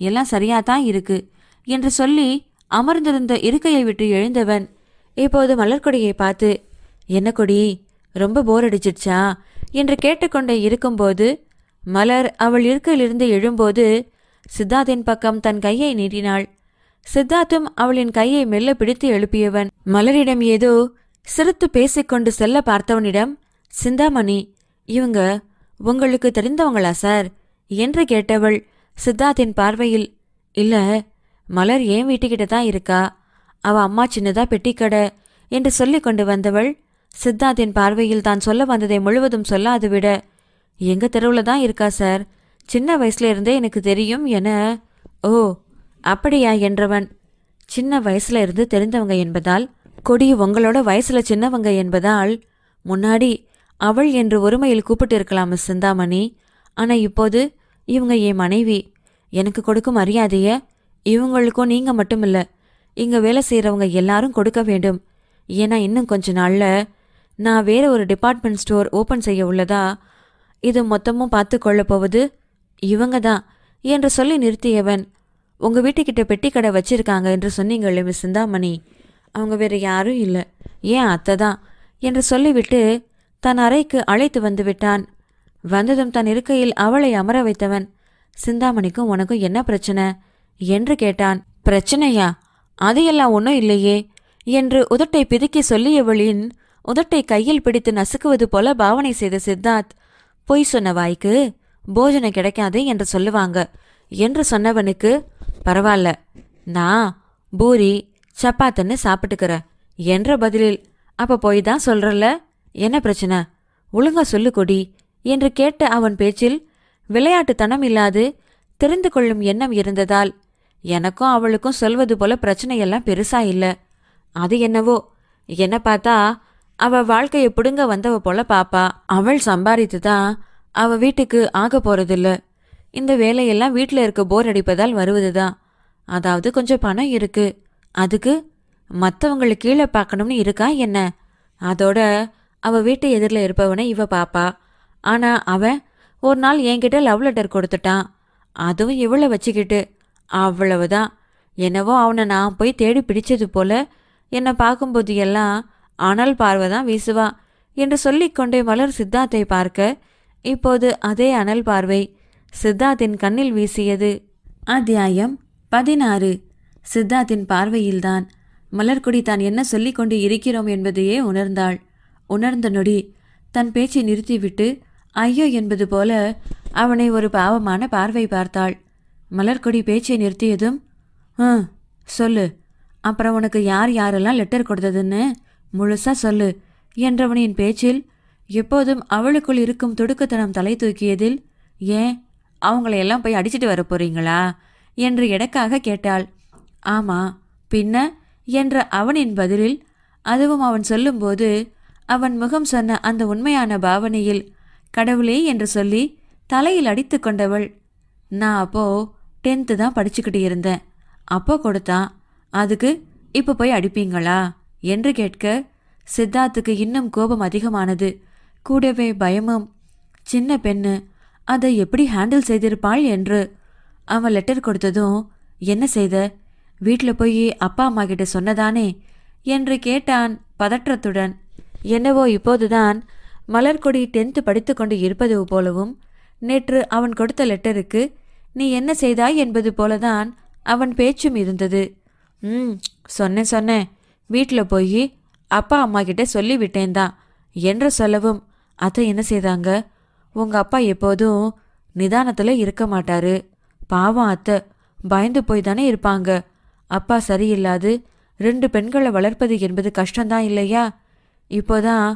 எல்லாம் சரியாதான் தான் இருக்கு என்று சொல்லி அமர்ந்திருந்த இருக்கையை விட்டு எழுந்தவன் இப்போது மலர்கொடியை பார்த்து என்ன கொடி ரொம்ப போர் அடிச்சிடுச்சா என்று கேட்டுக்கொண்டே இருக்கும்போது மலர் அவள் இருக்கையிலிருந்து எழும்போது சித்தார்த்தின் பக்கம் தன் கையை நீட்டினாள் சித்தார்த்தும் அவளின் கையை மெல்ல பிடித்து எழுப்பியவன் மலரிடம் ஏதோ சிரித்து பேசிக்கொண்டு செல்ல பார்த்தவனிடம் சிந்தாமணி இவங்க உங்களுக்கு தெரிந்தவங்களா சார் என்று கேட்டவள் சித்தார்த்தின் பார்வையில் இல்ல மலர் ஏன் வீட்டுக்கிட்ட தான் இருக்கா அவ அம்மா சின்னதா பெட்டிக்கடை என்று சொல்லிக் கொண்டு வந்தவள் சித்தார்த்தின் பார்வையில் தான் சொல்ல வந்ததை முழுவதும் சொல்லாது விட எங்கள் தெருவில் தான் இருக்கா சார் சின்ன வயசுல இருந்தே எனக்கு தெரியும் என ஓ அப்படியா என்றவன் சின்ன வயசுல இருந்து தெரிந்தவங்க என்பதால் கொடி உங்களோட வயசுல சின்னவங்க என்பதால் முன்னாடி அவள் என்று ஒருமையில் கூப்பிட்டு இருக்கலாம் சிந்தாமணி ஆனால் இப்போது இவங்க என் மனைவி எனக்கு கொடுக்கும் மரியாதைய இவங்களுக்கும் நீங்கள் மட்டும் இல்லை இங்கே வேலை செய்கிறவங்க எல்லாரும் கொடுக்க வேண்டும் ஏன்னா இன்னும் கொஞ்ச நாளில் நான் வேறு ஒரு டிபார்ட்மெண்ட் ஸ்டோர் ஓப்பன் செய்ய உள்ளதா இது மொத்தமும் பார்த்து கொள்ளப் போவது இவங்க தான் என்று சொல்லி நிறுத்தியவன் உங்கள் வீட்டுக்கிட்ட பெட்டி கடை வச்சிருக்காங்க என்று சொன்னீங்களே மிஸ் சிந்தாமணி அவங்க வேறு யாரும் இல்லை ஏன் அத்தை தான் என்று சொல்லிவிட்டு தன் அறைக்கு அழைத்து வந்து விட்டான் வந்ததும் தன் இருக்கையில் அவளை அமர வைத்தவன் சிந்தாமணிக்கும் உனக்கும் என்ன பிரச்சனை என்று கேட்டான் பிரச்சனையா அதையெல்லாம் ஒன்றும் இல்லையே என்று உதட்டை பிதுக்கி சொல்லியவளின் உதட்டை கையில் பிடித்து நசுக்குவது போல பாவனை செய்த சித்தார்த் பொய் சொன்ன வாய்க்கு போஜனம் கிடைக்காது என்று சொல்லுவாங்க என்று சொன்னவனுக்கு பரவாயில்ல நான் பூரி சப்பாத்தன்னு சாப்பிட்டுக்கிறேன் என்ற பதிலில் அப்போ போய் தான் சொல்கிறல்ல என்ன பிரச்சனை ஒழுங்கா சொல்லு கொடி என்று கேட்ட அவன் பேச்சில் விளையாட்டுத்தனம் இல்லாது தெரிந்து கொள்ளும் எண்ணம் இருந்ததால் எனக்கும் அவளுக்கும் சொல்வது போல பிரச்சனையெல்லாம் பெருசா இல்லை அது என்னவோ என்ன பார்த்தா அவ வாழ்க்கையை பிடுங்க வந்தவ போல பாப்பா அவள் சம்பாதித்து தான் அவ வீட்டுக்கு ஆக போறதில்ல இந்த வேலையெல்லாம் வீட்டில் இருக்க போர் அடிப்பதால் வருவது தான் அதாவது கொஞ்சம் பணம் இருக்கு அதுக்கு மற்றவங்களை கீழே பார்க்கணும்னு இருக்கா என்ன அதோட அவள் வீட்டு எதிரில் இருப்பவனை இவ பாப்பா ஆனால் அவன் ஒரு நாள் என்கிட்ட லவ் லெட்டர் கொடுத்துட்டான் அதுவும் இவ்வளோ வச்சுக்கிட்டு அவ்வளவுதான் என்னவோ அவனை நான் போய் தேடி பிடிச்சது போல என்னை பார்க்கும்போது எல்லாம் ஆனால் பார்வைதான் வீசுவா என்று சொல்லிக்கொண்டே மலர் சித்தார்த்தை பார்க்க இப்போது அதே அனல் பார்வை சித்தார்த்தின் கண்ணில் வீசியது அத்தியாயம் பதினாறு சித்தார்த்தின் பார்வையில்தான் மலர்கொடி தான் என்ன கொண்டு இருக்கிறோம் என்பதையே உணர்ந்தாள் உணர்ந்த நொடி தன் பேச்சை நிறுத்திவிட்டு ஐயோ என்பது போல அவனை ஒரு பாவமான பார்வை பார்த்தாள் மலர்கொடி பேச்சை நிறுத்தியதும் ம் சொல்லு அப்புறம் உனக்கு யார் யாரெல்லாம் லெட்டர் கொடுத்ததுன்னு முழுசா சொல்லு என்றவனின் பேச்சில் எப்போதும் அவளுக்குள் இருக்கும் துடுக்குத்தனம் தலை தூக்கியதில் ஏன் அவங்களையெல்லாம் போய் அடிச்சிட்டு வர போறீங்களா என்று எடக்காக கேட்டாள் ஆமா பின்ன என்ற அவனின் பதிலில் அதுவும் அவன் சொல்லும்போது அவன் முகம் சொன்ன அந்த உண்மையான பாவனையில் கடவுளே என்று சொல்லி தலையில் அடித்து கொண்டவள் நான் அப்போ டென்த்து தான் படிச்சுக்கிட்டு இருந்தேன் அப்போ கொடுத்தான் அதுக்கு இப்போ போய் அடிப்பீங்களா என்று கேட்க சித்தார்த்துக்கு இன்னும் கோபம் அதிகமானது கூடவே பயமும் சின்ன பெண்ணு அதை எப்படி ஹேண்டில் செய்திருப்பாள் என்று அவன் லெட்டர் கொடுத்ததும் என்ன செய்த வீட்டில் போய் அப்பா அம்மா கிட்ட சொன்னதானே என்று கேட்டான் பதற்றத்துடன் என்னவோ இப்போதுதான் மலர்கொடி டென்த்து படித்து கொண்டு இருப்பது போலவும் நேற்று அவன் கொடுத்த லெட்டருக்கு நீ என்ன செய்தாய் என்பது போலதான் அவன் பேச்சும் இருந்தது ம் சொன்னேன் சொன்னேன் வீட்டில் போய் அப்பா அம்மா கிட்டே சொல்லிவிட்டேன் தான் என்ற சொல்லவும் அத்தை என்ன செய்தாங்க உங்கள் அப்பா எப்போதும் நிதானத்தில் இருக்க மாட்டாரு பாவம் அத்தை பயந்து போய் தானே இருப்பாங்க அப்பா சரியில்லாது ரெண்டு பெண்களை வளர்ப்பது என்பது கஷ்டம்தான் இல்லையா இப்போதான்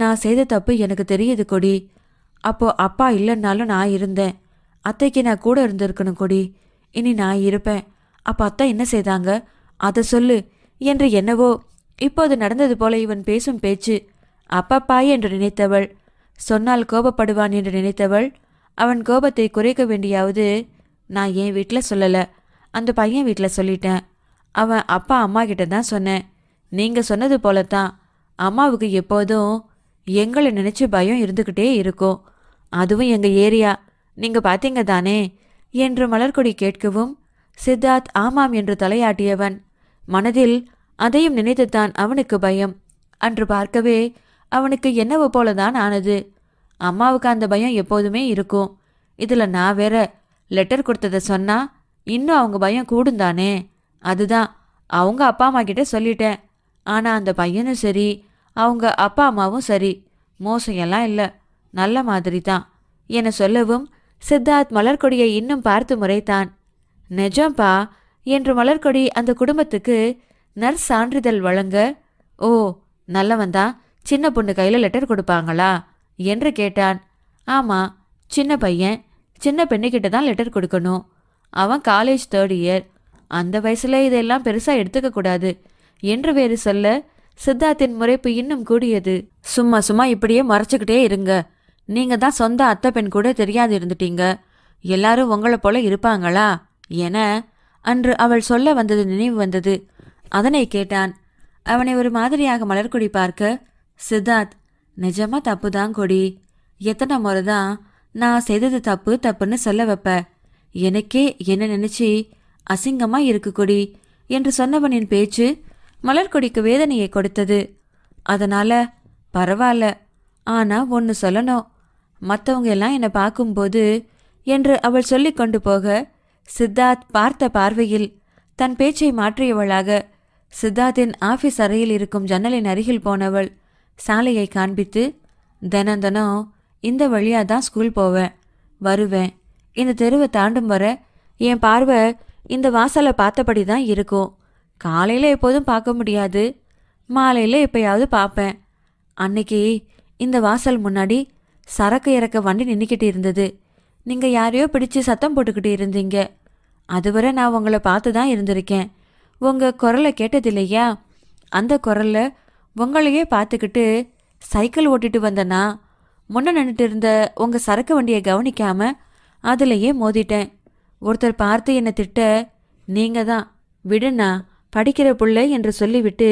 நான் செய்த தப்பு எனக்கு தெரியுது கொடி அப்போ அப்பா இல்லைன்னாலும் நான் இருந்தேன் அத்தைக்கு நான் கூட இருந்திருக்கணும் கொடி இனி நான் இருப்பேன் அப்போ அத்தை என்ன செய்தாங்க அதை சொல்லு என்று என்னவோ இப்போது நடந்தது போல இவன் பேசும் பேச்சு அப்பப்பா என்று நினைத்தவள் சொன்னால் கோபப்படுவான் என்று நினைத்தவள் அவன் கோபத்தை குறைக்க வேண்டியாவது நான் என் வீட்டில் சொல்லலை அந்த பையன் வீட்டில் சொல்லிட்டேன் அவன் அப்பா அம்மா கிட்ட தான் சொன்னேன் நீங்கள் சொன்னது போல தான் அம்மாவுக்கு எப்போதும் எங்களை நினச்சி பயம் இருந்துக்கிட்டே இருக்கும் அதுவும் எங்கள் ஏரியா நீங்கள் பார்த்தீங்க தானே என்று மலர்கொடி கேட்கவும் சித்தார்த் ஆமாம் என்று தலையாட்டியவன் மனதில் அதையும் நினைத்துத்தான் அவனுக்கு பயம் அன்று பார்க்கவே அவனுக்கு என்னவோ போலதான் ஆனது அம்மாவுக்கு அந்த பயம் எப்போதுமே இருக்கும் இதில் நான் வேற லெட்டர் கொடுத்ததை சொன்னால் இன்னும் அவங்க பயம் கூடுந்தானே அதுதான் அவங்க அப்பா அம்மா கிட்ட சொல்லிட்டேன் ஆனால் அந்த பையனும் சரி அவங்க அப்பா அம்மாவும் சரி மோசையெல்லாம் இல்லை நல்ல மாதிரி தான் என சொல்லவும் சித்தார்த் மலர்கொடியை இன்னும் பார்த்து முறைத்தான் நிஜம்பா என்று மலர்கொடி அந்த குடும்பத்துக்கு சான்றிதழ் வழங்க ஓ நல்லவன்தான் சின்ன பொண்ணு கையில் லெட்டர் கொடுப்பாங்களா என்று கேட்டான் ஆமாம் சின்ன பையன் சின்ன பெண்ணுக்கிட்ட தான் லெட்டர் கொடுக்கணும் அவன் காலேஜ் தேர்ட் இயர் அந்த வயசில் இதெல்லாம் பெருசாக எடுத்துக்கக்கூடாது என்று வேறு சொல்ல சித்தார்த்தின் முறைப்பு இன்னும் கூடியது சும்மா சும்மா இப்படியே மறைச்சிக்கிட்டே இருங்க நீங்கள் தான் சொந்த அத்தை பெண் கூட தெரியாது இருந்துட்டீங்க எல்லாரும் உங்களை போல இருப்பாங்களா என அன்று அவள் சொல்ல வந்தது நினைவு வந்தது அதனை கேட்டான் அவனை ஒரு மாதிரியாக மலர்கொடி பார்க்க சித்தார்த் நிஜமா தப்பு தான் கொடி எத்தனை முறை தான் நான் செய்தது தப்பு தப்புன்னு சொல்ல வைப்ப எனக்கே என்ன நினைச்சி அசிங்கமா இருக்கு கொடி என்று சொன்னவனின் பேச்சு மலர்கொடிக்கு வேதனையை கொடுத்தது அதனால பரவாயில்ல ஆனா ஒன்று சொல்லணும் மற்றவங்க எல்லாம் என்னை பார்க்கும்போது என்று அவள் சொல்லி கொண்டு போக சித்தார்த் பார்த்த பார்வையில் தன் பேச்சை மாற்றியவளாக சித்தார்த்தின் ஆஃபீஸ் அறையில் இருக்கும் ஜன்னலின் அருகில் போனவள் சாலையை காண்பித்து தினம் தினம் இந்த வழியாக தான் ஸ்கூல் போவேன் வருவேன் இந்த தெருவை தாண்டும் வர என் பார்வை இந்த வாசலை பார்த்தபடி தான் இருக்கும் காலையில் எப்போதும் பார்க்க முடியாது மாலையில் எப்பயாவது பார்ப்பேன் அன்னைக்கு இந்த வாசல் முன்னாடி சரக்கு இறக்க வண்டி நின்றுக்கிட்டு இருந்தது நீங்கள் யாரையோ பிடிச்சு சத்தம் போட்டுக்கிட்டு இருந்தீங்க அதுவரை நான் உங்களை பார்த்து தான் இருந்திருக்கேன் உங்கள் குரலை கேட்டதில்லையா அந்த குரலில் உங்களையே பார்த்துக்கிட்டு சைக்கிள் ஓட்டிட்டு வந்தனா முன்ன நின்றுட்டு இருந்த உங்கள் சரக்கு வண்டியை கவனிக்காமல் அதுலேயே மோதிட்டேன் ஒருத்தர் பார்த்து என்னை திட்ட நீங்கள் தான் விடுண்ணா படிக்கிற பிள்ளை என்று சொல்லிவிட்டு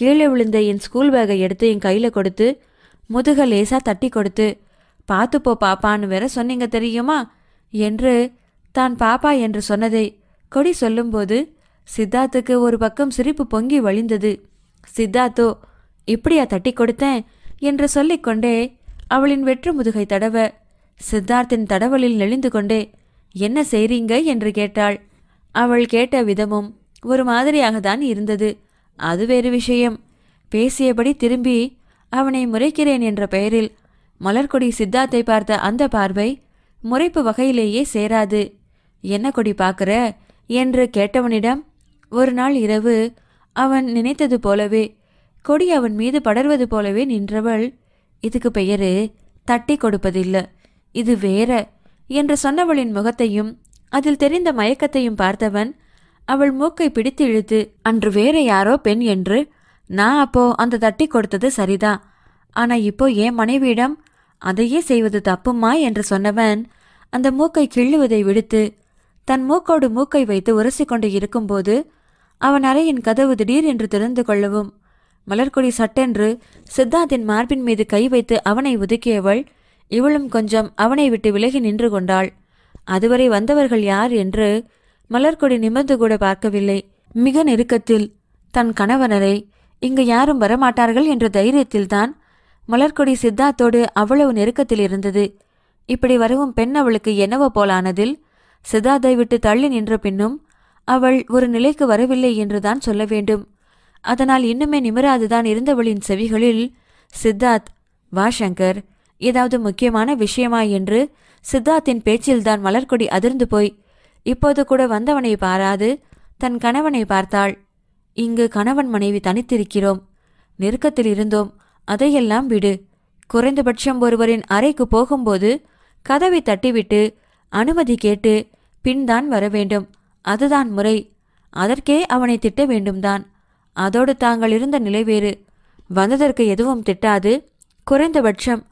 கீழே விழுந்த என் ஸ்கூல் பேக்கை எடுத்து என் கையில் கொடுத்து முதுக லேசாக தட்டி கொடுத்து பார்த்துப்போ பாப்பான்னு வேற சொன்னீங்க தெரியுமா என்று தான் பாப்பா என்று சொன்னதை கொடி சொல்லும்போது சித்தார்த்துக்கு ஒரு பக்கம் சிரிப்பு பொங்கி வழிந்தது சித்தார்த்தோ இப்படியா தட்டி கொடுத்தேன் என்று சொல்லிக்கொண்டே அவளின் வெற்று முதுகை தடவ சித்தார்த்தின் தடவலில் நெளிந்து கொண்டே என்ன செய்றீங்க என்று கேட்டாள் அவள் கேட்ட விதமும் ஒரு மாதிரியாக தான் இருந்தது அது வேறு விஷயம் பேசியபடி திரும்பி அவனை முறைக்கிறேன் என்ற பெயரில் மலர்கொடி சித்தார்த்தை பார்த்த அந்த பார்வை முறைப்பு வகையிலேயே சேராது என்ன கொடி பார்க்குற என்று கேட்டவனிடம் ஒரு நாள் இரவு அவன் நினைத்தது போலவே கொடி அவன் மீது படர்வது போலவே நின்றவள் இதுக்கு பெயரு தட்டி கொடுப்பதில்லை இது வேற என்று சொன்னவளின் முகத்தையும் அதில் தெரிந்த மயக்கத்தையும் பார்த்தவன் அவள் மூக்கை பிடித்து இழுத்து அன்று வேற யாரோ பெண் என்று நான் அப்போ அந்த தட்டி கொடுத்தது சரிதான் ஆனா இப்போ என் மனைவியிடம் அதையே செய்வது தப்புமா என்று சொன்னவன் அந்த மூக்கை கிள்ளுவதை விடுத்து தன் மூக்கோடு மூக்கை வைத்து கொண்டு இருக்கும்போது அவன் அறையின் கதவு திடீர் என்று திறந்து கொள்ளவும் மலர்கொடி சட்டென்று சித்தார்த்தின் மார்பின் மீது கை வைத்து அவனை ஒதுக்கியவள் இவளும் கொஞ்சம் அவனை விட்டு விலகி நின்று கொண்டாள் அதுவரை வந்தவர்கள் யார் என்று மலர்கொடி நிமிர்ந்து கூட பார்க்கவில்லை மிக நெருக்கத்தில் தன் கணவனரை இங்கு யாரும் வரமாட்டார்கள் என்ற தைரியத்தில்தான் மலர்கொடி சித்தார்த்தோடு அவ்வளவு நெருக்கத்தில் இருந்தது இப்படி வரவும் பெண் அவளுக்கு என்னவோ போலானதில் சித்தார்த்தை விட்டு தள்ளி நின்ற பின்னும் அவள் ஒரு நிலைக்கு வரவில்லை என்றுதான் சொல்ல வேண்டும் அதனால் இன்னுமே நிமிராதுதான் இருந்தவளின் செவிகளில் சித்தார்த் வா சங்கர் ஏதாவது முக்கியமான விஷயமா என்று சித்தார்த்தின் பேச்சில்தான் மலர்கொடி அதிர்ந்து போய் இப்போது கூட வந்தவனை பாராது தன் கணவனை பார்த்தாள் இங்கு கணவன் மனைவி தனித்திருக்கிறோம் நெருக்கத்தில் இருந்தோம் அதையெல்லாம் விடு குறைந்தபட்சம் ஒருவரின் அறைக்கு போகும்போது கதவை தட்டிவிட்டு அனுமதி கேட்டு பின்தான் வர வேண்டும் அதுதான் முறை அதற்கே அவனை திட்ட வேண்டும்தான் அதோடு தாங்கள் இருந்த நிலை வேறு வந்ததற்கு எதுவும் திட்டாது குறைந்தபட்சம்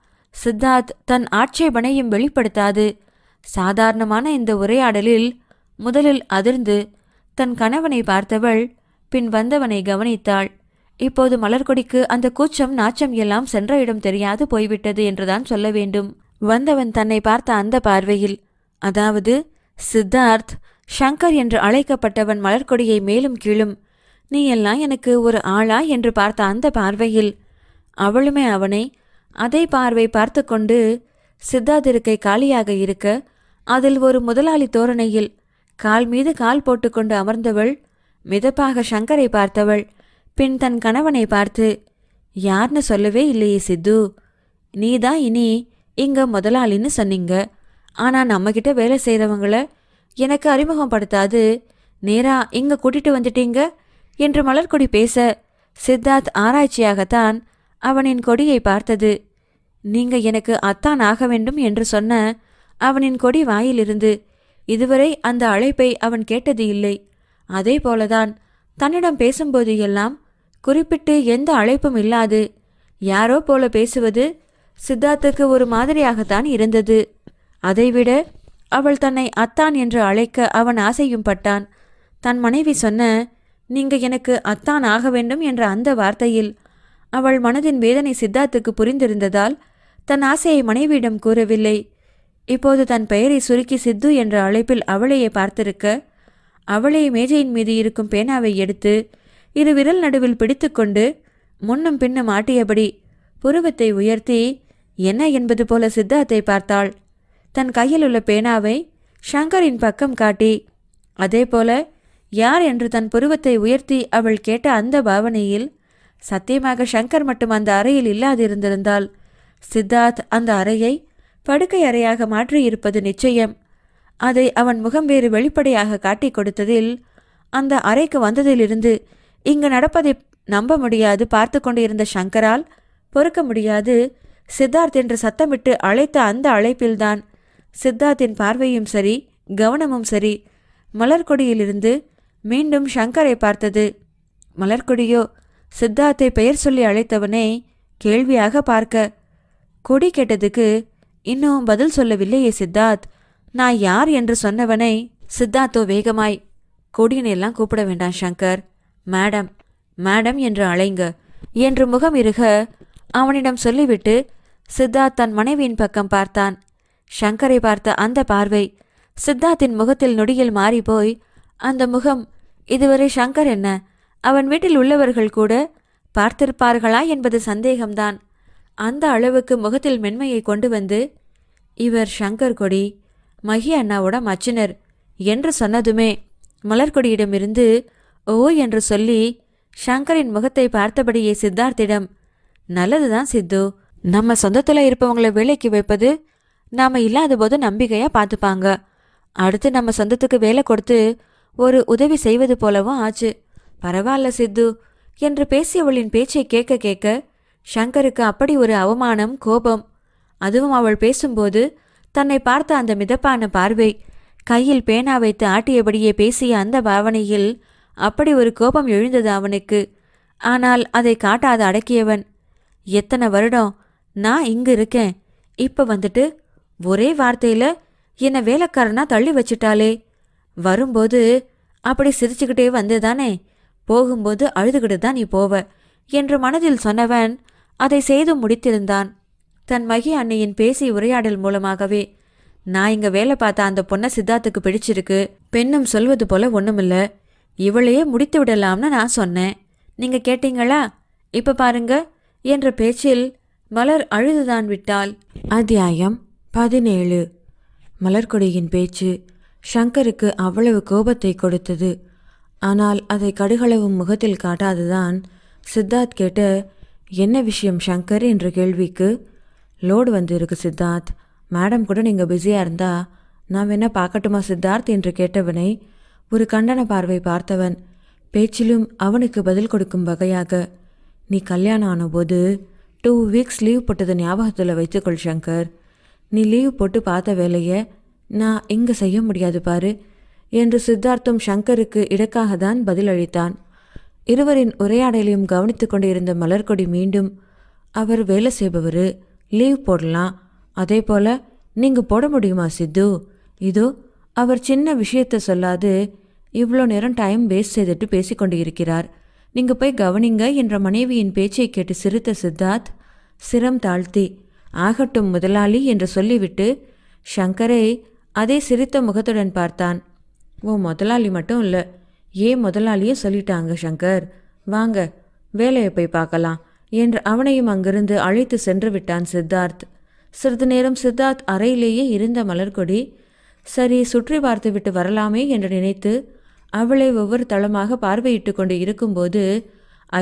சித்தார்த் தன் ஆட்சேபனையும் வெளிப்படுத்தாது சாதாரணமான இந்த உரையாடலில் முதலில் அதிர்ந்து தன் கணவனை பார்த்தவள் பின் வந்தவனை கவனித்தாள் இப்போது மலர்கொடிக்கு அந்த கூச்சம் நாச்சம் எல்லாம் சென்ற இடம் தெரியாது போய்விட்டது என்றுதான் சொல்ல வேண்டும் வந்தவன் தன்னை பார்த்த அந்த பார்வையில் அதாவது சித்தார்த் ஷங்கர் என்று அழைக்கப்பட்டவன் மலர்கொடியை மேலும் கீழும் நீ எல்லாம் எனக்கு ஒரு ஆளா என்று பார்த்த அந்த பார்வையில் அவளுமே அவனை அதே பார்வை பார்த்து கொண்டு சித்தார்த் காலியாக இருக்க அதில் ஒரு முதலாளி தோரணையில் கால் மீது கால் போட்டுக்கொண்டு அமர்ந்தவள் மிதப்பாக ஷங்கரை பார்த்தவள் பின் தன் கணவனை பார்த்து யார்னு சொல்லவே இல்லையே சித்து நீ தான் இனி இங்கே முதலாளின்னு சொன்னீங்க ஆனால் நம்மகிட்ட வேலை செய்கிறவங்கள எனக்கு அறிமுகப்படுத்தாது நேரா இங்கே கூட்டிட்டு வந்துட்டீங்க என்று மலர்கொடி பேச சித்தார்த் ஆராய்ச்சியாகத்தான் அவனின் கொடியை பார்த்தது நீங்கள் எனக்கு அத்தான் ஆக வேண்டும் என்று சொன்ன அவனின் கொடி வாயிலிருந்து இதுவரை அந்த அழைப்பை அவன் கேட்டது இல்லை அதே போலதான் தன்னிடம் பேசும்போது எல்லாம் குறிப்பிட்டு எந்த அழைப்பும் இல்லாது யாரோ போல பேசுவது சித்தார்த்துக்கு ஒரு மாதிரியாகத்தான் இருந்தது அதைவிட அவள் தன்னை அத்தான் என்று அழைக்க அவன் ஆசையும் பட்டான் தன் மனைவி சொன்ன நீங்க எனக்கு அத்தான் ஆக வேண்டும் என்ற அந்த வார்த்தையில் அவள் மனதின் வேதனை சித்தார்த்துக்கு புரிந்திருந்ததால் தன் ஆசையை மனைவியிடம் கூறவில்லை இப்போது தன் பெயரை சுருக்கி சித்து என்ற அழைப்பில் அவளையே பார்த்திருக்க அவளே மேஜையின் மீது இருக்கும் பேனாவை எடுத்து இரு விரல் நடுவில் பிடித்துக்கொண்டு முன்னும் பின்னும் ஆட்டியபடி புருவத்தை உயர்த்தி என்ன என்பது போல சித்தார்த்தை பார்த்தாள் தன் கையில் உள்ள பேனாவை ஷங்கரின் பக்கம் காட்டி அதே போல யார் என்று தன் புருவத்தை உயர்த்தி அவள் கேட்ட அந்த பாவனையில் சத்தியமாக ஷங்கர் மட்டும் அந்த அறையில் இல்லாதிருந்திருந்தால் சித்தார்த் அந்த அறையை படுக்கை அறையாக மாற்றியிருப்பது நிச்சயம் அதை அவன் முகம் வேறு வெளிப்படையாக காட்டிக் கொடுத்ததில் அந்த அறைக்கு வந்ததிலிருந்து இங்கு நடப்பதை நம்ப முடியாது பார்த்து கொண்டிருந்த சங்கரால் பொறுக்க முடியாது சித்தார்த் என்று சத்தமிட்டு அழைத்த அந்த அழைப்பில்தான் சித்தார்த்தின் பார்வையும் சரி கவனமும் சரி மலர்கொடியிலிருந்து மீண்டும் ஷங்கரை பார்த்தது மலர்கொடியோ சித்தார்த்தை பெயர் சொல்லி அழைத்தவனை கேள்வியாக பார்க்க கொடி கேட்டதுக்கு இன்னும் பதில் சொல்லவில்லையே சித்தார்த் நான் யார் என்று சொன்னவனை சித்தார்த்தோ வேகமாய் கொடியினையெல்லாம் கூப்பிட வேண்டாம் ஷங்கர் மேடம் மேடம் என்று அழைங்க என்று முகம் இருக அவனிடம் சொல்லிவிட்டு சித்தார்த் தன் மனைவியின் பக்கம் பார்த்தான் ஷங்கரை பார்த்த அந்த பார்வை சித்தார்த்தின் முகத்தில் நொடியில் மாறிப்போய் அந்த முகம் இதுவரை ஷங்கர் என்ன அவன் வீட்டில் உள்ளவர்கள் கூட பார்த்திருப்பார்களா என்பது சந்தேகம்தான் அந்த அளவுக்கு முகத்தில் மென்மையை கொண்டு வந்து இவர் ஷங்கர் கொடி மகி அண்ணாவோட மச்சினர் என்று சொன்னதுமே மலர்கொடியிடமிருந்து ஓ என்று சொல்லி ஷங்கரின் முகத்தை பார்த்தபடியே சித்தார்த்திடம் நல்லதுதான் சித்து நம்ம சொந்தத்தில் இருப்பவங்களை வேலைக்கு வைப்பது நாம் இல்லாத போது நம்பிக்கையாக பார்த்துப்பாங்க அடுத்து நம்ம சொந்தத்துக்கு வேலை கொடுத்து ஒரு உதவி செய்வது போலவும் ஆச்சு பரவாயில்ல சித்து என்று பேசியவளின் பேச்சை கேட்க கேட்க ஷங்கருக்கு அப்படி ஒரு அவமானம் கோபம் அதுவும் அவள் பேசும்போது தன்னை பார்த்த அந்த மிதப்பான பார்வை கையில் பேனா வைத்து ஆட்டியபடியே பேசிய அந்த பாவனையில் அப்படி ஒரு கோபம் எழுந்தது அவனுக்கு ஆனால் அதை காட்டாத அடக்கியவன் எத்தனை வருடம் நான் இங்கு இருக்கேன் இப்போ வந்துட்டு ஒரே வார்த்தையில் என்னை வேலைக்காரனா தள்ளி வச்சிட்டாலே வரும்போது அப்படி சிரிச்சுக்கிட்டே வந்துதானே போகும்போது அழுதுகிட்டு தான் நீ போவ என்று மனதில் சொன்னவன் அதை செய்து முடித்திருந்தான் தன் மகி அன்னையின் பேசி உரையாடல் மூலமாகவே நான் இங்கே வேலை பார்த்த அந்த பொண்ணை சித்தார்த்துக்கு பிடிச்சிருக்கு பெண்ணும் சொல்வது போல ஒன்றுமில்லை இவளையே முடித்து விடலாம்னு நான் சொன்னேன் நீங்கள் கேட்டீங்களா இப்போ பாருங்க என்ற பேச்சில் மலர் அழுதுதான் விட்டாள் அத்தியாயம் பதினேழு மலர்கொடியின் பேச்சு ஷங்கருக்கு அவ்வளவு கோபத்தை கொடுத்தது ஆனால் அதை கடுகளவும் முகத்தில் காட்டாதுதான் சித்தார்த் கேட்ட என்ன விஷயம் ஷங்கர் என்ற கேள்விக்கு லோடு வந்திருக்கு சித்தார்த் மேடம் கூட நீங்கள் பிஸியாக இருந்தால் நான் என்ன பார்க்கட்டுமா சித்தார்த் என்று கேட்டவனை ஒரு கண்டன பார்வை பார்த்தவன் பேச்சிலும் அவனுக்கு பதில் கொடுக்கும் வகையாக நீ கல்யாணம் ஆனபோது டூ வீக்ஸ் லீவ் போட்டது ஞாபகத்தில் வைத்துக்கொள் சங்கர் நீ லீவ் போட்டு பார்த்த வேலையை நான் இங்கே செய்ய முடியாது பாரு என்று சித்தார்த்தும் ஷங்கருக்கு இடக்காக தான் பதிலளித்தான் இருவரின் உரையாடலையும் கவனித்து கொண்டு இருந்த மலர்கொடி மீண்டும் அவர் வேலை செய்பவர் லீவ் போடலாம் அதே போல் நீங்கள் போட முடியுமா சித்து இதோ அவர் சின்ன விஷயத்தை சொல்லாது இவ்வளோ நேரம் டைம் வேஸ்ட் செய்துட்டு பேசிக்கொண்டு இருக்கிறார் நீங்கள் போய் கவனிங்க என்ற மனைவியின் பேச்சை கேட்டு சிரித்த சித்தார்த் சிரம் தாழ்த்தி ஆகட்டும் முதலாளி என்று சொல்லிவிட்டு ஷங்கரை அதே சிரித்த முகத்துடன் பார்த்தான் ஓ முதலாளி மட்டும் இல்லை ஏன் முதலாளியே சொல்லிட்டாங்க ஷங்கர் வாங்க வேலையை போய் பார்க்கலாம் என்று அவனையும் அங்கிருந்து அழைத்து சென்று விட்டான் சித்தார்த் சிறிது நேரம் சித்தார்த் அறையிலேயே இருந்த மலர்கொடி சரி சுற்றி பார்த்துவிட்டு வரலாமே என்று நினைத்து அவளை ஒவ்வொரு தளமாக பார்வையிட்டு கொண்டு இருக்கும்போது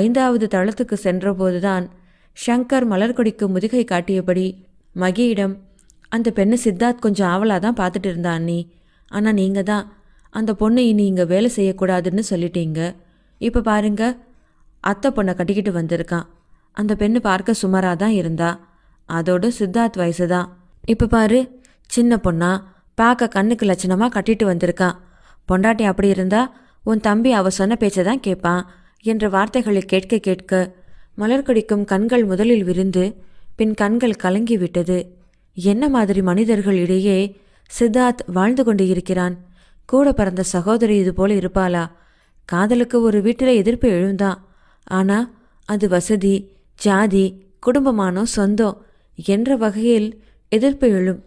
ஐந்தாவது தளத்துக்கு சென்றபோதுதான் ஷங்கர் மலர்கொடிக்கு முதுகை காட்டியபடி மகியிடம் அந்த பெண்ணை சித்தார்த் கொஞ்சம் ஆவலாக தான் பார்த்துட்டு இருந்தா அண்ணி ஆனால் நீங்கள் தான் அந்த பொண்ணை இனி இங்கே வேலை செய்யக்கூடாதுன்னு சொல்லிட்டீங்க இப்போ பாருங்க அத்தை பொண்ணை கட்டிக்கிட்டு வந்திருக்கான் அந்த பெண்ணு பார்க்க சுமாராக தான் இருந்தா அதோட சித்தார்த் வயசு தான் இப்போ பாரு சின்ன பொண்ணா பார்க்க கண்ணுக்கு லட்சணமாக கட்டிட்டு வந்திருக்கான் பொண்டாட்டி அப்படி இருந்தா உன் தம்பி அவ சொன்ன பேச்சை தான் கேட்பான் என்ற வார்த்தைகளை கேட்க கேட்க மலர்கடிக்கும் கண்கள் முதலில் விருந்து பின் கண்கள் கலங்கிவிட்டது என்ன மாதிரி மனிதர்களிடையே சித்தார்த் வாழ்ந்து கொண்டு இருக்கிறான் கூட பிறந்த சகோதரி இது போல இருப்பாளா காதலுக்கு ஒரு வீட்டில் எதிர்ப்பு எழுந்தான் ஆனால் அது வசதி ஜாதி குடும்பமானோ சொந்தம் என்ற வகையில் எதிர்ப்பு எழும்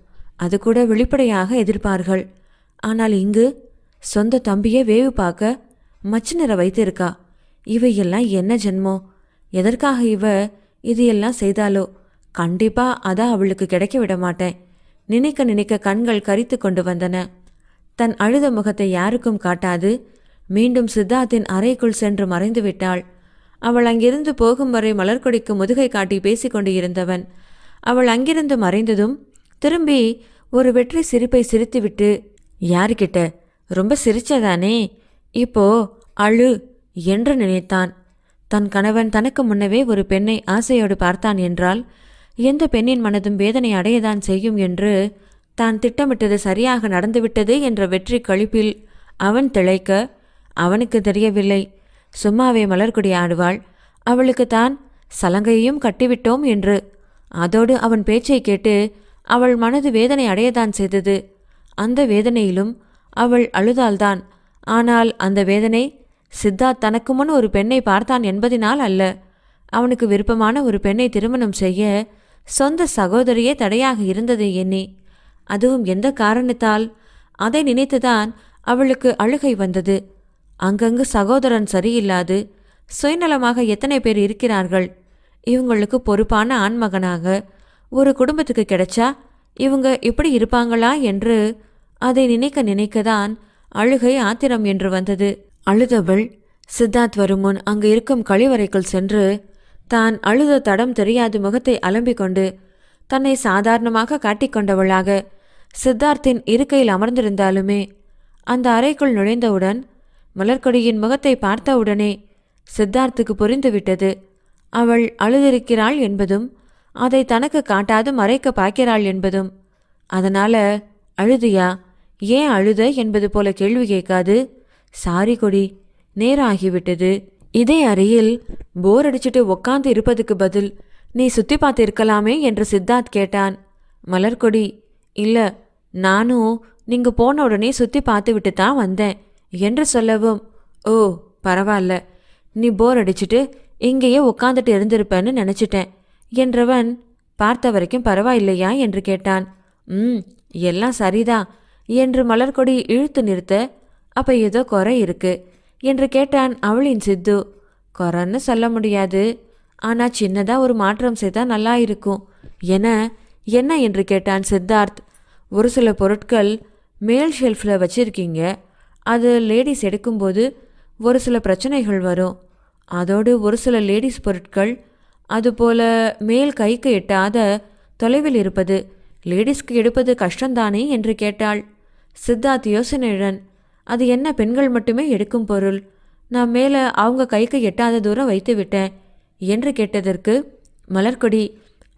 அது கூட வெளிப்படையாக எதிர்ப்பார்கள் ஆனால் இங்கு சொந்த தம்பியை வேவு பார்க்க மச்சினரை வைத்திருக்கா இவையெல்லாம் என்ன ஜென்மோ எதற்காக இவ இது எல்லாம் செய்தாலோ கண்டிப்பா அதான் அவளுக்கு கிடைக்க விட மாட்டேன் நினைக்க நினைக்க கண்கள் கரித்து கொண்டு வந்தன தன் அழுத முகத்தை யாருக்கும் காட்டாது மீண்டும் சித்தார்த்தின் அறைக்குள் சென்று மறைந்து விட்டாள் அவள் அங்கிருந்து போகும் வரை மலர்கொடிக்கு முதுகை காட்டி பேசிக்கொண்டு இருந்தவன் அவள் அங்கிருந்து மறைந்ததும் திரும்பி ஒரு வெற்றி சிரிப்பை சிரித்துவிட்டு யாருக்கிட்ட ரொம்ப சிரிச்சதானே இப்போ அழு என்று நினைத்தான் தன் கணவன் தனக்கு முன்னவே ஒரு பெண்ணை ஆசையோடு பார்த்தான் என்றால் எந்த பெண்ணின் மனதும் வேதனை அடையதான் செய்யும் என்று தான் திட்டமிட்டது சரியாக நடந்துவிட்டது என்ற வெற்றி கழிப்பில் அவன் திளைக்க அவனுக்கு தெரியவில்லை சும்மாவே மலர்கொடி ஆடுவாள் அவளுக்கு தான் சலங்கையையும் கட்டிவிட்டோம் என்று அதோடு அவன் பேச்சை கேட்டு அவள் மனது வேதனை அடையதான் செய்தது அந்த வேதனையிலும் அவள் அழுதால்தான் ஆனால் அந்த வேதனை சித்தார்த் தனக்கு முன் ஒரு பெண்ணை பார்த்தான் என்பதினால் அல்ல அவனுக்கு விருப்பமான ஒரு பெண்ணை திருமணம் செய்ய சொந்த சகோதரியே தடையாக இருந்தது எண்ணி அதுவும் எந்த காரணத்தால் அதை நினைத்துதான் அவளுக்கு அழுகை வந்தது அங்கங்கு சகோதரன் சரியில்லாது சுயநலமாக எத்தனை பேர் இருக்கிறார்கள் இவங்களுக்கு பொறுப்பான ஆண்மகனாக ஒரு குடும்பத்துக்கு கிடைச்சா இவங்க இப்படி இருப்பாங்களா என்று அதை நினைக்க நினைக்கதான் அழுகை ஆத்திரம் என்று வந்தது அழுதவள் சித்தார்த் வருமுன் அங்கு இருக்கும் கழிவறைக்குள் சென்று தான் அழுத தடம் தெரியாது முகத்தை அலம்பிக் கொண்டு தன்னை சாதாரணமாக காட்டிக்கொண்டவளாக சித்தார்த்தின் இருக்கையில் அமர்ந்திருந்தாலுமே அந்த அறைக்குள் நுழைந்தவுடன் மலர்கொடியின் முகத்தை பார்த்தவுடனே சித்தார்த்துக்கு புரிந்துவிட்டது அவள் அழுதிருக்கிறாள் என்பதும் அதை தனக்கு காட்டாது மறைக்க பார்க்கிறாள் என்பதும் அதனால அழுதியா ஏன் அழுத என்பது போல கேள்வி கேட்காது சாரி கொடி நேரம் ஆகிவிட்டது இதே அறையில் போர் அடிச்சுட்டு உக்காந்து இருப்பதுக்கு பதில் நீ சுத்தி பார்த்திருக்கலாமே என்று சித்தார்த் கேட்டான் மலர்கொடி இல்ல நானும் நீங்க போன உடனே சுத்தி பார்த்து விட்டு தான் வந்தேன் என்று சொல்லவும் ஓ பரவாயில்ல நீ போர் அடிச்சுட்டு இங்கேயே உக்காந்துட்டு இருந்திருப்பேன்னு நினச்சிட்டேன் என்றவன் பார்த்த வரைக்கும் பரவாயில்லையா என்று கேட்டான் ம் எல்லாம் சரிதா என்று மலர்கொடி இழுத்து நிறுத்த அப்ப ஏதோ குறை இருக்கு என்று கேட்டான் அவளின் சித்து குறைன்னு சொல்ல முடியாது ஆனா சின்னதா ஒரு மாற்றம் செய்தா நல்லா இருக்கும் என என்ன என்று கேட்டான் சித்தார்த் ஒரு சில பொருட்கள் மேல் ஷெல்ஃபில் வச்சுருக்கீங்க அது லேடிஸ் எடுக்கும்போது ஒரு சில பிரச்சனைகள் வரும் அதோடு ஒரு சில லேடிஸ் பொருட்கள் அதுபோல மேல் கைக்கு எட்டாத தொலைவில் இருப்பது லேடிஸ்க்கு எடுப்பது கஷ்டந்தானே என்று கேட்டாள் சித்தார்த் யோசனையுடன் அது என்ன பெண்கள் மட்டுமே எடுக்கும் பொருள் நான் மேலே அவங்க கைக்கு எட்டாத தூரம் வைத்து விட்டேன் என்று கேட்டதற்கு மலர்கொடி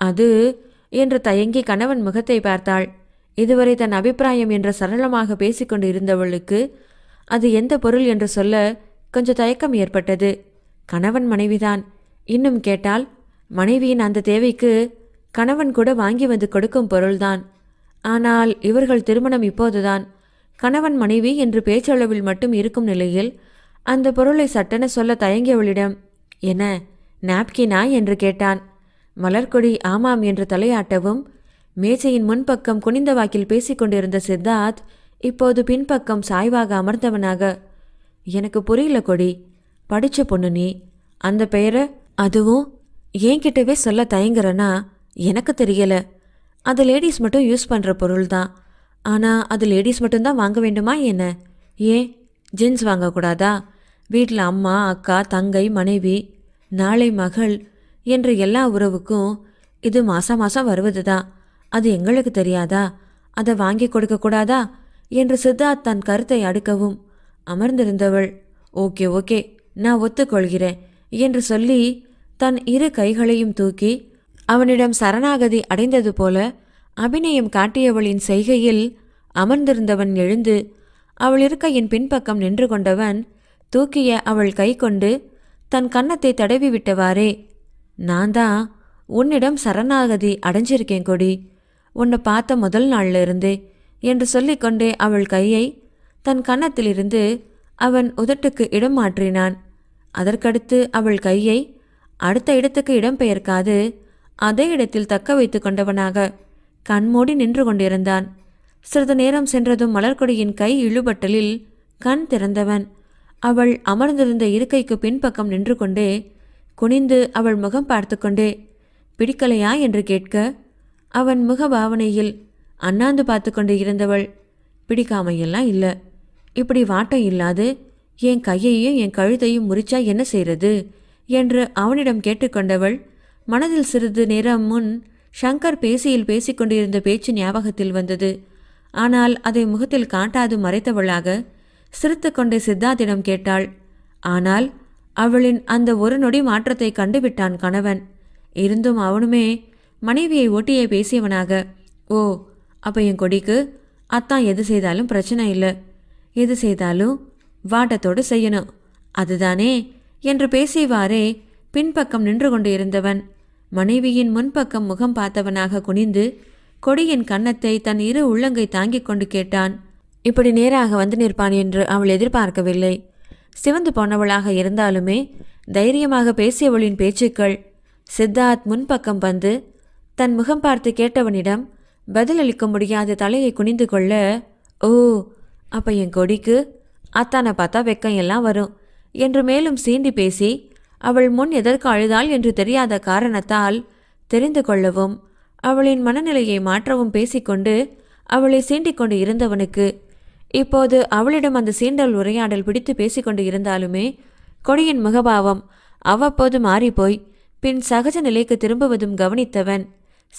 அது என்று தயங்கி கணவன் முகத்தை பார்த்தாள் இதுவரை தன் அபிப்பிராயம் என்று சரளமாக பேசிக்கொண்டு இருந்தவளுக்கு அது எந்த பொருள் என்று சொல்ல கொஞ்சம் தயக்கம் ஏற்பட்டது கணவன் மனைவிதான் இன்னும் கேட்டால் மனைவியின் அந்த தேவைக்கு கணவன் கூட வாங்கி வந்து கொடுக்கும் பொருள்தான் ஆனால் இவர்கள் திருமணம் இப்போதுதான் கணவன் மனைவி என்று பேச்சளவில் மட்டும் இருக்கும் நிலையில் அந்த பொருளை சட்டென சொல்ல தயங்கியவளிடம் என்ன நாப்கினா என்று கேட்டான் மலர்கொடி ஆமாம் என்று தலையாட்டவும் மேசையின் முன்பக்கம் குனிந்த வாக்கில் பேசிக்கொண்டிருந்த சித்தார்த் இப்போது பின்பக்கம் சாய்வாக அமர்ந்தவனாக எனக்கு புரியல கொடி படித்த பொண்ணு நீ அந்த பெயரை அதுவும் என்கிட்டவே சொல்ல தயங்குறேன்னா எனக்கு தெரியல அது லேடிஸ் மட்டும் யூஸ் பண்ணுற பொருள் தான் ஆனால் அது லேடிஸ் மட்டும்தான் வாங்க வேண்டுமா என்ன ஏன் ஜென்ஸ் வாங்கக்கூடாதா வீட்டில் அம்மா அக்கா தங்கை மனைவி நாளை மகள் என்ற எல்லா உறவுக்கும் இது மாதம் மாதம் வருவது தான் அது எங்களுக்கு தெரியாதா அதை வாங்கி கொடுக்கக்கூடாதா என்று சித்தார்த் தன் கருத்தை அடுக்கவும் அமர்ந்திருந்தவள் ஓகே ஓகே நான் ஒத்துக்கொள்கிறேன் என்று சொல்லி தன் இரு கைகளையும் தூக்கி அவனிடம் சரணாகதி அடைந்தது போல அபிநயம் காட்டியவளின் செய்கையில் அமர்ந்திருந்தவன் எழுந்து அவள் இருக்கையின் பின்பக்கம் நின்று கொண்டவன் தூக்கிய அவள் கை கொண்டு தன் கன்னத்தை தடவி விட்டவாறே நான் தான் உன்னிடம் சரணாகதி அடைஞ்சிருக்கேன் கொடி உன்னை பார்த்த முதல் நாள்ல இருந்தே என்று சொல்லிக்கொண்டே அவள் கையை தன் கன்னத்திலிருந்து அவன் உதட்டுக்கு இடம் மாற்றினான் அதற்கடுத்து அவள் கையை அடுத்த இடத்துக்கு இடம் பெயர்க்காது அதே இடத்தில் தக்க வைத்து கொண்டவனாக கண்மூடி நின்று கொண்டிருந்தான் சிறிது நேரம் சென்றதும் மலர்கொடியின் கை இழுபட்டலில் கண் திறந்தவன் அவள் அமர்ந்திருந்த இருக்கைக்கு பின்பக்கம் நின்று கொண்டே குனிந்து அவள் முகம் பார்த்து கொண்டே பிடிக்கலையா என்று கேட்க அவன் முக பாவனையில் அண்ணாந்து பார்த்து கொண்டு இருந்தவள் பிடிக்காமையெல்லாம் இல்லை இப்படி வாட்டம் இல்லாது என் கையையும் என் கழுத்தையும் முறிச்சா என்ன செய்கிறது என்று அவனிடம் கேட்டுக்கொண்டவள் மனதில் சிறிது நேரம் முன் ஷங்கர் பேசியில் பேசிக்கொண்டிருந்த பேச்சு ஞாபகத்தில் வந்தது ஆனால் அதை முகத்தில் காட்டாது மறைத்தவளாக சிரித்து கொண்டே சித்தார்த்திடம் கேட்டாள் ஆனால் அவளின் அந்த ஒரு நொடி மாற்றத்தை கண்டுவிட்டான் கணவன் இருந்தும் அவனுமே மனைவியை ஒட்டியே பேசியவனாக ஓ அப்போ என் கொடிக்கு அத்தான் எது செய்தாலும் பிரச்சனை இல்லை எது செய்தாலும் வாட்டத்தோடு செய்யணும் அதுதானே என்று பேசியவாறே பின்பக்கம் நின்று கொண்டு இருந்தவன் மனைவியின் முன்பக்கம் முகம் பார்த்தவனாக குனிந்து கொடியின் கன்னத்தை தன் இரு உள்ளங்கை தாங்கிக் கொண்டு கேட்டான் இப்படி நேராக வந்து நிற்பான் என்று அவள் எதிர்பார்க்கவில்லை சிவந்து போனவளாக இருந்தாலுமே தைரியமாக பேசியவளின் பேச்சுக்கள் சித்தார்த் முன்பக்கம் வந்து தன் முகம் பார்த்து கேட்டவனிடம் பதிலளிக்க முடியாத தலையை குனிந்து கொள்ள ஓ அப்போ என் கொடிக்கு அத்தானை பார்த்தா வெக்கம் எல்லாம் வரும் என்று மேலும் சீண்டி பேசி அவள் முன் எதற்கு அழுதாள் என்று தெரியாத காரணத்தால் தெரிந்து கொள்ளவும் அவளின் மனநிலையை மாற்றவும் பேசிக்கொண்டு அவளை சீண்டிக்கொண்டு இருந்தவனுக்கு இப்போது அவளிடம் அந்த சீண்டல் உரையாடல் பிடித்து பேசிக்கொண்டு இருந்தாலுமே கொடியின் முகபாவம் அவ்வப்போது மாறிப்போய் பின் சகஜ நிலைக்கு திரும்புவதும் கவனித்தவன்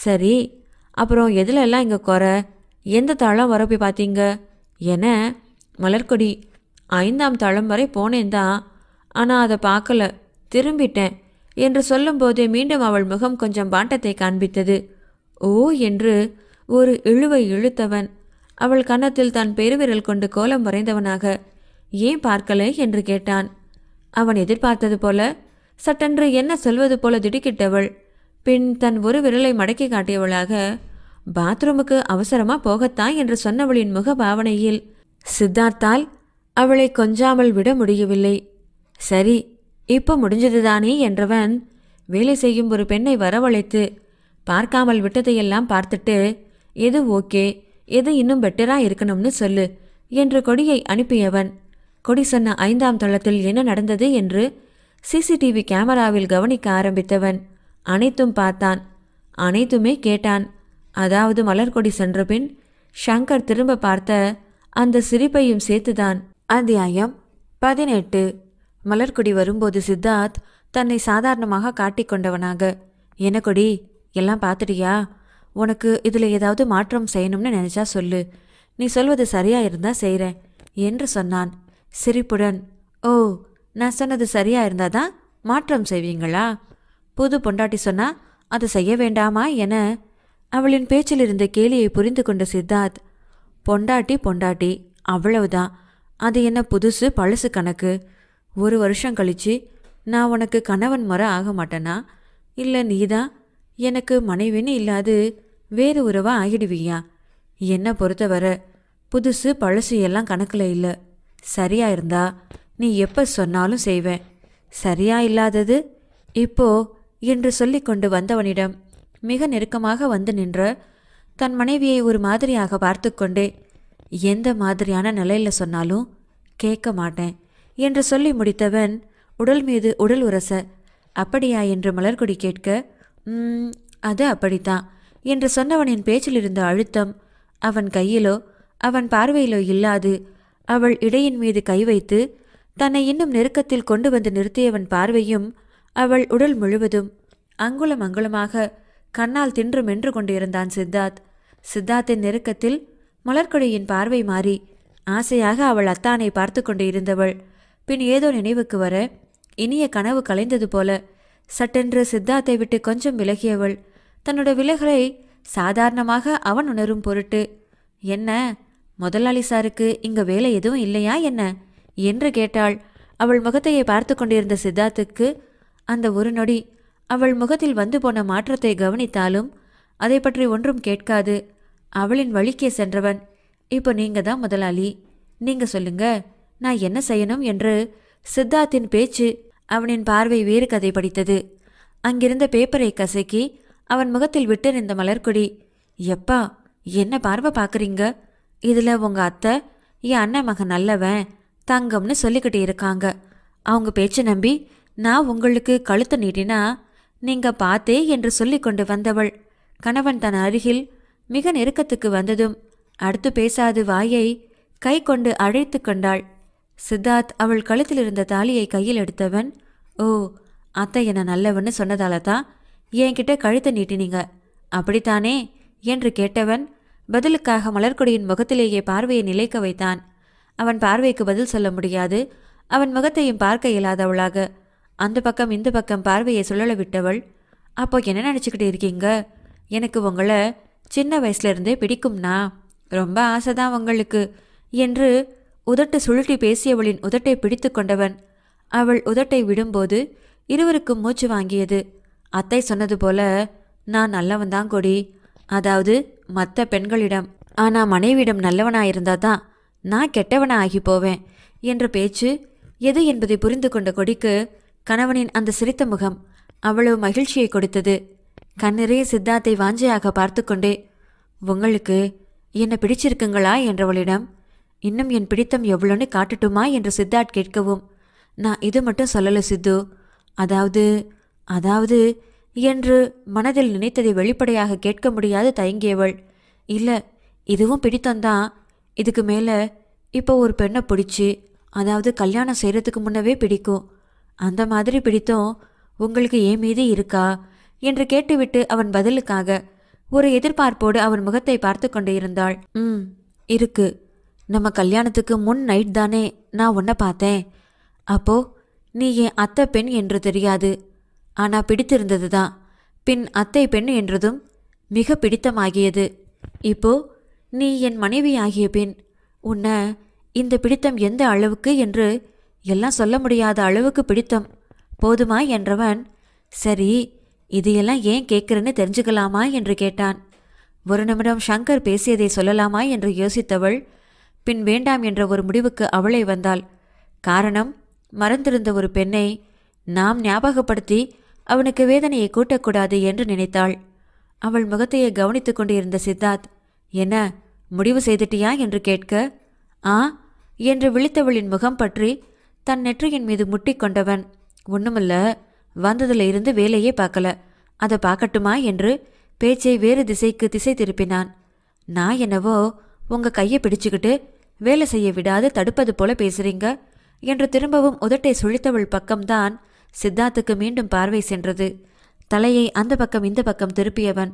சரி அப்புறம் எதுலெல்லாம் இங்கே குறை எந்த தாளம் வரப்பி பார்த்தீங்க என மலர்கொடி ஐந்தாம் தளம் வரை போனேன் தான் ஆனால் அதை பார்க்கல திரும்பிட்டேன் என்று சொல்லும்போதே மீண்டும் அவள் முகம் கொஞ்சம் பாட்டத்தை காண்பித்தது ஓ என்று ஒரு இழுவை இழுத்தவன் அவள் கன்னத்தில் தன் பெருவிரல் கொண்டு கோலம் வரைந்தவனாக ஏன் பார்க்கலை என்று கேட்டான் அவன் எதிர்பார்த்தது போல சட்டென்று என்ன சொல்வது போல திடுக்கிட்டவள் பின் தன் ஒரு விரலை மடக்கி காட்டியவளாக பாத்ரூமுக்கு அவசரமா போகத்தான் என்று சொன்னவளின் முக பாவனையில் சித்தார்த்தால் அவளை கொஞ்சாமல் விட முடியவில்லை சரி இப்போ முடிஞ்சதுதானே என்றவன் வேலை செய்யும் ஒரு பெண்ணை வரவழைத்து பார்க்காமல் விட்டதையெல்லாம் பார்த்துட்டு எது ஓகே எது இன்னும் பெட்டராக இருக்கணும்னு சொல்லு என்று கொடியை அனுப்பியவன் கொடி சொன்ன ஐந்தாம் தளத்தில் என்ன நடந்தது என்று சிசிடிவி கேமராவில் கவனிக்க ஆரம்பித்தவன் அனைத்தும் பார்த்தான் அனைத்துமே கேட்டான் அதாவது மலர்கொடி சென்றபின் ஷங்கர் திரும்ப பார்த்த அந்த சிரிப்பையும் சேர்த்துதான் அத்தியாயம் பதினெட்டு மலர்கொடி வரும்போது சித்தார்த் தன்னை சாதாரணமாக காட்டிக்கொண்டவனாக என்ன கொடி எல்லாம் பார்த்துட்டியா உனக்கு இதில் ஏதாவது மாற்றம் செய்யணும்னு நினச்சா சொல்லு நீ சொல்வது சரியாக இருந்தால் செய்கிறேன் என்று சொன்னான் சிரிப்புடன் ஓ நான் சொன்னது சரியாக இருந்தால் தான் மாற்றம் செய்வீங்களா புது பொண்டாட்டி சொன்னால் அதை செய்ய வேண்டாமா என அவளின் பேச்சில் இருந்த கேலியை புரிந்து கொண்ட சித்தார்த் பொண்டாட்டி பொண்டாட்டி அவ்வளவுதான் அது என்ன புதுசு பழசு கணக்கு ஒரு வருஷம் கழித்து நான் உனக்கு கணவன் மர ஆக மாட்டேனா இல்லை நீ தான் எனக்கு மனைவின்னு இல்லாது வேறு உறவாக ஆகிடுவியா என்னை பொறுத்தவரை புதுசு பழசு எல்லாம் கணக்கில் இல்லை சரியா இருந்தா நீ எப்போ சொன்னாலும் செய்வேன் சரியா இல்லாதது இப்போ என்று சொல்லி கொண்டு வந்தவனிடம் மிக நெருக்கமாக வந்து நின்ற தன் மனைவியை ஒரு மாதிரியாக பார்த்து கொண்டே எந்த மாதிரியான நிலையில் சொன்னாலும் கேட்க மாட்டேன் என்று சொல்லி முடித்தவன் உடல் மீது உடல் உரச அப்படியா என்று மலர்கொடி கேட்க அது அப்படித்தான் என்று சொன்னவனின் பேச்சில் இருந்த அழுத்தம் அவன் கையிலோ அவன் பார்வையிலோ இல்லாது அவள் இடையின் மீது கை வைத்து தன்னை இன்னும் நெருக்கத்தில் கொண்டு வந்து நிறுத்தியவன் பார்வையும் அவள் உடல் முழுவதும் அங்குலம் அங்குலமாக கண்ணால் தின்று மென்று கொண்டிருந்தான் சித்தார்த் சித்தார்த்தின் நெருக்கத்தில் மலர்கொடியின் பார்வை மாறி ஆசையாக அவள் அத்தானை பார்த்து கொண்டிருந்தவள் பின் ஏதோ நினைவுக்கு வர இனிய கனவு கலைந்தது போல சட்டென்று சித்தார்த்தை விட்டு கொஞ்சம் விலகியவள் தன்னோட விலகலை சாதாரணமாக அவன் உணரும் பொருட்டு என்ன முதலாளி சாருக்கு இங்க வேலை எதுவும் இல்லையா என்ன என்று கேட்டாள் அவள் முகத்தையே பார்த்து கொண்டிருந்த சித்தார்த்துக்கு அந்த ஒரு நொடி அவள் முகத்தில் வந்து போன மாற்றத்தை கவனித்தாலும் அதை பற்றி ஒன்றும் கேட்காது அவளின் வழிக்கே சென்றவன் இப்போ நீங்க தான் முதலாளி நீங்க சொல்லுங்க நான் என்ன செய்யணும் என்று சித்தார்த்தின் பேச்சு அவனின் பார்வை வேறு கதை படித்தது அங்கிருந்த பேப்பரை கசக்கி அவன் முகத்தில் விட்டிருந்த மலர்கொடி எப்பா என்ன பார்வை பார்க்குறீங்க இதில் உங்கள் அத்தை என் அண்ணன் மகன் நல்லவன் தங்கம்னு சொல்லிக்கிட்டு இருக்காங்க அவங்க பேச்சை நம்பி நான் உங்களுக்கு கழுத்தை நீட்டினா நீங்கள் பார்த்தே என்று சொல்லி கொண்டு வந்தவள் கணவன் தன் அருகில் மிக நெருக்கத்துக்கு வந்ததும் அடுத்து பேசாது வாயை கை கொண்டு அழைத்து கொண்டாள் சித்தார்த் அவள் கழுத்தில் இருந்த தாலியை கையில் எடுத்தவன் ஓ அத்தை என்ன நல்லவன்னு சொன்னதால தான் என்கிட்ட கழுத்தை நீட்டினீங்க அப்படித்தானே என்று கேட்டவன் பதிலுக்காக மலர்கொடியின் முகத்திலேயே பார்வையை நிலைக்க வைத்தான் அவன் பார்வைக்கு பதில் சொல்ல முடியாது அவன் முகத்தையும் பார்க்க இயலாதவளாக அந்த பக்கம் இந்த பக்கம் பார்வையை சுழல விட்டவள் அப்போ என்ன நினச்சிக்கிட்டு இருக்கீங்க எனக்கு உங்களை சின்ன வயசுலேருந்தே பிடிக்கும்னா ரொம்ப ஆசைதான் உங்களுக்கு என்று உதட்டு சுழட்டி பேசியவளின் உதட்டை பிடித்து கொண்டவன் அவள் உதட்டை விடும்போது இருவருக்கும் மூச்சு வாங்கியது அத்தை சொன்னது போல நான் நல்லவன்தான் கொடி அதாவது மற்ற பெண்களிடம் ஆனால் மனைவியிடம் நல்லவனாயிருந்தா தான் நான் கெட்டவனா ஆகி போவேன் என்ற பேச்சு எது என்பதை புரிந்து கொண்ட கொடிக்கு கணவனின் அந்த சிரித்த முகம் அவ்வளவு மகிழ்ச்சியை கொடுத்தது கண்ணிறைய சித்தார்த்தை வாஞ்சையாக பார்த்து கொண்டே உங்களுக்கு என்னை பிடிச்சிருக்குங்களா என்றவளிடம் இன்னும் என் பிடித்தம் எவ்வளோன்னு காட்டட்டுமா என்று சித்தார்த் கேட்கவும் நான் இது மட்டும் சொல்லலை சித்து அதாவது அதாவது என்று மனதில் நினைத்ததை வெளிப்படையாக கேட்க முடியாது தயங்கியவள் இல்லை இதுவும் பிடித்தந்தான் இதுக்கு மேலே இப்போ ஒரு பெண்ணை பிடிச்சி அதாவது கல்யாணம் செய்கிறதுக்கு முன்னவே பிடிக்கும் அந்த மாதிரி பிடித்தம் உங்களுக்கு ஏன் மீது இருக்கா என்று கேட்டுவிட்டு அவன் பதிலுக்காக ஒரு எதிர்பார்ப்போடு அவன் முகத்தை பார்த்து கொண்டு இருந்தாள் ம் இருக்கு நம்ம கல்யாணத்துக்கு முன் நைட் தானே நான் உன்னை பார்த்தேன் அப்போ நீ என் அத்தை பெண் என்று தெரியாது ஆனால் பிடித்திருந்தது தான் பின் அத்தை பெண் என்றதும் மிக பிடித்தமாகியது இப்போ நீ என் மனைவி ஆகிய பின் உன்னை இந்த பிடித்தம் எந்த அளவுக்கு என்று எல்லாம் சொல்ல முடியாத அளவுக்கு பிடித்தம் போதுமா என்றவன் சரி இதையெல்லாம் ஏன் கேட்குறேன்னு தெரிஞ்சுக்கலாமா என்று கேட்டான் ஒரு நிமிடம் ஷங்கர் பேசியதை சொல்லலாமா என்று யோசித்தவள் பின் வேண்டாம் என்ற ஒரு முடிவுக்கு அவளை வந்தாள் காரணம் மறந்திருந்த ஒரு பெண்ணை நாம் ஞாபகப்படுத்தி அவனுக்கு வேதனையை கூட்டக்கூடாது என்று நினைத்தாள் அவள் முகத்தையே கவனித்து கொண்டு இருந்த சித்தார்த் என்ன முடிவு செய்துட்டியா என்று கேட்க ஆ என்று விழித்தவளின் முகம் பற்றி தன் நெற்றியின் மீது முட்டிக்கொண்டவன் கொண்டவன் வந்ததுல இருந்து வேலையே பார்க்கல அதை பார்க்கட்டுமா என்று பேச்சை வேறு திசைக்கு திசை திருப்பினான் நான் என்னவோ உங்க கையை பிடிச்சுக்கிட்டு வேலை செய்ய விடாது தடுப்பது போல பேசுறீங்க என்று திரும்பவும் உதட்டை சுழித்தவள் பக்கம்தான் சித்தார்த்துக்கு மீண்டும் பார்வை சென்றது தலையை அந்த பக்கம் இந்த பக்கம் திருப்பியவன்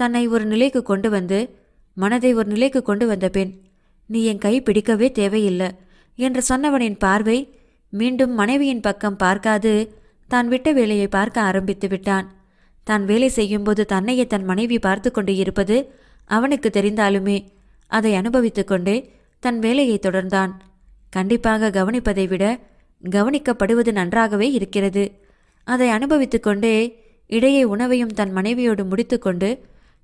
தன்னை ஒரு நிலைக்கு கொண்டு வந்து மனதை ஒரு நிலைக்கு கொண்டு வந்த பெண் நீ என் கை பிடிக்கவே தேவையில்லை என்று சொன்னவனின் பார்வை மீண்டும் மனைவியின் பக்கம் பார்க்காது தான் விட்ட வேலையை பார்க்க ஆரம்பித்து விட்டான் தான் வேலை செய்யும்போது தன்னையே தன் மனைவி பார்த்து கொண்டு இருப்பது அவனுக்கு தெரிந்தாலுமே அதை அனுபவித்து கொண்டே தன் வேலையை தொடர்ந்தான் கண்டிப்பாக கவனிப்பதை விட கவனிக்கப்படுவது நன்றாகவே இருக்கிறது அதை அனுபவித்து கொண்டே இடையே உணவையும் தன் மனைவியோடு முடித்துக்கொண்டு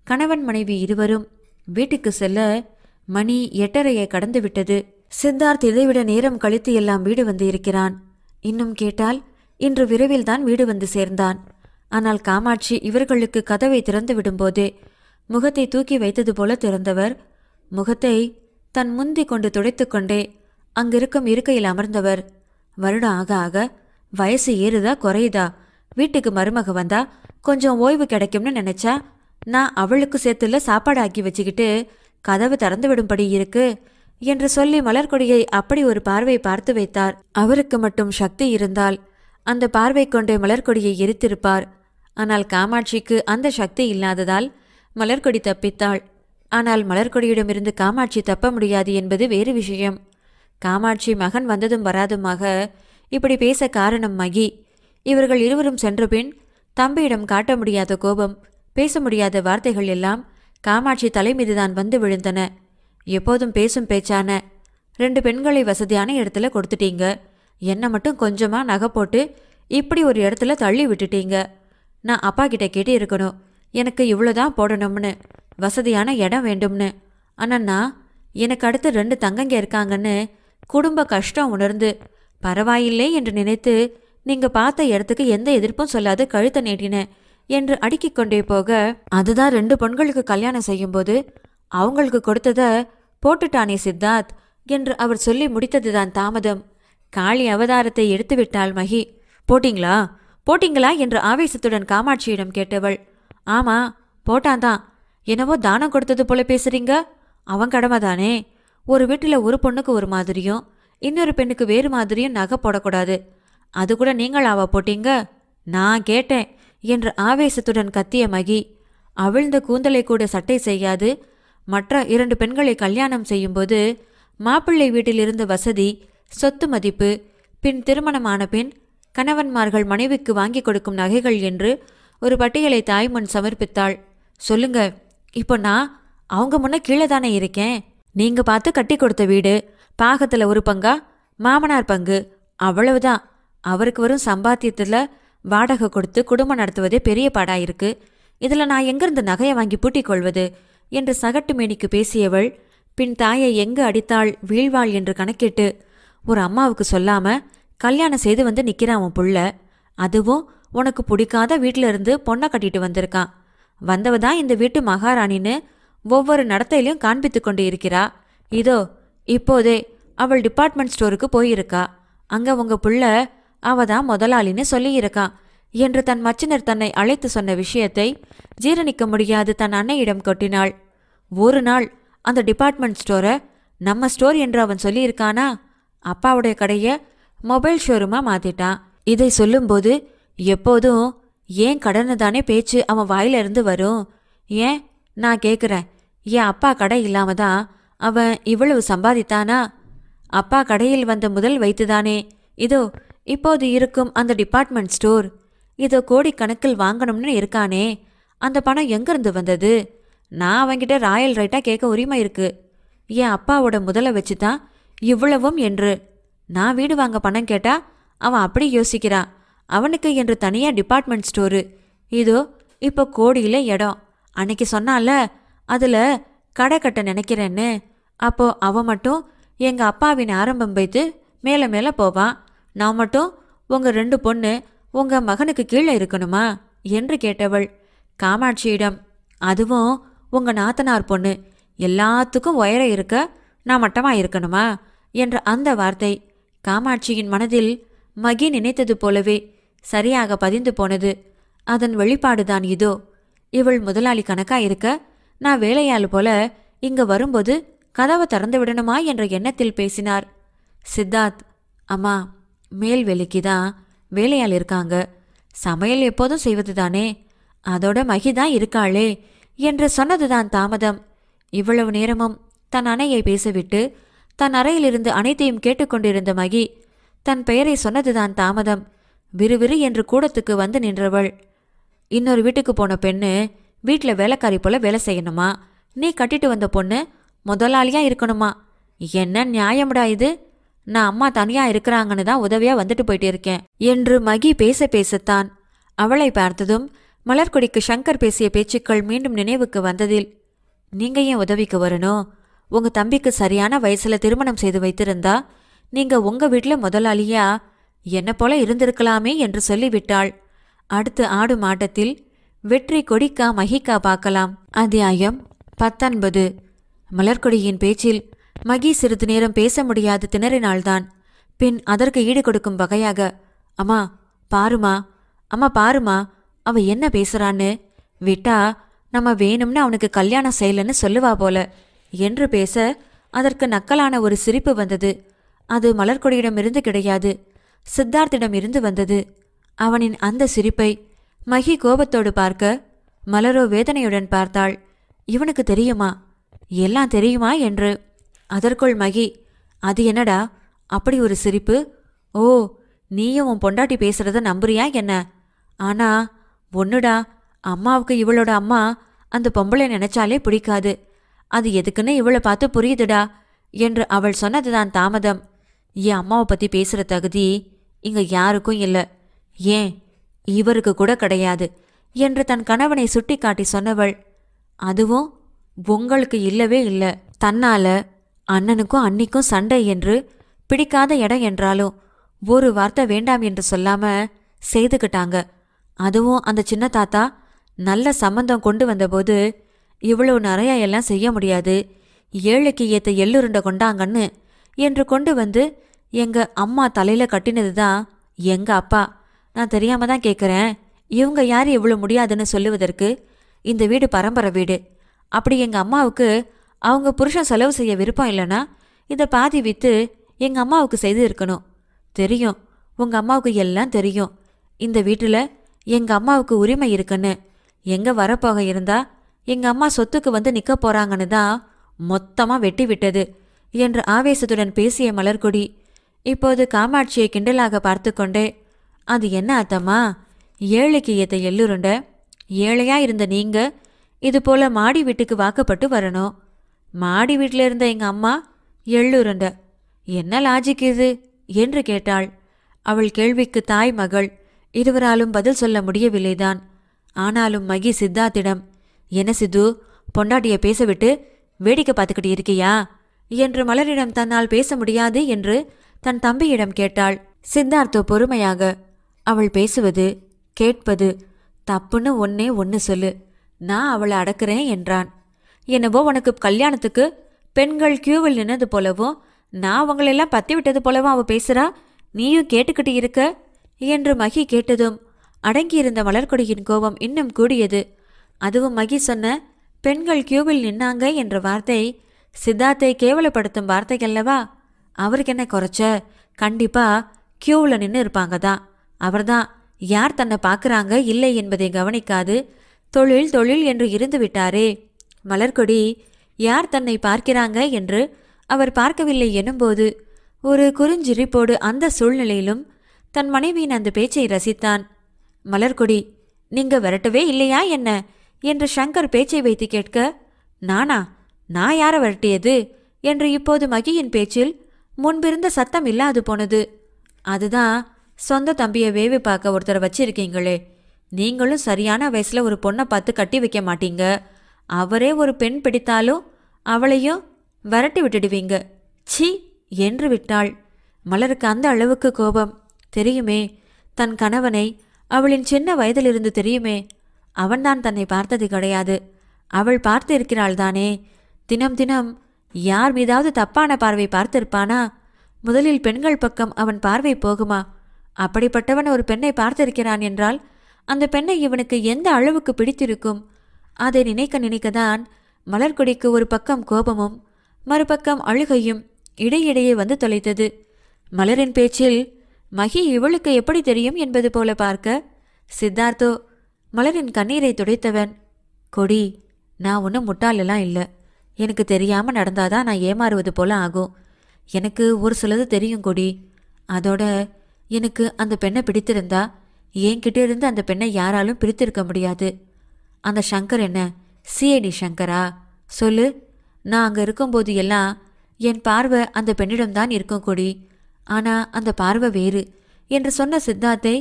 கணவன் மனைவி இருவரும் வீட்டுக்கு செல்ல மணி எட்டரையை கடந்துவிட்டது சித்தார்த் இதைவிட நேரம் கழித்து எல்லாம் வீடு வந்து இருக்கிறான் இன்னும் கேட்டால் இன்று விரைவில்தான் வீடு வந்து சேர்ந்தான் ஆனால் காமாட்சி இவர்களுக்கு கதவை திறந்து விடும்போது முகத்தை தூக்கி வைத்தது போல திறந்தவர் முகத்தை தன் முந்தி கொண்டு துடைத்து கொண்டே அங்கிருக்கும் இருக்கையில் அமர்ந்தவர் வருடம் ஆக ஆக வயசு ஏறுதா குறையுதா வீட்டுக்கு மருமக வந்தா கொஞ்சம் ஓய்வு கிடைக்கும்னு நினைச்சா நான் அவளுக்கு சேர்த்துல சாப்பாடு ஆக்கி வச்சுக்கிட்டு கதவு திறந்து விடும்படி இருக்கு என்று சொல்லி மலர்கொடியை அப்படி ஒரு பார்வை பார்த்து வைத்தார் அவருக்கு மட்டும் சக்தி இருந்தால் அந்த பார்வை கொண்டு மலர்கொடியை எரித்திருப்பார் ஆனால் காமாட்சிக்கு அந்த சக்தி இல்லாததால் மலர்கொடி தப்பித்தாள் ஆனால் மலர்கொடியிடமிருந்து காமாட்சி தப்ப முடியாது என்பது வேறு விஷயம் காமாட்சி மகன் வந்ததும் வராதுமாக இப்படி பேச காரணம் மகி இவர்கள் இருவரும் சென்றபின் தம்பியிடம் காட்ட முடியாத கோபம் பேச முடியாத வார்த்தைகள் எல்லாம் காமாட்சி தலை மீதுதான் வந்து விழுந்தன எப்போதும் பேசும் பேச்சான ரெண்டு பெண்களை வசதியான இடத்துல கொடுத்துட்டீங்க என்னை மட்டும் கொஞ்சமாக நகை போட்டு இப்படி ஒரு இடத்துல தள்ளி விட்டுட்டீங்க நான் அப்பா கிட்ட கேட்டு இருக்கணும் எனக்கு இவ்வளோதான் போடணும்னு வசதியான இடம் வேண்டும்னு அண்ணண்ணா எனக்கு அடுத்து ரெண்டு தங்கங்க இருக்காங்கன்னு குடும்ப கஷ்டம் உணர்ந்து பரவாயில்லை என்று நினைத்து நீங்கள் பார்த்த இடத்துக்கு எந்த எதிர்ப்பும் சொல்லாது கழுத்தை நீட்டினேன் என்று அடுக்கி கொண்டே போக அதுதான் ரெண்டு பெண்களுக்கு கல்யாணம் செய்யும்போது அவங்களுக்கு கொடுத்ததை போட்டுட்டானே சித்தார்த் என்று அவர் சொல்லி முடித்ததுதான் தாமதம் காளி அவதாரத்தை எடுத்துவிட்டாள் மகி போட்டிங்களா போட்டிங்களா என்று ஆவேசத்துடன் காமாட்சியிடம் கேட்டவள் ஆமா போட்டாந்தான் என்னவோ தானம் கொடுத்தது போல பேசுறீங்க அவன் கடமை தானே ஒரு வீட்டில் ஒரு பொண்ணுக்கு ஒரு மாதிரியும் இன்னொரு பெண்ணுக்கு வேறு மாதிரியும் நகை போடக்கூடாது அது கூட ஆவா போட்டீங்க நான் கேட்டேன் என்று ஆவேசத்துடன் கத்திய மகி அவிழ்ந்த கூந்தலை கூட சட்டை செய்யாது மற்ற இரண்டு பெண்களை கல்யாணம் செய்யும்போது மாப்பிள்ளை வீட்டிலிருந்து வசதி சொத்து மதிப்பு பின் திருமணமான பின் கணவன்மார்கள் மனைவிக்கு வாங்கி கொடுக்கும் நகைகள் என்று ஒரு பட்டியலை தாய்மண் சமர்ப்பித்தாள் சொல்லுங்க இப்போ நான் அவங்க முன்ன கீழே தானே இருக்கேன் நீங்க பார்த்து கட்டி கொடுத்த வீடு பாகத்தில் ஒரு பங்கா மாமனார் பங்கு அவ்வளவுதான் அவருக்கு வரும் சம்பாத்தியத்தில் வாடகை கொடுத்து குடும்பம் நடத்துவதே பெரிய பாடாயிருக்கு இதில் நான் எங்கிருந்து நகையை வாங்கி பூட்டிக் கொள்வது என்று சகட்டு மேனிக்கு பேசியவள் பின் தாயை எங்கு அடித்தாள் வீழ்வாள் என்று கணக்கிட்டு ஒரு அம்மாவுக்கு சொல்லாமல் கல்யாணம் செய்து வந்து நிற்கிறான் அவன் புள்ள அதுவும் உனக்கு பிடிக்காத இருந்து பொண்ணை கட்டிட்டு வந்திருக்கான் வந்தவதான் இந்த வீட்டு மகாராணின்னு ஒவ்வொரு நடத்தையிலையும் காண்பித்து கொண்டு இருக்கிறா இதோ இப்போதே அவள் டிபார்ட்மெண்ட் ஸ்டோருக்கு போயிருக்கா அங்கே உங்கள் புள்ள அவ தான் முதலாளின்னு சொல்லியிருக்கான் என்று தன் மச்சினர் தன்னை அழைத்து சொன்ன விஷயத்தை ஜீரணிக்க முடியாது தன் அன்னையிடம் கொட்டினாள் ஒரு நாள் அந்த டிபார்ட்மெண்ட் ஸ்டோரை நம்ம ஸ்டோர் என்று அவன் சொல்லியிருக்கானா அப்பாவுடைய கடையை மொபைல் ஷோரூமாக மாற்றிட்டான் இதை சொல்லும்போது எப்போதும் ஏன் கடனு தானே பேச்சு அவன் வாயிலிருந்து வரும் ஏன் நான் கேட்குறேன் என் அப்பா கடை இல்லாம தான் அவன் இவ்வளவு சம்பாதித்தானா அப்பா கடையில் வந்த முதல் வைத்துதானே இதோ இப்போது இருக்கும் அந்த டிபார்ட்மெண்ட் ஸ்டோர் இதோ கோடிக்கணக்கில் வாங்கணும்னு இருக்கானே அந்த பணம் எங்கேருந்து வந்தது நான் அவன்கிட்ட ராயல் ரைட்டாக கேட்க உரிமை இருக்கு என் அப்பாவோட முதலை வச்சு தான் இவ்வளவும் என்று நான் வீடு வாங்க பணம் கேட்டா அவன் அப்படி யோசிக்கிறான் அவனுக்கு என்று தனியாக டிபார்ட்மெண்ட் ஸ்டோரு இதோ இப்போ கோடியில இடம் அன்னைக்கு சொன்னால அதில் கடை கட்ட நினைக்கிறேன்னு அப்போ அவன் மட்டும் எங்கள் அப்பாவின் ஆரம்பம் வைத்து மேலே மேலே போவான் நான் மட்டும் உங்கள் ரெண்டு பொண்ணு உங்கள் மகனுக்கு கீழே இருக்கணுமா என்று கேட்டவள் காமாட்சியிடம் அதுவும் உங்கள் நாத்தனார் பொண்ணு எல்லாத்துக்கும் உயர இருக்க நான் மட்டமா இருக்கணுமா என்ற அந்த வார்த்தை காமாட்சியின் மனதில் மகி நினைத்தது போலவே சரியாக பதிந்து போனது அதன் வெளிப்பாடுதான் இதோ இவள் முதலாளி கணக்கா இருக்க நான் வேலையாள் போல இங்க வரும்போது கதவை திறந்து விடணுமா என்ற எண்ணத்தில் பேசினார் சித்தார்த் அம்மா மேல் வேலைக்குதான் தான் வேலையாள் இருக்காங்க சமையல் எப்போதும் செய்வது தானே அதோட மகிதான் இருக்காளே என்று சொன்னதுதான் தாமதம் இவ்வளவு நேரமும் தன் அணையை பேசவிட்டு தன் அறையிலிருந்து அனைத்தையும் கேட்டுக்கொண்டிருந்த மகி தன் பெயரை சொன்னதுதான் தாமதம் விறுவிறு என்று கூடத்துக்கு வந்து நின்றவள் இன்னொரு வீட்டுக்கு போன பெண்ணு வீட்டில் வேலைக்காரி போல வேலை செய்யணுமா நீ கட்டிட்டு வந்த பொண்ணு முதலாளியாக இருக்கணுமா என்ன நியாயமுடா இது நான் அம்மா தனியாக இருக்கிறாங்கன்னு தான் உதவியாக வந்துட்டு போயிட்டு இருக்கேன் என்று மகி பேச பேசத்தான் அவளை பார்த்ததும் மலர்கொடிக்கு சங்கர் பேசிய பேச்சுக்கள் மீண்டும் நினைவுக்கு வந்ததில் நீங்கள் ஏன் உதவிக்கு வரணும் உங்க தம்பிக்கு சரியான வயசுல திருமணம் செய்து வைத்திருந்தா நீங்க உங்க வீட்டில் முதலாளியா என்ன போல இருந்திருக்கலாமே என்று சொல்லிவிட்டாள் அடுத்து ஆடும் ஆட்டத்தில் வெற்றி கொடிக்கா மகிக்கா பார்க்கலாம் அத்தியாயம் பத்தொன்பது மலர்கொடியின் பேச்சில் மகி சிறிது நேரம் பேச முடியாது திணறினால்தான் பின் அதற்கு ஈடு கொடுக்கும் வகையாக அம்மா பாருமா அம்மா பாருமா அவ என்ன பேசுறான்னு விட்டா நம்ம வேணும்னு அவனுக்கு கல்யாணம் செய்யலன்னு சொல்லுவா போல என்று பேச அதற்கு நக்கலான ஒரு சிரிப்பு வந்தது அது மலர்கொடியிடமிருந்து கிடையாது சித்தார்த்திடம் இருந்து வந்தது அவனின் அந்த சிரிப்பை மகி கோபத்தோடு பார்க்க மலரோ வேதனையுடன் பார்த்தாள் இவனுக்கு தெரியுமா எல்லாம் தெரியுமா என்று அதற்குள் மகி அது என்னடா அப்படி ஒரு சிரிப்பு ஓ நீயும் உன் பொண்டாட்டி பேசுறத நம்புறியா என்ன ஆனா ஒன்னுடா அம்மாவுக்கு இவளோட அம்மா அந்த பொம்பளை நினைச்சாலே பிடிக்காது அது எதுக்குன்னு இவளை பார்த்து புரியுதுடா என்று அவள் சொன்னதுதான் தாமதம் என் அம்மாவை பற்றி பேசுகிற தகுதி இங்கே யாருக்கும் இல்லை ஏன் இவருக்கு கூட கிடையாது என்று தன் கணவனை சுட்டி காட்டி சொன்னவள் அதுவும் உங்களுக்கு இல்லவே இல்லை தன்னால் அண்ணனுக்கும் அன்னிக்கும் சண்டை என்று பிடிக்காத இடம் என்றாலும் ஒரு வார்த்தை வேண்டாம் என்று சொல்லாம செய்துக்கிட்டாங்க அதுவும் அந்த சின்ன தாத்தா நல்ல சம்பந்தம் கொண்டு வந்தபோது இவ்வளோ நிறையா எல்லாம் செய்ய முடியாது ஏழைக்கு ஏத்த எள்ளுருண்டை கொண்டாங்கன்னு என்று கொண்டு வந்து எங்க அம்மா தலையில கட்டினது தான் எங்க அப்பா நான் தெரியாம தான் கேட்குறேன் இவங்க யார் இவ்வளோ முடியாதுன்னு சொல்லுவதற்கு இந்த வீடு பரம்பரை வீடு அப்படி எங்கள் அம்மாவுக்கு அவங்க புருஷன் செலவு செய்ய விருப்பம் இல்லைன்னா இந்த பாதி விற்று எங்கள் அம்மாவுக்கு செய்து இருக்கணும் தெரியும் உங்கள் அம்மாவுக்கு எல்லாம் தெரியும் இந்த வீட்டில் எங்கள் அம்மாவுக்கு உரிமை இருக்குன்னு எங்கே வரப்போக இருந்தால் எங்க அம்மா சொத்துக்கு வந்து நிக்க போறாங்கன்னு தான் மொத்தமா வெட்டி விட்டது என்று ஆவேசத்துடன் பேசிய மலர்கொடி இப்போது காமாட்சியை கிண்டலாக பார்த்து கொண்டே அது என்ன அத்தம்மா ஏழைக்கு ஏத்த எள்ளுருண்ட ஏழையா இருந்த நீங்க இது போல மாடி வீட்டுக்கு வாக்கப்பட்டு வரணும் மாடி வீட்டில் இருந்த எங்க அம்மா எள்ளுருண்ட என்ன லாஜிக் இது என்று கேட்டாள் அவள் கேள்விக்கு தாய் மகள் இருவராலும் பதில் சொல்ல முடியவில்லைதான் ஆனாலும் மகி சித்தார்த்திடம் என்ன சித்து பொண்டாட்டிய பேச விட்டு வேடிக்கை பார்த்துக்கிட்டு இருக்கியா என்று மலரிடம் தன்னால் பேச முடியாது என்று தன் தம்பியிடம் கேட்டாள் சித்தார்த்தோ பொறுமையாக அவள் பேசுவது கேட்பது தப்புன்னு ஒன்னே ஒன்று சொல்லு நான் அவளை அடக்குறேன் என்றான் என்னவோ உனக்கு கல்யாணத்துக்கு பெண்கள் கியூவில் நின்னது போலவும் நான் அவங்களெல்லாம் பத்தி விட்டது போலவும் அவள் பேசுகிறா நீயும் கேட்டுக்கிட்டு இருக்க என்று மகி கேட்டதும் அடங்கியிருந்த மலர்கொடியின் கோபம் இன்னும் கூடியது அதுவும் மகி சொன்ன பெண்கள் கியூவில் நின்னாங்க என்ற வார்த்தை சித்தார்த்தை கேவலப்படுத்தும் வார்த்தைகள்லவா அவருக்கு என்ன குறைச்ச கண்டிப்பாக கியூவில் நின்று இருப்பாங்க தான் அவர்தான் யார் தன்னை பார்க்குறாங்க இல்லை என்பதை கவனிக்காது தொழில் தொழில் என்று இருந்து விட்டாரே மலர்கொடி யார் தன்னை பார்க்கிறாங்க என்று அவர் பார்க்கவில்லை எனும்போது ஒரு குறுஞ்சிரிப்போடு அந்த சூழ்நிலையிலும் தன் மனைவியின் அந்த பேச்சை ரசித்தான் மலர்கொடி நீங்கள் விரட்டவே இல்லையா என்ன என்று ஷங்கர் பேச்சை வைத்து கேட்க நானா நான் யாரை விரட்டியது என்று இப்போது மகியின் பேச்சில் முன்பிருந்த சத்தம் இல்லாது போனது அதுதான் சொந்த தம்பியை வேவி பார்க்க ஒருத்தரை வச்சிருக்கீங்களே நீங்களும் சரியான வயசுல ஒரு பொண்ணை பார்த்து கட்டி வைக்க மாட்டீங்க அவரே ஒரு பெண் பிடித்தாலும் அவளையும் விரட்டி விட்டுடுவீங்க சி என்று விட்டாள் மலருக்கு அந்த அளவுக்கு கோபம் தெரியுமே தன் கணவனை அவளின் சின்ன வயதிலிருந்து தெரியுமே அவன்தான் தன்னை பார்த்தது கிடையாது அவள் பார்த்து தானே தினம் தினம் யார் மீதாவது தப்பான பார்வை பார்த்திருப்பானா முதலில் பெண்கள் பக்கம் அவன் பார்வை போகுமா அப்படிப்பட்டவன் ஒரு பெண்ணை பார்த்திருக்கிறான் என்றால் அந்த பெண்ணை இவனுக்கு எந்த அளவுக்கு பிடித்திருக்கும் அதை நினைக்க நினைக்கதான் மலர்கொடிக்கு ஒரு பக்கம் கோபமும் மறுபக்கம் அழுகையும் இடையிடையே வந்து தொலைத்தது மலரின் பேச்சில் மகி இவளுக்கு எப்படி தெரியும் என்பது போல பார்க்க சித்தார்த்தோ மலரின் கண்ணீரை துடைத்தவன் கொடி நான் ஒன்றும் முட்டாளெல்லாம் இல்லை எனக்கு தெரியாமல் நடந்தாதான் நான் ஏமாறுவது போல ஆகும் எனக்கு ஒரு சிலது தெரியும் கொடி அதோட எனக்கு அந்த பெண்ணை பிடித்திருந்தா என்கிட்ட இருந்து அந்த பெண்ணை யாராலும் பிரித்திருக்க முடியாது அந்த சங்கர் என்ன சிஐடி சங்கரா சொல்லு நான் அங்கே இருக்கும்போது எல்லாம் என் பார்வை அந்த பெண்ணிடம்தான் இருக்கும் கொடி ஆனால் அந்த பார்வை வேறு என்று சொன்ன சித்தார்த்தை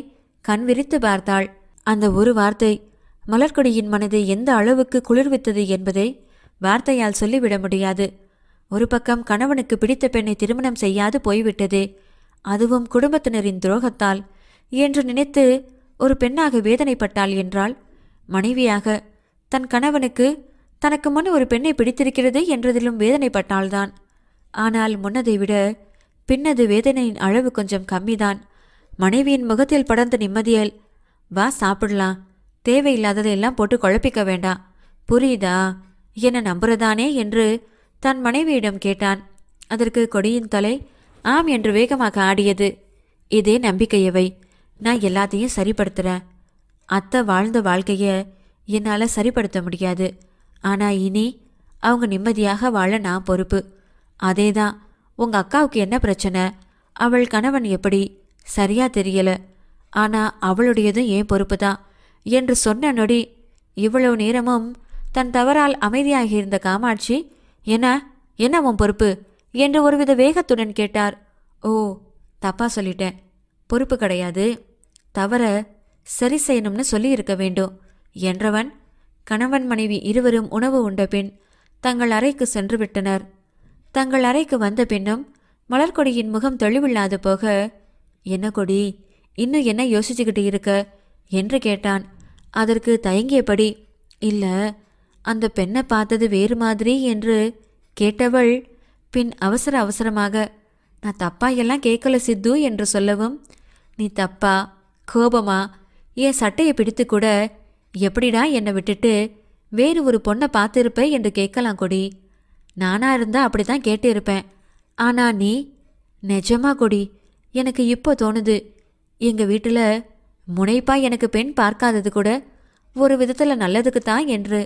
கண் விரித்து பார்த்தாள் அந்த ஒரு வார்த்தை மலர்கொடியின் மனதை எந்த அளவுக்கு குளிர்வித்தது என்பதை வார்த்தையால் சொல்லிவிட முடியாது ஒரு பக்கம் கணவனுக்கு பிடித்த பெண்ணை திருமணம் செய்யாது போய்விட்டதே அதுவும் குடும்பத்தினரின் துரோகத்தால் என்று நினைத்து ஒரு பெண்ணாக வேதனைப்பட்டாள் என்றால் மனைவியாக தன் கணவனுக்கு தனக்கு முன் ஒரு பெண்ணை பிடித்திருக்கிறது என்றதிலும் வேதனைப்பட்டால்தான் ஆனால் முன்னதை விட பின்னது வேதனையின் அளவு கொஞ்சம் கம்மிதான் மனைவியின் முகத்தில் படர்ந்த நிம்மதியால் வா சாப்பிடலாம் தேவையில்லாததையெல்லாம் போட்டு குழப்பிக்க வேண்டாம் புரியுதா என்ன நம்புறதானே என்று தன் மனைவியிடம் கேட்டான் அதற்கு கொடியின் தலை ஆம் என்று வேகமாக ஆடியது இதே நம்பிக்கையவை நான் எல்லாத்தையும் சரிப்படுத்துகிறேன் அத்தை வாழ்ந்த வாழ்க்கையை என்னால் சரிப்படுத்த முடியாது ஆனால் இனி அவங்க நிம்மதியாக வாழ நான் பொறுப்பு அதே தான் உங்கள் அக்காவுக்கு என்ன பிரச்சனை அவள் கணவன் எப்படி சரியாக தெரியலை ஆனால் அவளுடையதும் ஏன் பொறுப்பு தான் என்று சொன்ன நொடி இவ்வளவு நேரமும் தன் தவறால் அமைதியாகியிருந்த காமாட்சி என்ன என்ன உன் பொறுப்பு என்று ஒருவித வேகத்துடன் கேட்டார் ஓ தப்பா சொல்லிட்டேன் பொறுப்பு கிடையாது தவற சரி செய்யணும்னு சொல்லியிருக்க வேண்டும் என்றவன் கணவன் மனைவி இருவரும் உணவு உண்ட பின் தங்கள் அறைக்கு சென்று விட்டனர் தங்கள் அறைக்கு வந்த பின்னும் மலர்கொடியின் முகம் தெளிவில்லாது போக என்ன கொடி இன்னும் என்ன யோசிச்சுக்கிட்டு இருக்க என்று கேட்டான் அதற்கு தயங்கியபடி இல்லை அந்த பெண்ணை பார்த்தது வேறு மாதிரி என்று கேட்டவள் பின் அவசர அவசரமாக நான் தப்பா எல்லாம் கேட்கல சித்து என்று சொல்லவும் நீ தப்பா கோபமா என் சட்டையை பிடித்து கூட எப்படிடா என்னை விட்டுட்டு வேறு ஒரு பொண்ணை பார்த்துருப்ப என்று கேட்கலாம் கொடி நானா இருந்தா அப்படி தான் கேட்டிருப்பேன் ஆனா நீ நிஜமா கொடி எனக்கு இப்போ தோணுது எங்கள் வீட்டில் முனைப்பா எனக்கு பெண் பார்க்காதது கூட ஒரு விதத்தில் நல்லதுக்கு தான் என்று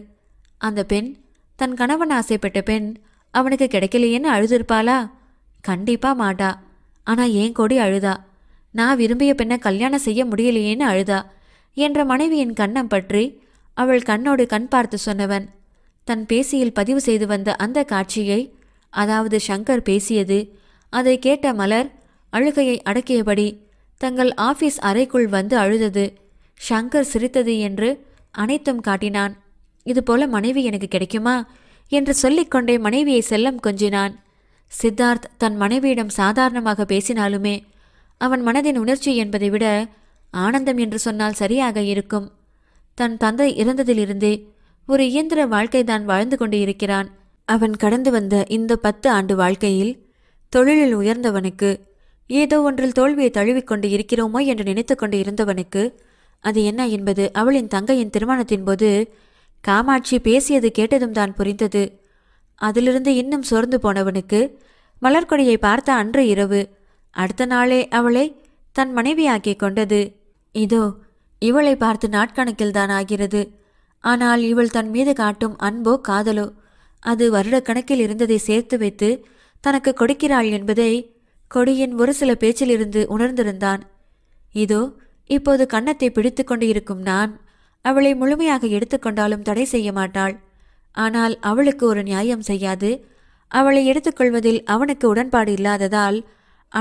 அந்த பெண் தன் கணவன் ஆசைப்பட்ட பெண் அவனுக்கு கிடைக்கலையேன்னு அழுதிருப்பாளா கண்டிப்பாக மாட்டா ஆனால் ஏன் கொடி அழுதா நான் விரும்பிய பெண்ணை கல்யாணம் செய்ய முடியலையேன்னு அழுதா என்ற மனைவியின் கண்ணம் பற்றி அவள் கண்ணோடு கண் பார்த்து சொன்னவன் தன் பேசியில் பதிவு செய்து வந்த அந்த காட்சியை அதாவது சங்கர் பேசியது அதை கேட்ட மலர் அழுகையை அடக்கியபடி தங்கள் ஆஃபீஸ் அறைக்குள் வந்து அழுதது ஷங்கர் சிரித்தது என்று அனைத்தும் காட்டினான் இதுபோல மனைவி எனக்கு கிடைக்குமா என்று சொல்லிக்கொண்டே மனைவியை செல்லம் கொஞ்சினான் சித்தார்த் தன் மனைவியிடம் சாதாரணமாக பேசினாலுமே அவன் மனதின் உணர்ச்சி என்பதை விட ஆனந்தம் என்று சொன்னால் சரியாக இருக்கும் தன் தந்தை இறந்ததிலிருந்தே ஒரு இயந்திர வாழ்க்கை தான் வாழ்ந்து கொண்டு இருக்கிறான் அவன் கடந்து வந்த இந்த பத்து ஆண்டு வாழ்க்கையில் தொழிலில் உயர்ந்தவனுக்கு ஏதோ ஒன்றில் தோல்வியை தழுவிக்கொண்டு இருக்கிறோமோ என்று நினைத்து கொண்டு இருந்தவனுக்கு அது என்ன என்பது அவளின் தங்கையின் திருமணத்தின் போது காமாட்சி பேசியது கேட்டதும் தான் புரிந்தது அதிலிருந்து இன்னும் சோர்ந்து போனவனுக்கு மலர்கொடியை பார்த்த அன்று இரவு அடுத்த நாளே அவளை தன் மனைவியாக்கி கொண்டது இதோ இவளை பார்த்து நாட்கணக்கில் தான் ஆகிறது ஆனால் இவள் தன் மீது காட்டும் அன்போ காதலோ அது வருடக்கணக்கில் இருந்ததை சேர்த்து வைத்து தனக்கு கொடுக்கிறாள் என்பதை கொடியின் ஒரு சில பேச்சிலிருந்து உணர்ந்திருந்தான் இதோ இப்போது கன்னத்தை பிடித்து கொண்டு இருக்கும் நான் அவளை முழுமையாக எடுத்துக்கொண்டாலும் தடை செய்ய மாட்டாள் ஆனால் அவளுக்கு ஒரு நியாயம் செய்யாது அவளை எடுத்துக்கொள்வதில் அவனுக்கு உடன்பாடு இல்லாததால்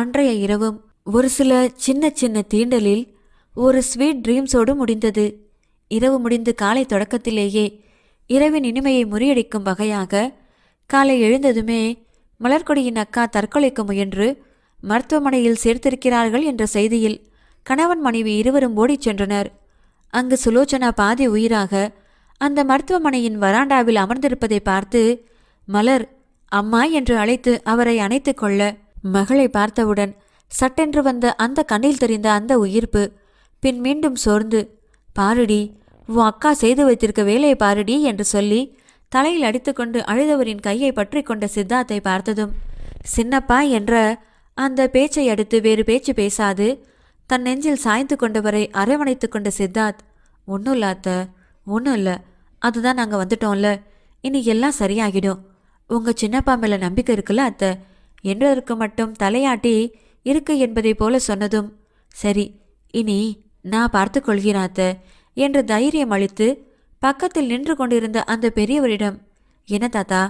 அன்றைய இரவும் ஒரு சில சின்ன சின்ன தீண்டலில் ஒரு ஸ்வீட் ட்ரீம்ஸோடு முடிந்தது இரவு முடிந்து காலை தொடக்கத்திலேயே இரவின் இனிமையை முறியடிக்கும் வகையாக காலை எழுந்ததுமே மலர்கொடியின் அக்கா தற்கொலைக்கு முயன்று மருத்துவமனையில் சேர்த்திருக்கிறார்கள் என்ற செய்தியில் கணவன் மனைவி இருவரும் ஓடிச் சென்றனர் அங்கு சுலோச்சனா பாதி உயிராக அந்த மருத்துவமனையின் வராண்டாவில் அமர்ந்திருப்பதை பார்த்து மலர் அம்மா என்று அழைத்து அவரை அணைத்துக் கொள்ள மகளை பார்த்தவுடன் சட்டென்று வந்த அந்த கண்ணில் தெரிந்த அந்த உயிர்ப்பு பின் மீண்டும் சோர்ந்து பாருடி உன் அக்கா செய்து வைத்திருக்க வேலையை பாருடி என்று சொல்லி தலையில் அடித்துக்கொண்டு அழுதவரின் கையை பற்றி கொண்ட சித்தார்த்தை பார்த்ததும் சின்னப்பா என்ற அந்த பேச்சை அடுத்து வேறு பேச்சு பேசாது தன் நெஞ்சில் சாய்ந்து கொண்டவரை அரவணைத்து கொண்ட சித்தார்த் ஒன்றும் இல்லாத்த ஒன்றும் இல்லை அதுதான் நாங்கள் வந்துட்டோம்ல இனி எல்லாம் சரியாகிடும் உங்கள் சின்னப்பா மேலே நம்பிக்கை இருக்குல்ல அத்தை என்றதற்கு மட்டும் தலையாட்டி இருக்கு என்பதை போல சொன்னதும் சரி இனி நான் பார்த்து கொள்கிறேன் அத்த என்று தைரியம் அளித்து பக்கத்தில் நின்று கொண்டிருந்த அந்த பெரியவரிடம் என்ன தாத்தா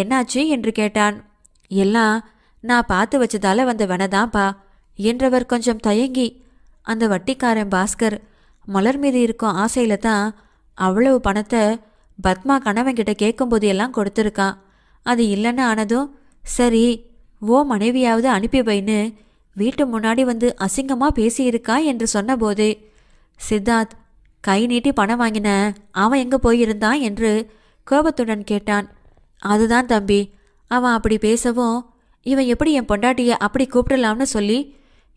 என்னாச்சு என்று கேட்டான் எல்லாம் நான் பார்த்து வச்சதால வந்த வினதான்ப்பா என்றவர் கொஞ்சம் தயங்கி அந்த வட்டிக்காரன் பாஸ்கர் மலர் மீது இருக்கும் ஆசையில தான் அவ்வளவு பணத்தை பத்மா கணவன் கிட்ட கேட்கும்போது எல்லாம் கொடுத்துருக்கான் அது இல்லைன்னு ஆனதும் சரி ஓ மனைவியாவது அனுப்பி வைன்னு வீட்டு முன்னாடி வந்து அசிங்கமாக பேசியிருக்கா என்று சொன்னபோது சித்தார்த் கை நீட்டி பணம் வாங்கின அவன் எங்கே போயிருந்தான் என்று கோபத்துடன் கேட்டான் அதுதான் தம்பி அவன் அப்படி பேசவும் இவன் எப்படி என் பொண்டாட்டியை அப்படி கூப்பிடலாம்னு சொல்லி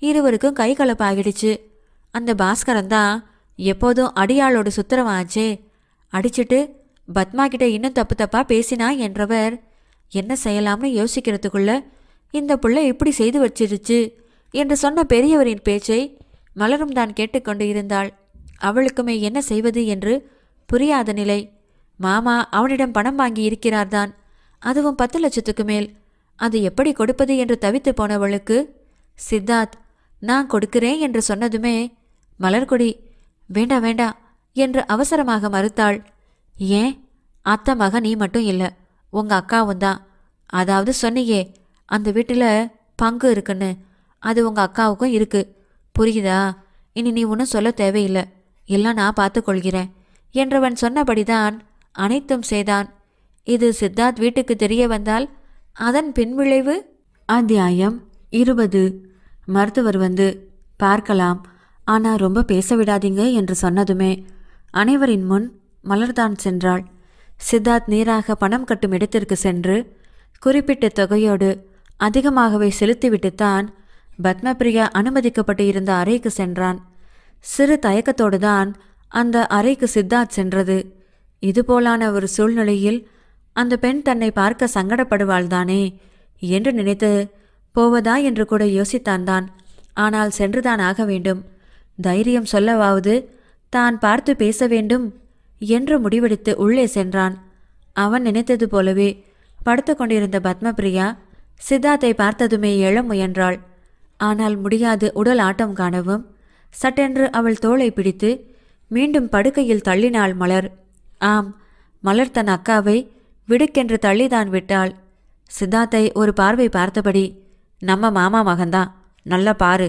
இருவருக்கும் கை கலப்பாகிடுச்சு அந்த பாஸ்கரன் தான் எப்போதும் அடியாளோட சுத்திரவாச்சே அடிச்சிட்டு பத்மா கிட்ட இன்னும் தப்பு தப்பா பேசினா என்றவர் என்ன செய்யலாம்னு யோசிக்கிறதுக்குள்ள இந்த புள்ள இப்படி செய்து வச்சிருச்சு என்று சொன்ன பெரியவரின் பேச்சை மலரும் தான் கேட்டுக்கொண்டு இருந்தாள் அவளுக்குமே என்ன செய்வது என்று புரியாத நிலை மாமா அவனிடம் பணம் வாங்கி இருக்கிறார்தான் அதுவும் பத்து லட்சத்துக்கு மேல் அது எப்படி கொடுப்பது என்று தவித்து போனவளுக்கு சித்தார்த் நான் கொடுக்கிறேன் என்று சொன்னதுமே மலர்கொடி வேண்டா வேண்டா என்று அவசரமாக மறுத்தாள் ஏன் அத்தை மக நீ மட்டும் இல்லை உங்க அக்காவும் தான் அதாவது சொன்னியே அந்த வீட்டில் பங்கு இருக்குன்னு அது உங்க அக்காவுக்கும் இருக்கு புரியுதா இனி நீ ஒன்றும் சொல்ல தேவையில்லை எல்லாம் நான் பார்த்துக்கொள்கிறேன் என்றவன் சொன்னபடிதான் அனைத்தும் செய்தான் இது சித்தார்த் வீட்டுக்கு தெரிய வந்தால் அதன் பின்விளைவு அத்தியாயம் இருபது மருத்துவர் வந்து பார்க்கலாம் ஆனால் ரொம்ப பேச விடாதீங்க என்று சொன்னதுமே அனைவரின் முன் மலர்தான் சென்றாள் சித்தார்த் நீராக பணம் கட்டும் இடத்திற்கு சென்று குறிப்பிட்ட தொகையோடு அதிகமாகவே செலுத்திவிட்டுத்தான் பத்மபிரியா அனுமதிக்கப்பட்டு இருந்த அறைக்கு சென்றான் சிறு தயக்கத்தோடு தான் அந்த அறைக்கு சித்தார்த் சென்றது இதுபோலான ஒரு சூழ்நிலையில் அந்த பெண் தன்னை பார்க்க சங்கடப்படுவாள்தானே என்று நினைத்து போவதா என்று கூட யோசித்தான் தான் ஆனால் சென்றுதான் ஆக வேண்டும் தைரியம் சொல்லவாவது தான் பார்த்து பேச வேண்டும் என்று முடிவெடுத்து உள்ளே சென்றான் அவன் நினைத்தது போலவே படுத்து கொண்டிருந்த பத்மபிரியா சித்தார்த்தை பார்த்ததுமே எழ முயன்றாள் ஆனால் முடியாது உடல் ஆட்டம் காணவும் சட்டென்று அவள் தோளை பிடித்து மீண்டும் படுக்கையில் தள்ளினாள் மலர் ஆம் மலர் தன் அக்காவை விடுக்கென்று தள்ளிதான் விட்டாள் சித்தார்த்தை ஒரு பார்வை பார்த்தபடி நம்ம மாமா மகன்தான் நல்லா பாரு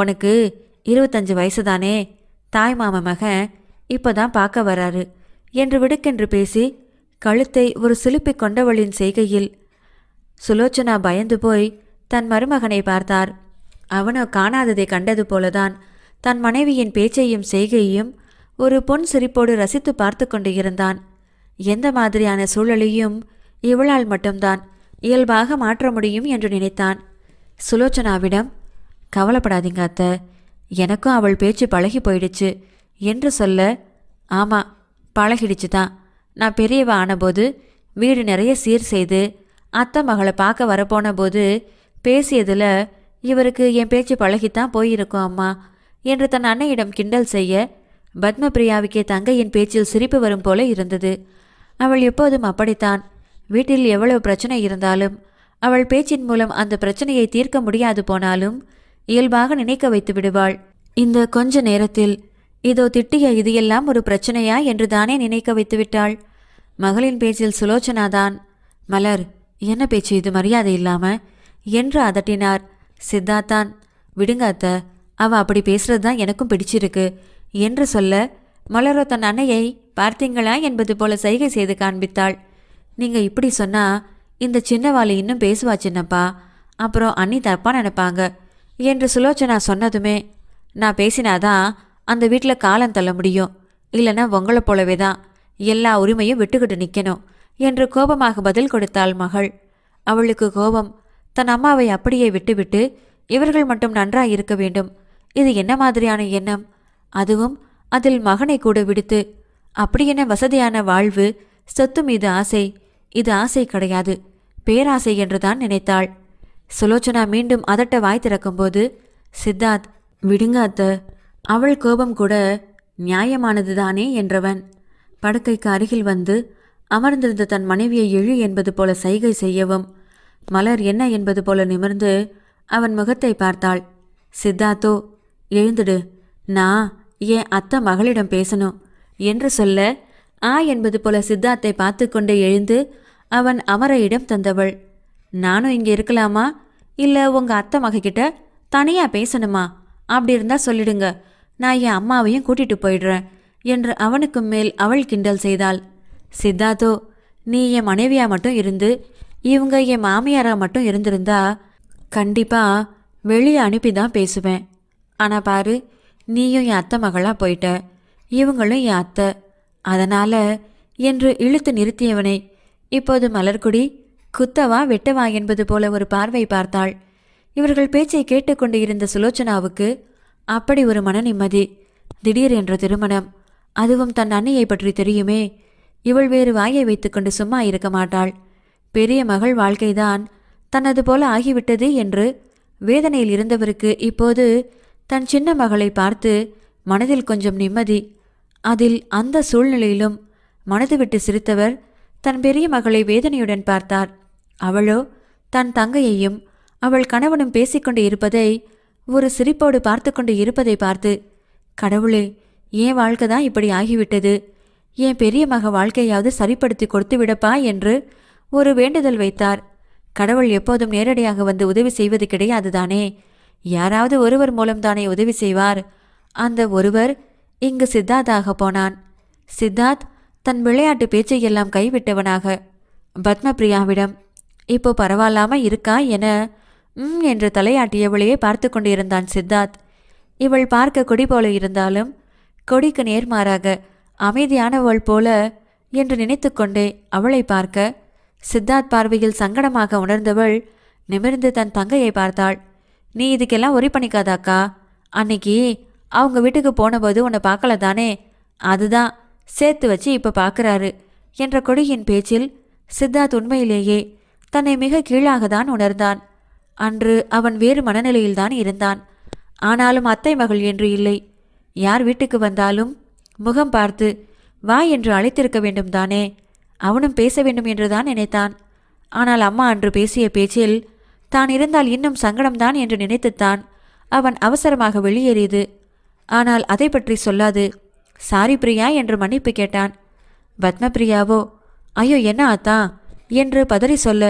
உனக்கு இருபத்தஞ்சு வயசு தானே தாய் மாமா மகன் இப்போ தான் பார்க்க வராரு என்று விடுக்கென்று பேசி கழுத்தை ஒரு சிலுப்பி கொண்டவளின் செய்கையில் சுலோச்சனா பயந்து போய் தன் மருமகனை பார்த்தார் அவனோ காணாததை கண்டது போலதான் தன் மனைவியின் பேச்சையும் செய்கையையும் ஒரு பொன் சிரிப்போடு ரசித்து பார்த்து கொண்டு இருந்தான் எந்த மாதிரியான சூழலையும் இவளால் மட்டும்தான் இயல்பாக மாற்ற முடியும் என்று நினைத்தான் சுலோச்சனாவிடம் கவலைப்படாதீங்க அத்த எனக்கும் அவள் பேச்சு பழகி போயிடுச்சு என்று சொல்ல ஆமாம் பழகிடுச்சு தான் நான் பெரியவ ஆனபோது வீடு நிறைய சீர் செய்து அத்தை மகளை பார்க்க வரப்போன போது பேசியதில் இவருக்கு என் பேச்சு பழகித்தான் போயிருக்கோம் அம்மா என்று தன் அன்னையிடம் கிண்டல் செய்ய பத்மபிரியாவுக்கே தங்க என் பேச்சில் சிரிப்பு வரும் போல இருந்தது அவள் எப்போதும் அப்படித்தான் வீட்டில் எவ்வளவு பிரச்சனை இருந்தாலும் அவள் பேச்சின் மூலம் அந்த பிரச்சனையை தீர்க்க முடியாது போனாலும் இயல்பாக நினைக்க வைத்து விடுவாள் இந்த கொஞ்ச நேரத்தில் இதோ திட்டிய இது எல்லாம் ஒரு பிரச்சனையா என்று தானே நினைக்க வைத்து விட்டாள் மகளின் பேச்சில் சுலோச்சனாதான் மலர் என்ன பேச்சு இது மரியாதை இல்லாம என்று அதட்டினார் சித்தார்த்தான் விடுங்க அத்த அவ அப்படி பேசுறது தான் எனக்கும் பிடிச்சிருக்கு என்று சொல்ல மலரோ தன் அன்னையை பார்த்தீங்களா என்பது போல சைகை செய்து காண்பித்தாள் நீங்கள் இப்படி சொன்னால் இந்த சின்னவாளி இன்னும் பேசுவா சின்னப்பா அப்புறம் அண்ணி தப்பா நினைப்பாங்க என்று சுலோச்சனா சொன்னதுமே நான் பேசினாதான் அந்த வீட்டில் காலம் தள்ள முடியும் இல்லைன்னா உங்களை போலவே தான் எல்லா உரிமையும் விட்டுக்கிட்டு நிற்கணும் என்று கோபமாக பதில் கொடுத்தாள் மகள் அவளுக்கு கோபம் தன் அம்மாவை அப்படியே விட்டுவிட்டு இவர்கள் மட்டும் நன்றாய் இருக்க வேண்டும் இது என்ன மாதிரியான எண்ணம் அதுவும் அதில் மகனை கூட விடுத்து அப்படி என்ன வசதியான வாழ்வு சொத்து மீது ஆசை இது ஆசை கிடையாது பேராசை என்றுதான் நினைத்தாள் சுலோச்சனா மீண்டும் அதட்ட வாய் திறக்கும்போது சித்தார்த் விடுங்காத்த அவள் கோபம் கூட நியாயமானதுதானே என்றவன் படுக்கைக்கு அருகில் வந்து அமர்ந்திருந்த தன் மனைவியை எழு என்பது போல சைகை செய்யவும் மலர் என்ன என்பது போல நிமிர்ந்து அவன் முகத்தை பார்த்தாள் சித்தார்த்தோ எழுந்துடு நான் ஏன் அத்தை மகளிடம் பேசணும் என்று சொல்ல ஆ என்பது போல சித்தார்த்தை பார்த்து கொண்டே எழுந்து அவன் அமரையிடம் தந்தவள் நானும் இங்கே இருக்கலாமா இல்லை உங்கள் அத்தை மகக்கிட்ட தனியாக பேசணுமா அப்படி இருந்தால் சொல்லிடுங்க நான் என் அம்மாவையும் கூட்டிகிட்டு போயிடுறேன் என்று அவனுக்கு மேல் அவள் கிண்டல் செய்தாள் சித்தார்த்தோ நீ என் மனைவியாக மட்டும் இருந்து இவங்க என் மாமியாராக மட்டும் இருந்திருந்தா கண்டிப்பாக வெளியே அனுப்பி தான் பேசுவேன் ஆனால் பாரு நீயும் என் அத்தை மகளாக போயிட்ட இவங்களும் என் அத்தை அதனால் என்று இழுத்து நிறுத்தியவனை இப்போது மலர்குடி குத்தவா வெட்டவா என்பது போல ஒரு பார்வை பார்த்தாள் இவர்கள் பேச்சை கேட்டுக்கொண்டு இருந்த சுலோச்சனாவுக்கு அப்படி ஒரு மன நிம்மதி திடீர் என்ற திருமணம் அதுவும் தன் அன்னையை பற்றி தெரியுமே இவள் வேறு வாயை வைத்துக்கொண்டு சும்மா இருக்க மாட்டாள் பெரிய மகள் வாழ்க்கைதான் தனது போல ஆகிவிட்டது என்று வேதனையில் இருந்தவருக்கு இப்போது தன் சின்ன மகளை பார்த்து மனதில் கொஞ்சம் நிம்மதி அதில் அந்த சூழ்நிலையிலும் மனது விட்டு சிரித்தவர் தன் பெரிய மகளை வேதனையுடன் பார்த்தார் அவளோ தன் தங்கையையும் அவள் கணவனும் பேசிக்கொண்டு இருப்பதை ஒரு சிரிப்போடு பார்த்து கொண்டு இருப்பதை பார்த்து கடவுளே என் வாழ்க்கை தான் இப்படி ஆகிவிட்டது என் பெரிய மக வாழ்க்கையாவது சரிப்படுத்தி கொடுத்து விடப்பா என்று ஒரு வேண்டுதல் வைத்தார் கடவுள் எப்போதும் நேரடியாக வந்து உதவி செய்வது கிடையாது தானே யாராவது ஒருவர் மூலம்தானே உதவி செய்வார் அந்த ஒருவர் இங்கு சித்தார்த்தாக போனான் சித்தார்த் தன் விளையாட்டு பேச்சை எல்லாம் கைவிட்டவனாக பத்மபிரியாவிடம் இப்போ பரவாயில்லாம இருக்கா என ம் என்று தலையாட்டியவளையே பார்த்து கொண்டிருந்தான் சித்தார்த் இவள் பார்க்க கொடி போல இருந்தாலும் கொடிக்கு நேர்மாறாக அமைதியானவள் போல என்று நினைத்து கொண்டே அவளை பார்க்க சித்தார்த் பார்வையில் சங்கடமாக உணர்ந்தவள் நிமிர்ந்து தன் தங்கையை பார்த்தாள் நீ இதுக்கெல்லாம் ஒரி பண்ணிக்காதாக்கா அன்னைக்கு அவங்க வீட்டுக்கு போனபோது உன்னை பார்க்கல தானே அதுதான் சேர்த்து வச்சு இப்போ பார்க்குறாரு என்ற கொடியின் பேச்சில் சித்தார்த் உண்மையிலேயே தன்னை மிக கீழாக தான் உணர்ந்தான் அன்று அவன் வேறு மனநிலையில்தான் இருந்தான் ஆனாலும் அத்தை மகள் என்று இல்லை யார் வீட்டுக்கு வந்தாலும் முகம் பார்த்து வா என்று அழைத்திருக்க வேண்டும் தானே அவனும் பேச வேண்டும் என்றுதான் நினைத்தான் ஆனால் அம்மா அன்று பேசிய பேச்சில் தான் இருந்தால் இன்னும் சங்கடம்தான் என்று நினைத்துத்தான் அவன் அவசரமாக வெளியேறியது ஆனால் அதை பற்றி சொல்லாது சாரி பிரியா என்று மன்னிப்பு கேட்டான் பத்மபிரியாவோ ஐயோ என்ன ஆத்தா என்று பதறி சொல்ல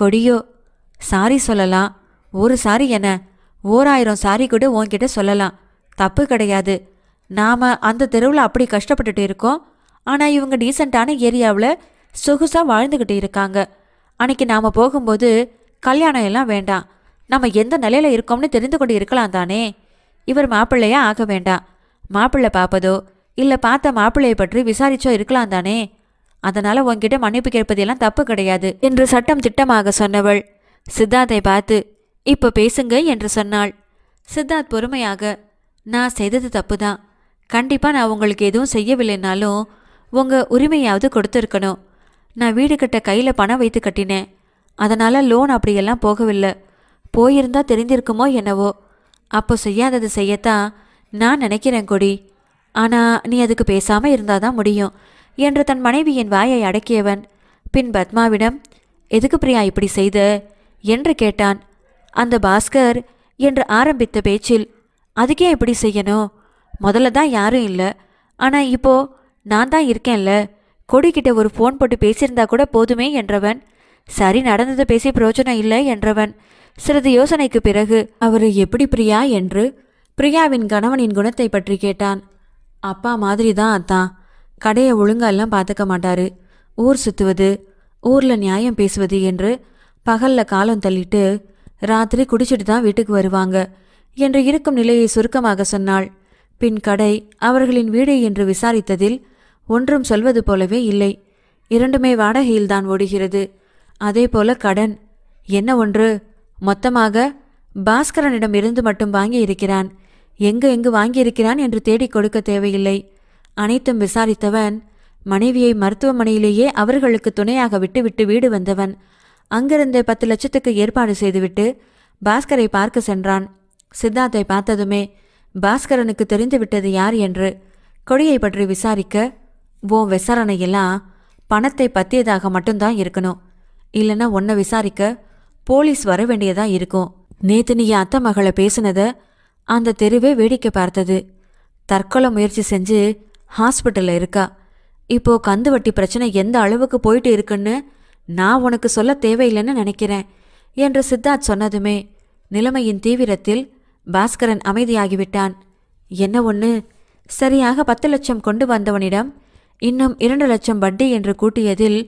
கொடியோ சாரி சொல்லலாம் ஒரு சாரி என்ன ஓராயிரம் சாரி கூட உன்கிட்ட சொல்லலாம் தப்பு கிடையாது நாம் அந்த தெருவில் அப்படி கஷ்டப்பட்டுட்டு இருக்கோம் ஆனால் இவங்க டீசெண்டான ஏரியாவில் சொகுசாக வாழ்ந்துக்கிட்டு இருக்காங்க அன்னைக்கு நாம் போகும்போது கல்யாணம் எல்லாம் வேண்டாம் நம்ம எந்த நிலையில் இருக்கோம்னு தெரிந்து கொண்டு இருக்கலாம் தானே இவர் மாப்பிள்ளையா ஆக வேண்டாம் மாப்பிள்ளை பார்ப்பதோ இல்லை பார்த்த மாப்பிள்ளையை பற்றி விசாரிச்சோ இருக்கலாம் தானே அதனால் உன்கிட்ட மன்னிப்பு கேட்பதெல்லாம் தப்பு கிடையாது என்று சட்டம் திட்டமாக சொன்னவள் சித்தார்த்தை பார்த்து இப்போ பேசுங்க என்று சொன்னாள் சித்தார்த் பொறுமையாக நான் செய்தது தப்பு தான் கண்டிப்பாக நான் உங்களுக்கு எதுவும் செய்யவில்லைனாலும் உங்கள் உரிமையாவது கொடுத்துருக்கணும் நான் வீடு கட்ட கையில் பணம் வைத்து கட்டினேன் அதனால் லோன் அப்படியெல்லாம் போகவில்லை போயிருந்தால் தெரிந்திருக்குமோ என்னவோ அப்போ செய்யாதது செய்யத்தான் நான் நினைக்கிறேன் கொடி ஆனால் நீ அதுக்கு பேசாமல் இருந்தால் தான் முடியும் என்று தன் மனைவியின் வாயை அடக்கியவன் பின் பத்மாவிடம் எதுக்கு பிரியா இப்படி செய்த என்று கேட்டான் அந்த பாஸ்கர் என்று ஆரம்பித்த பேச்சில் அதுக்கே இப்படி செய்யணும் முதல்ல தான் யாரும் இல்லை ஆனால் இப்போ நான் தான் இருக்கேன்ல கொடிக்கிட்ட ஒரு ஃபோன் போட்டு பேசியிருந்தா கூட போதுமே என்றவன் சரி நடந்ததை பேசி பிரயோஜனம் இல்லை என்றவன் சிறிது யோசனைக்கு பிறகு அவர் எப்படி பிரியா என்று பிரியாவின் கணவனின் குணத்தை பற்றி கேட்டான் அப்பா மாதிரி தான் அத்தான் கடையை ஒழுங்கெல்லாம் பார்த்துக்க மாட்டாரு ஊர் சுற்றுவது ஊரில் நியாயம் பேசுவது என்று பகலில் காலம் தள்ளிட்டு ராத்திரி குடிச்சிட்டு தான் வீட்டுக்கு வருவாங்க என்று இருக்கும் நிலையை சுருக்கமாக சொன்னாள் பின் கடை அவர்களின் வீடு என்று விசாரித்ததில் ஒன்றும் சொல்வது போலவே இல்லை இரண்டுமே வாடகையில்தான் ஓடுகிறது அதே போல கடன் என்ன ஒன்று மொத்தமாக பாஸ்கரனிடம் இருந்து மட்டும் வாங்கி இருக்கிறான் எங்கு எங்கு வாங்கியிருக்கிறான் என்று தேடிக் கொடுக்க தேவையில்லை அனைத்தும் விசாரித்தவன் மனைவியை மருத்துவமனையிலேயே அவர்களுக்கு துணையாக விட்டுவிட்டு வீடு வந்தவன் அங்கிருந்தே பத்து லட்சத்துக்கு ஏற்பாடு செய்துவிட்டு பாஸ்கரை பார்க்க சென்றான் சித்தார்த்தை பார்த்ததுமே பாஸ்கரனுக்கு தெரிந்துவிட்டது யார் என்று கொடியை பற்றி விசாரிக்க உன் விசாரணையெல்லாம் பணத்தை பற்றியதாக மட்டும்தான் இருக்கணும் இல்லைன்னா உன்னை விசாரிக்க போலீஸ் வர வேண்டியதா இருக்கும் நேத்து நீ என் அத்தை மகளை பேசினத அந்த தெருவே வேடிக்கை பார்த்தது தற்கொலை முயற்சி செஞ்சு ஹாஸ்பிட்டலில் இருக்கா இப்போ கந்து வட்டி பிரச்சனை எந்த அளவுக்கு போயிட்டு இருக்குன்னு நான் உனக்கு சொல்ல தேவையில்லைன்னு நினைக்கிறேன் என்று சித்தார்த் சொன்னதுமே நிலைமையின் தீவிரத்தில் பாஸ்கரன் அமைதியாகிவிட்டான் என்ன ஒன்று சரியாக பத்து லட்சம் கொண்டு வந்தவனிடம் இன்னும் இரண்டு லட்சம் வட்டி என்று கூட்டியதில்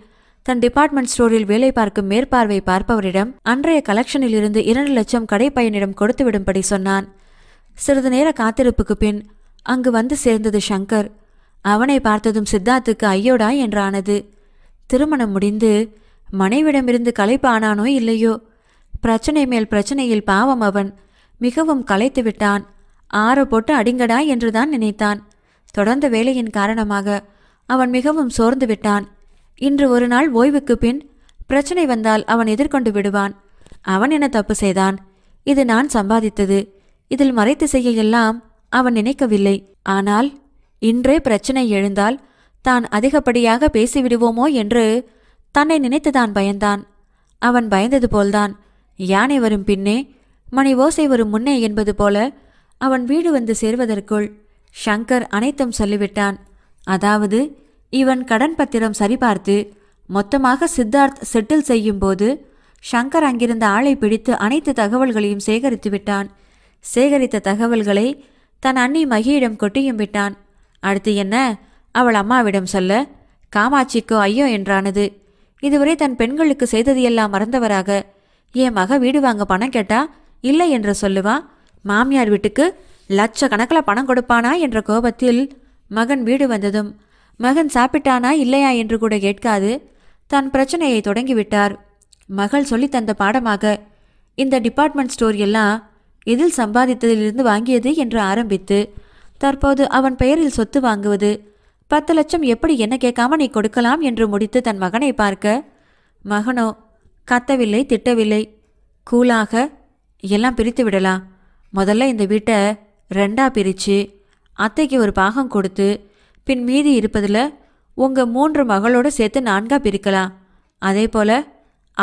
தன் டிபார்ட்மெண்ட் ஸ்டோரில் வேலை பார்க்கும் மேற்பார்வை பார்ப்பவரிடம் அன்றைய கலெக்ஷனில் இருந்து இரண்டு லட்சம் கடை பையனிடம் கொடுத்துவிடும்படி சொன்னான் சிறிது நேர காத்திருப்புக்கு பின் அங்கு வந்து சேர்ந்தது ஷங்கர் அவனை பார்த்ததும் சித்தார்த்துக்கு ஐயோடா என்றானது திருமணம் முடிந்து மனைவிடமிருந்து களைப்பானானோ இல்லையோ பிரச்சனை மேல் பிரச்சனையில் பாவம் அவன் மிகவும் களைத்து விட்டான் ஆற போட்டு அடிங்கடா என்றுதான் நினைத்தான் தொடர்ந்த வேலையின் காரணமாக அவன் மிகவும் சோர்ந்து விட்டான் இன்று ஒரு நாள் ஓய்வுக்கு பின் பிரச்சனை வந்தால் அவன் எதிர்கொண்டு விடுவான் அவன் என்ன தப்பு செய்தான் இது நான் சம்பாதித்தது இதில் மறைத்து செய்ய எல்லாம் அவன் நினைக்கவில்லை ஆனால் இன்றே பிரச்சனை எழுந்தால் தான் அதிகப்படியாக பேசிவிடுவோமோ என்று தன்னை நினைத்துதான் பயந்தான் அவன் பயந்தது போல்தான் யானை வரும் பின்னே மணி ஓசை வரும் முன்னே என்பது போல அவன் வீடு வந்து சேர்வதற்குள் ஷங்கர் அனைத்தும் சொல்லிவிட்டான் அதாவது இவன் கடன் பத்திரம் சரிபார்த்து மொத்தமாக சித்தார்த் செட்டில் செய்யும் போது ஷங்கர் அங்கிருந்த ஆளை பிடித்து அனைத்து தகவல்களையும் சேகரித்து விட்டான் சேகரித்த தகவல்களை தன் அண்ணி மகியிடம் கொட்டியும் விட்டான் அடுத்து என்ன அவள் அம்மாவிடம் சொல்ல காமாட்சிக்கோ ஐயோ என்றானது இதுவரை தன் பெண்களுக்கு செய்தது எல்லாம் மறந்தவராக என் மக வீடு வாங்க பணம் கேட்டா இல்லை என்று சொல்லுவா மாமியார் வீட்டுக்கு லட்சக்கணக்கில் பணம் கொடுப்பானா என்ற கோபத்தில் மகன் வீடு வந்ததும் மகன் சாப்பிட்டானா இல்லையா என்று கூட கேட்காது தன் பிரச்சனையை தொடங்கிவிட்டார் மகள் சொல்லி தந்த பாடமாக இந்த டிபார்ட்மெண்ட் ஸ்டோர் எல்லாம் எதில் சம்பாதித்ததிலிருந்து வாங்கியது என்று ஆரம்பித்து தற்போது அவன் பெயரில் சொத்து வாங்குவது பத்து லட்சம் எப்படி என்ன கேட்காம நீ கொடுக்கலாம் என்று முடித்து தன் மகனை பார்க்க மகனோ கத்தவில்லை திட்டவில்லை கூலாக எல்லாம் பிரித்து விடலாம் முதல்ல இந்த வீட்டை ரெண்டா பிரித்து அத்தைக்கு ஒரு பாகம் கொடுத்து பின் மீதி இருப்பதில் உங்கள் மூன்று மகளோடு சேர்த்து நான்காக பிரிக்கலாம் அதே போல்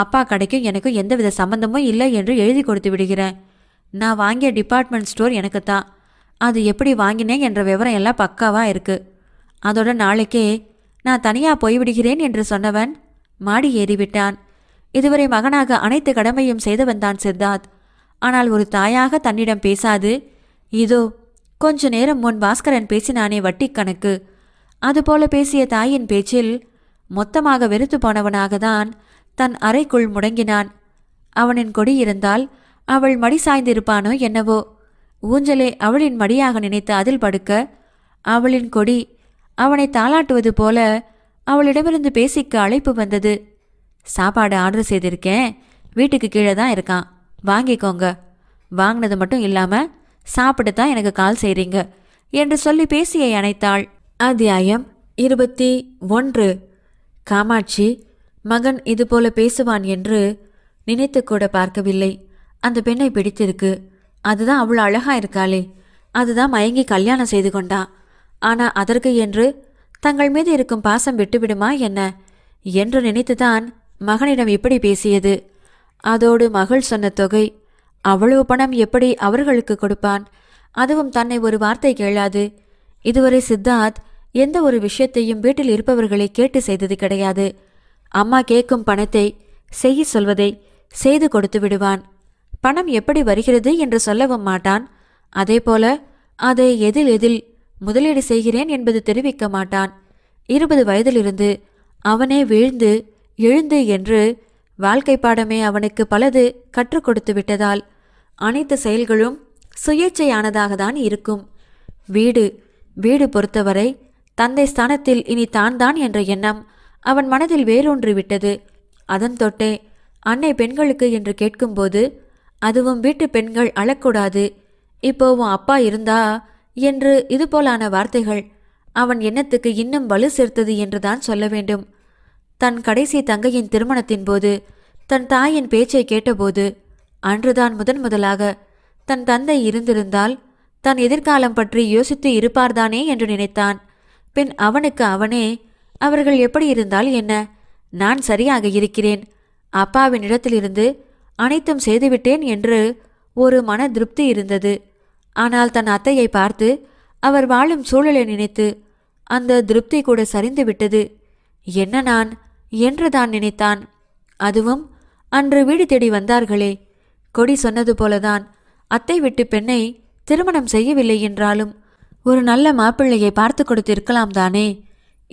அப்பா கடைக்கும் எனக்கும் எந்தவித சம்மந்தமும் இல்லை என்று எழுதி கொடுத்து விடுகிறேன் நான் வாங்கிய டிபார்ட்மெண்ட் ஸ்டோர் எனக்கு தான் அது எப்படி வாங்கினேன் என்ற விவரம் எல்லாம் பக்காவாக இருக்குது அதோட நாளைக்கே நான் தனியாக போய்விடுகிறேன் என்று சொன்னவன் மாடி ஏறிவிட்டான் இதுவரை மகனாக அனைத்து கடமையும் செய்து வந்தான் சித்தார்த் ஆனால் ஒரு தாயாக தன்னிடம் பேசாது இதோ கொஞ்ச நேரம் முன் பாஸ்கரன் பேசினானே வட்டி கணக்கு அதுபோல பேசிய தாயின் பேச்சில் மொத்தமாக வெறுத்து போனவனாக தான் தன் அறைக்குள் முடங்கினான் அவனின் கொடி இருந்தால் அவள் மடி சாய்ந்திருப்பானோ என்னவோ ஊஞ்சலே அவளின் மடியாக நினைத்து அதில் படுக்க அவளின் கொடி அவனை தாளாட்டுவது போல அவளிடமிருந்து பேசிக்க அழைப்பு வந்தது சாப்பாடு ஆர்டர் செய்திருக்கேன் வீட்டுக்கு கீழே தான் இருக்கான் வாங்கிக்கோங்க வாங்கினது மட்டும் இல்லாமல் சாப்பிட்டு தான் எனக்கு கால் செய்கிறீங்க என்று சொல்லி பேசியை அணைத்தாள் அத்தியாயம் இருபத்தி ஒன்று காமாட்சி மகன் இதுபோல பேசுவான் என்று நினைத்து கூட பார்க்கவில்லை அந்த பெண்ணை பிடித்திருக்கு அதுதான் அவ்வளோ அழகா இருக்காளே அதுதான் மயங்கி கல்யாணம் செய்து கொண்டா ஆனால் அதற்கு என்று தங்கள் மீது இருக்கும் பாசம் விட்டுவிடுமா என்ன என்று நினைத்துதான் மகனிடம் இப்படி பேசியது அதோடு மகள் சொன்ன தொகை அவ்வளவு பணம் எப்படி அவர்களுக்கு கொடுப்பான் அதுவும் தன்னை ஒரு வார்த்தை கேளாது இதுவரை சித்தார்த் எந்த ஒரு விஷயத்தையும் வீட்டில் இருப்பவர்களை கேட்டு செய்தது கிடையாது அம்மா கேட்கும் பணத்தை செய்ய சொல்வதை செய்து கொடுத்து விடுவான் பணம் எப்படி வருகிறது என்று சொல்லவும் மாட்டான் அதேபோல அதை எதில் எதில் முதலீடு செய்கிறேன் என்பது தெரிவிக்க மாட்டான் இருபது வயதிலிருந்து அவனே வீழ்ந்து எழுந்து என்று வாழ்க்கை பாடமே அவனுக்கு பலது கற்றுக் கொடுத்து விட்டதால் அனைத்து செயல்களும் சுயேட்சையானதாக தான் இருக்கும் வீடு வீடு பொறுத்தவரை தந்தை ஸ்தானத்தில் இனி தான் என்ற எண்ணம் அவன் மனதில் வேரூன்றி விட்டது அதன் தொட்டே அன்னை பெண்களுக்கு என்று கேட்கும்போது அதுவும் வீட்டு பெண்கள் அழக்கூடாது இப்போவும் உன் அப்பா இருந்தா என்று இதுபோலான வார்த்தைகள் அவன் எண்ணத்துக்கு இன்னும் வலு சேர்த்தது என்றுதான் சொல்ல வேண்டும் தன் கடைசி தங்கையின் திருமணத்தின் போது தன் தாயின் பேச்சை கேட்டபோது அன்றுதான் முதன் முதலாக தன் தந்தை இருந்திருந்தால் தன் எதிர்காலம் பற்றி யோசித்து இருப்பார்தானே என்று நினைத்தான் பின் அவனுக்கு அவனே அவர்கள் எப்படி இருந்தால் என்ன நான் சரியாக இருக்கிறேன் அப்பாவின் இடத்திலிருந்து அனைத்தும் செய்துவிட்டேன் என்று ஒரு மன திருப்தி இருந்தது ஆனால் தன் அத்தையை பார்த்து அவர் வாழும் சூழலை நினைத்து அந்த திருப்தி கூட சரிந்து விட்டது என்ன நான் என்றுதான் நினைத்தான் அதுவும் அன்று வீடு தேடி வந்தார்களே கொடி சொன்னது போலதான் அத்தை விட்டு பெண்ணை திருமணம் செய்யவில்லை என்றாலும் ஒரு நல்ல மாப்பிள்ளையை பார்த்து கொடுத்திருக்கலாம் தானே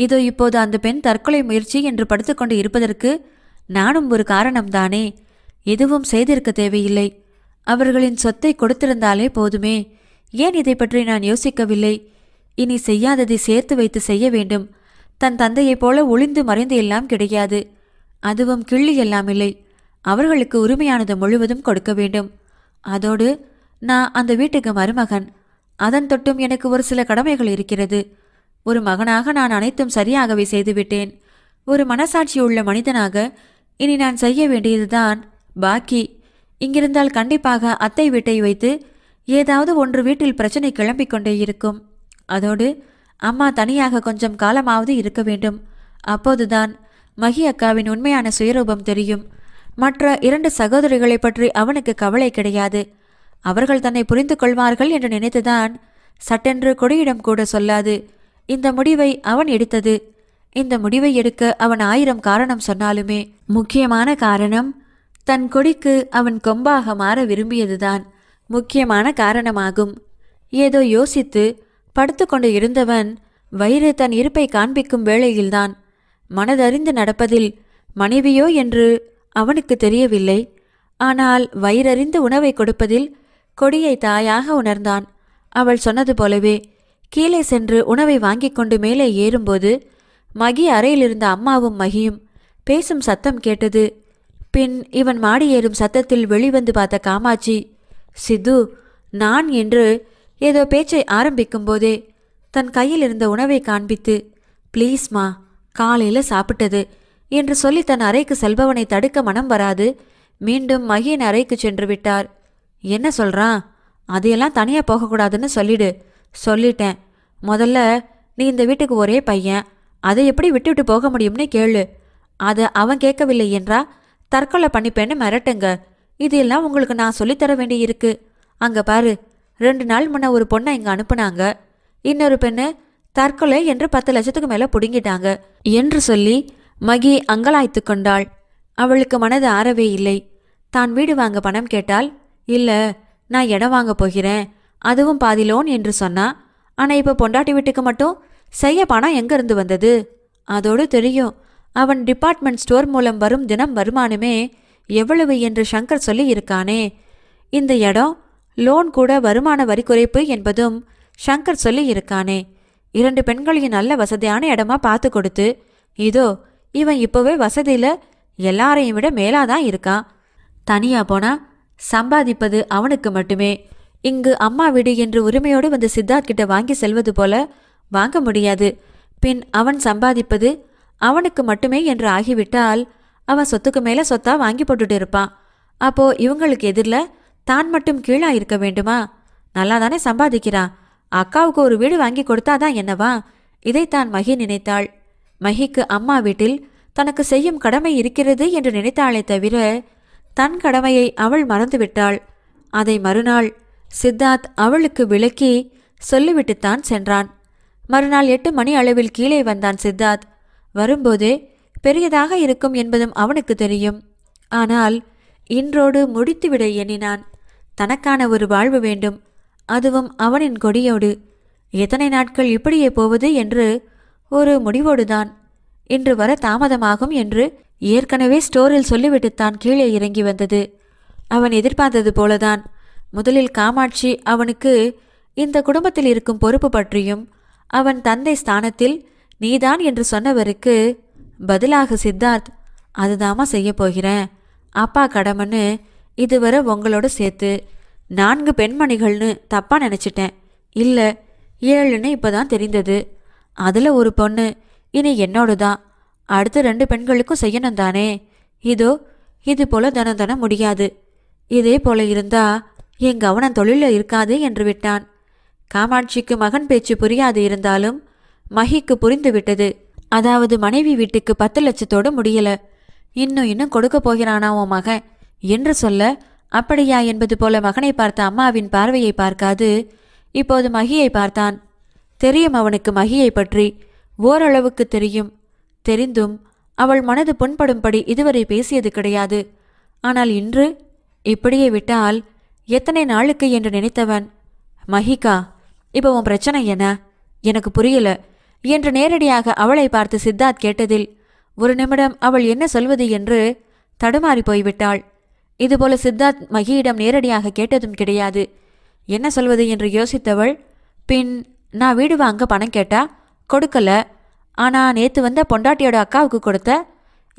இதோ இப்போது அந்த பெண் தற்கொலை முயற்சி என்று படுத்துக்கொண்டு இருப்பதற்கு நானும் ஒரு காரணம் தானே எதுவும் செய்திருக்க தேவையில்லை அவர்களின் சொத்தை கொடுத்திருந்தாலே போதுமே ஏன் இதை பற்றி நான் யோசிக்கவில்லை இனி செய்யாததை சேர்த்து வைத்து செய்ய வேண்டும் தன் தந்தையைப் போல ஒளிந்து மறைந்து எல்லாம் கிடையாது அதுவும் கிள்ளி எல்லாம் இல்லை அவர்களுக்கு உரிமையானது முழுவதும் கொடுக்க வேண்டும் அதோடு நான் அந்த வீட்டுக்கு மருமகன் அதன் தொட்டும் எனக்கு ஒரு சில கடமைகள் இருக்கிறது ஒரு மகனாக நான் அனைத்தும் சரியாகவே செய்துவிட்டேன் ஒரு மனசாட்சி உள்ள மனிதனாக இனி நான் செய்ய வேண்டியதுதான் பாக்கி இங்கிருந்தால் கண்டிப்பாக அத்தை வீட்டை வைத்து ஏதாவது ஒன்று வீட்டில் பிரச்சனை கிளம்பிக் கொண்டே இருக்கும் அதோடு அம்மா தனியாக கொஞ்சம் காலமாவது இருக்க வேண்டும் அப்போதுதான் மகி அக்காவின் உண்மையான சுயரூபம் தெரியும் மற்ற இரண்டு சகோதரிகளை பற்றி அவனுக்கு கவலை கிடையாது அவர்கள் தன்னை புரிந்து கொள்வார்கள் என்று நினைத்துதான் சட்டென்று கொடியிடம் கூட சொல்லாது இந்த முடிவை அவன் எடுத்தது இந்த முடிவை எடுக்க அவன் ஆயிரம் காரணம் சொன்னாலுமே முக்கியமான காரணம் தன் கொடிக்கு அவன் கொம்பாக மாற விரும்பியதுதான் முக்கியமான காரணமாகும் ஏதோ யோசித்து படுத்து கொண்டு இருந்தவன் வயிறு தன் இருப்பை காண்பிக்கும் வேளையில்தான் மனதறிந்து நடப்பதில் மனைவியோ என்று அவனுக்கு தெரியவில்லை ஆனால் வயிறறிந்து உணவை கொடுப்பதில் கொடியை தாயாக உணர்ந்தான் அவள் சொன்னது போலவே கீழே சென்று உணவை வாங்கி கொண்டு மேலே ஏறும்போது மகி அறையிலிருந்த அம்மாவும் மகியும் பேசும் சத்தம் கேட்டது பின் இவன் மாடி ஏறும் சத்தத்தில் வெளிவந்து பார்த்த காமாட்சி சித்து நான் என்று ஏதோ பேச்சை ஆரம்பிக்கும் போதே தன் கையில் இருந்த உணவை காண்பித்து ப்ளீஸ்மா காலையில் சாப்பிட்டது என்று சொல்லி தன் அறைக்கு செல்பவனை தடுக்க மனம் வராது மீண்டும் மகியின் அறைக்கு சென்று விட்டார் என்ன சொல்கிறான் அதையெல்லாம் தனியாக போகக்கூடாதுன்னு சொல்லிடு சொல்லிட்டேன் முதல்ல நீ இந்த வீட்டுக்கு ஒரே பையன் அதை எப்படி விட்டுவிட்டு போக முடியும்னு கேளு அதை அவன் கேட்கவில்லை என்றா தற்கொலை பண்ணிப்பேன்னு மிரட்டுங்க இது எல்லாம் உங்களுக்கு நான் சொல்லித்தர வேண்டியிருக்கு அங்கே பாரு ரெண்டு நாள் முன்ன ஒரு பொண்ணை இங்கே அனுப்புனாங்க இன்னொரு பெண்ணு தற்கொலை என்று பத்து லட்சத்துக்கு மேலே பிடுங்கிட்டாங்க என்று சொல்லி மகி அங்கலாய்த்து கொண்டாள் அவளுக்கு மனது ஆறவே இல்லை தான் வீடு வாங்க பணம் கேட்டால் இல்லை நான் இடம் வாங்க போகிறேன் அதுவும் பாதி லோன் என்று சொன்னா ஆனால் இப்போ பொண்டாட்டி வீட்டுக்கு மட்டும் செய்ய பணம் எங்கேருந்து வந்தது அதோடு தெரியும் அவன் டிபார்ட்மெண்ட் ஸ்டோர் மூலம் வரும் தினம் வருமானமே எவ்வளவு என்று சங்கர் சொல்லி இருக்கானே இந்த இடம் லோன் கூட வருமான வரி குறைப்பு என்பதும் ஷங்கர் சொல்லி இருக்கானே இரண்டு பெண்களையும் நல்ல வசதியான இடமா பார்த்து கொடுத்து இதோ இவன் இப்போவே வசதியில் எல்லாரையும் விட மேலாதான் இருக்கான் தனியாக போனா சம்பாதிப்பது அவனுக்கு மட்டுமே இங்கு அம்மா வீடு என்று உரிமையோடு வந்து சித்தார்த் கிட்ட வாங்கி செல்வது போல வாங்க முடியாது பின் அவன் சம்பாதிப்பது அவனுக்கு மட்டுமே என்று ஆகிவிட்டால் அவன் சொத்துக்கு மேலே சொத்தா வாங்கி போட்டுட்டு இருப்பான் அப்போ இவங்களுக்கு எதிரில் தான் மட்டும் கீழா இருக்க வேண்டுமா நல்லா தானே சம்பாதிக்கிறா அக்காவுக்கு ஒரு வீடு வாங்கி கொடுத்தாதான் என்னவா இதைத்தான் மகி நினைத்தாள் மகிக்கு அம்மா வீட்டில் தனக்கு செய்யும் கடமை இருக்கிறது என்று நினைத்தாளே தவிர தன் கடமையை அவள் மறந்துவிட்டாள் அதை மறுநாள் சித்தார்த் அவளுக்கு விளக்கி சொல்லிவிட்டுத்தான் சென்றான் மறுநாள் எட்டு மணி அளவில் கீழே வந்தான் சித்தார்த் வரும்போது பெரியதாக இருக்கும் என்பதும் அவனுக்கு தெரியும் ஆனால் இன்றோடு முடித்துவிட எண்ணினான் தனக்கான ஒரு வாழ்வு வேண்டும் அதுவும் அவனின் கொடியோடு எத்தனை நாட்கள் இப்படியே போவது என்று ஒரு முடிவோடுதான் இன்று வர தாமதமாகும் என்று ஏற்கனவே ஸ்டோரில் சொல்லிவிட்டுத்தான் கீழே இறங்கி வந்தது அவன் எதிர்பார்த்தது போலதான் முதலில் காமாட்சி அவனுக்கு இந்த குடும்பத்தில் இருக்கும் பொறுப்பு பற்றியும் அவன் தந்தை ஸ்தானத்தில் நீதான் என்று சொன்னவருக்கு பதிலாக சித்தார்த் அதுதாமா செய்யப் போகிறேன் அப்பா கடமன்னு இதுவரை உங்களோட சேர்த்து நான்கு பெண்மணிகள்னு தப்பாக நினச்சிட்டேன் இல்லை ஏழுன்னு இப்போ தான் தெரிந்தது அதில் ஒரு பொண்ணு இனி என்னோடு தான் அடுத்த ரெண்டு பெண்களுக்கும் செய்யணும் தானே இதோ இது போல தனம் தனம் முடியாது இதே போல இருந்தா என் கவனம் தொழிலில் இருக்காது என்று விட்டான் காமாட்சிக்கு மகன் பேச்சு புரியாது இருந்தாலும் மகிக்கு புரிந்து விட்டது அதாவது மனைவி வீட்டுக்கு பத்து லட்சத்தோடு முடியல இன்னும் இன்னும் கொடுக்க போகிறானா உன் மகன் என்று சொல்ல அப்படியா என்பது போல மகனை பார்த்த அம்மாவின் பார்வையை பார்க்காது இப்போது மகியை பார்த்தான் தெரியும் அவனுக்கு மகியை பற்றி ஓரளவுக்கு தெரியும் தெரிந்தும் அவள் மனது புண்படும்படி இதுவரை பேசியது கிடையாது ஆனால் இன்று இப்படியே விட்டால் எத்தனை நாளுக்கு என்று நினைத்தவன் மஹிகா இப்போ உன் பிரச்சனை என்ன எனக்கு புரியல என்று நேரடியாக அவளை பார்த்து சித்தார்த் கேட்டதில் ஒரு நிமிடம் அவள் என்ன சொல்வது என்று தடுமாறி போய்விட்டாள் இதுபோல சித்தார்த் மகியிடம் நேரடியாக கேட்டதும் கிடையாது என்ன சொல்வது என்று யோசித்தவள் பின் நான் வீடு வாங்க பணம் கேட்டா கொடுக்கல ஆனால் நேற்று வந்த பொண்டாட்டியோட அக்காவுக்கு கொடுத்த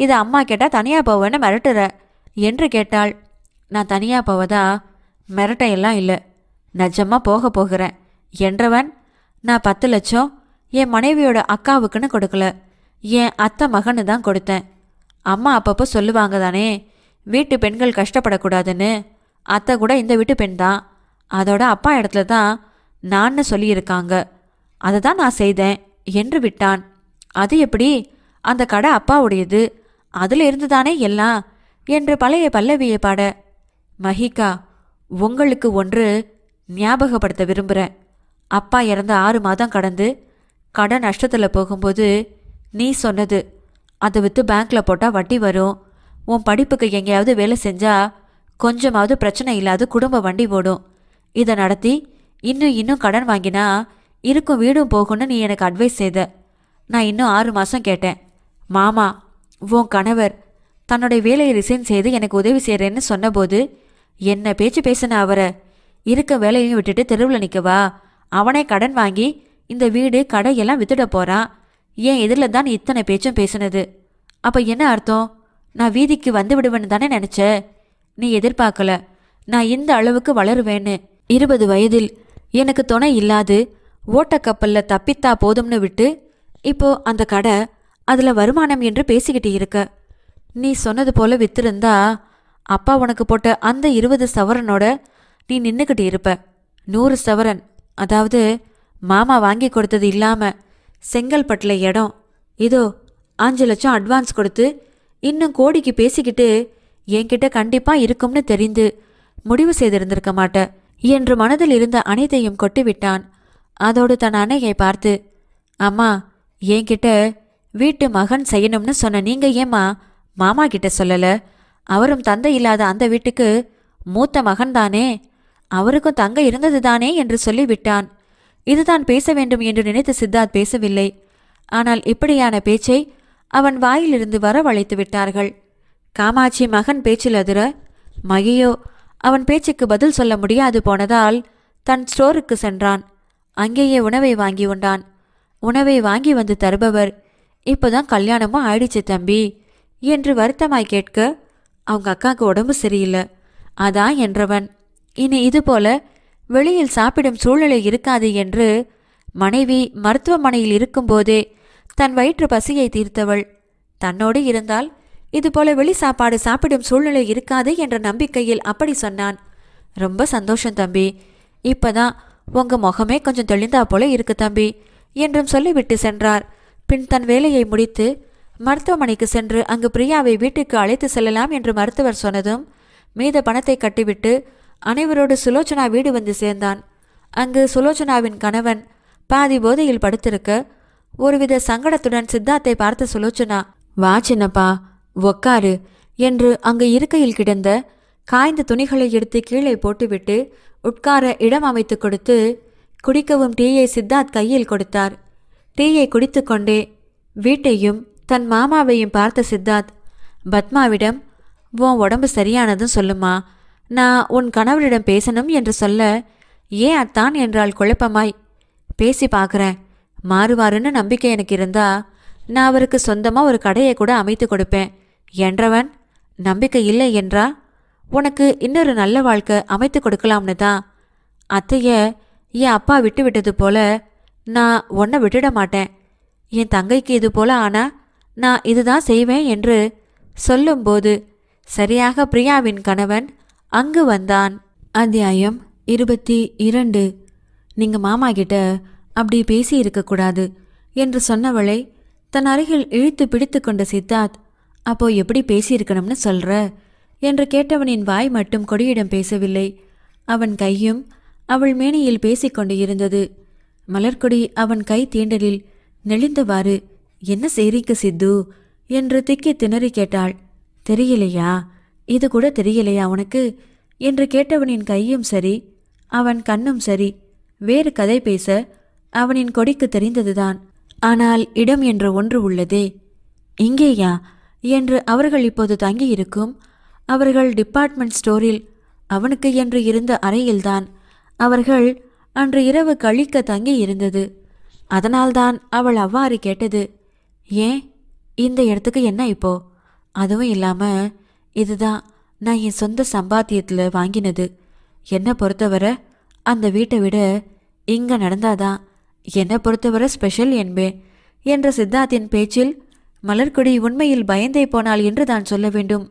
இதை அம்மா கேட்டால் தனியாக போவேன்னு மிரட்டுற என்று கேட்டாள் நான் தனியாக போவதா மிரட்ட எல்லாம் இல்லை நஜமா போக போகிறேன் என்றவன் நான் பத்து லட்சம் என் மனைவியோட அக்காவுக்குன்னு கொடுக்கல என் அத்தை மகனு தான் கொடுத்தேன் அம்மா அப்பப்போ சொல்லுவாங்க தானே வீட்டு பெண்கள் கஷ்டப்படக்கூடாதுன்னு அத்தை கூட இந்த வீட்டு பெண் தான் அதோட அப்பா இடத்துல தான் நான் சொல்லியிருக்காங்க அதை தான் நான் செய்தேன் என்று விட்டான் அது எப்படி அந்த கடை அப்பாவுடையது அதில் இருந்து தானே எல்லாம் என்று பழைய பல்லவியை பாட மஹிகா உங்களுக்கு ஒன்று ஞாபகப்படுத்த விரும்புகிறேன் அப்பா இறந்த ஆறு மாதம் கடந்து கடன் நஷ்டத்தில் போகும்போது நீ சொன்னது அதை விற்று பேங்க்கில் போட்டால் வட்டி வரும் உன் படிப்புக்கு எங்கேயாவது வேலை செஞ்சா கொஞ்சமாவது பிரச்சனை இல்லாத குடும்ப வண்டி ஓடும் இதை நடத்தி இன்னும் இன்னும் கடன் வாங்கினா இருக்கும் வீடும் போகும்னு நீ எனக்கு அட்வைஸ் செய்த நான் இன்னும் ஆறு மாதம் கேட்டேன் மாமா உன் கணவர் தன்னுடைய வேலையை ரிசைன் செய்து எனக்கு உதவி செய்கிறேன்னு சொன்னபோது என்ன பேச்சு பேசின அவரை இருக்க வேலையையும் விட்டுட்டு தெருவில் நிற்கவா அவனே கடன் வாங்கி இந்த வீடு கடையெல்லாம் வித்துட போகிறான் ஏன் எதிரில் தான் இத்தனை பேச்சும் பேசுனது அப்போ என்ன அர்த்தம் நான் வீதிக்கு வந்து விடுவேன்னு தானே நினைச்ச நீ எதிர்பார்க்கல நான் இந்த அளவுக்கு வளருவேன்னு இருபது வயதில் எனக்கு துணை இல்லாது ஓட்டக்கப்பலில் தப்பித்தா போதும்னு விட்டு இப்போ அந்த கடை அதில் வருமானம் என்று பேசிக்கிட்டு இருக்க நீ சொன்னது போல வித்திருந்தா அப்பா உனக்கு போட்ட அந்த இருபது சவரனோட நீ நின்றுக்கிட்டு இருப்ப நூறு சவரன் அதாவது மாமா வாங்கி கொடுத்தது இல்லாமல் செங்கல்பட்டில் இடம் இதோ அஞ்சு லட்சம் அட்வான்ஸ் கொடுத்து இன்னும் கோடிக்கு பேசிக்கிட்டு என்கிட்ட கண்டிப்பா இருக்கும்னு தெரிந்து முடிவு செய்திருந்திருக்க மாட்டேன் என்று மனதில் இருந்த அனைத்தையும் கொட்டிவிட்டான் அதோடு தன் அன்னையை பார்த்து அம்மா என்கிட்ட வீட்டு மகன் செய்யணும்னு சொன்ன நீங்க ஏம்மா மாமா கிட்ட சொல்லல அவரும் தந்தை இல்லாத அந்த வீட்டுக்கு மூத்த மகன் தானே அவருக்கும் தங்க இருந்தது தானே என்று சொல்லிவிட்டான் இதுதான் பேச வேண்டும் என்று நினைத்த சித்தார்த் பேசவில்லை ஆனால் இப்படியான பேச்சை அவன் வாயிலிருந்து வர வளைத்து விட்டார்கள் காமாட்சி மகன் பேச்சில் அதிர மகியோ அவன் பேச்சுக்கு பதில் சொல்ல முடியாது போனதால் தன் ஸ்டோருக்கு சென்றான் அங்கேயே உணவை வாங்கி உண்டான் உணவை வாங்கி வந்து தருபவர் இப்போதான் கல்யாணமும் ஆயிடுச்சு தம்பி என்று வருத்தமாய் கேட்க அவங்க அக்காவுக்கு உடம்பு சரியில்லை அதான் என்றவன் இனி இதுபோல வெளியில் சாப்பிடும் சூழ்நிலை இருக்காது என்று மனைவி மருத்துவமனையில் இருக்கும்போதே தன் வயிற்று பசியை தீர்த்தவள் தன்னோடு இருந்தால் இதுபோல வெளி சாப்பாடு சாப்பிடும் சூழ்நிலை இருக்காது என்ற நம்பிக்கையில் அப்படி சொன்னான் ரொம்ப சந்தோஷம் தம்பி இப்பதான் உங்க முகமே கொஞ்சம் தெளிந்தா போல இருக்கு தம்பி என்றும் சொல்லிவிட்டு சென்றார் பின் தன் வேலையை முடித்து மருத்துவமனைக்கு சென்று அங்கு பிரியாவை வீட்டுக்கு அழைத்து செல்லலாம் என்று மருத்துவர் சொன்னதும் மீத பணத்தை கட்டிவிட்டு அனைவரோடு சுலோச்சனா வீடு வந்து சேர்ந்தான் அங்கு சுலோச்சனாவின் கணவன் பாதி போதையில் படுத்திருக்க ஒருவித சங்கடத்துடன் சித்தார்த்தை பார்த்து சுலோச்சனா வா சின்னப்பா உக்காரு என்று அங்கு இருக்கையில் கிடந்த காய்ந்த துணிகளை எடுத்து கீழே போட்டுவிட்டு உட்கார இடம் அமைத்து கொடுத்து குடிக்கவும் டீயை சித்தார்த் கையில் கொடுத்தார் டீயை குடித்து கொண்டே வீட்டையும் தன் மாமாவையும் பார்த்த சித்தார்த் பத்மாவிடம் உன் உடம்பு சரியானதும் சொல்லுமா நான் உன் கணவரிடம் பேசணும் என்று சொல்ல ஏன் அத்தான் என்றால் குழப்பமாய் பேசி பார்க்குறேன் மாறுவாருன்னு நம்பிக்கை எனக்கு இருந்தா நான் அவருக்கு சொந்தமாக ஒரு கடையை கூட அமைத்து கொடுப்பேன் என்றவன் நம்பிக்கை இல்லை என்றா உனக்கு இன்னொரு நல்ல வாழ்க்கை அமைத்து கொடுக்கலாம்னு தான் அத்தைய என் அப்பா விட்டு விட்டது போல நான் உன்னை விட்டுட மாட்டேன் என் தங்கைக்கு இது போல ஆனா நான் இதுதான் செய்வேன் என்று சொல்லும்போது சரியாக பிரியாவின் கணவன் அங்கு வந்தான் அத்தியாயம் இருபத்தி இரண்டு நீங்கள் மாமா கிட்ட அப்படி பேசி இருக்கக்கூடாது என்று சொன்னவளை தன் அருகில் இழுத்து பிடித்து கொண்ட சித்தார்த் அப்போ எப்படி பேசியிருக்கணும்னு சொல்ற என்று கேட்டவனின் வாய் மட்டும் கொடியிடம் பேசவில்லை அவன் கையும் அவள் மேனியில் பேசிக்கொண்டு இருந்தது மலர்கொடி அவன் கை தீண்டலில் நெளிந்தவாறு என்ன செய்றீங்க சித்து என்று திக்கி திணறி கேட்டாள் தெரியலையா இது கூட தெரியலையா உனக்கு என்று கேட்டவனின் கையும் சரி அவன் கண்ணும் சரி வேறு கதை பேச அவனின் கொடிக்கு தெரிந்ததுதான் ஆனால் இடம் என்ற ஒன்று உள்ளதே இங்கேயா என்று அவர்கள் இப்போது தங்கியிருக்கும் அவர்கள் டிபார்ட்மெண்ட் ஸ்டோரில் அவனுக்கு என்று இருந்த அறையில்தான் அவர்கள் அன்று இரவு கழிக்க தங்கி இருந்தது அதனால்தான் அவள் அவ்வாறு கேட்டது ஏன் இந்த இடத்துக்கு என்ன இப்போ அதுவும் இல்லாமல் இதுதான் நான் என் சொந்த சம்பாத்தியத்தில் வாங்கினது என்னை பொறுத்தவரை அந்த வீட்டை விட இங்கே நடந்தாதான் என்னை பொறுத்தவரை ஸ்பெஷல் என்பே என்ற சித்தார்த்தின் பேச்சில் மலர்கொடி உண்மையில் பயந்தே போனாள் என்று தான் சொல்ல வேண்டும்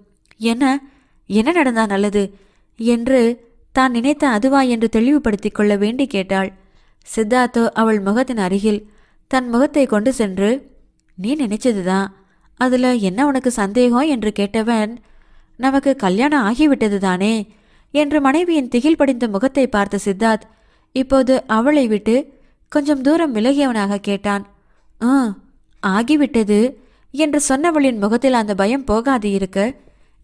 என்ன என்ன நடந்தா நல்லது என்று தான் நினைத்த அதுவா என்று தெளிவுபடுத்தி கொள்ள வேண்டி கேட்டாள் சித்தார்த்தோ அவள் முகத்தின் அருகில் தன் முகத்தை கொண்டு சென்று நீ நினைச்சதுதான் அதில் என்ன உனக்கு சந்தேகம் என்று கேட்டவன் நமக்கு கல்யாணம் ஆகிவிட்டது தானே என்று மனைவியின் திகில் படிந்த முகத்தை பார்த்த சித்தார்த் இப்போது அவளை விட்டு கொஞ்சம் தூரம் விலகியவனாக கேட்டான் ஆ ஆகிவிட்டது என்று சொன்னவளின் முகத்தில் அந்த பயம் போகாது இருக்க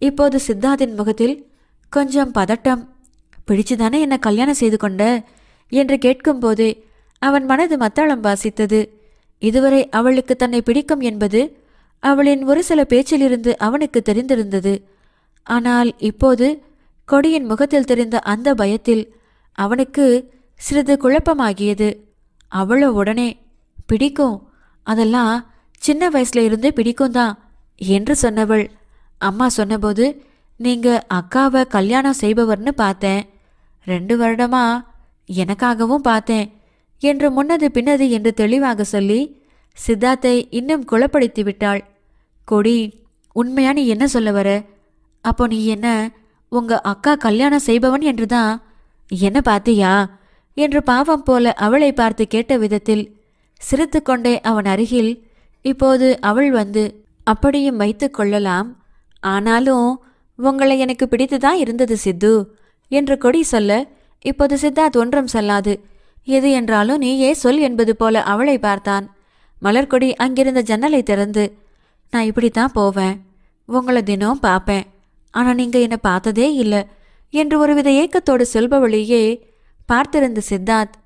இப்போது சித்தார்த்தின் முகத்தில் கொஞ்சம் பதட்டம் பிடிச்சுதானே என்னை கல்யாணம் செய்து கொண்ட என்று கேட்கும்போதே அவன் மனது மத்தாளம் வாசித்தது இதுவரை அவளுக்கு தன்னை பிடிக்கும் என்பது அவளின் ஒரு சில பேச்சிலிருந்து அவனுக்கு தெரிந்திருந்தது ஆனால் இப்போது கொடியின் முகத்தில் தெரிந்த அந்த பயத்தில் அவனுக்கு சிறிது குழப்பமாகியது அவ்வளோ உடனே பிடிக்கும் அதெல்லாம் சின்ன வயசுல இருந்தே பிடிக்கும் தான் என்று சொன்னவள் அம்மா சொன்னபோது நீங்க அக்காவை கல்யாணம் செய்பவர்னு பார்த்தேன் ரெண்டு வருடமா எனக்காகவும் பார்த்தேன் என்று முன்னது பின்னது என்று தெளிவாக சொல்லி சித்தார்த்தை இன்னும் குலப்படுத்தி விட்டாள் கொடி உண்மையா நீ என்ன சொல்ல வர அப்போ நீ என்ன உங்க அக்கா கல்யாணம் செய்பவன் என்று தான் என்ன பார்த்தியா என்று பாவம் போல அவளை பார்த்து கேட்ட விதத்தில் சிரித்து கொண்டே அவன் அருகில் இப்போது அவள் வந்து அப்படியும் வைத்து கொள்ளலாம் ஆனாலும் உங்களை எனக்கு பிடித்துதான் இருந்தது சித்து என்று கொடி சொல்ல இப்போது சித்தார்த் ஒன்றும் சொல்லாது எது என்றாலும் நீயே சொல் என்பது போல அவளை பார்த்தான் மலர்கொடி அங்கிருந்த ஜன்னலை திறந்து நான் இப்படித்தான் போவேன் உங்களை தினம் பார்ப்பேன் ஆனால் நீங்கள் என்னை பார்த்ததே இல்லை என்று ஒருவித ஏக்கத்தோடு சொல்பவழியே பார்த்திருந்த சித்தார்த்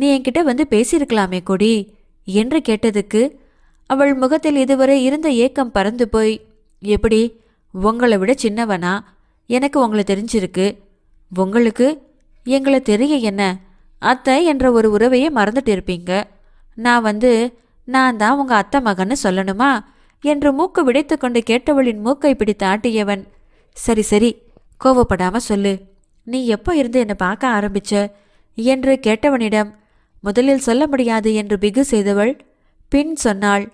நீ என்கிட்ட வந்து பேசியிருக்கலாமே கொடி என்று கேட்டதுக்கு அவள் முகத்தில் இதுவரை இருந்த ஏக்கம் பறந்து போய் எப்படி உங்களை விட சின்னவனா எனக்கு உங்களை தெரிஞ்சிருக்கு உங்களுக்கு எங்களை தெரிய என்ன அத்தை என்ற ஒரு உறவையே மறந்துட்டு இருப்பீங்க நான் வந்து நான் தான் உங்கள் அத்தை மகன்னு சொல்லணுமா என்று மூக்கு விடைத்து கொண்டு கேட்டவளின் மூக்கை பிடித்து ஆட்டியவன் சரி சரி கோவப்படாமல் சொல்லு நீ எப்போ இருந்து என்னை பார்க்க ஆரம்பிச்ச என்று கேட்டவனிடம் முதலில் சொல்ல முடியாது என்று பிகு செய்தவள் பின் சொன்னாள்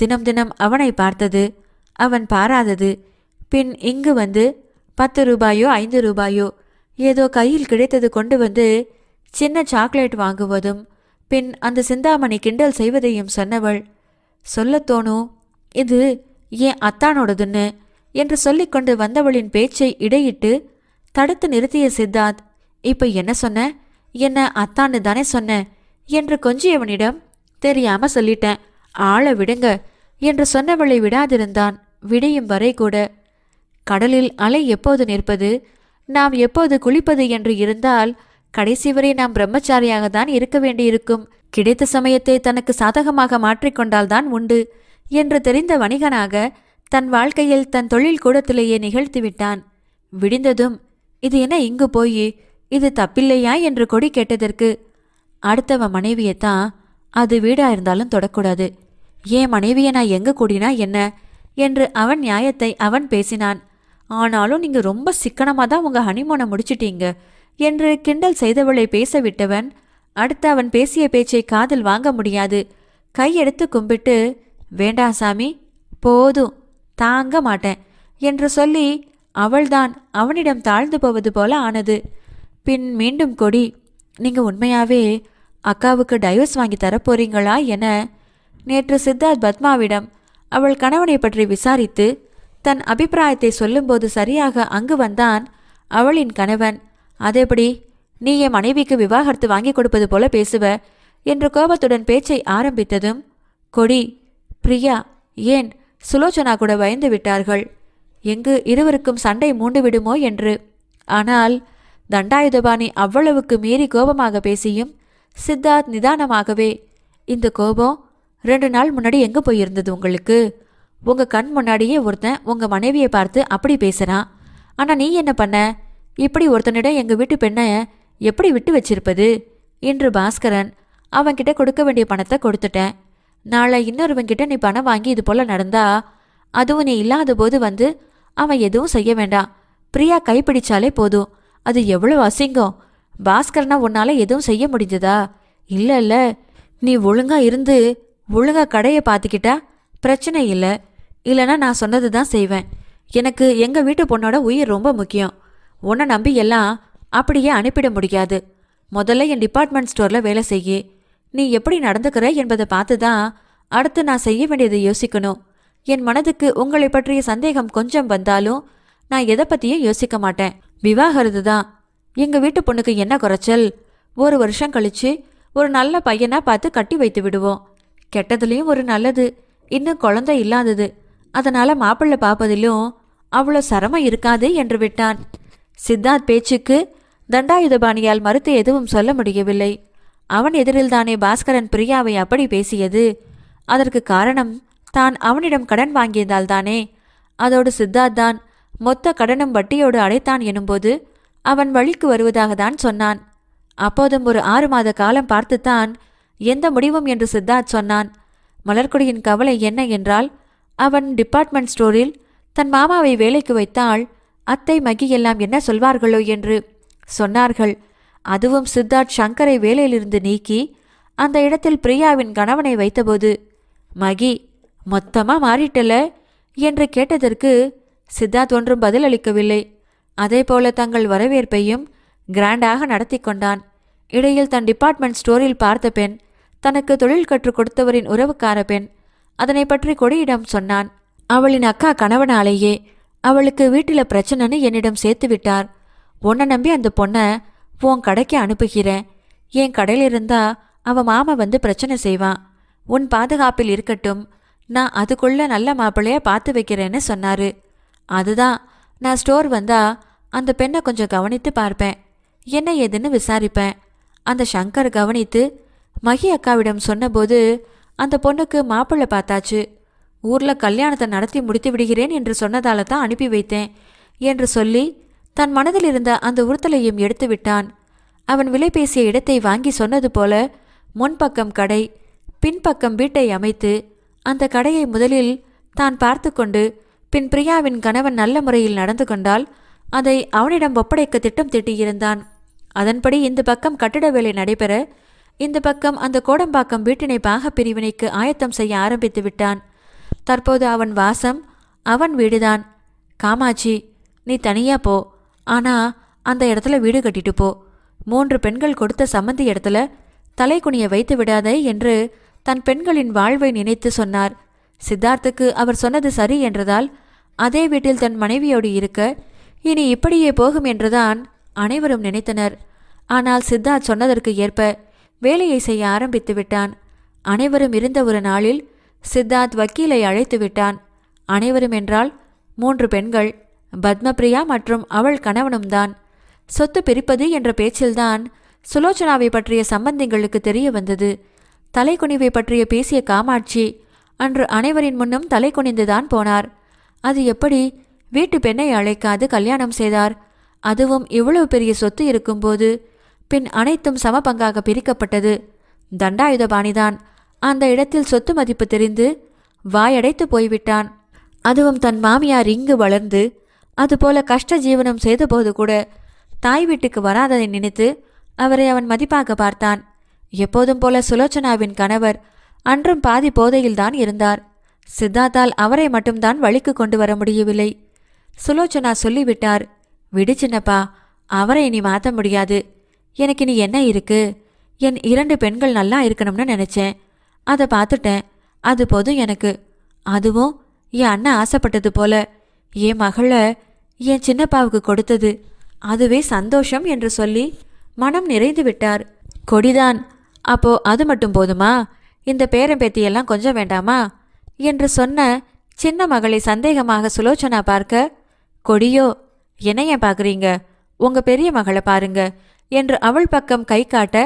தினம் தினம் அவனை பார்த்தது அவன் பாராதது பின் இங்கு வந்து பத்து ரூபாயோ ஐந்து ரூபாயோ ஏதோ கையில் கிடைத்தது கொண்டு வந்து சின்ன சாக்லேட் வாங்குவதும் பின் அந்த சிந்தாமணி கிண்டல் செய்வதையும் சொன்னவள் சொல்லத் தோணும் இது ஏன் அத்தானோடதுன்னு என்று சொல்லிக்கொண்டு வந்தவளின் பேச்சை இடையிட்டு தடுத்து நிறுத்திய சித்தார்த் இப்போ என்ன சொன்ன என்ன அத்தான்னு தானே சொன்னேன் என்று கொஞ்சியவனிடம் தெரியாம சொல்லிட்டேன் ஆளை விடுங்க என்று சொன்னவளை விடாதிருந்தான் விடையும் வரை கூட கடலில் அலை எப்போது நிற்பது நாம் எப்போது குளிப்பது என்று இருந்தால் கடைசி வரை நாம் பிரம்மச்சாரியாக தான் இருக்க வேண்டியிருக்கும் கிடைத்த சமயத்தை தனக்கு சாதகமாக மாற்றிக்கொண்டால்தான் உண்டு என்று தெரிந்த வணிகனாக தன் வாழ்க்கையில் தன் தொழில் கூடத்திலேயே நிகழ்த்திவிட்டான் விடிந்ததும் இது என்ன இங்கு போய் இது தப்பில்லையா என்று கொடி கேட்டதற்கு அடுத்தவ மனைவியைத்தான் அது வீடா இருந்தாலும் தொடக்கூடாது ஏன் மனைவியை நான் எங்கே கூடினா என்ன என்று அவன் நியாயத்தை அவன் பேசினான் ஆனாலும் நீங்கள் ரொம்ப சிக்கனமாக தான் உங்கள் ஹனிமோனை முடிச்சிட்டீங்க என்று கிண்டல் செய்தவளை பேச விட்டவன் அடுத்து அவன் பேசிய பேச்சை காதில் வாங்க முடியாது கையெடுத்து கும்பிட்டு வேண்டாம் சாமி போதும் தாங்க மாட்டேன் என்று சொல்லி அவள்தான் அவனிடம் தாழ்ந்து போவது போல ஆனது பின் மீண்டும் கொடி நீங்கள் உண்மையாகவே அக்காவுக்கு டைவர்ஸ் வாங்கி தர போறீங்களா என நேற்று சித்தார்த் பத்மாவிடம் அவள் கணவனை பற்றி விசாரித்து தன் அபிப்பிராயத்தை சொல்லும்போது சரியாக அங்கு வந்தான் அவளின் கணவன் அதேபடி நீ என் மனைவிக்கு விவாகரத்து வாங்கி கொடுப்பது போல பேசுவ என்று கோபத்துடன் பேச்சை ஆரம்பித்ததும் கொடி பிரியா ஏன் சுலோச்சனா கூட பயந்து விட்டார்கள் எங்கு இருவருக்கும் சண்டை மூண்டு விடுமோ என்று ஆனால் தண்டாயுதபாணி அவ்வளவுக்கு மீறி கோபமாக பேசியும் சித்தார்த் நிதானமாகவே இந்த கோபம் ரெண்டு நாள் முன்னாடி எங்கே போயிருந்தது உங்களுக்கு உங்கள் கண் முன்னாடியே ஒருத்தன் உங்கள் மனைவியை பார்த்து அப்படி பேசுகிறான் ஆனால் நீ என்ன பண்ண இப்படி ஒருத்தனிடம் எங்கள் வீட்டு பெண்ணை எப்படி விட்டு வச்சிருப்பது என்று பாஸ்கரன் அவன்கிட்ட கொடுக்க வேண்டிய பணத்தை கொடுத்துட்டேன் நாளை இன்னொருவன்கிட்ட நீ பணம் வாங்கி இது போல் நடந்தா அதுவும் நீ இல்லாத போது வந்து அவன் எதுவும் செய்ய வேண்டாம் பிரியா கைப்பிடிச்சாலே போதும் அது எவ்வளோ அசிங்கம் பாஸ்கர்னா உன்னால் எதுவும் செய்ய முடிஞ்சதா இல்லை இல்லை நீ ஒழுங்காக இருந்து ஒழுங்கா கடையை பார்த்துக்கிட்டா பிரச்சனை இல்லை இல்லைன்னா நான் சொன்னது தான் செய்வேன் எனக்கு எங்கள் வீட்டு பொண்ணோட உயிர் ரொம்ப முக்கியம் உன்னை நம்பி எல்லாம் அப்படியே அனுப்பிட முடியாது முதல்ல என் டிபார்ட்மெண்ட் ஸ்டோரில் வேலை செய்யி நீ எப்படி நடந்துக்கிற என்பதை பார்த்து தான் அடுத்து நான் செய்ய வேண்டியதை யோசிக்கணும் என் மனதுக்கு உங்களை பற்றிய சந்தேகம் கொஞ்சம் வந்தாலும் நான் எதை பற்றியும் யோசிக்க மாட்டேன் விவாகரத்து தான் எங்கள் வீட்டு பொண்ணுக்கு என்ன குறைச்சல் ஒரு வருஷம் கழித்து ஒரு நல்ல பையனாக பார்த்து கட்டி வைத்து விடுவோம் கெட்டதுலேயும் ஒரு நல்லது இன்னும் குழந்தை இல்லாதது அதனால் மாப்பிள்ளை பார்ப்பதிலும் அவ்வளோ சிரமம் இருக்காது என்று விட்டான் சித்தார்த் பேச்சுக்கு தண்டாயுதபாணியால் மறுத்து எதுவும் சொல்ல முடியவில்லை அவன் எதிரில்தானே பாஸ்கரன் பிரியாவை அப்படி பேசியது அதற்கு காரணம் தான் அவனிடம் கடன் வாங்கியதால்தானே அதோடு சித்தார்த் தான் மொத்த கடனும் வட்டியோடு அடைத்தான் எனும்போது அவன் வழிக்கு வருவதாக தான் சொன்னான் அப்போதும் ஒரு ஆறு மாத காலம் பார்த்துத்தான் எந்த முடிவும் என்று சித்தார்த் சொன்னான் மலர்குடியின் கவலை என்ன என்றால் அவன் டிபார்ட்மெண்ட் ஸ்டோரில் தன் மாமாவை வேலைக்கு வைத்தால் அத்தை மகி எல்லாம் என்ன சொல்வார்களோ என்று சொன்னார்கள் அதுவும் சித்தார்த் சங்கரை வேலையிலிருந்து நீக்கி அந்த இடத்தில் பிரியாவின் கணவனை வைத்தபோது மகி மொத்தமா மாறிட்டல என்று கேட்டதற்கு சித்தார்த் ஒன்றும் பதில் அளிக்கவில்லை அதே போல தங்கள் வரவேற்பையும் கிராண்டாக நடத்தி கொண்டான் இடையில் தன் டிபார்ட்மெண்ட் ஸ்டோரில் பார்த்த பெண் தனக்கு தொழில் கற்றுக் கொடுத்தவரின் உறவுக்கார பெண் அதனை பற்றி கொடியிடம் சொன்னான் அவளின் அக்கா கணவனாலேயே அவளுக்கு வீட்டில் பிரச்சனைன்னு என்னிடம் சேர்த்து விட்டார் உன்னை நம்பி அந்த பொண்ணை உன் கடைக்கு அனுப்புகிறேன் என் கடையில் இருந்தா அவன் மாமா வந்து பிரச்சனை செய்வான் உன் பாதுகாப்பில் இருக்கட்டும் நான் அதுக்குள்ள நல்ல மாப்பிள்ளைய பார்த்து வைக்கிறேன்னு சொன்னாரு அதுதான் நான் ஸ்டோர் வந்தா அந்த பெண்ணை கொஞ்சம் கவனித்து பார்ப்பேன் என்ன ஏதுன்னு விசாரிப்பேன் அந்த சங்கர் கவனித்து மகி அக்காவிடம் சொன்னபோது அந்த பொண்ணுக்கு மாப்பிள்ளை பார்த்தாச்சு ஊரில் கல்யாணத்தை நடத்தி முடித்து விடுகிறேன் என்று சொன்னதால தான் அனுப்பி வைத்தேன் என்று சொல்லி தன் மனதில் இருந்த அந்த உறுத்தலையும் எடுத்து விட்டான் அவன் விலை பேசிய இடத்தை வாங்கி சொன்னது போல முன்பக்கம் கடை பின்பக்கம் வீட்டை அமைத்து அந்த கடையை முதலில் தான் பார்த்து கொண்டு பின் பிரியாவின் கணவன் நல்ல முறையில் நடந்து கொண்டால் அதை அவனிடம் ஒப்படைக்க திட்டம் திட்டியிருந்தான் அதன்படி இந்த பக்கம் கட்டிட வேலை நடைபெற இந்த பக்கம் அந்த கோடம்பாக்கம் வீட்டினை பாக பிரிவினைக்கு ஆயத்தம் செய்ய ஆரம்பித்து விட்டான் தற்போது அவன் வாசம் அவன் வீடுதான் காமாட்சி நீ தனியா போ ஆனா அந்த இடத்துல வீடு கட்டிட்டு போ மூன்று பெண்கள் கொடுத்த சம்மந்தி இடத்துல தலைக்குனியை வைத்து விடாதே என்று தன் பெண்களின் வாழ்வை நினைத்து சொன்னார் சித்தார்த்துக்கு அவர் சொன்னது சரி என்றதால் அதே வீட்டில் தன் மனைவியோடு இருக்க இனி இப்படியே போகும் என்றுதான் அனைவரும் நினைத்தனர் ஆனால் சித்தார்த் சொன்னதற்கு ஏற்ப வேலையை செய்ய ஆரம்பித்து விட்டான் அனைவரும் இருந்த ஒரு நாளில் சித்தார்த் வக்கீலை அழைத்து விட்டான் அனைவரும் என்றால் மூன்று பெண்கள் பத்மபிரியா மற்றும் அவள் கணவனும் தான் சொத்து பிரிப்பது என்ற பேச்சில்தான் சுலோச்சனாவை பற்றிய சம்பந்தங்களுக்கு தெரிய வந்தது தலைக்குனிவை பற்றிய பேசிய காமாட்சி அன்று அனைவரின் முன்னும் தலை குனிந்துதான் போனார் அது எப்படி வீட்டு பெண்ணை அழைக்காது கல்யாணம் செய்தார் அதுவும் இவ்வளவு பெரிய சொத்து இருக்கும்போது பின் அனைத்தும் சம பங்காக பிரிக்கப்பட்டது தண்டாயுதபாணிதான் அந்த இடத்தில் சொத்து மதிப்பு தெரிந்து வாயடைத்து போய்விட்டான் அதுவும் தன் மாமியார் இங்கு வளர்ந்து அதுபோல கஷ்ட ஜீவனம் செய்தபோது கூட தாய் வீட்டுக்கு வராததை நினைத்து அவரை அவன் மதிப்பாக பார்த்தான் எப்போதும் போல சுலோச்சனாவின் கணவர் அன்றும் பாதி போதையில்தான் இருந்தார் சித்தார்த்தால் அவரை மட்டும்தான் வழிக்கு கொண்டு வர முடியவில்லை சுலோச்சனா சொல்லிவிட்டார் விடு சின்னப்பா அவரை இனி மாற்ற முடியாது எனக்கு இனி என்ன இருக்கு என் இரண்டு பெண்கள் நல்லா இருக்கணும்னு நினச்சேன் அதை பார்த்துட்டேன் அது போதும் எனக்கு அதுவும் என் அண்ணன் ஆசைப்பட்டது போல என் மகளை என் சின்னப்பாவுக்கு கொடுத்தது அதுவே சந்தோஷம் என்று சொல்லி மனம் நிறைந்து விட்டார் கொடிதான் அப்போ அது மட்டும் போதுமா இந்த பேரம்பேத்தியெல்லாம் கொஞ்சம் வேண்டாமா என்று சொன்ன சின்ன மகளை சந்தேகமாக சுலோச்சனா பார்க்க கொடியோ என்னைய பார்க்குறீங்க உங்க பெரிய மகளை பாருங்க என்று அவள் பக்கம் கை காட்ட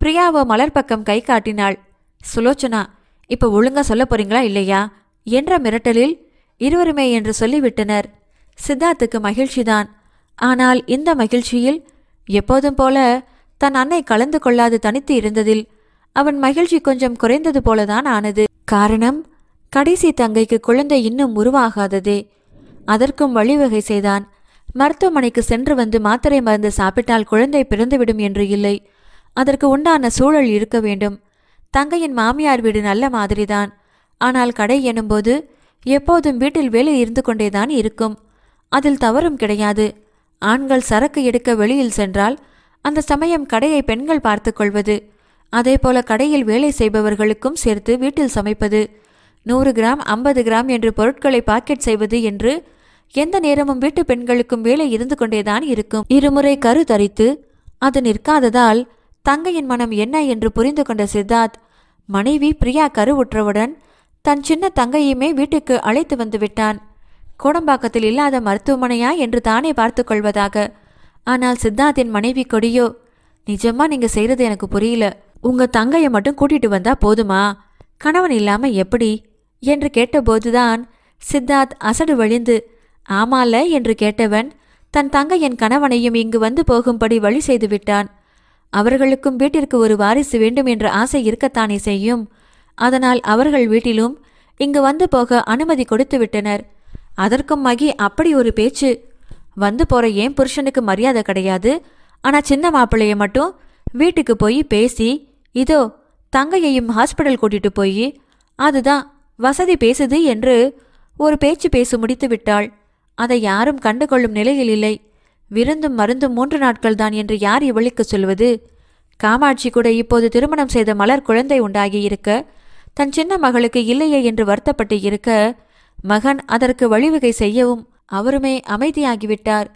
பிரியாவோ மலர் பக்கம் கை காட்டினாள் சுலோச்சனா இப்போ ஒழுங்கா சொல்ல போறீங்களா இல்லையா என்ற மிரட்டலில் இருவருமே என்று சொல்லிவிட்டனர் சித்தார்த்துக்கு மகிழ்ச்சிதான் ஆனால் இந்த மகிழ்ச்சியில் எப்போதும் போல தன் அன்னை கலந்து கொள்ளாது தனித்து இருந்ததில் அவன் மகிழ்ச்சி கொஞ்சம் குறைந்தது போலதான் ஆனது காரணம் கடைசி தங்கைக்கு குழந்தை இன்னும் உருவாகாததே அதற்கும் வழிவகை செய்தான் மருத்துவமனைக்கு சென்று வந்து மாத்திரை மருந்து சாப்பிட்டால் குழந்தை பிறந்துவிடும் என்று இல்லை அதற்கு உண்டான சூழல் இருக்க வேண்டும் தங்கையின் மாமியார் வீடு நல்ல மாதிரிதான் ஆனால் கடை எனும்போது எப்போதும் வீட்டில் வேலை இருந்து கொண்டேதான் இருக்கும் அதில் தவறும் கிடையாது ஆண்கள் சரக்கு எடுக்க வெளியில் சென்றால் அந்த சமயம் கடையை பெண்கள் பார்த்து கொள்வது அதே போல கடையில் வேலை செய்பவர்களுக்கும் சேர்த்து வீட்டில் சமைப்பது நூறு கிராம் ஐம்பது கிராம் என்று பொருட்களை பாக்கெட் செய்வது என்று எந்த நேரமும் வீட்டு பெண்களுக்கும் வேலை இருந்து கொண்டேதான் இருக்கும் இருமுறை கரு தரித்து அது நிற்காததால் தங்கையின் மனம் என்ன என்று புரிந்து கொண்ட சித்தார்த் மனைவி பிரியா கருவுற்றவுடன் தன் சின்ன தங்கையுமே வீட்டுக்கு அழைத்து வந்து விட்டான் கோடம்பாக்கத்தில் இல்லாத மருத்துவமனையா என்று தானே பார்த்து கொள்வதாக ஆனால் சித்தார்த்தின் மனைவி கொடியோ நிஜமா நீங்க செய்யறது எனக்கு புரியல உங்க தங்கைய மட்டும் கூட்டிட்டு வந்தா போதுமா கணவன் இல்லாம எப்படி என்று கேட்டபோதுதான் சித்தார்த் அசடு வழிந்து ஆமால என்று கேட்டவன் தன் தங்கையின் கணவனையும் இங்கு வந்து போகும்படி வழி செய்து விட்டான் அவர்களுக்கும் வீட்டிற்கு ஒரு வாரிசு வேண்டும் என்ற ஆசை இருக்கத்தானே செய்யும் அதனால் அவர்கள் வீட்டிலும் இங்கு வந்து போக அனுமதி கொடுத்து விட்டனர் அதற்கும் மகி அப்படி ஒரு பேச்சு வந்து போற ஏன் புருஷனுக்கு மரியாதை கிடையாது ஆனா சின்ன மாப்பிள்ளைய மட்டும் வீட்டுக்கு போய் பேசி இதோ தங்கையையும் ஹாஸ்பிட்டல் கூட்டிட்டு போய் அதுதான் வசதி பேசுது என்று ஒரு பேச்சு பேசி முடித்து விட்டாள் அதை யாரும் கண்டுகொள்ளும் நிலையில் இல்லை விருந்தும் மருந்தும் மூன்று நாட்கள் தான் என்று யார் இவளுக்கு சொல்வது காமாட்சி கூட இப்போது திருமணம் செய்த மலர் குழந்தை உண்டாகி இருக்க தன் சின்ன மகளுக்கு இல்லையே என்று வருத்தப்பட்டு இருக்க மகன் அதற்கு வழிவகை செய்யவும் அவருமே அமைதியாகிவிட்டார்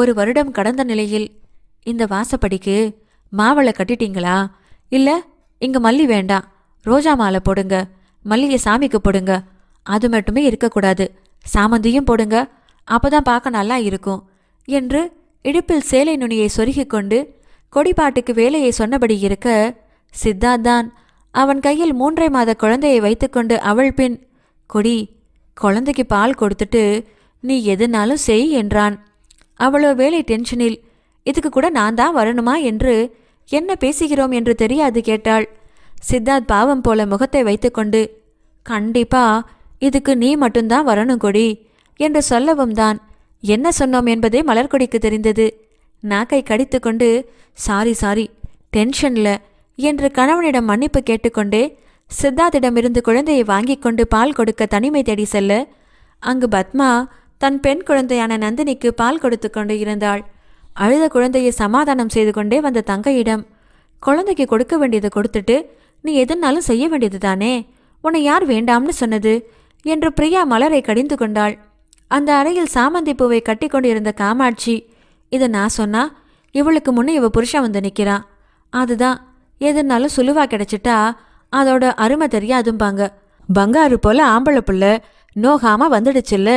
ஒரு வருடம் கடந்த நிலையில் இந்த வாசப்படிக்கு மாவளை கட்டிட்டீங்களா இல்ல இங்க மல்லி வேண்டாம் ரோஜா மாலை போடுங்க மல்லிகை சாமிக்கு போடுங்க அது மட்டுமே இருக்கக்கூடாது சாமந்தியும் போடுங்க அப்பதான் பார்க்க நல்லா இருக்கும் என்று இடுப்பில் சேலை நுனியை சொருகிக் கொண்டு கொடிப்பாட்டுக்கு வேலையை சொன்னபடி இருக்க சித்தார்த் தான் அவன் கையில் மூன்றை மாத குழந்தையை வைத்துக்கொண்டு அவள் பின் கொடி குழந்தைக்கு பால் கொடுத்துட்டு நீ எதுனாலும் செய் என்றான் அவ்வளோ வேலை டென்ஷனில் இதுக்கு கூட நான் தான் வரணுமா என்று என்ன பேசுகிறோம் என்று தெரியாது கேட்டாள் சித்தார்த் பாவம் போல முகத்தை வைத்துக்கொண்டு கண்டிப்பா இதுக்கு நீ மட்டும்தான் வரணும் கொடி என்று சொல்லவும் தான் என்ன சொன்னோம் என்பதே மலர்கொடிக்கு தெரிந்தது நாக்கை கடித்துக்கொண்டு சாரி சாரி டென்ஷன்ல என்று கணவனிடம் மன்னிப்பு கேட்டுக்கொண்டே சித்தார்த்திடமிருந்து குழந்தையை வாங்கி கொண்டு பால் கொடுக்க தனிமை தேடி செல்ல அங்கு பத்மா தன் பெண் குழந்தையான நந்தினிக்கு பால் கொடுத்து கொண்டு இருந்தாள் அழுத குழந்தையை சமாதானம் செய்து கொண்டே வந்த தங்கையிடம் குழந்தைக்கு கொடுக்க வேண்டியதை கொடுத்துட்டு நீ எதுனாலும் செய்ய வேண்டியது தானே உன்னை யார் வேண்டாம்னு சொன்னது என்று பிரியா மலரை கடிந்து கொண்டாள் அந்த அறையில் சாமந்தி பூவை கட்டி கொண்டு இருந்த காமாட்சி இதை நான் சொன்னா இவளுக்கு முன்னே இவ புருஷன் வந்து நிற்கிறான் அதுதான் எதுனாலும் சுழுவாக கிடைச்சிட்டா அதோட அருமை தெரியாதும்பாங்க பங்காறு போல ஆம்பளை புள்ள நோகாம வந்துடுச்சுல்ல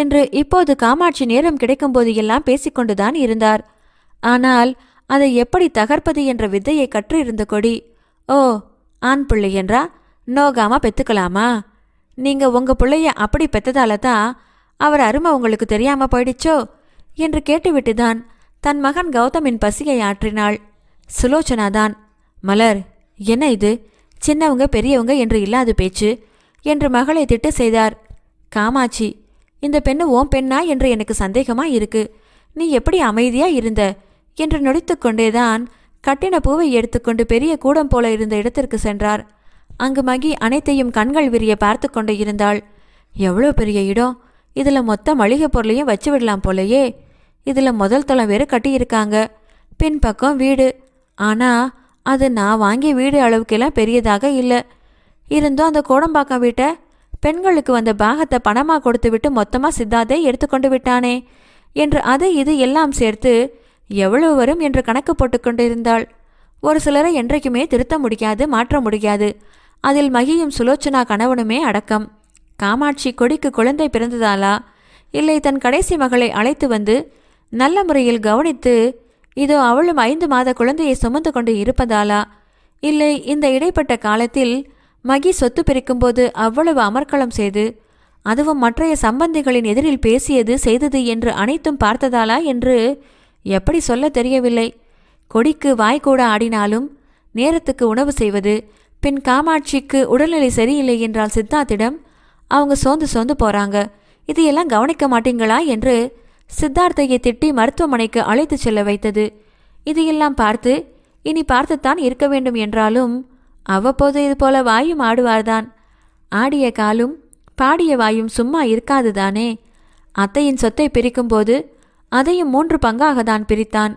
என்று இப்போது காமாட்சி நேரம் கிடைக்கும்போது எல்லாம் பேசிக்கொண்டுதான் இருந்தார் ஆனால் அதை எப்படி தகர்ப்பது என்ற வித்தையை கற்று இருந்த கொடி ஓ ஆண் பிள்ளை என்றா நோகாமா பெத்துக்கலாமா நீங்க உங்க பிள்ளைய அப்படி பெத்ததால தான் அவர் அருமை உங்களுக்கு தெரியாம போயிடுச்சோ என்று கேட்டுவிட்டுதான் தன் மகன் கௌதமின் பசியை ஆற்றினாள் சுலோச்சனாதான் மலர் என்ன இது சின்னவங்க பெரியவங்க என்று இல்லாத பேச்சு என்று மகளை திட்டு செய்தார் காமாட்சி இந்த பெண்ணு ஓம் பெண்ணா என்று எனக்கு சந்தேகமா இருக்கு நீ எப்படி அமைதியா இருந்த என்று நொடித்து கொண்டேதான் கட்டின பூவை எடுத்துக்கொண்டு பெரிய கூடம் போல இருந்த இடத்திற்கு சென்றார் அங்கு மகி அனைத்தையும் கண்கள் விரிய பார்த்து கொண்டு இருந்தாள் எவ்வளோ பெரிய இடம் இதில் மொத்த மளிகை பொருளையும் வச்சு விடலாம் போலையே இதில் முதல் தளம் வேறு கட்டியிருக்காங்க பின்பக்கம் வீடு ஆனால் அது நான் வாங்கிய வீடு அளவுக்கெல்லாம் பெரியதாக இல்லை இருந்தும் அந்த கோடம்பாக்கம் வீட்டை பெண்களுக்கு வந்த பாகத்தை பணமாக கொடுத்துவிட்டு மொத்தமாக சித்தாதே எடுத்துக்கொண்டு விட்டானே என்று அது இது எல்லாம் சேர்த்து எவ்வளவு வரும் என்று கணக்கு போட்டுக்கொண்டிருந்தாள் ஒரு சிலரை என்றைக்குமே திருத்த முடியாது மாற்ற முடியாது அதில் மகியும் சுலோச்சனா கணவனுமே அடக்கம் காமாட்சி கொடிக்கு குழந்தை பிறந்ததாலா இல்லை தன் கடைசி மகளை அழைத்து வந்து நல்ல முறையில் கவனித்து இதோ அவளும் ஐந்து மாத குழந்தையை சுமந்து கொண்டு இருப்பதாலா இல்லை இந்த இடைப்பட்ட காலத்தில் மகி சொத்து பிரிக்கும்போது அவ்வளவு அமர்க்களம் செய்து அதுவும் மற்றைய சம்பந்திகளின் எதிரில் பேசியது செய்தது என்று அனைத்தும் பார்த்ததாலா என்று எப்படி சொல்ல தெரியவில்லை கொடிக்கு வாய்க்கூட ஆடினாலும் நேரத்துக்கு உணவு செய்வது பின் காமாட்சிக்கு உடல்நிலை சரியில்லை என்றால் சித்தார்த்திடம் அவங்க சோர்ந்து சோர்ந்து போகிறாங்க இதையெல்லாம் கவனிக்க மாட்டீங்களா என்று சித்தார்த்தையை திட்டி மருத்துவமனைக்கு அழைத்து செல்ல வைத்தது இதையெல்லாம் பார்த்து இனி பார்த்துத்தான் இருக்க வேண்டும் என்றாலும் அவ்வப்போது இதுபோல வாயும் ஆடுவார்தான் ஆடிய காலும் பாடிய வாயும் சும்மா இருக்காதுதானே அத்தையின் சொத்தை பிரிக்கும்போது அதையும் மூன்று பங்காக தான் பிரித்தான்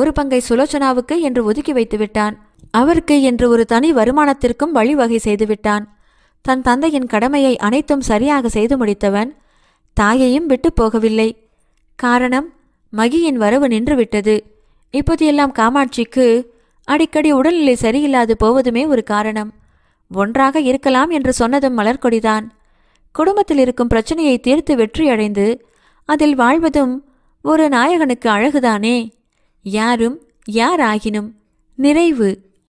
ஒரு பங்கை சுலோச்சனாவுக்கு என்று ஒதுக்கி வைத்துவிட்டான் அவருக்கு என்று ஒரு தனி வருமானத்திற்கும் வழிவகை செய்துவிட்டான் தன் தந்தையின் கடமையை அனைத்தும் சரியாக செய்து முடித்தவன் தாயையும் விட்டு போகவில்லை காரணம் மகியின் வரவு நின்றுவிட்டது இப்போது எல்லாம் காமாட்சிக்கு அடிக்கடி உடல்நிலை சரியில்லாது போவதுமே ஒரு காரணம் ஒன்றாக இருக்கலாம் என்று சொன்னதும் மலர்கொடிதான் குடும்பத்தில் இருக்கும் பிரச்சனையை தீர்த்து வெற்றியடைந்து அதில் வாழ்வதும் ஒரு நாயகனுக்கு அழகுதானே யாரும் யாராகினும் நிறைவு